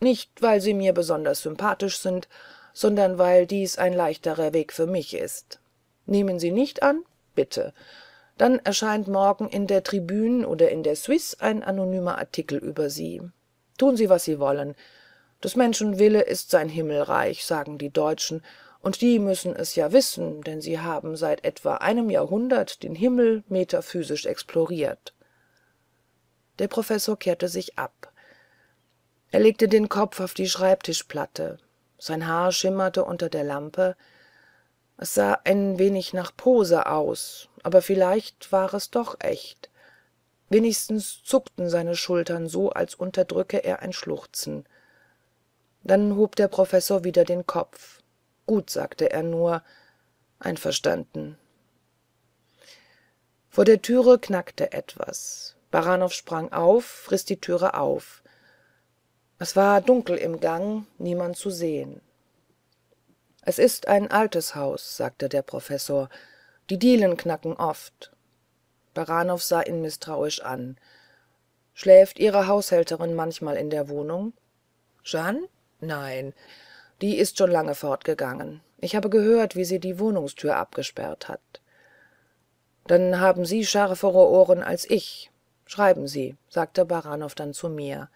nicht weil sie mir besonders sympathisch sind sondern weil dies ein leichterer weg für mich ist nehmen sie nicht an bitte dann erscheint morgen in der Tribüne oder in der suisse ein anonymer artikel über sie tun sie was sie wollen des menschen wille ist sein himmelreich sagen die deutschen und die müssen es ja wissen denn sie haben seit etwa einem jahrhundert den himmel metaphysisch exploriert der professor kehrte sich ab er legte den kopf auf die schreibtischplatte sein haar schimmerte unter der lampe es sah ein wenig nach pose aus aber vielleicht war es doch echt wenigstens zuckten seine schultern so als unterdrücke er ein schluchzen dann hob der professor wieder den kopf gut sagte er nur einverstanden vor der türe knackte etwas baranow sprang auf riß die türe auf es war dunkel im gang niemand zu sehen es ist ein altes haus sagte der professor die dielen knacken oft baranow sah ihn mißtrauisch an schläft ihre haushälterin manchmal in der wohnung jeanne nein die ist schon lange fortgegangen ich habe gehört wie sie die wohnungstür abgesperrt hat dann haben sie schärfere ohren als ich schreiben sie sagte baranow dann zu mir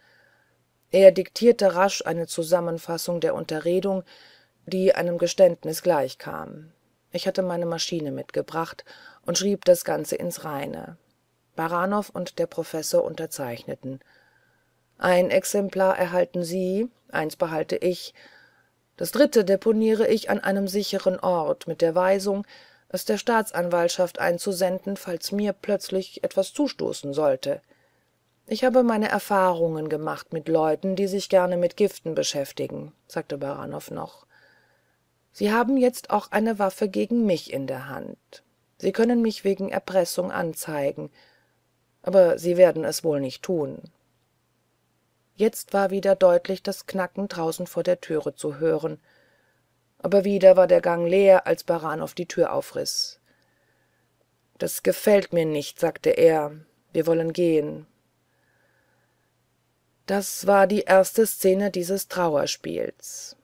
er diktierte rasch eine zusammenfassung der unterredung die einem geständnis gleichkam ich hatte meine maschine mitgebracht und schrieb das ganze ins reine baranow und der professor unterzeichneten ein exemplar erhalten sie eins behalte ich das dritte deponiere ich an einem sicheren ort mit der weisung es der staatsanwaltschaft einzusenden falls mir plötzlich etwas zustoßen sollte ich habe meine erfahrungen gemacht mit leuten die sich gerne mit giften beschäftigen sagte baronow noch sie haben jetzt auch eine waffe gegen mich in der hand sie können mich wegen erpressung anzeigen aber sie werden es wohl nicht tun jetzt war wieder deutlich das knacken draußen vor der türe zu hören aber wieder war der gang leer als baranov die tür aufriß das gefällt mir nicht sagte er wir wollen gehen das war die erste szene dieses trauerspiels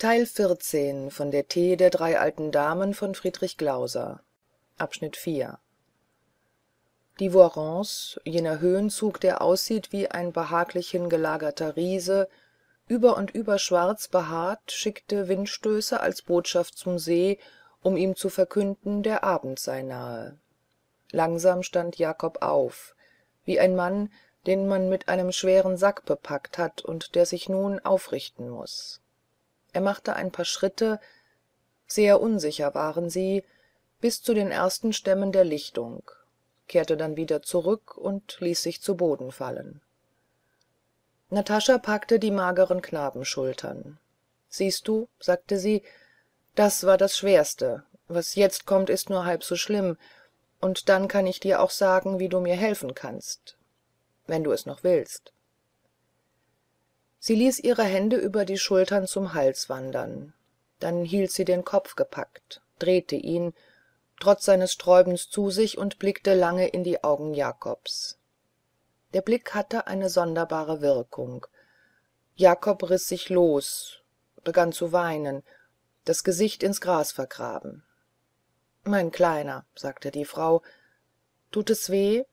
die vorance jener höhenzug der aussieht wie ein behaglich hingelagerter riese über und über schwarz behaart schickte windstöße als botschaft zum see um ihm zu verkünden der abend sei nahe langsam stand jakob auf wie ein mann den man mit einem schweren sack bepackt hat und der sich nun aufrichten muß er machte ein paar schritte sehr unsicher waren sie bis zu den ersten stämmen der lichtung kehrte dann wieder zurück und ließ sich zu boden fallen natascha packte die mageren knabenschultern siehst du sagte sie das war das schwerste was jetzt kommt ist nur halb so schlimm und dann kann ich dir auch sagen wie du mir helfen kannst wenn du es noch willst sie ließ ihre hände über die schultern zum hals wandern dann hielt sie den kopf gepackt drehte ihn trotz seines sträubens zu sich und blickte lange in die augen jakobs der blick hatte eine sonderbare wirkung jakob riß sich los begann zu weinen das gesicht ins gras vergraben mein kleiner sagte die frau tut es weh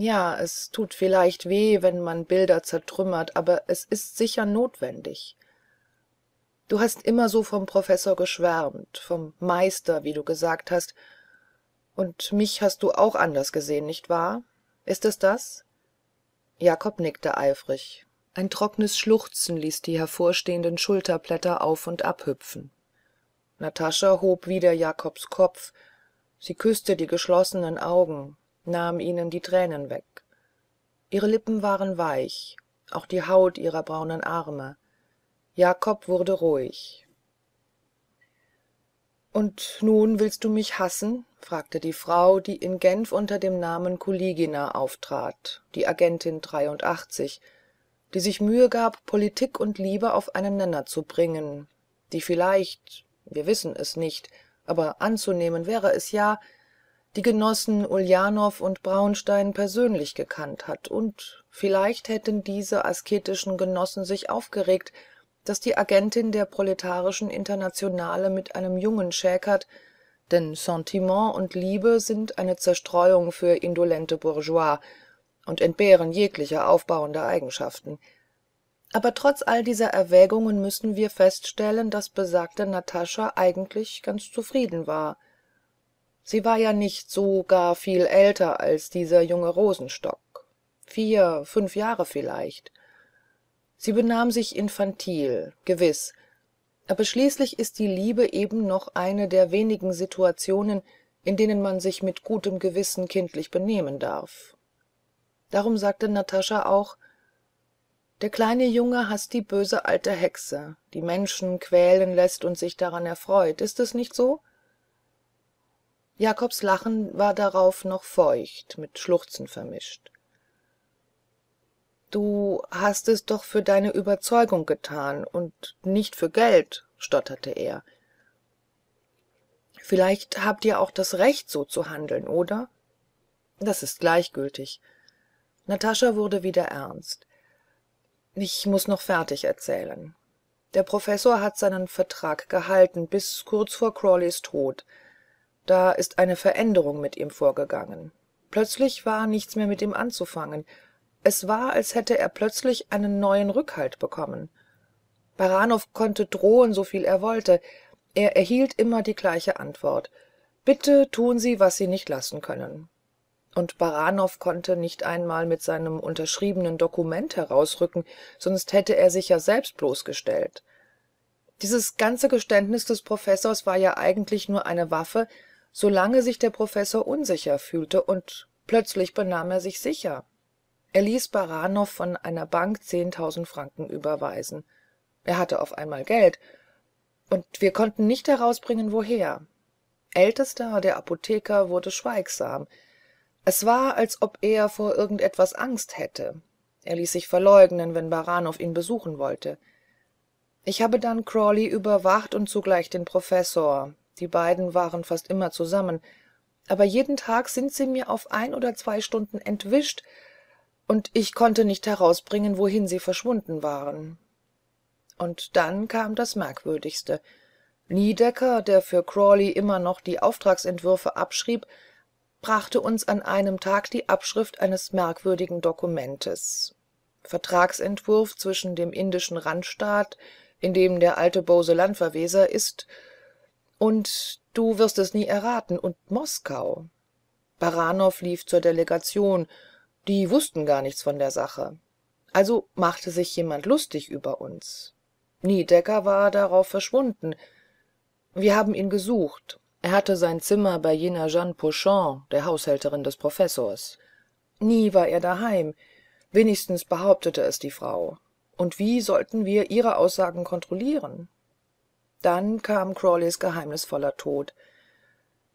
ja es tut vielleicht weh wenn man bilder zertrümmert aber es ist sicher notwendig du hast immer so vom professor geschwärmt vom meister wie du gesagt hast und mich hast du auch anders gesehen nicht wahr ist es das jakob nickte eifrig ein trockenes schluchzen ließ die hervorstehenden schulterblätter auf und ab hüpfen natascha hob wieder jakobs kopf sie küßte die geschlossenen augen nahm ihnen die tränen weg ihre lippen waren weich auch die haut ihrer braunen arme jakob wurde ruhig und nun willst du mich hassen fragte die frau die in genf unter dem namen kuligina auftrat die agentin 83, die sich mühe gab politik und liebe auf einen nenner zu bringen die vielleicht wir wissen es nicht aber anzunehmen wäre es ja die genossen Uljanow und braunstein persönlich gekannt hat und vielleicht hätten diese asketischen genossen sich aufgeregt daß die agentin der proletarischen internationale mit einem jungen schäkert denn sentiment und liebe sind eine zerstreuung für indolente bourgeois und entbehren jeglicher aufbauender eigenschaften aber trotz all dieser erwägungen müssen wir feststellen daß besagte natascha eigentlich ganz zufrieden war sie war ja nicht so gar viel älter als dieser junge rosenstock vier fünf jahre vielleicht sie benahm sich infantil gewiß aber schließlich ist die liebe eben noch eine der wenigen situationen in denen man sich mit gutem gewissen kindlich benehmen darf darum sagte natascha auch der kleine junge haßt die böse alte hexe die menschen quälen lässt und sich daran erfreut ist es nicht so jakobs lachen war darauf noch feucht mit schluchzen vermischt du hast es doch für deine überzeugung getan und nicht für geld stotterte er vielleicht habt ihr auch das recht so zu handeln oder das ist gleichgültig natascha wurde wieder ernst ich muß noch fertig erzählen der professor hat seinen vertrag gehalten bis kurz vor Crawleys Tod.« da ist eine veränderung mit ihm vorgegangen plötzlich war nichts mehr mit ihm anzufangen es war als hätte er plötzlich einen neuen rückhalt bekommen Baranow konnte drohen soviel er wollte er erhielt immer die gleiche antwort bitte tun sie was sie nicht lassen können und Baranow konnte nicht einmal mit seinem unterschriebenen dokument herausrücken sonst hätte er sich ja selbst bloßgestellt dieses ganze geständnis des professors war ja eigentlich nur eine waffe solange sich der professor unsicher fühlte und plötzlich benahm er sich sicher er ließ baranow von einer bank zehntausend franken überweisen er hatte auf einmal geld und wir konnten nicht herausbringen woher ältester der apotheker wurde schweigsam es war als ob er vor irgend etwas angst hätte er ließ sich verleugnen wenn baranow ihn besuchen wollte ich habe dann crawley überwacht und zugleich den professor die beiden waren fast immer zusammen aber jeden tag sind sie mir auf ein oder zwei stunden entwischt und ich konnte nicht herausbringen wohin sie verschwunden waren und dann kam das merkwürdigste niedecker der für crawley immer noch die auftragsentwürfe abschrieb brachte uns an einem tag die abschrift eines merkwürdigen dokumentes vertragsentwurf zwischen dem indischen randstaat in dem der alte Bose landverweser ist und du wirst es nie erraten und moskau baranow lief zur delegation die wußten gar nichts von der sache also machte sich jemand lustig über uns niedecker war darauf verschwunden wir haben ihn gesucht er hatte sein zimmer bei jener jeanne Pochon, der haushälterin des professors nie war er daheim wenigstens behauptete es die frau und wie sollten wir ihre aussagen kontrollieren dann kam Crawleys geheimnisvoller tod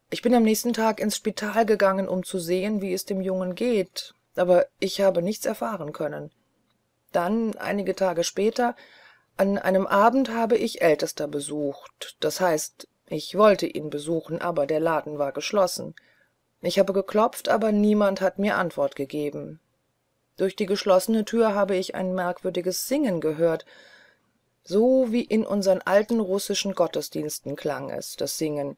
ich bin am nächsten tag ins spital gegangen um zu sehen wie es dem jungen geht aber ich habe nichts erfahren können dann einige tage später an einem abend habe ich ältester besucht das heißt ich wollte ihn besuchen aber der laden war geschlossen ich habe geklopft aber niemand hat mir antwort gegeben durch die geschlossene tür habe ich ein merkwürdiges singen gehört so wie in unseren alten russischen gottesdiensten klang es das singen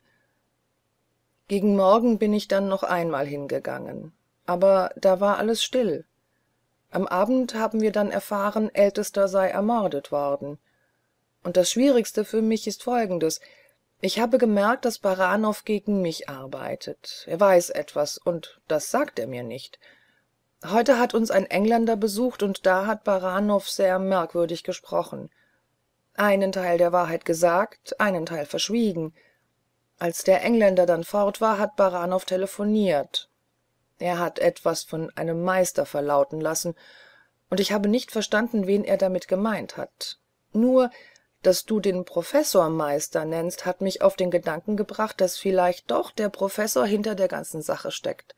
gegen morgen bin ich dann noch einmal hingegangen aber da war alles still am abend haben wir dann erfahren ältester sei ermordet worden und das schwierigste für mich ist folgendes ich habe gemerkt daß baranow gegen mich arbeitet er weiß etwas und das sagt er mir nicht heute hat uns ein engländer besucht und da hat baranow sehr merkwürdig gesprochen einen teil der wahrheit gesagt einen teil verschwiegen als der engländer dann fort war hat Baranow telephoniert er hat etwas von einem meister verlauten lassen und ich habe nicht verstanden wen er damit gemeint hat nur daß du den professor meister nennst hat mich auf den gedanken gebracht daß vielleicht doch der professor hinter der ganzen sache steckt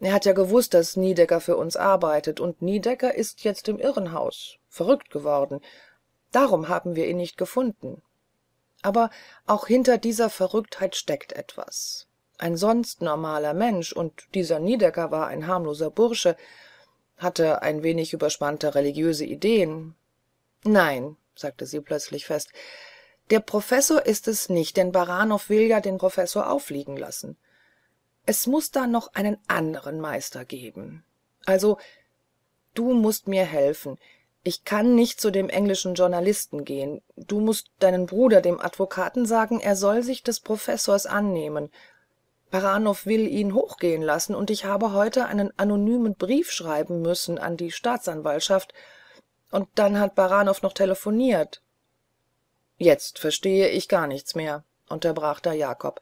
er hat ja gewußt daß niedecker für uns arbeitet und niedecker ist jetzt im irrenhaus verrückt geworden darum haben wir ihn nicht gefunden aber auch hinter dieser verrücktheit steckt etwas ein sonst normaler mensch und dieser niedecker war ein harmloser bursche hatte ein wenig überspannte religiöse ideen nein sagte sie plötzlich fest der professor ist es nicht denn Baranow will ja den professor auffliegen lassen es muß da noch einen anderen meister geben also du mußt mir helfen ich kann nicht zu dem englischen journalisten gehen du mußt deinen bruder dem advokaten sagen er soll sich des professors annehmen Baranow will ihn hochgehen lassen und ich habe heute einen anonymen brief schreiben müssen an die staatsanwaltschaft und dann hat Baranow noch telefoniert jetzt verstehe ich gar nichts mehr unterbrach da jakob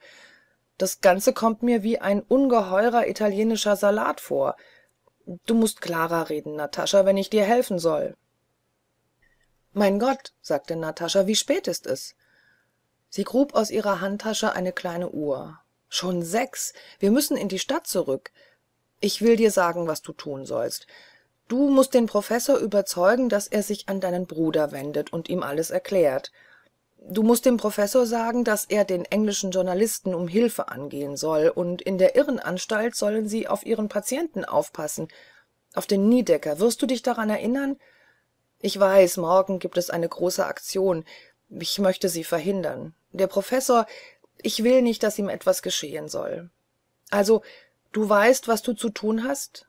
das ganze kommt mir wie ein ungeheurer italienischer salat vor du mußt klarer reden natascha wenn ich dir helfen soll mein gott sagte natascha wie spät ist es sie grub aus ihrer handtasche eine kleine uhr schon sechs wir müssen in die stadt zurück ich will dir sagen was du tun sollst du mußt den professor überzeugen daß er sich an deinen bruder wendet und ihm alles erklärt du mußt dem professor sagen daß er den englischen journalisten um hilfe angehen soll und in der irrenanstalt sollen sie auf ihren patienten aufpassen auf den niedecker wirst du dich daran erinnern ich weiß morgen gibt es eine große aktion ich möchte sie verhindern der professor ich will nicht dass ihm etwas geschehen soll also du weißt was du zu tun hast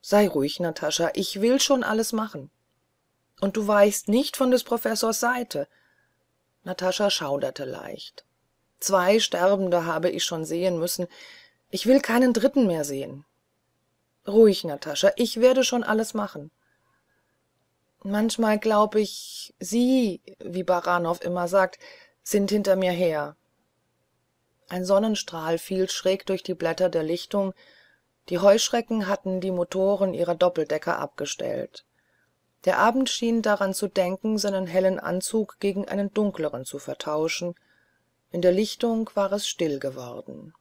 sei ruhig natascha ich will schon alles machen und du weichst nicht von des professors seite natascha schauderte leicht zwei sterbende habe ich schon sehen müssen ich will keinen dritten mehr sehen ruhig natascha ich werde schon alles machen manchmal glaub ich sie wie baranow immer sagt sind hinter mir her ein sonnenstrahl fiel schräg durch die blätter der lichtung die heuschrecken hatten die motoren ihrer doppeldecker abgestellt der abend schien daran zu denken seinen hellen anzug gegen einen dunkleren zu vertauschen in der lichtung war es still geworden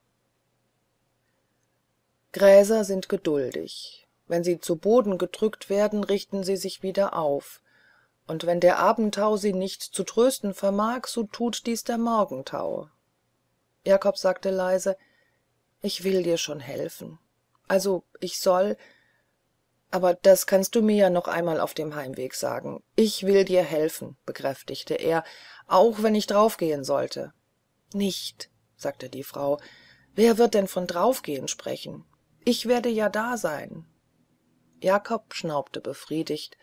gräser sind geduldig wenn sie zu boden gedrückt werden richten sie sich wieder auf und wenn der abendtau sie nicht zu trösten vermag so tut dies der morgentau jakob sagte leise ich will dir schon helfen also ich soll aber das kannst du mir ja noch einmal auf dem heimweg sagen ich will dir helfen bekräftigte er auch wenn ich draufgehen sollte nicht sagte die frau wer wird denn von draufgehen sprechen ich werde ja da sein jakob schnaubte befriedigt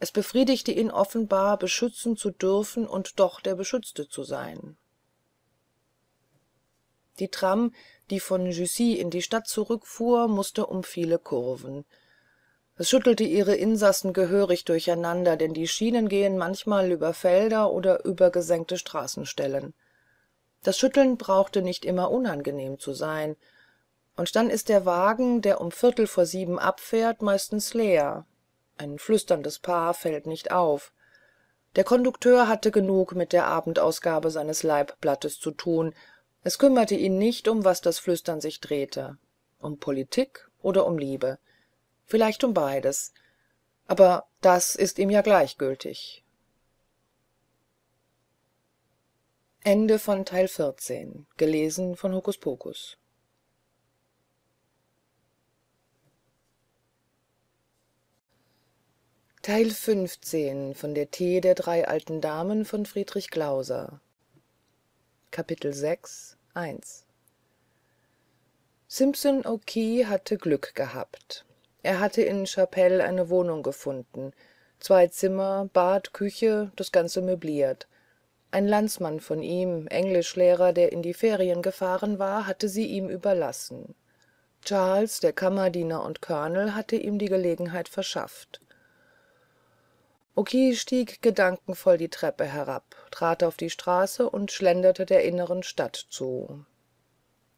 es befriedigte ihn offenbar beschützen zu dürfen und doch der beschützte zu sein die tram die von jussy in die stadt zurückfuhr mußte um viele kurven es schüttelte ihre insassen gehörig durcheinander denn die schienen gehen manchmal über felder oder über gesenkte straßenstellen das schütteln brauchte nicht immer unangenehm zu sein und dann ist der wagen der um viertel vor sieben abfährt meistens leer ein flüsterndes paar fällt nicht auf der kondukteur hatte genug mit der abendausgabe seines leibblattes zu tun es kümmerte ihn nicht um was das flüstern sich drehte um politik oder um liebe vielleicht um beides aber das ist ihm ja gleichgültig simpson o'kee hatte glück gehabt er hatte in chapelle eine wohnung gefunden zwei zimmer bad küche das ganze möbliert ein landsmann von ihm englischlehrer der in die ferien gefahren war hatte sie ihm überlassen charles der kammerdiener und colonel hatte ihm die gelegenheit verschafft okiu stieg gedankenvoll die treppe herab trat auf die straße und schlenderte der inneren stadt zu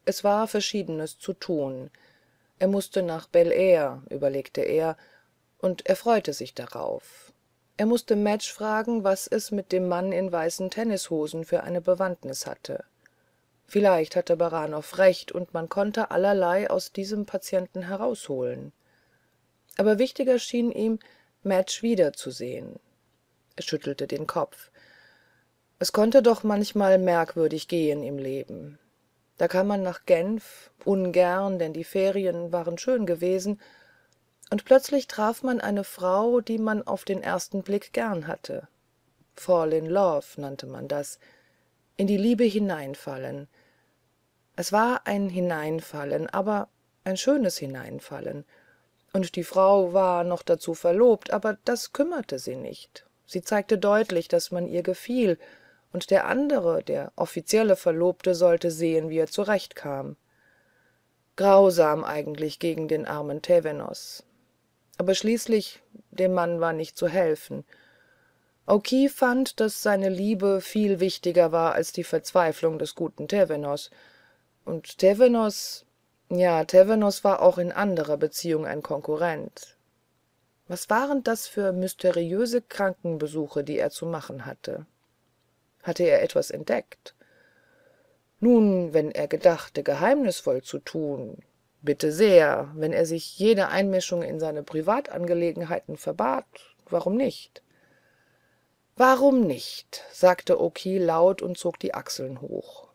es war verschiedenes zu tun er mußte nach belair überlegte er und er freute sich darauf er mußte madge fragen was es mit dem mann in weißen tennishosen für eine bewandtnis hatte vielleicht hatte Baranow recht und man konnte allerlei aus diesem patienten herausholen aber wichtiger schien ihm madge wiederzusehen er schüttelte den kopf es konnte doch manchmal merkwürdig gehen im leben da kam man nach genf ungern denn die ferien waren schön gewesen und plötzlich traf man eine frau die man auf den ersten blick gern hatte fall in love nannte man das in die liebe hineinfallen es war ein hineinfallen aber ein schönes hineinfallen und die frau war noch dazu verlobt aber das kümmerte sie nicht sie zeigte deutlich daß man ihr gefiel und der andere der offizielle verlobte sollte sehen wie er zurechtkam grausam eigentlich gegen den armen tevenos aber schließlich dem mann war nicht zu helfen Oki fand daß seine liebe viel wichtiger war als die verzweiflung des guten tevenos und tevenos ja tevenus war auch in anderer beziehung ein konkurrent was waren das für mysteriöse krankenbesuche die er zu machen hatte hatte er etwas entdeckt nun wenn er gedachte geheimnisvoll zu tun bitte sehr wenn er sich jede einmischung in seine privatangelegenheiten verbat warum nicht warum nicht sagte okiu laut und zog die achseln hoch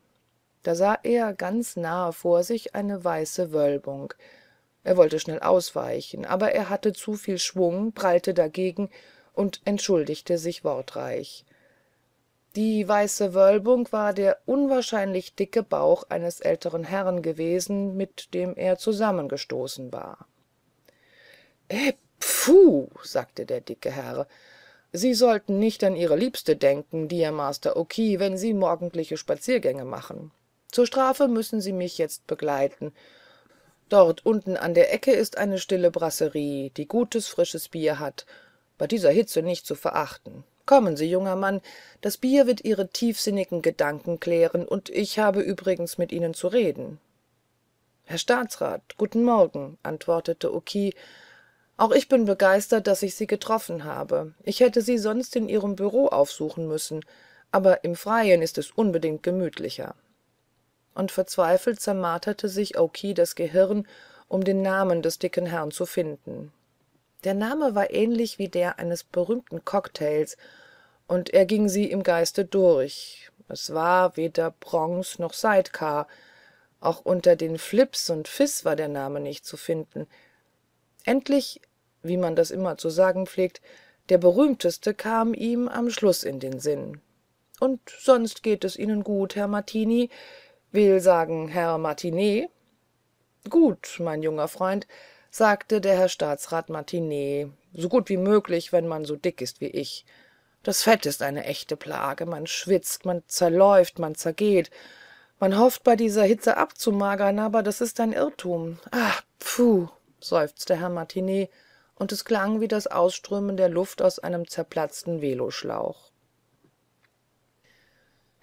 da sah er ganz nahe vor sich eine weiße wölbung er wollte schnell ausweichen aber er hatte zu viel schwung prallte dagegen und entschuldigte sich wortreich die weiße wölbung war der unwahrscheinlich dicke bauch eines älteren herrn gewesen mit dem er zusammengestoßen war »Äh, pfuh sagte der dicke herr sie sollten nicht an ihre liebste denken dear master Oki, wenn sie morgendliche spaziergänge machen zur strafe müssen sie mich jetzt begleiten dort unten an der ecke ist eine stille brasserie die gutes frisches bier hat bei dieser hitze nicht zu verachten kommen sie junger mann das bier wird ihre tiefsinnigen gedanken klären und ich habe übrigens mit ihnen zu reden herr staatsrat guten morgen antwortete okiu auch ich bin begeistert daß ich sie getroffen habe ich hätte sie sonst in ihrem Büro aufsuchen müssen aber im freien ist es unbedingt gemütlicher und verzweifelt zermarterte sich Oki das gehirn um den namen des dicken herrn zu finden der name war ähnlich wie der eines berühmten cocktails und er ging sie im geiste durch es war weder bronx noch sidecar auch unter den flips und fis war der name nicht zu finden endlich wie man das immer zu sagen pflegt der berühmteste kam ihm am Schluss in den sinn und sonst geht es ihnen gut herr martini will sagen herr Martinet. gut mein junger freund sagte der herr staatsrat Martinet, so gut wie möglich wenn man so dick ist wie ich das fett ist eine echte plage man schwitzt man zerläuft man zergeht man hofft bei dieser hitze abzumagern aber das ist ein irrtum ah pfuh seufzte herr Martinet, und es klang wie das ausströmen der luft aus einem zerplatzten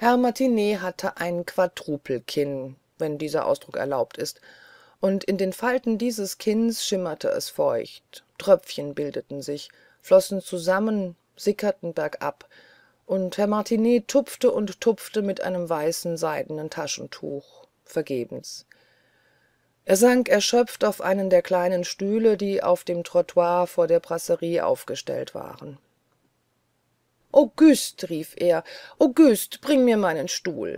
herr Martinet hatte ein quadrupelkinn wenn dieser ausdruck erlaubt ist und in den falten dieses kinns schimmerte es feucht tröpfchen bildeten sich flossen zusammen sickerten bergab und herr Martinet tupfte und tupfte mit einem weißen seidenen taschentuch vergebens er sank erschöpft auf einen der kleinen stühle die auf dem trottoir vor der brasserie aufgestellt waren august rief er august bring mir meinen stuhl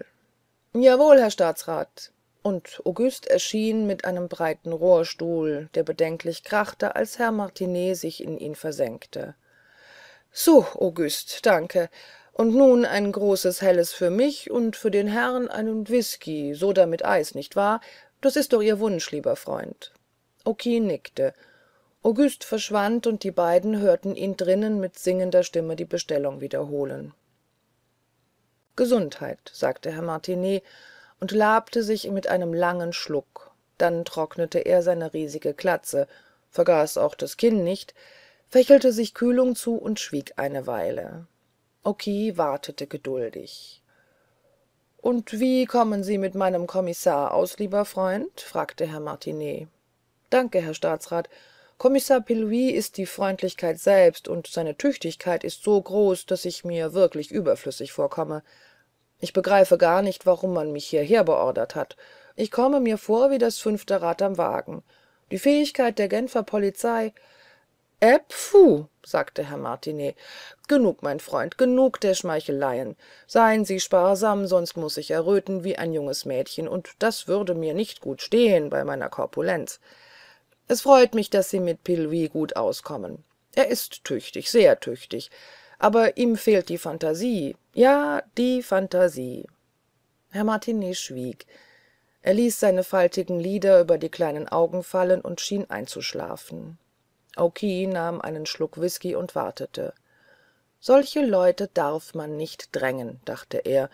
jawohl herr staatsrat und august erschien mit einem breiten rohrstuhl der bedenklich krachte als herr martinet sich in ihn versenkte so august danke und nun ein großes helles für mich und für den herrn einen whisky soda mit eis nicht wahr das ist doch ihr wunsch lieber freund okiek nickte august verschwand und die beiden hörten ihn drinnen mit singender stimme die bestellung wiederholen gesundheit sagte herr Martinet und labte sich mit einem langen schluck dann trocknete er seine riesige glatze vergaß auch das kinn nicht fächelte sich kühlung zu und schwieg eine weile Oki wartete geduldig und wie kommen sie mit meinem kommissar aus lieber freund fragte herr Martinet. danke herr staatsrat kommissar pillouix ist die freundlichkeit selbst und seine tüchtigkeit ist so groß daß ich mir wirklich überflüssig vorkomme ich begreife gar nicht warum man mich hierher beordert hat ich komme mir vor wie das fünfte rad am wagen die fähigkeit der genfer polizei äb äh, sagte herr Martinet. genug mein freund genug der schmeicheleien seien sie sparsam sonst muß ich erröten wie ein junges mädchen und das würde mir nicht gut stehen bei meiner korpulenz es freut mich daß sie mit pilluit gut auskommen er ist tüchtig sehr tüchtig aber ihm fehlt die phantasie ja die phantasie herr martiniz schwieg er ließ seine faltigen lider über die kleinen augen fallen und schien einzuschlafen okii nahm einen schluck whisky und wartete solche leute darf man nicht drängen dachte er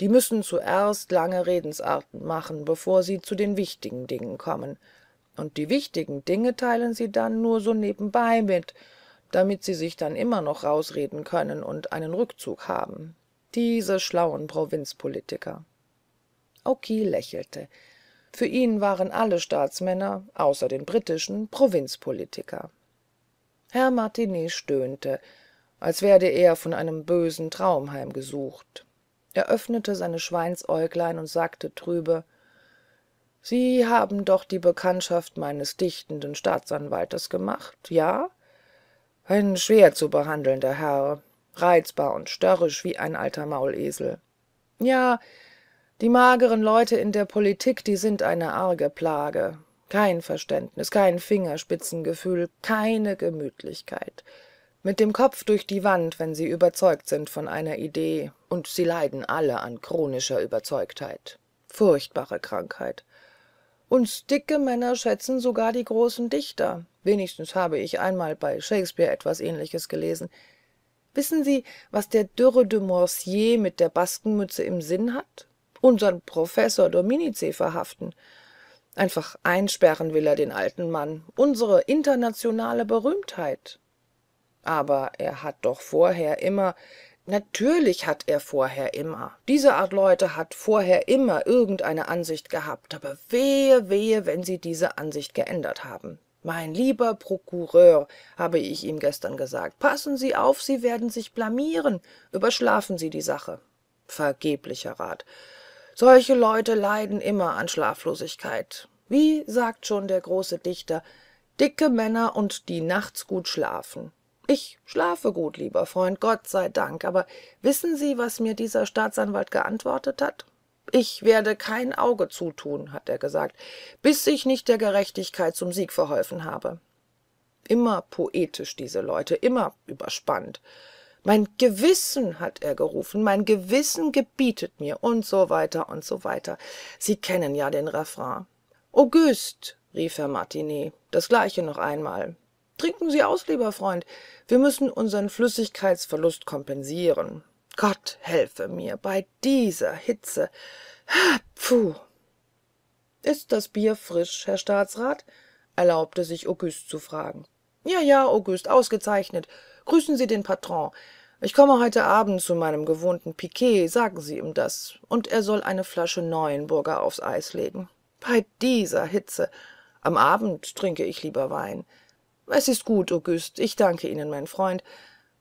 die müssen zuerst lange redensarten machen bevor sie zu den wichtigen dingen kommen und die wichtigen dinge teilen sie dann nur so nebenbei mit damit sie sich dann immer noch rausreden können und einen rückzug haben diese schlauen provinzpolitiker okiek lächelte für ihn waren alle staatsmänner außer den britischen provinzpolitiker herr Martinet stöhnte als werde er von einem bösen traum heimgesucht er öffnete seine schweinsäuglein und sagte trübe sie haben doch die bekanntschaft meines dichtenden staatsanwaltes gemacht ja ein schwer zu behandelnder herr reizbar und störrisch wie ein alter maulesel ja die mageren leute in der politik die sind eine arge plage kein verständnis kein fingerspitzengefühl keine gemütlichkeit mit dem kopf durch die wand wenn sie überzeugt sind von einer idee und sie leiden alle an chronischer überzeugtheit furchtbare krankheit uns dicke männer schätzen sogar die großen dichter wenigstens habe ich einmal bei shakespeare etwas ähnliches gelesen wissen sie was der dürre de morsier mit der baskenmütze im sinn hat unsern professor Dominice verhaften einfach einsperren will er den alten mann unsere internationale berühmtheit aber er hat doch vorher immer natürlich hat er vorher immer diese art leute hat vorher immer irgendeine ansicht gehabt aber wehe wehe wenn sie diese ansicht geändert haben mein lieber prokureur habe ich ihm gestern gesagt passen sie auf sie werden sich blamieren überschlafen sie die sache vergeblicher rat solche leute leiden immer an schlaflosigkeit wie sagt schon der große dichter dicke männer und die nachts gut schlafen ich schlafe gut lieber freund gott sei dank aber wissen sie was mir dieser staatsanwalt geantwortet hat ich werde kein auge zutun hat er gesagt bis ich nicht der gerechtigkeit zum sieg verholfen habe immer poetisch diese leute immer überspannt mein gewissen hat er gerufen mein gewissen gebietet mir und so weiter und so weiter sie kennen ja den refrain auguste rief herr Martinet, das gleiche noch einmal trinken sie aus lieber freund wir müssen unseren flüssigkeitsverlust kompensieren gott helfe mir bei dieser hitze Puh. ist das bier frisch herr staatsrat erlaubte sich Auguste zu fragen ja ja Auguste, ausgezeichnet grüßen sie den patron ich komme heute abend zu meinem gewohnten piquet sagen sie ihm das und er soll eine flasche neuenburger aufs eis legen bei dieser hitze am abend trinke ich lieber wein es ist gut august ich danke ihnen mein freund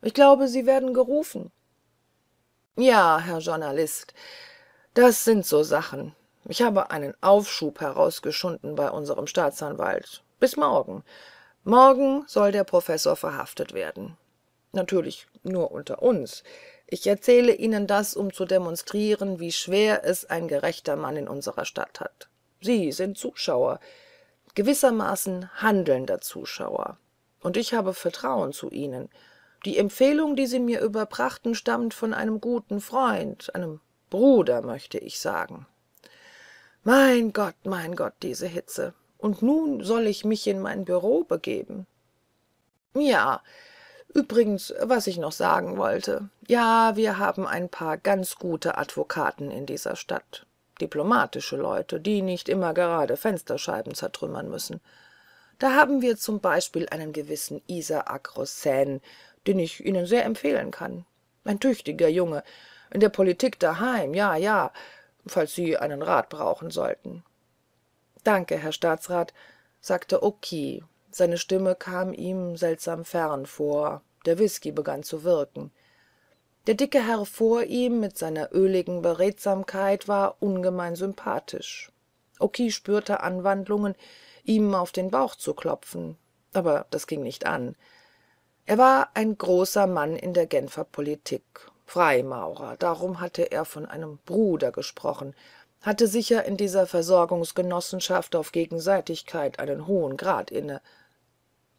ich glaube sie werden gerufen ja herr journalist das sind so sachen ich habe einen aufschub herausgeschunden bei unserem staatsanwalt bis morgen morgen soll der professor verhaftet werden natürlich nur unter uns ich erzähle ihnen das um zu demonstrieren wie schwer es ein gerechter mann in unserer stadt hat sie sind zuschauer gewissermaßen handelnder zuschauer und ich habe vertrauen zu ihnen die empfehlung die sie mir überbrachten stammt von einem guten freund einem bruder möchte ich sagen mein gott mein gott diese hitze und nun soll ich mich in mein Büro begeben ja übrigens was ich noch sagen wollte ja wir haben ein paar ganz gute advokaten in dieser stadt diplomatische leute die nicht immer gerade fensterscheiben zertrümmern müssen da haben wir zum beispiel einen gewissen Isaac rossen den ich ihnen sehr empfehlen kann ein tüchtiger junge in der politik daheim ja ja falls sie einen rat brauchen sollten danke herr staatsrat sagte okiu seine stimme kam ihm seltsam fern vor der whisky begann zu wirken der dicke herr vor ihm mit seiner öligen beredsamkeit war ungemein sympathisch okiu spürte anwandlungen ihm auf den bauch zu klopfen aber das ging nicht an er war ein großer mann in der genfer politik freimaurer darum hatte er von einem bruder gesprochen hatte sicher in dieser versorgungsgenossenschaft auf gegenseitigkeit einen hohen grad inne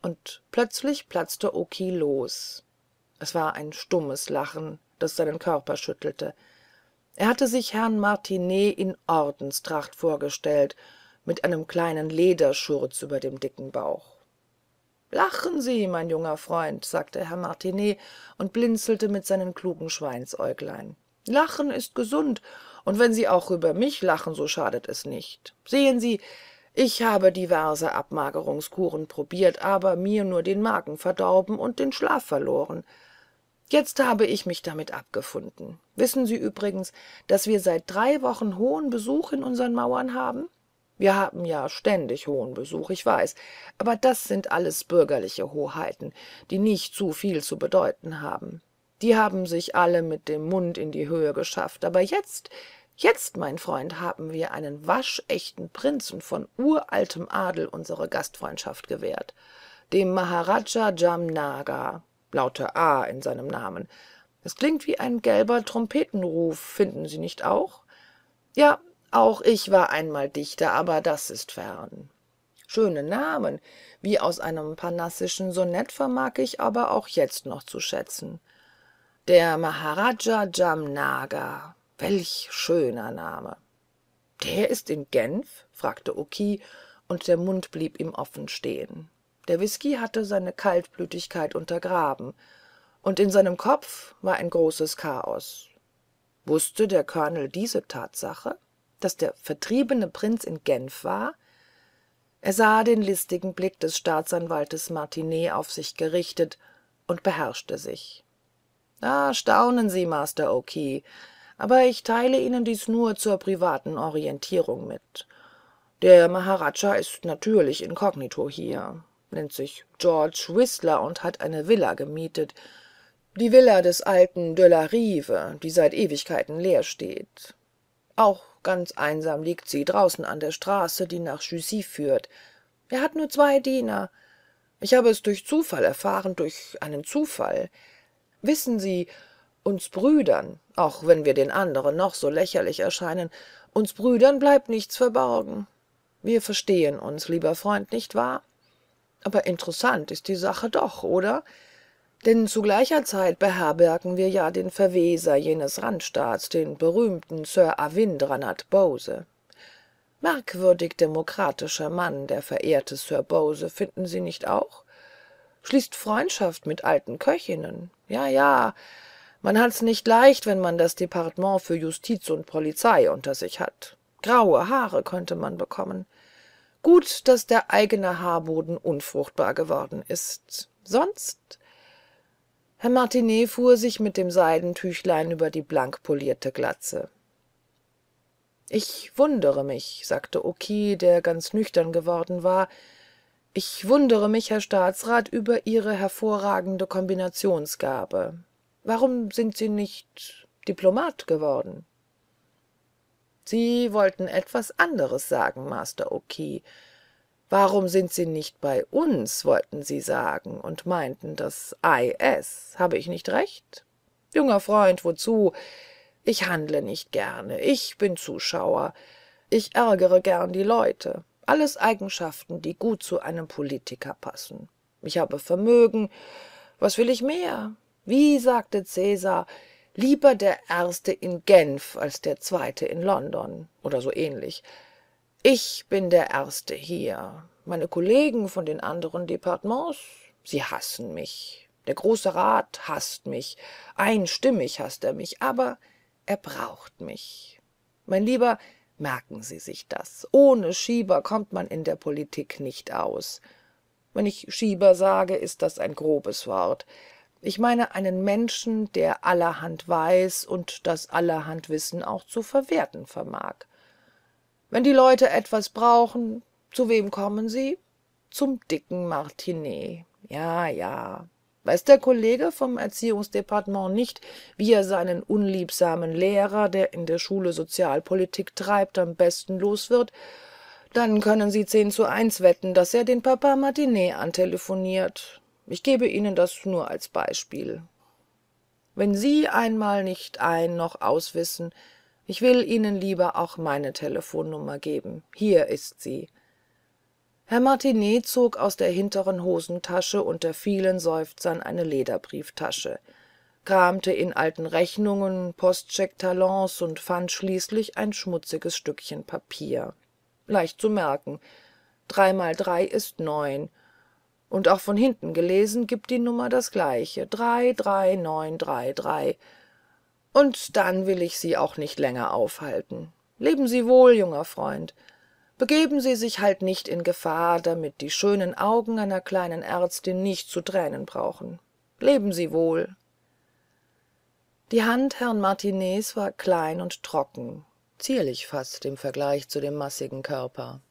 und plötzlich platzte okiu los es war ein stummes lachen das seinen körper schüttelte er hatte sich herrn Martinet in ordenstracht vorgestellt mit einem kleinen lederschurz über dem dicken bauch lachen sie mein junger freund sagte herr Martinet und blinzelte mit seinen klugen schweinsäuglein lachen ist gesund und wenn sie auch über mich lachen so schadet es nicht sehen sie ich habe diverse abmagerungskuren probiert aber mir nur den magen verdorben und den schlaf verloren jetzt habe ich mich damit abgefunden wissen sie übrigens daß wir seit drei wochen hohen besuch in unseren mauern haben wir haben ja ständig hohen besuch ich weiß aber das sind alles bürgerliche hoheiten die nicht zu viel zu bedeuten haben die haben sich alle mit dem mund in die höhe geschafft aber jetzt jetzt mein freund haben wir einem waschechten prinzen von uraltem adel unsere gastfreundschaft gewährt dem maharaja laute a in seinem namen es klingt wie ein gelber trompetenruf finden sie nicht auch ja auch ich war einmal dichter aber das ist fern schöne namen wie aus einem parnassischen sonett vermag ich aber auch jetzt noch zu schätzen der maharaja jamnagar welch schöner name der ist in genf fragte Oki, und der mund blieb ihm offen stehen der whisky hatte seine kaltblütigkeit untergraben und in seinem kopf war ein großes chaos wußte der colonel diese Tatsache, daß der vertriebene prinz in genf war er sah den listigen blick des staatsanwaltes Martinet auf sich gerichtet und beherrschte sich da staunen sie master o'kee aber ich teile ihnen dies nur zur privaten orientierung mit der maharaja ist natürlich inkognito hier nennt sich george whistler und hat eine villa gemietet die villa des alten de la rive die seit ewigkeiten leer steht auch ganz einsam liegt sie draußen an der straße die nach jussy führt er hat nur zwei diener ich habe es durch zufall erfahren durch einen zufall wissen sie uns brüdern auch wenn wir den anderen noch so lächerlich erscheinen uns brüdern bleibt nichts verborgen wir verstehen uns lieber freund nicht wahr aber interessant ist die sache doch oder denn zu gleicher zeit beherbergen wir ja den verweser jenes randstaats den berühmten sir avindranath bose merkwürdig demokratischer mann der verehrte sir bose finden sie nicht auch schließt freundschaft mit alten köchinnen ja ja man hat's nicht leicht wenn man das departement für justiz und polizei unter sich hat graue haare könnte man bekommen gut daß der eigene haarboden unfruchtbar geworden ist sonst herr Martinet fuhr sich mit dem seidentüchlein über die blankpolierte glatze ich wundere mich sagte Oki, der ganz nüchtern geworden war ich wundere mich herr staatsrat über ihre hervorragende kombinationsgabe warum sind sie nicht diplomat geworden sie wollten etwas anderes sagen master Oki. warum sind sie nicht bei uns wollten sie sagen und meinten das IS. habe ich nicht recht junger freund wozu ich handle nicht gerne ich bin zuschauer ich ärgere gern die leute alles eigenschaften die gut zu einem politiker passen ich habe vermögen was will ich mehr wie sagte cäsar lieber der erste in genf als der zweite in london oder so ähnlich ich bin der erste hier meine kollegen von den anderen departements sie hassen mich der große rat haßt mich einstimmig haßt er mich aber er braucht mich mein lieber merken sie sich das ohne schieber kommt man in der politik nicht aus wenn ich schieber sage ist das ein grobes wort ich meine einen menschen der allerhand weiß und das allerhand wissen auch zu verwerten vermag wenn die leute etwas brauchen zu wem kommen sie zum dicken Martinet. ja ja weiß der kollege vom erziehungsdepartement nicht wie er seinen unliebsamen lehrer der in der schule sozialpolitik treibt am besten los wird dann können sie zehn zu eins wetten daß er den papa Martinet martiniz ich gebe ihnen das nur als beispiel wenn sie einmal nicht ein noch auswissen ich will ihnen lieber auch meine Telefonnummer geben hier ist sie herr Martinet zog aus der hinteren hosentasche unter vielen seufzern eine lederbrieftasche kramte in alten rechnungen Postchecktalons und fand schließlich ein schmutziges stückchen papier leicht zu merken dreimal drei ist neun und auch von hinten gelesen gibt die nummer das gleiche 33933. und dann will ich sie auch nicht länger aufhalten leben sie wohl junger freund begeben sie sich halt nicht in gefahr damit die schönen augen einer kleinen ärztin nicht zu tränen brauchen leben sie wohl die hand herrn Martinez war klein und trocken zierlich fast im vergleich zu dem massigen körper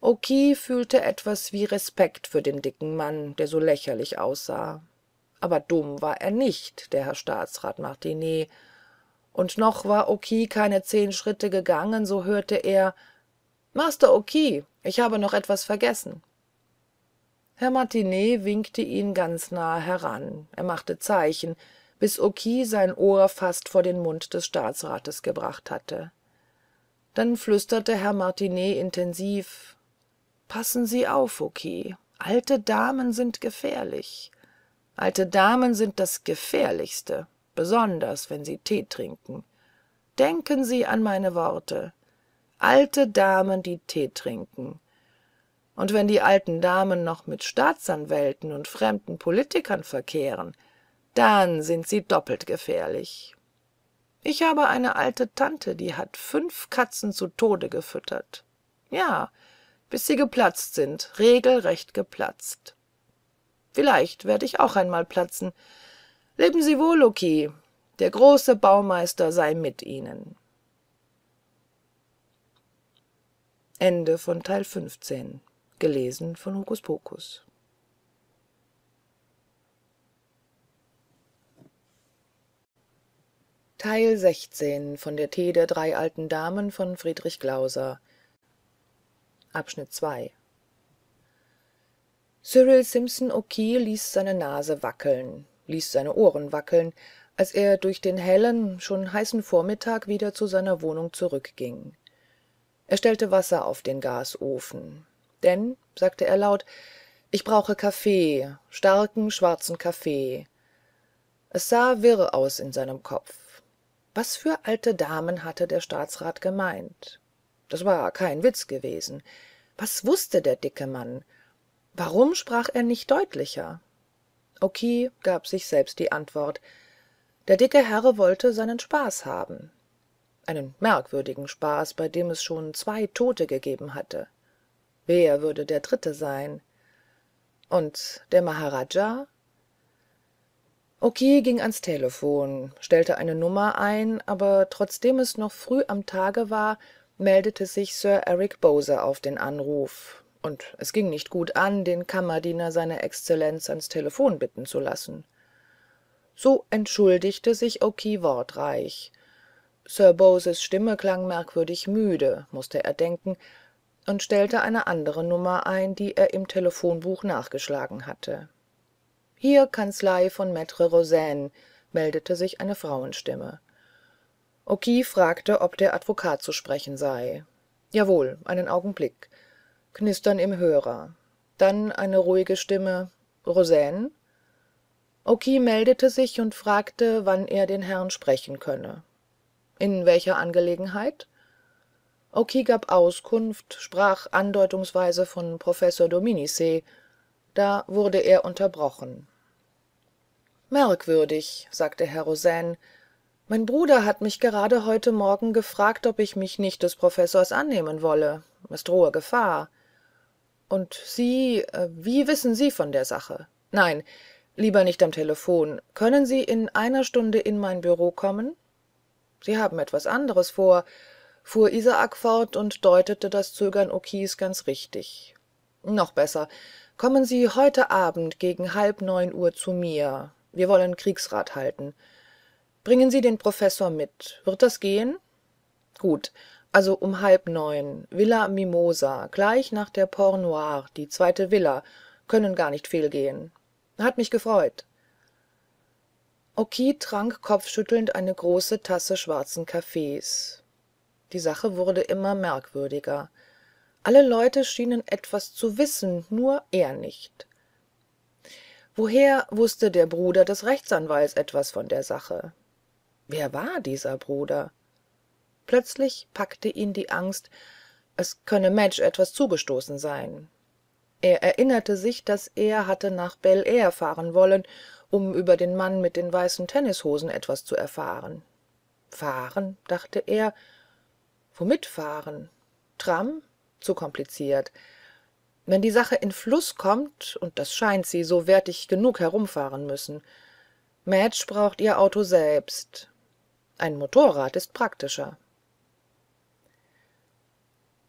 okiu fühlte etwas wie respekt für den dicken mann der so lächerlich aussah aber dumm war er nicht der herr staatsrat Martinet. und noch war okiu keine zehn schritte gegangen so hörte er master okiu ich habe noch etwas vergessen herr Martinet winkte ihn ganz nahe heran er machte zeichen bis okiu sein ohr fast vor den mund des staatsrates gebracht hatte dann flüsterte herr Martinet intensiv passen sie auf okies alte damen sind gefährlich alte damen sind das gefährlichste besonders wenn sie tee trinken denken sie an meine worte alte damen die tee trinken und wenn die alten damen noch mit staatsanwälten und fremden politikern verkehren dann sind sie doppelt gefährlich ich habe eine alte tante die hat fünf katzen zu tode gefüttert ja bis sie geplatzt sind regelrecht geplatzt vielleicht werde ich auch einmal platzen leben sie wohl Loki. der große baumeister sei mit ihnen von von der der Tee drei alten Damen Friedrich Glauser Abschnitt cyril simpson o'kee ließ seine nase wackeln ließ seine ohren wackeln als er durch den hellen schon heißen vormittag wieder zu seiner wohnung zurückging er stellte wasser auf den gasofen denn sagte er laut ich brauche kaffee starken schwarzen kaffee es sah wirr aus in seinem kopf was für alte damen hatte der staatsrat gemeint das war kein witz gewesen was wußte der dicke mann warum sprach er nicht deutlicher okiu gab sich selbst die antwort der dicke herr wollte seinen spaß haben einen merkwürdigen spaß bei dem es schon zwei tote gegeben hatte wer würde der dritte sein und der maharaja okiu ging ans Telefon, stellte eine nummer ein aber trotzdem es noch früh am tage war meldete sich sir eric bowser auf den anruf und es ging nicht gut an den kammerdiener seiner exzellenz ans Telefon bitten zu lassen so entschuldigte sich Oki wortreich sir bowsers stimme klang merkwürdig müde mußte er denken und stellte eine andere nummer ein die er im telefonbuch nachgeschlagen hatte hier kanzlei von Maître rosaine meldete sich eine frauenstimme okii fragte ob der advokat zu sprechen sei jawohl einen augenblick knistern im hörer dann eine ruhige stimme rosaine okii meldete sich und fragte wann er den herrn sprechen könne in welcher angelegenheit okii gab auskunft sprach andeutungsweise von professor dominici da wurde er unterbrochen merkwürdig sagte herr mein bruder hat mich gerade heute morgen gefragt ob ich mich nicht des professors annehmen wolle es drohe gefahr und sie äh, wie wissen sie von der sache nein lieber nicht am Telefon. können sie in einer stunde in mein Büro kommen sie haben etwas anderes vor fuhr isaak fort und deutete das zögern okis ganz richtig noch besser kommen sie heute abend gegen halb neun uhr zu mir wir wollen kriegsrat halten bringen sie den professor mit wird das gehen gut also um halb neun villa mimosa gleich nach der port noire die zweite villa können gar nicht fehlgehen hat mich gefreut okid trank kopfschüttelnd eine große tasse schwarzen kaffees die sache wurde immer merkwürdiger alle leute schienen etwas zu wissen nur er nicht woher wußte der bruder des rechtsanwalts etwas von der sache wer war dieser bruder plötzlich packte ihn die angst es könne Madge etwas zugestoßen sein er erinnerte sich daß er hatte nach Bel Air fahren wollen um über den mann mit den weißen tennishosen etwas zu erfahren fahren dachte er womit fahren tram zu kompliziert wenn die sache in fluß kommt und das scheint sie so werd ich genug herumfahren müssen Madge braucht ihr auto selbst ein motorrad ist praktischer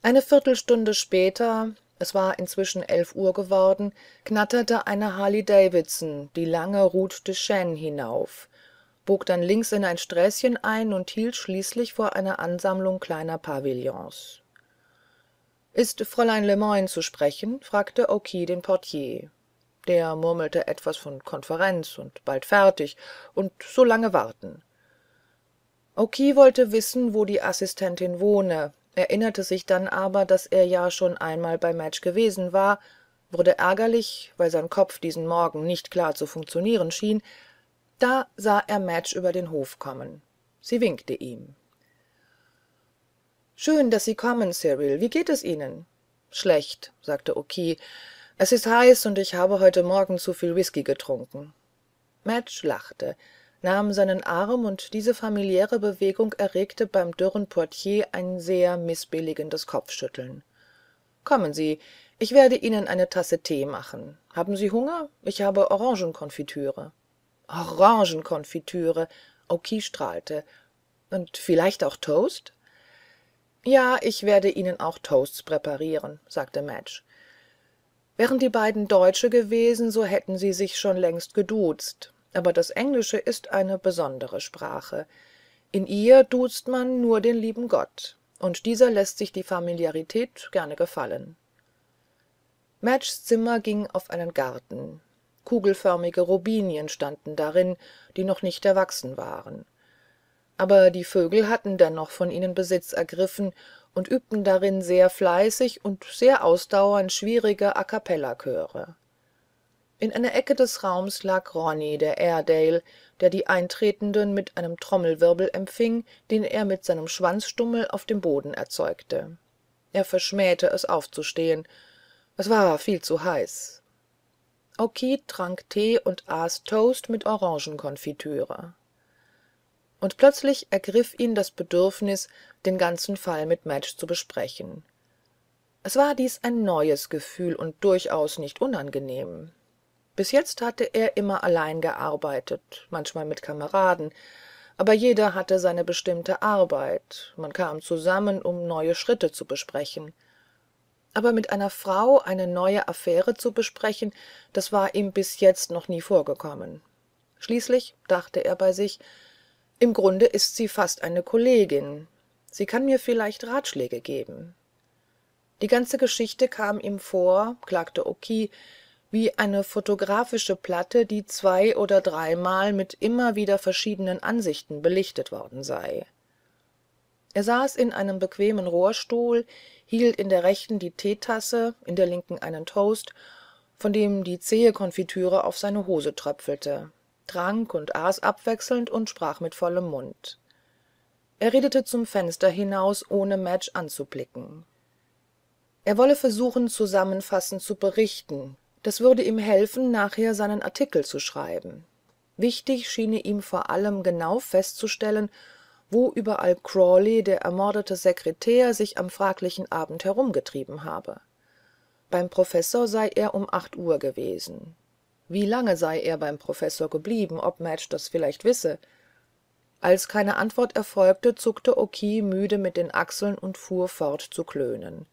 eine viertelstunde später es war inzwischen elf uhr geworden knatterte eine harley davidson die lange route de chne hinauf bog dann links in ein sträßchen ein und hielt schließlich vor einer ansammlung kleiner pavillons ist fräulein lemurin zu sprechen fragte Oki den portier der murmelte etwas von konferenz und bald fertig und so lange warten okiu wollte wissen wo die assistentin wohne erinnerte sich dann aber daß er ja schon einmal bei mudge gewesen war wurde ärgerlich weil sein kopf diesen morgen nicht klar zu funktionieren schien da sah er mudge über den hof kommen sie winkte ihm schön daß sie kommen cyril wie geht es ihnen schlecht sagte okiu es ist heiß und ich habe heute morgen zu viel whisky getrunken mudge lachte nahm seinen arm und diese familiäre bewegung erregte beim dürren portier ein sehr mißbilligendes kopfschütteln kommen sie ich werde ihnen eine tasse tee machen haben sie hunger ich habe orangenkonfitüre orangenkonfitüre okis strahlte und vielleicht auch toast ja ich werde ihnen auch toasts präparieren sagte madge wären die beiden deutsche gewesen so hätten sie sich schon längst geduzt aber das englische ist eine besondere sprache in ihr duzt man nur den lieben gott und dieser läßt sich die familiarität gerne gefallen madges zimmer ging auf einen garten kugelförmige robinien standen darin die noch nicht erwachsen waren aber die vögel hatten dennoch von ihnen besitz ergriffen und übten darin sehr fleißig und sehr ausdauernd schwierige a cappella chöre in einer ecke des Raums lag Ronny, der airedale der die eintretenden mit einem trommelwirbel empfing den er mit seinem schwanzstummel auf dem boden erzeugte er verschmähte es aufzustehen es war viel zu heiß okid trank tee und aß toast mit orangenkonfitüre und plötzlich ergriff ihn das bedürfnis den ganzen fall mit madge zu besprechen es war dies ein neues gefühl und durchaus nicht unangenehm bis jetzt hatte er immer allein gearbeitet manchmal mit kameraden aber jeder hatte seine bestimmte arbeit man kam zusammen um neue schritte zu besprechen aber mit einer frau eine neue affäre zu besprechen das war ihm bis jetzt noch nie vorgekommen schließlich dachte er bei sich im grunde ist sie fast eine kollegin sie kann mir vielleicht ratschläge geben die ganze geschichte kam ihm vor klagte Oki, wie eine fotografische platte die zwei oder dreimal mit immer wieder verschiedenen ansichten belichtet worden sei er saß in einem bequemen rohrstuhl hielt in der rechten die teetasse in der linken einen toast von dem die zähe konfitüre auf seine hose tröpfelte trank und aß abwechselnd und sprach mit vollem mund er redete zum fenster hinaus ohne madge anzublicken er wolle versuchen zusammenfassend zu berichten das würde ihm helfen nachher seinen artikel zu schreiben wichtig schiene ihm vor allem genau festzustellen wo überall crawley der ermordete sekretär sich am fraglichen abend herumgetrieben habe beim professor sei er um acht uhr gewesen wie lange sei er beim professor geblieben ob madge das vielleicht wisse als keine antwort erfolgte zuckte Oki müde mit den achseln und fuhr fort zu klönen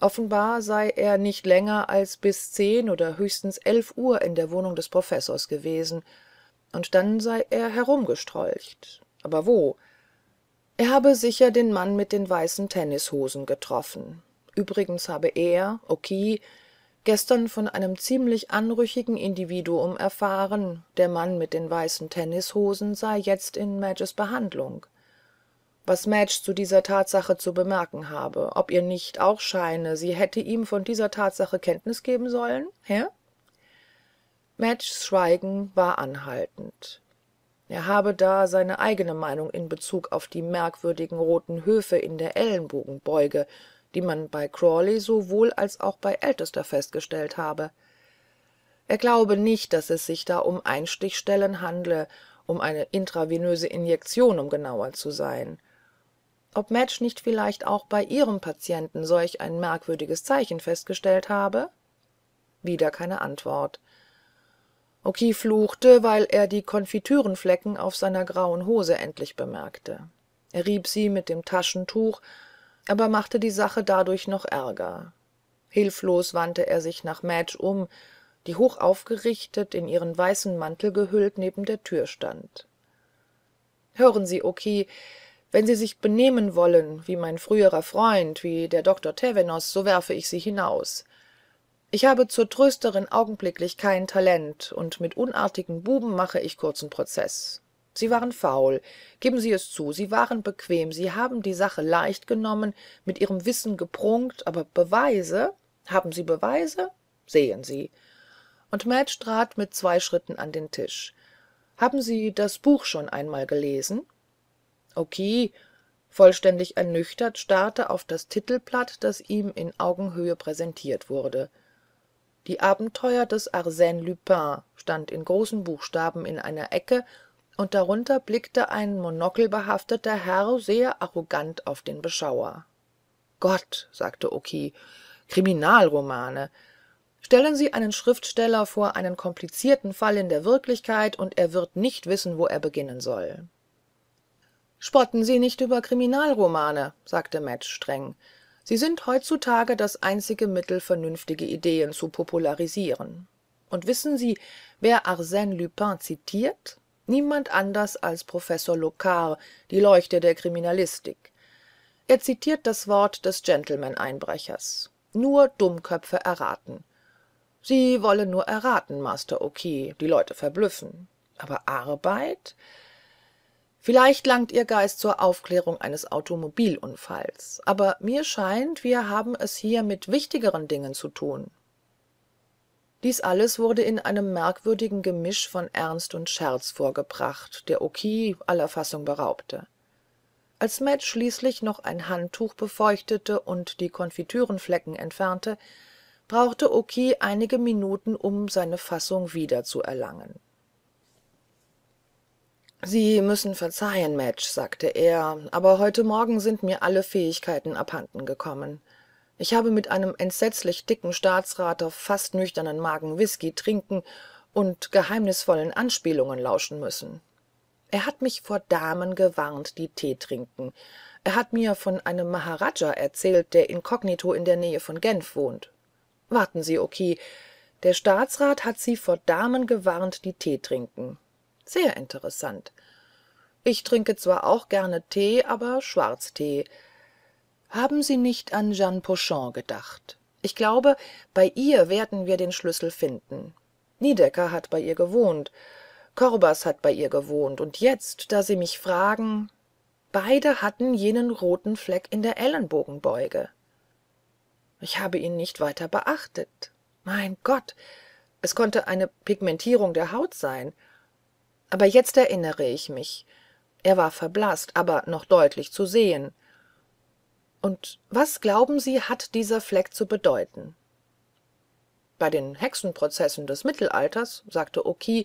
offenbar sei er nicht länger als bis zehn oder höchstens elf uhr in der wohnung des professors gewesen und dann sei er herumgestrolcht aber wo er habe sicher den mann mit den weißen tennishosen getroffen übrigens habe er okii gestern von einem ziemlich anrüchigen individuum erfahren der mann mit den weißen tennishosen sei jetzt in madges behandlung was madge zu dieser Tatsache zu bemerken habe ob ihr nicht auch scheine sie hätte ihm von dieser Tatsache kenntnis geben sollen herr madges schweigen war anhaltend er habe da seine eigene meinung in bezug auf die merkwürdigen roten höfe in der ellenbogenbeuge die man bei crawley sowohl als auch bei ältester festgestellt habe er glaube nicht daß es sich da um einstichstellen handle um eine intravenöse injektion um genauer zu sein ob Madge nicht vielleicht auch bei ihrem patienten solch ein merkwürdiges zeichen festgestellt habe wieder keine antwort okief fluchte weil er die konfitürenflecken auf seiner grauen hose endlich bemerkte er rieb sie mit dem taschentuch aber machte die sache dadurch noch ärger hilflos wandte er sich nach Madge um die hochaufgerichtet in ihren weißen mantel gehüllt neben der tür stand hören sie wenn sie sich benehmen wollen wie mein früherer freund wie der Dr. tevenos so werfe ich sie hinaus ich habe zur trösterin augenblicklich kein talent und mit unartigen buben mache ich kurzen prozeß sie waren faul geben sie es zu sie waren bequem sie haben die sache leicht genommen mit ihrem wissen geprunkt aber beweise haben sie beweise sehen sie und madge trat mit zwei schritten an den tisch haben sie das buch schon einmal gelesen okiu vollständig ernüchtert starrte auf das titelblatt das ihm in augenhöhe präsentiert wurde die abenteuer des Arsène lupin stand in großen buchstaben in einer ecke und darunter blickte ein monokelbehafteter herr sehr arrogant auf den beschauer gott sagte okiu kriminalromane stellen sie einen schriftsteller vor einen komplizierten fall in der wirklichkeit und er wird nicht wissen wo er beginnen soll spotten sie nicht über kriminalromane sagte Madge streng sie sind heutzutage das einzige mittel vernünftige ideen zu popularisieren und wissen sie wer Arsène lupin zitiert niemand anders als professor lokar die leuchte der kriminalistik er zitiert das wort des gentleman einbrechers nur dummköpfe erraten sie wollen nur erraten master o'kee die leute verblüffen aber arbeit vielleicht langt ihr geist zur aufklärung eines automobilunfalls aber mir scheint wir haben es hier mit wichtigeren dingen zu tun dies alles wurde in einem merkwürdigen gemisch von ernst und scherz vorgebracht der okii aller fassung beraubte als matt schließlich noch ein handtuch befeuchtete und die konfitürenflecken entfernte brauchte okii einige minuten um seine fassung wiederzuerlangen sie müssen verzeihen madge sagte er aber heute morgen sind mir alle fähigkeiten abhanden gekommen ich habe mit einem entsetzlich dicken staatsrat auf fast nüchternen magen whisky trinken und geheimnisvollen anspielungen lauschen müssen er hat mich vor damen gewarnt die tee trinken er hat mir von einem maharaja erzählt der inkognito in der nähe von genf wohnt warten sie okii der staatsrat hat sie vor damen gewarnt die tee trinken sehr interessant ich trinke zwar auch gerne tee aber schwarztee haben sie nicht an jeanne Pochon gedacht ich glaube bei ihr werden wir den schlüssel finden niedecker hat bei ihr gewohnt Korbas hat bei ihr gewohnt und jetzt da sie mich fragen beide hatten jenen roten fleck in der ellenbogenbeuge ich habe ihn nicht weiter beachtet mein gott es konnte eine pigmentierung der haut sein aber jetzt erinnere ich mich er war verblaßt aber noch deutlich zu sehen und was glauben sie hat dieser fleck zu bedeuten bei den hexenprozessen des mittelalters sagte okiu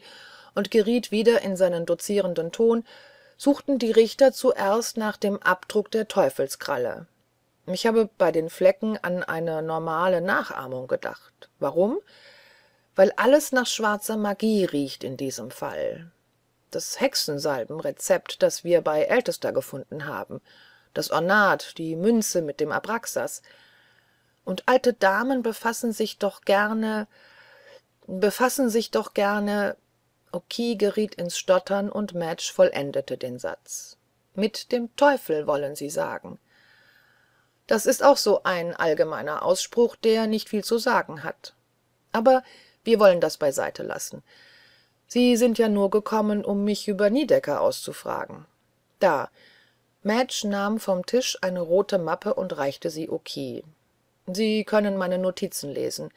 und geriet wieder in seinen dozierenden ton suchten die richter zuerst nach dem abdruck der teufelskralle ich habe bei den flecken an eine normale nachahmung gedacht warum weil alles nach schwarzer magie riecht in diesem fall das hexensalbenrezept das wir bei ältester gefunden haben das ornat die münze mit dem abraxas und alte damen befassen sich doch gerne befassen sich doch gerne okii geriet ins stottern und madge vollendete den satz mit dem teufel wollen sie sagen das ist auch so ein allgemeiner ausspruch der nicht viel zu sagen hat aber wir wollen das beiseite lassen sie sind ja nur gekommen um mich über niedecker auszufragen da madge nahm vom tisch eine rote mappe und reichte sie Oki. sie können meine notizen lesen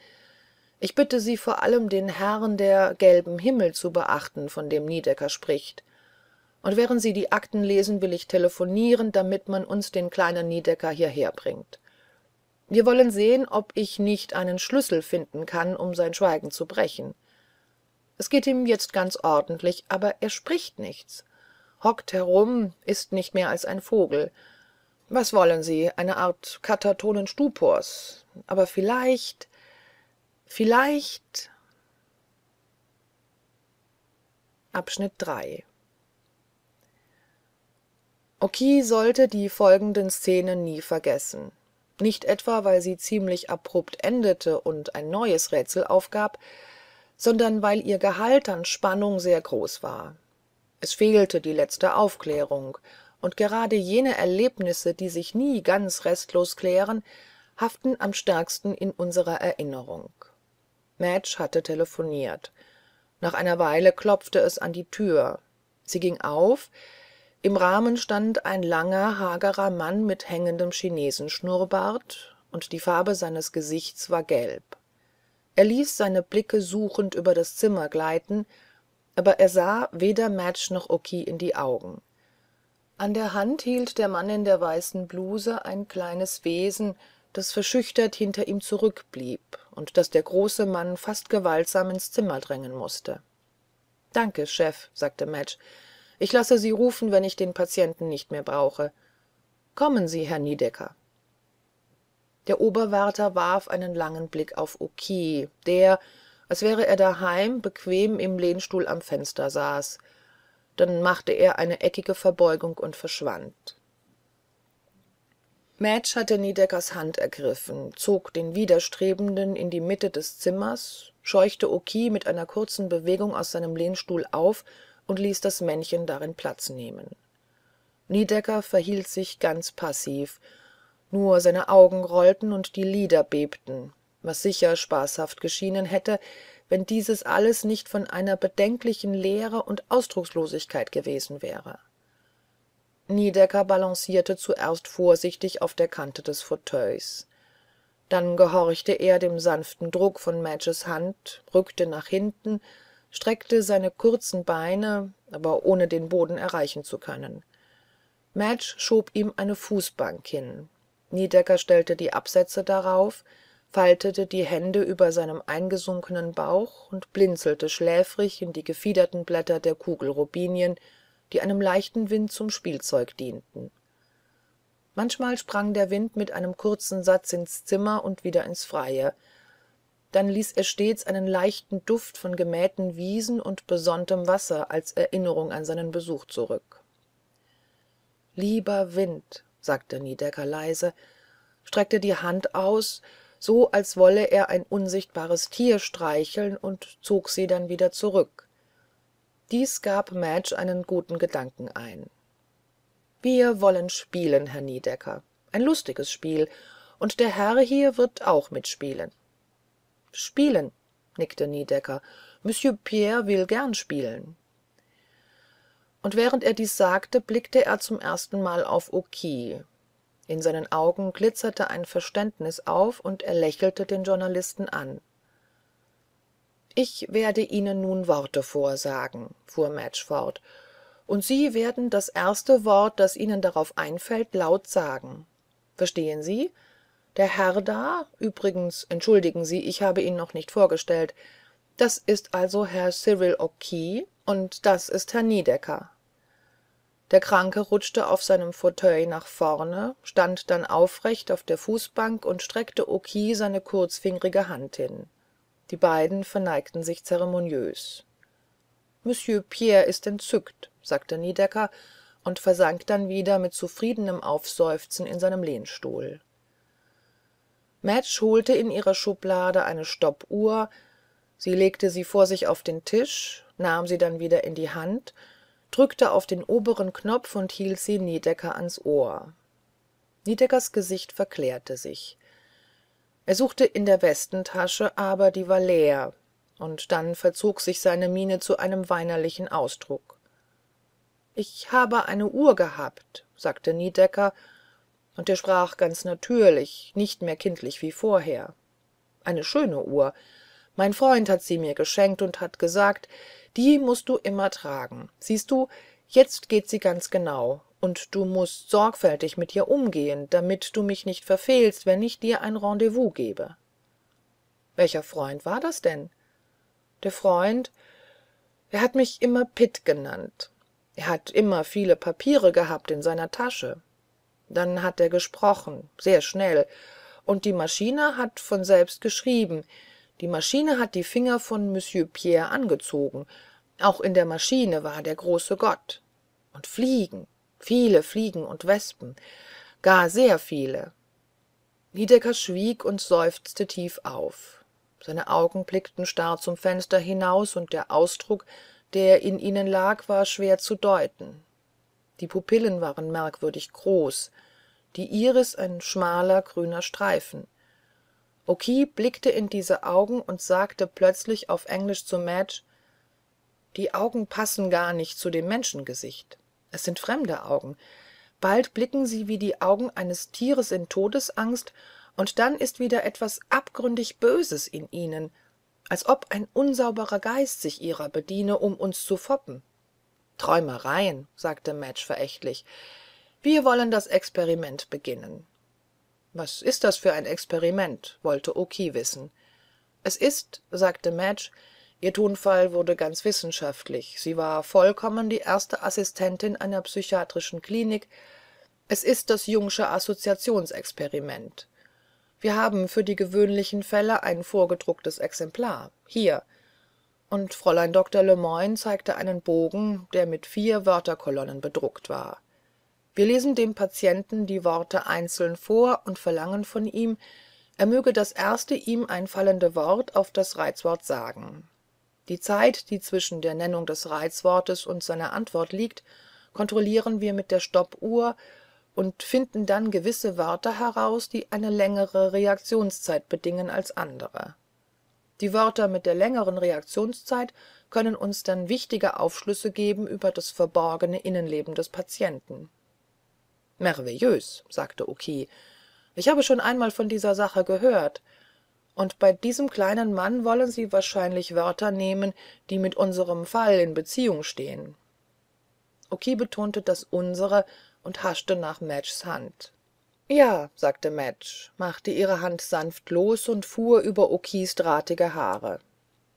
ich bitte sie vor allem den herrn der gelben himmel zu beachten von dem niedecker spricht und während sie die akten lesen will ich telefonieren, damit man uns den kleinen niedecker hierher bringt wir wollen sehen ob ich nicht einen schlüssel finden kann um sein schweigen zu brechen es geht ihm jetzt ganz ordentlich aber er spricht nichts hockt herum ist nicht mehr als ein vogel was wollen sie eine art katatonen stupors aber vielleicht vielleicht Abschnitt 3 okiu sollte die folgenden szenen nie vergessen nicht etwa weil sie ziemlich abrupt endete und ein neues rätsel aufgab sondern weil ihr gehalt an spannung sehr groß war es fehlte die letzte aufklärung und gerade jene erlebnisse die sich nie ganz restlos klären haften am stärksten in unserer erinnerung madge hatte telefoniert nach einer weile klopfte es an die tür sie ging auf im rahmen stand ein langer hagerer mann mit hängendem chinesenschnurrbart und die farbe seines gesichts war gelb er ließ seine blicke suchend über das zimmer gleiten aber er sah weder madge noch otti in die augen an der hand hielt der mann in der weißen Bluse ein kleines wesen das verschüchtert hinter ihm zurückblieb und das der große mann fast gewaltsam ins zimmer drängen mußte danke chef sagte madge ich lasse sie rufen wenn ich den patienten nicht mehr brauche kommen sie herr Niedecker.« der oberwärter warf einen langen blick auf okiu der als wäre er daheim bequem im lehnstuhl am fenster saß dann machte er eine eckige verbeugung und verschwand mätsch hatte niedeckers hand ergriffen zog den widerstrebenden in die mitte des zimmers scheuchte okiu mit einer kurzen bewegung aus seinem lehnstuhl auf und ließ das männchen darin platz nehmen niedecker verhielt sich ganz passiv nur seine augen rollten und die lider bebten was sicher spaßhaft geschienen hätte wenn dieses alles nicht von einer bedenklichen leere und ausdruckslosigkeit gewesen wäre niedecker balancierte zuerst vorsichtig auf der kante des fauteuils dann gehorchte er dem sanften druck von madges hand rückte nach hinten streckte seine kurzen beine aber ohne den boden erreichen zu können madge schob ihm eine fußbank hin niedecker stellte die absätze darauf faltete die hände über seinem eingesunkenen bauch und blinzelte schläfrig in die gefiederten blätter der kugelrubinien die einem leichten wind zum spielzeug dienten manchmal sprang der wind mit einem kurzen satz ins zimmer und wieder ins freie dann ließ er stets einen leichten duft von gemähten wiesen und besonntem wasser als erinnerung an seinen besuch zurück lieber wind sagte niedecker leise streckte die hand aus so als wolle er ein unsichtbares tier streicheln und zog sie dann wieder zurück dies gab madge einen guten gedanken ein wir wollen spielen herr niedecker ein lustiges spiel und der herr hier wird auch mitspielen spielen nickte niedecker monsieur pierre will gern spielen und während er dies sagte blickte er zum ersten Mal auf Oki. in seinen augen glitzerte ein verständnis auf und er lächelte den journalisten an ich werde ihnen nun worte vorsagen fuhr madge fort und sie werden das erste wort das ihnen darauf einfällt laut sagen verstehen sie der herr da übrigens entschuldigen sie ich habe ihn noch nicht vorgestellt das ist also herr cyril okiu und das ist herr Niedecker der kranke rutschte auf seinem fauteuil nach vorne stand dann aufrecht auf der fußbank und streckte Oki seine kurzfingrige hand hin die beiden verneigten sich zeremoniös monsieur pierre ist entzückt sagte niedecker und versank dann wieder mit zufriedenem aufseufzen in seinem lehnstuhl madge holte in ihrer schublade eine stoppuhr sie legte sie vor sich auf den tisch nahm sie dann wieder in die hand drückte auf den oberen knopf und hielt sie niedecker ans ohr niedeckers gesicht verklärte sich er suchte in der westentasche aber die war leer und dann verzog sich seine miene zu einem weinerlichen ausdruck ich habe eine uhr gehabt sagte niedecker und er sprach ganz natürlich nicht mehr kindlich wie vorher eine schöne uhr mein freund hat sie mir geschenkt und hat gesagt die mußt du immer tragen siehst du jetzt geht sie ganz genau und du mußt sorgfältig mit ihr umgehen damit du mich nicht verfehlst wenn ich dir ein rendezvous gebe welcher freund war das denn der freund er hat mich immer pitt genannt er hat immer viele papiere gehabt in seiner tasche dann hat er gesprochen sehr schnell und die maschine hat von selbst geschrieben die maschine hat die finger von monsieur pierre angezogen auch in der maschine war der große gott und fliegen viele fliegen und wespen gar sehr viele niedecker schwieg und seufzte tief auf seine augen blickten starr zum fenster hinaus und der ausdruck der in ihnen lag war schwer zu deuten die pupillen waren merkwürdig groß die iris ein schmaler grüner streifen blickte in diese augen und sagte plötzlich auf englisch zu madge die augen passen gar nicht zu dem menschengesicht es sind fremde augen bald blicken sie wie die augen eines tieres in todesangst und dann ist wieder etwas abgründig böses in ihnen als ob ein unsauberer geist sich ihrer bediene um uns zu foppen träumereien sagte madge verächtlich wir wollen das experiment beginnen was ist das für ein experiment wollte Oki wissen es ist sagte madge ihr tonfall wurde ganz wissenschaftlich sie war vollkommen die erste assistentin einer psychiatrischen klinik es ist das jungsche assoziationsexperiment wir haben für die gewöhnlichen fälle ein vorgedrucktes exemplar hier und fräulein Dr. le moine zeigte einen bogen der mit vier wörterkolonnen bedruckt war wir lesen dem patienten die worte einzeln vor und verlangen von ihm er möge das erste ihm einfallende wort auf das reizwort sagen die zeit die zwischen der nennung des reizwortes und seiner antwort liegt kontrollieren wir mit der stoppuhr und finden dann gewisse wörter heraus die eine längere reaktionszeit bedingen als andere die wörter mit der längeren reaktionszeit können uns dann wichtige aufschlüsse geben über das verborgene innenleben des patienten Merveilleux, sagte okiu ich habe schon einmal von dieser sache gehört und bei diesem kleinen mann wollen sie wahrscheinlich wörter nehmen die mit unserem fall in beziehung stehen okiu betonte das unsere und haschte nach madges hand ja sagte madge machte ihre hand sanft los und fuhr über okis drahtige haare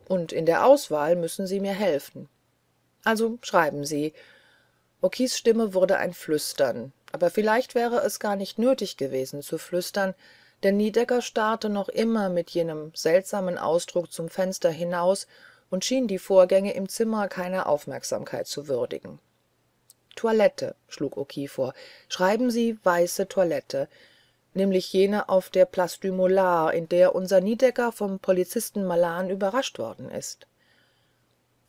und in der auswahl müssen sie mir helfen also schreiben sie okis stimme wurde ein flüstern aber vielleicht wäre es gar nicht nötig gewesen zu flüstern denn niedecker starrte noch immer mit jenem seltsamen ausdruck zum fenster hinaus und schien die vorgänge im zimmer keiner aufmerksamkeit zu würdigen toilette schlug okis vor schreiben sie weiße toilette nämlich jene auf der place du moloire in der unser niedecker vom polizisten malan überrascht worden ist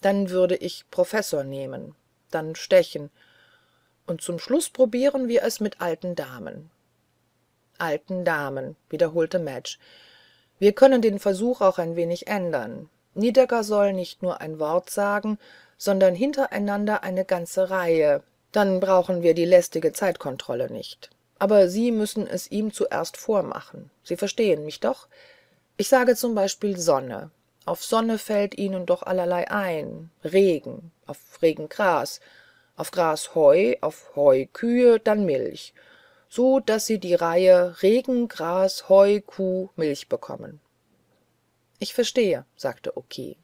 dann würde ich professor nehmen dann stechen und zum schluß probieren wir es mit alten damen alten damen wiederholte madge wir können den versuch auch ein wenig ändern niedecker soll nicht nur ein wort sagen sondern hintereinander eine ganze reihe dann brauchen wir die lästige zeitkontrolle nicht aber sie müssen es ihm zuerst vormachen sie verstehen mich doch ich sage zum beispiel sonne auf sonne fällt ihnen doch allerlei ein regen auf Regengras auf gras heu auf heu kühe dann milch so daß sie die reihe regen gras heu kuh milch bekommen ich verstehe sagte okiu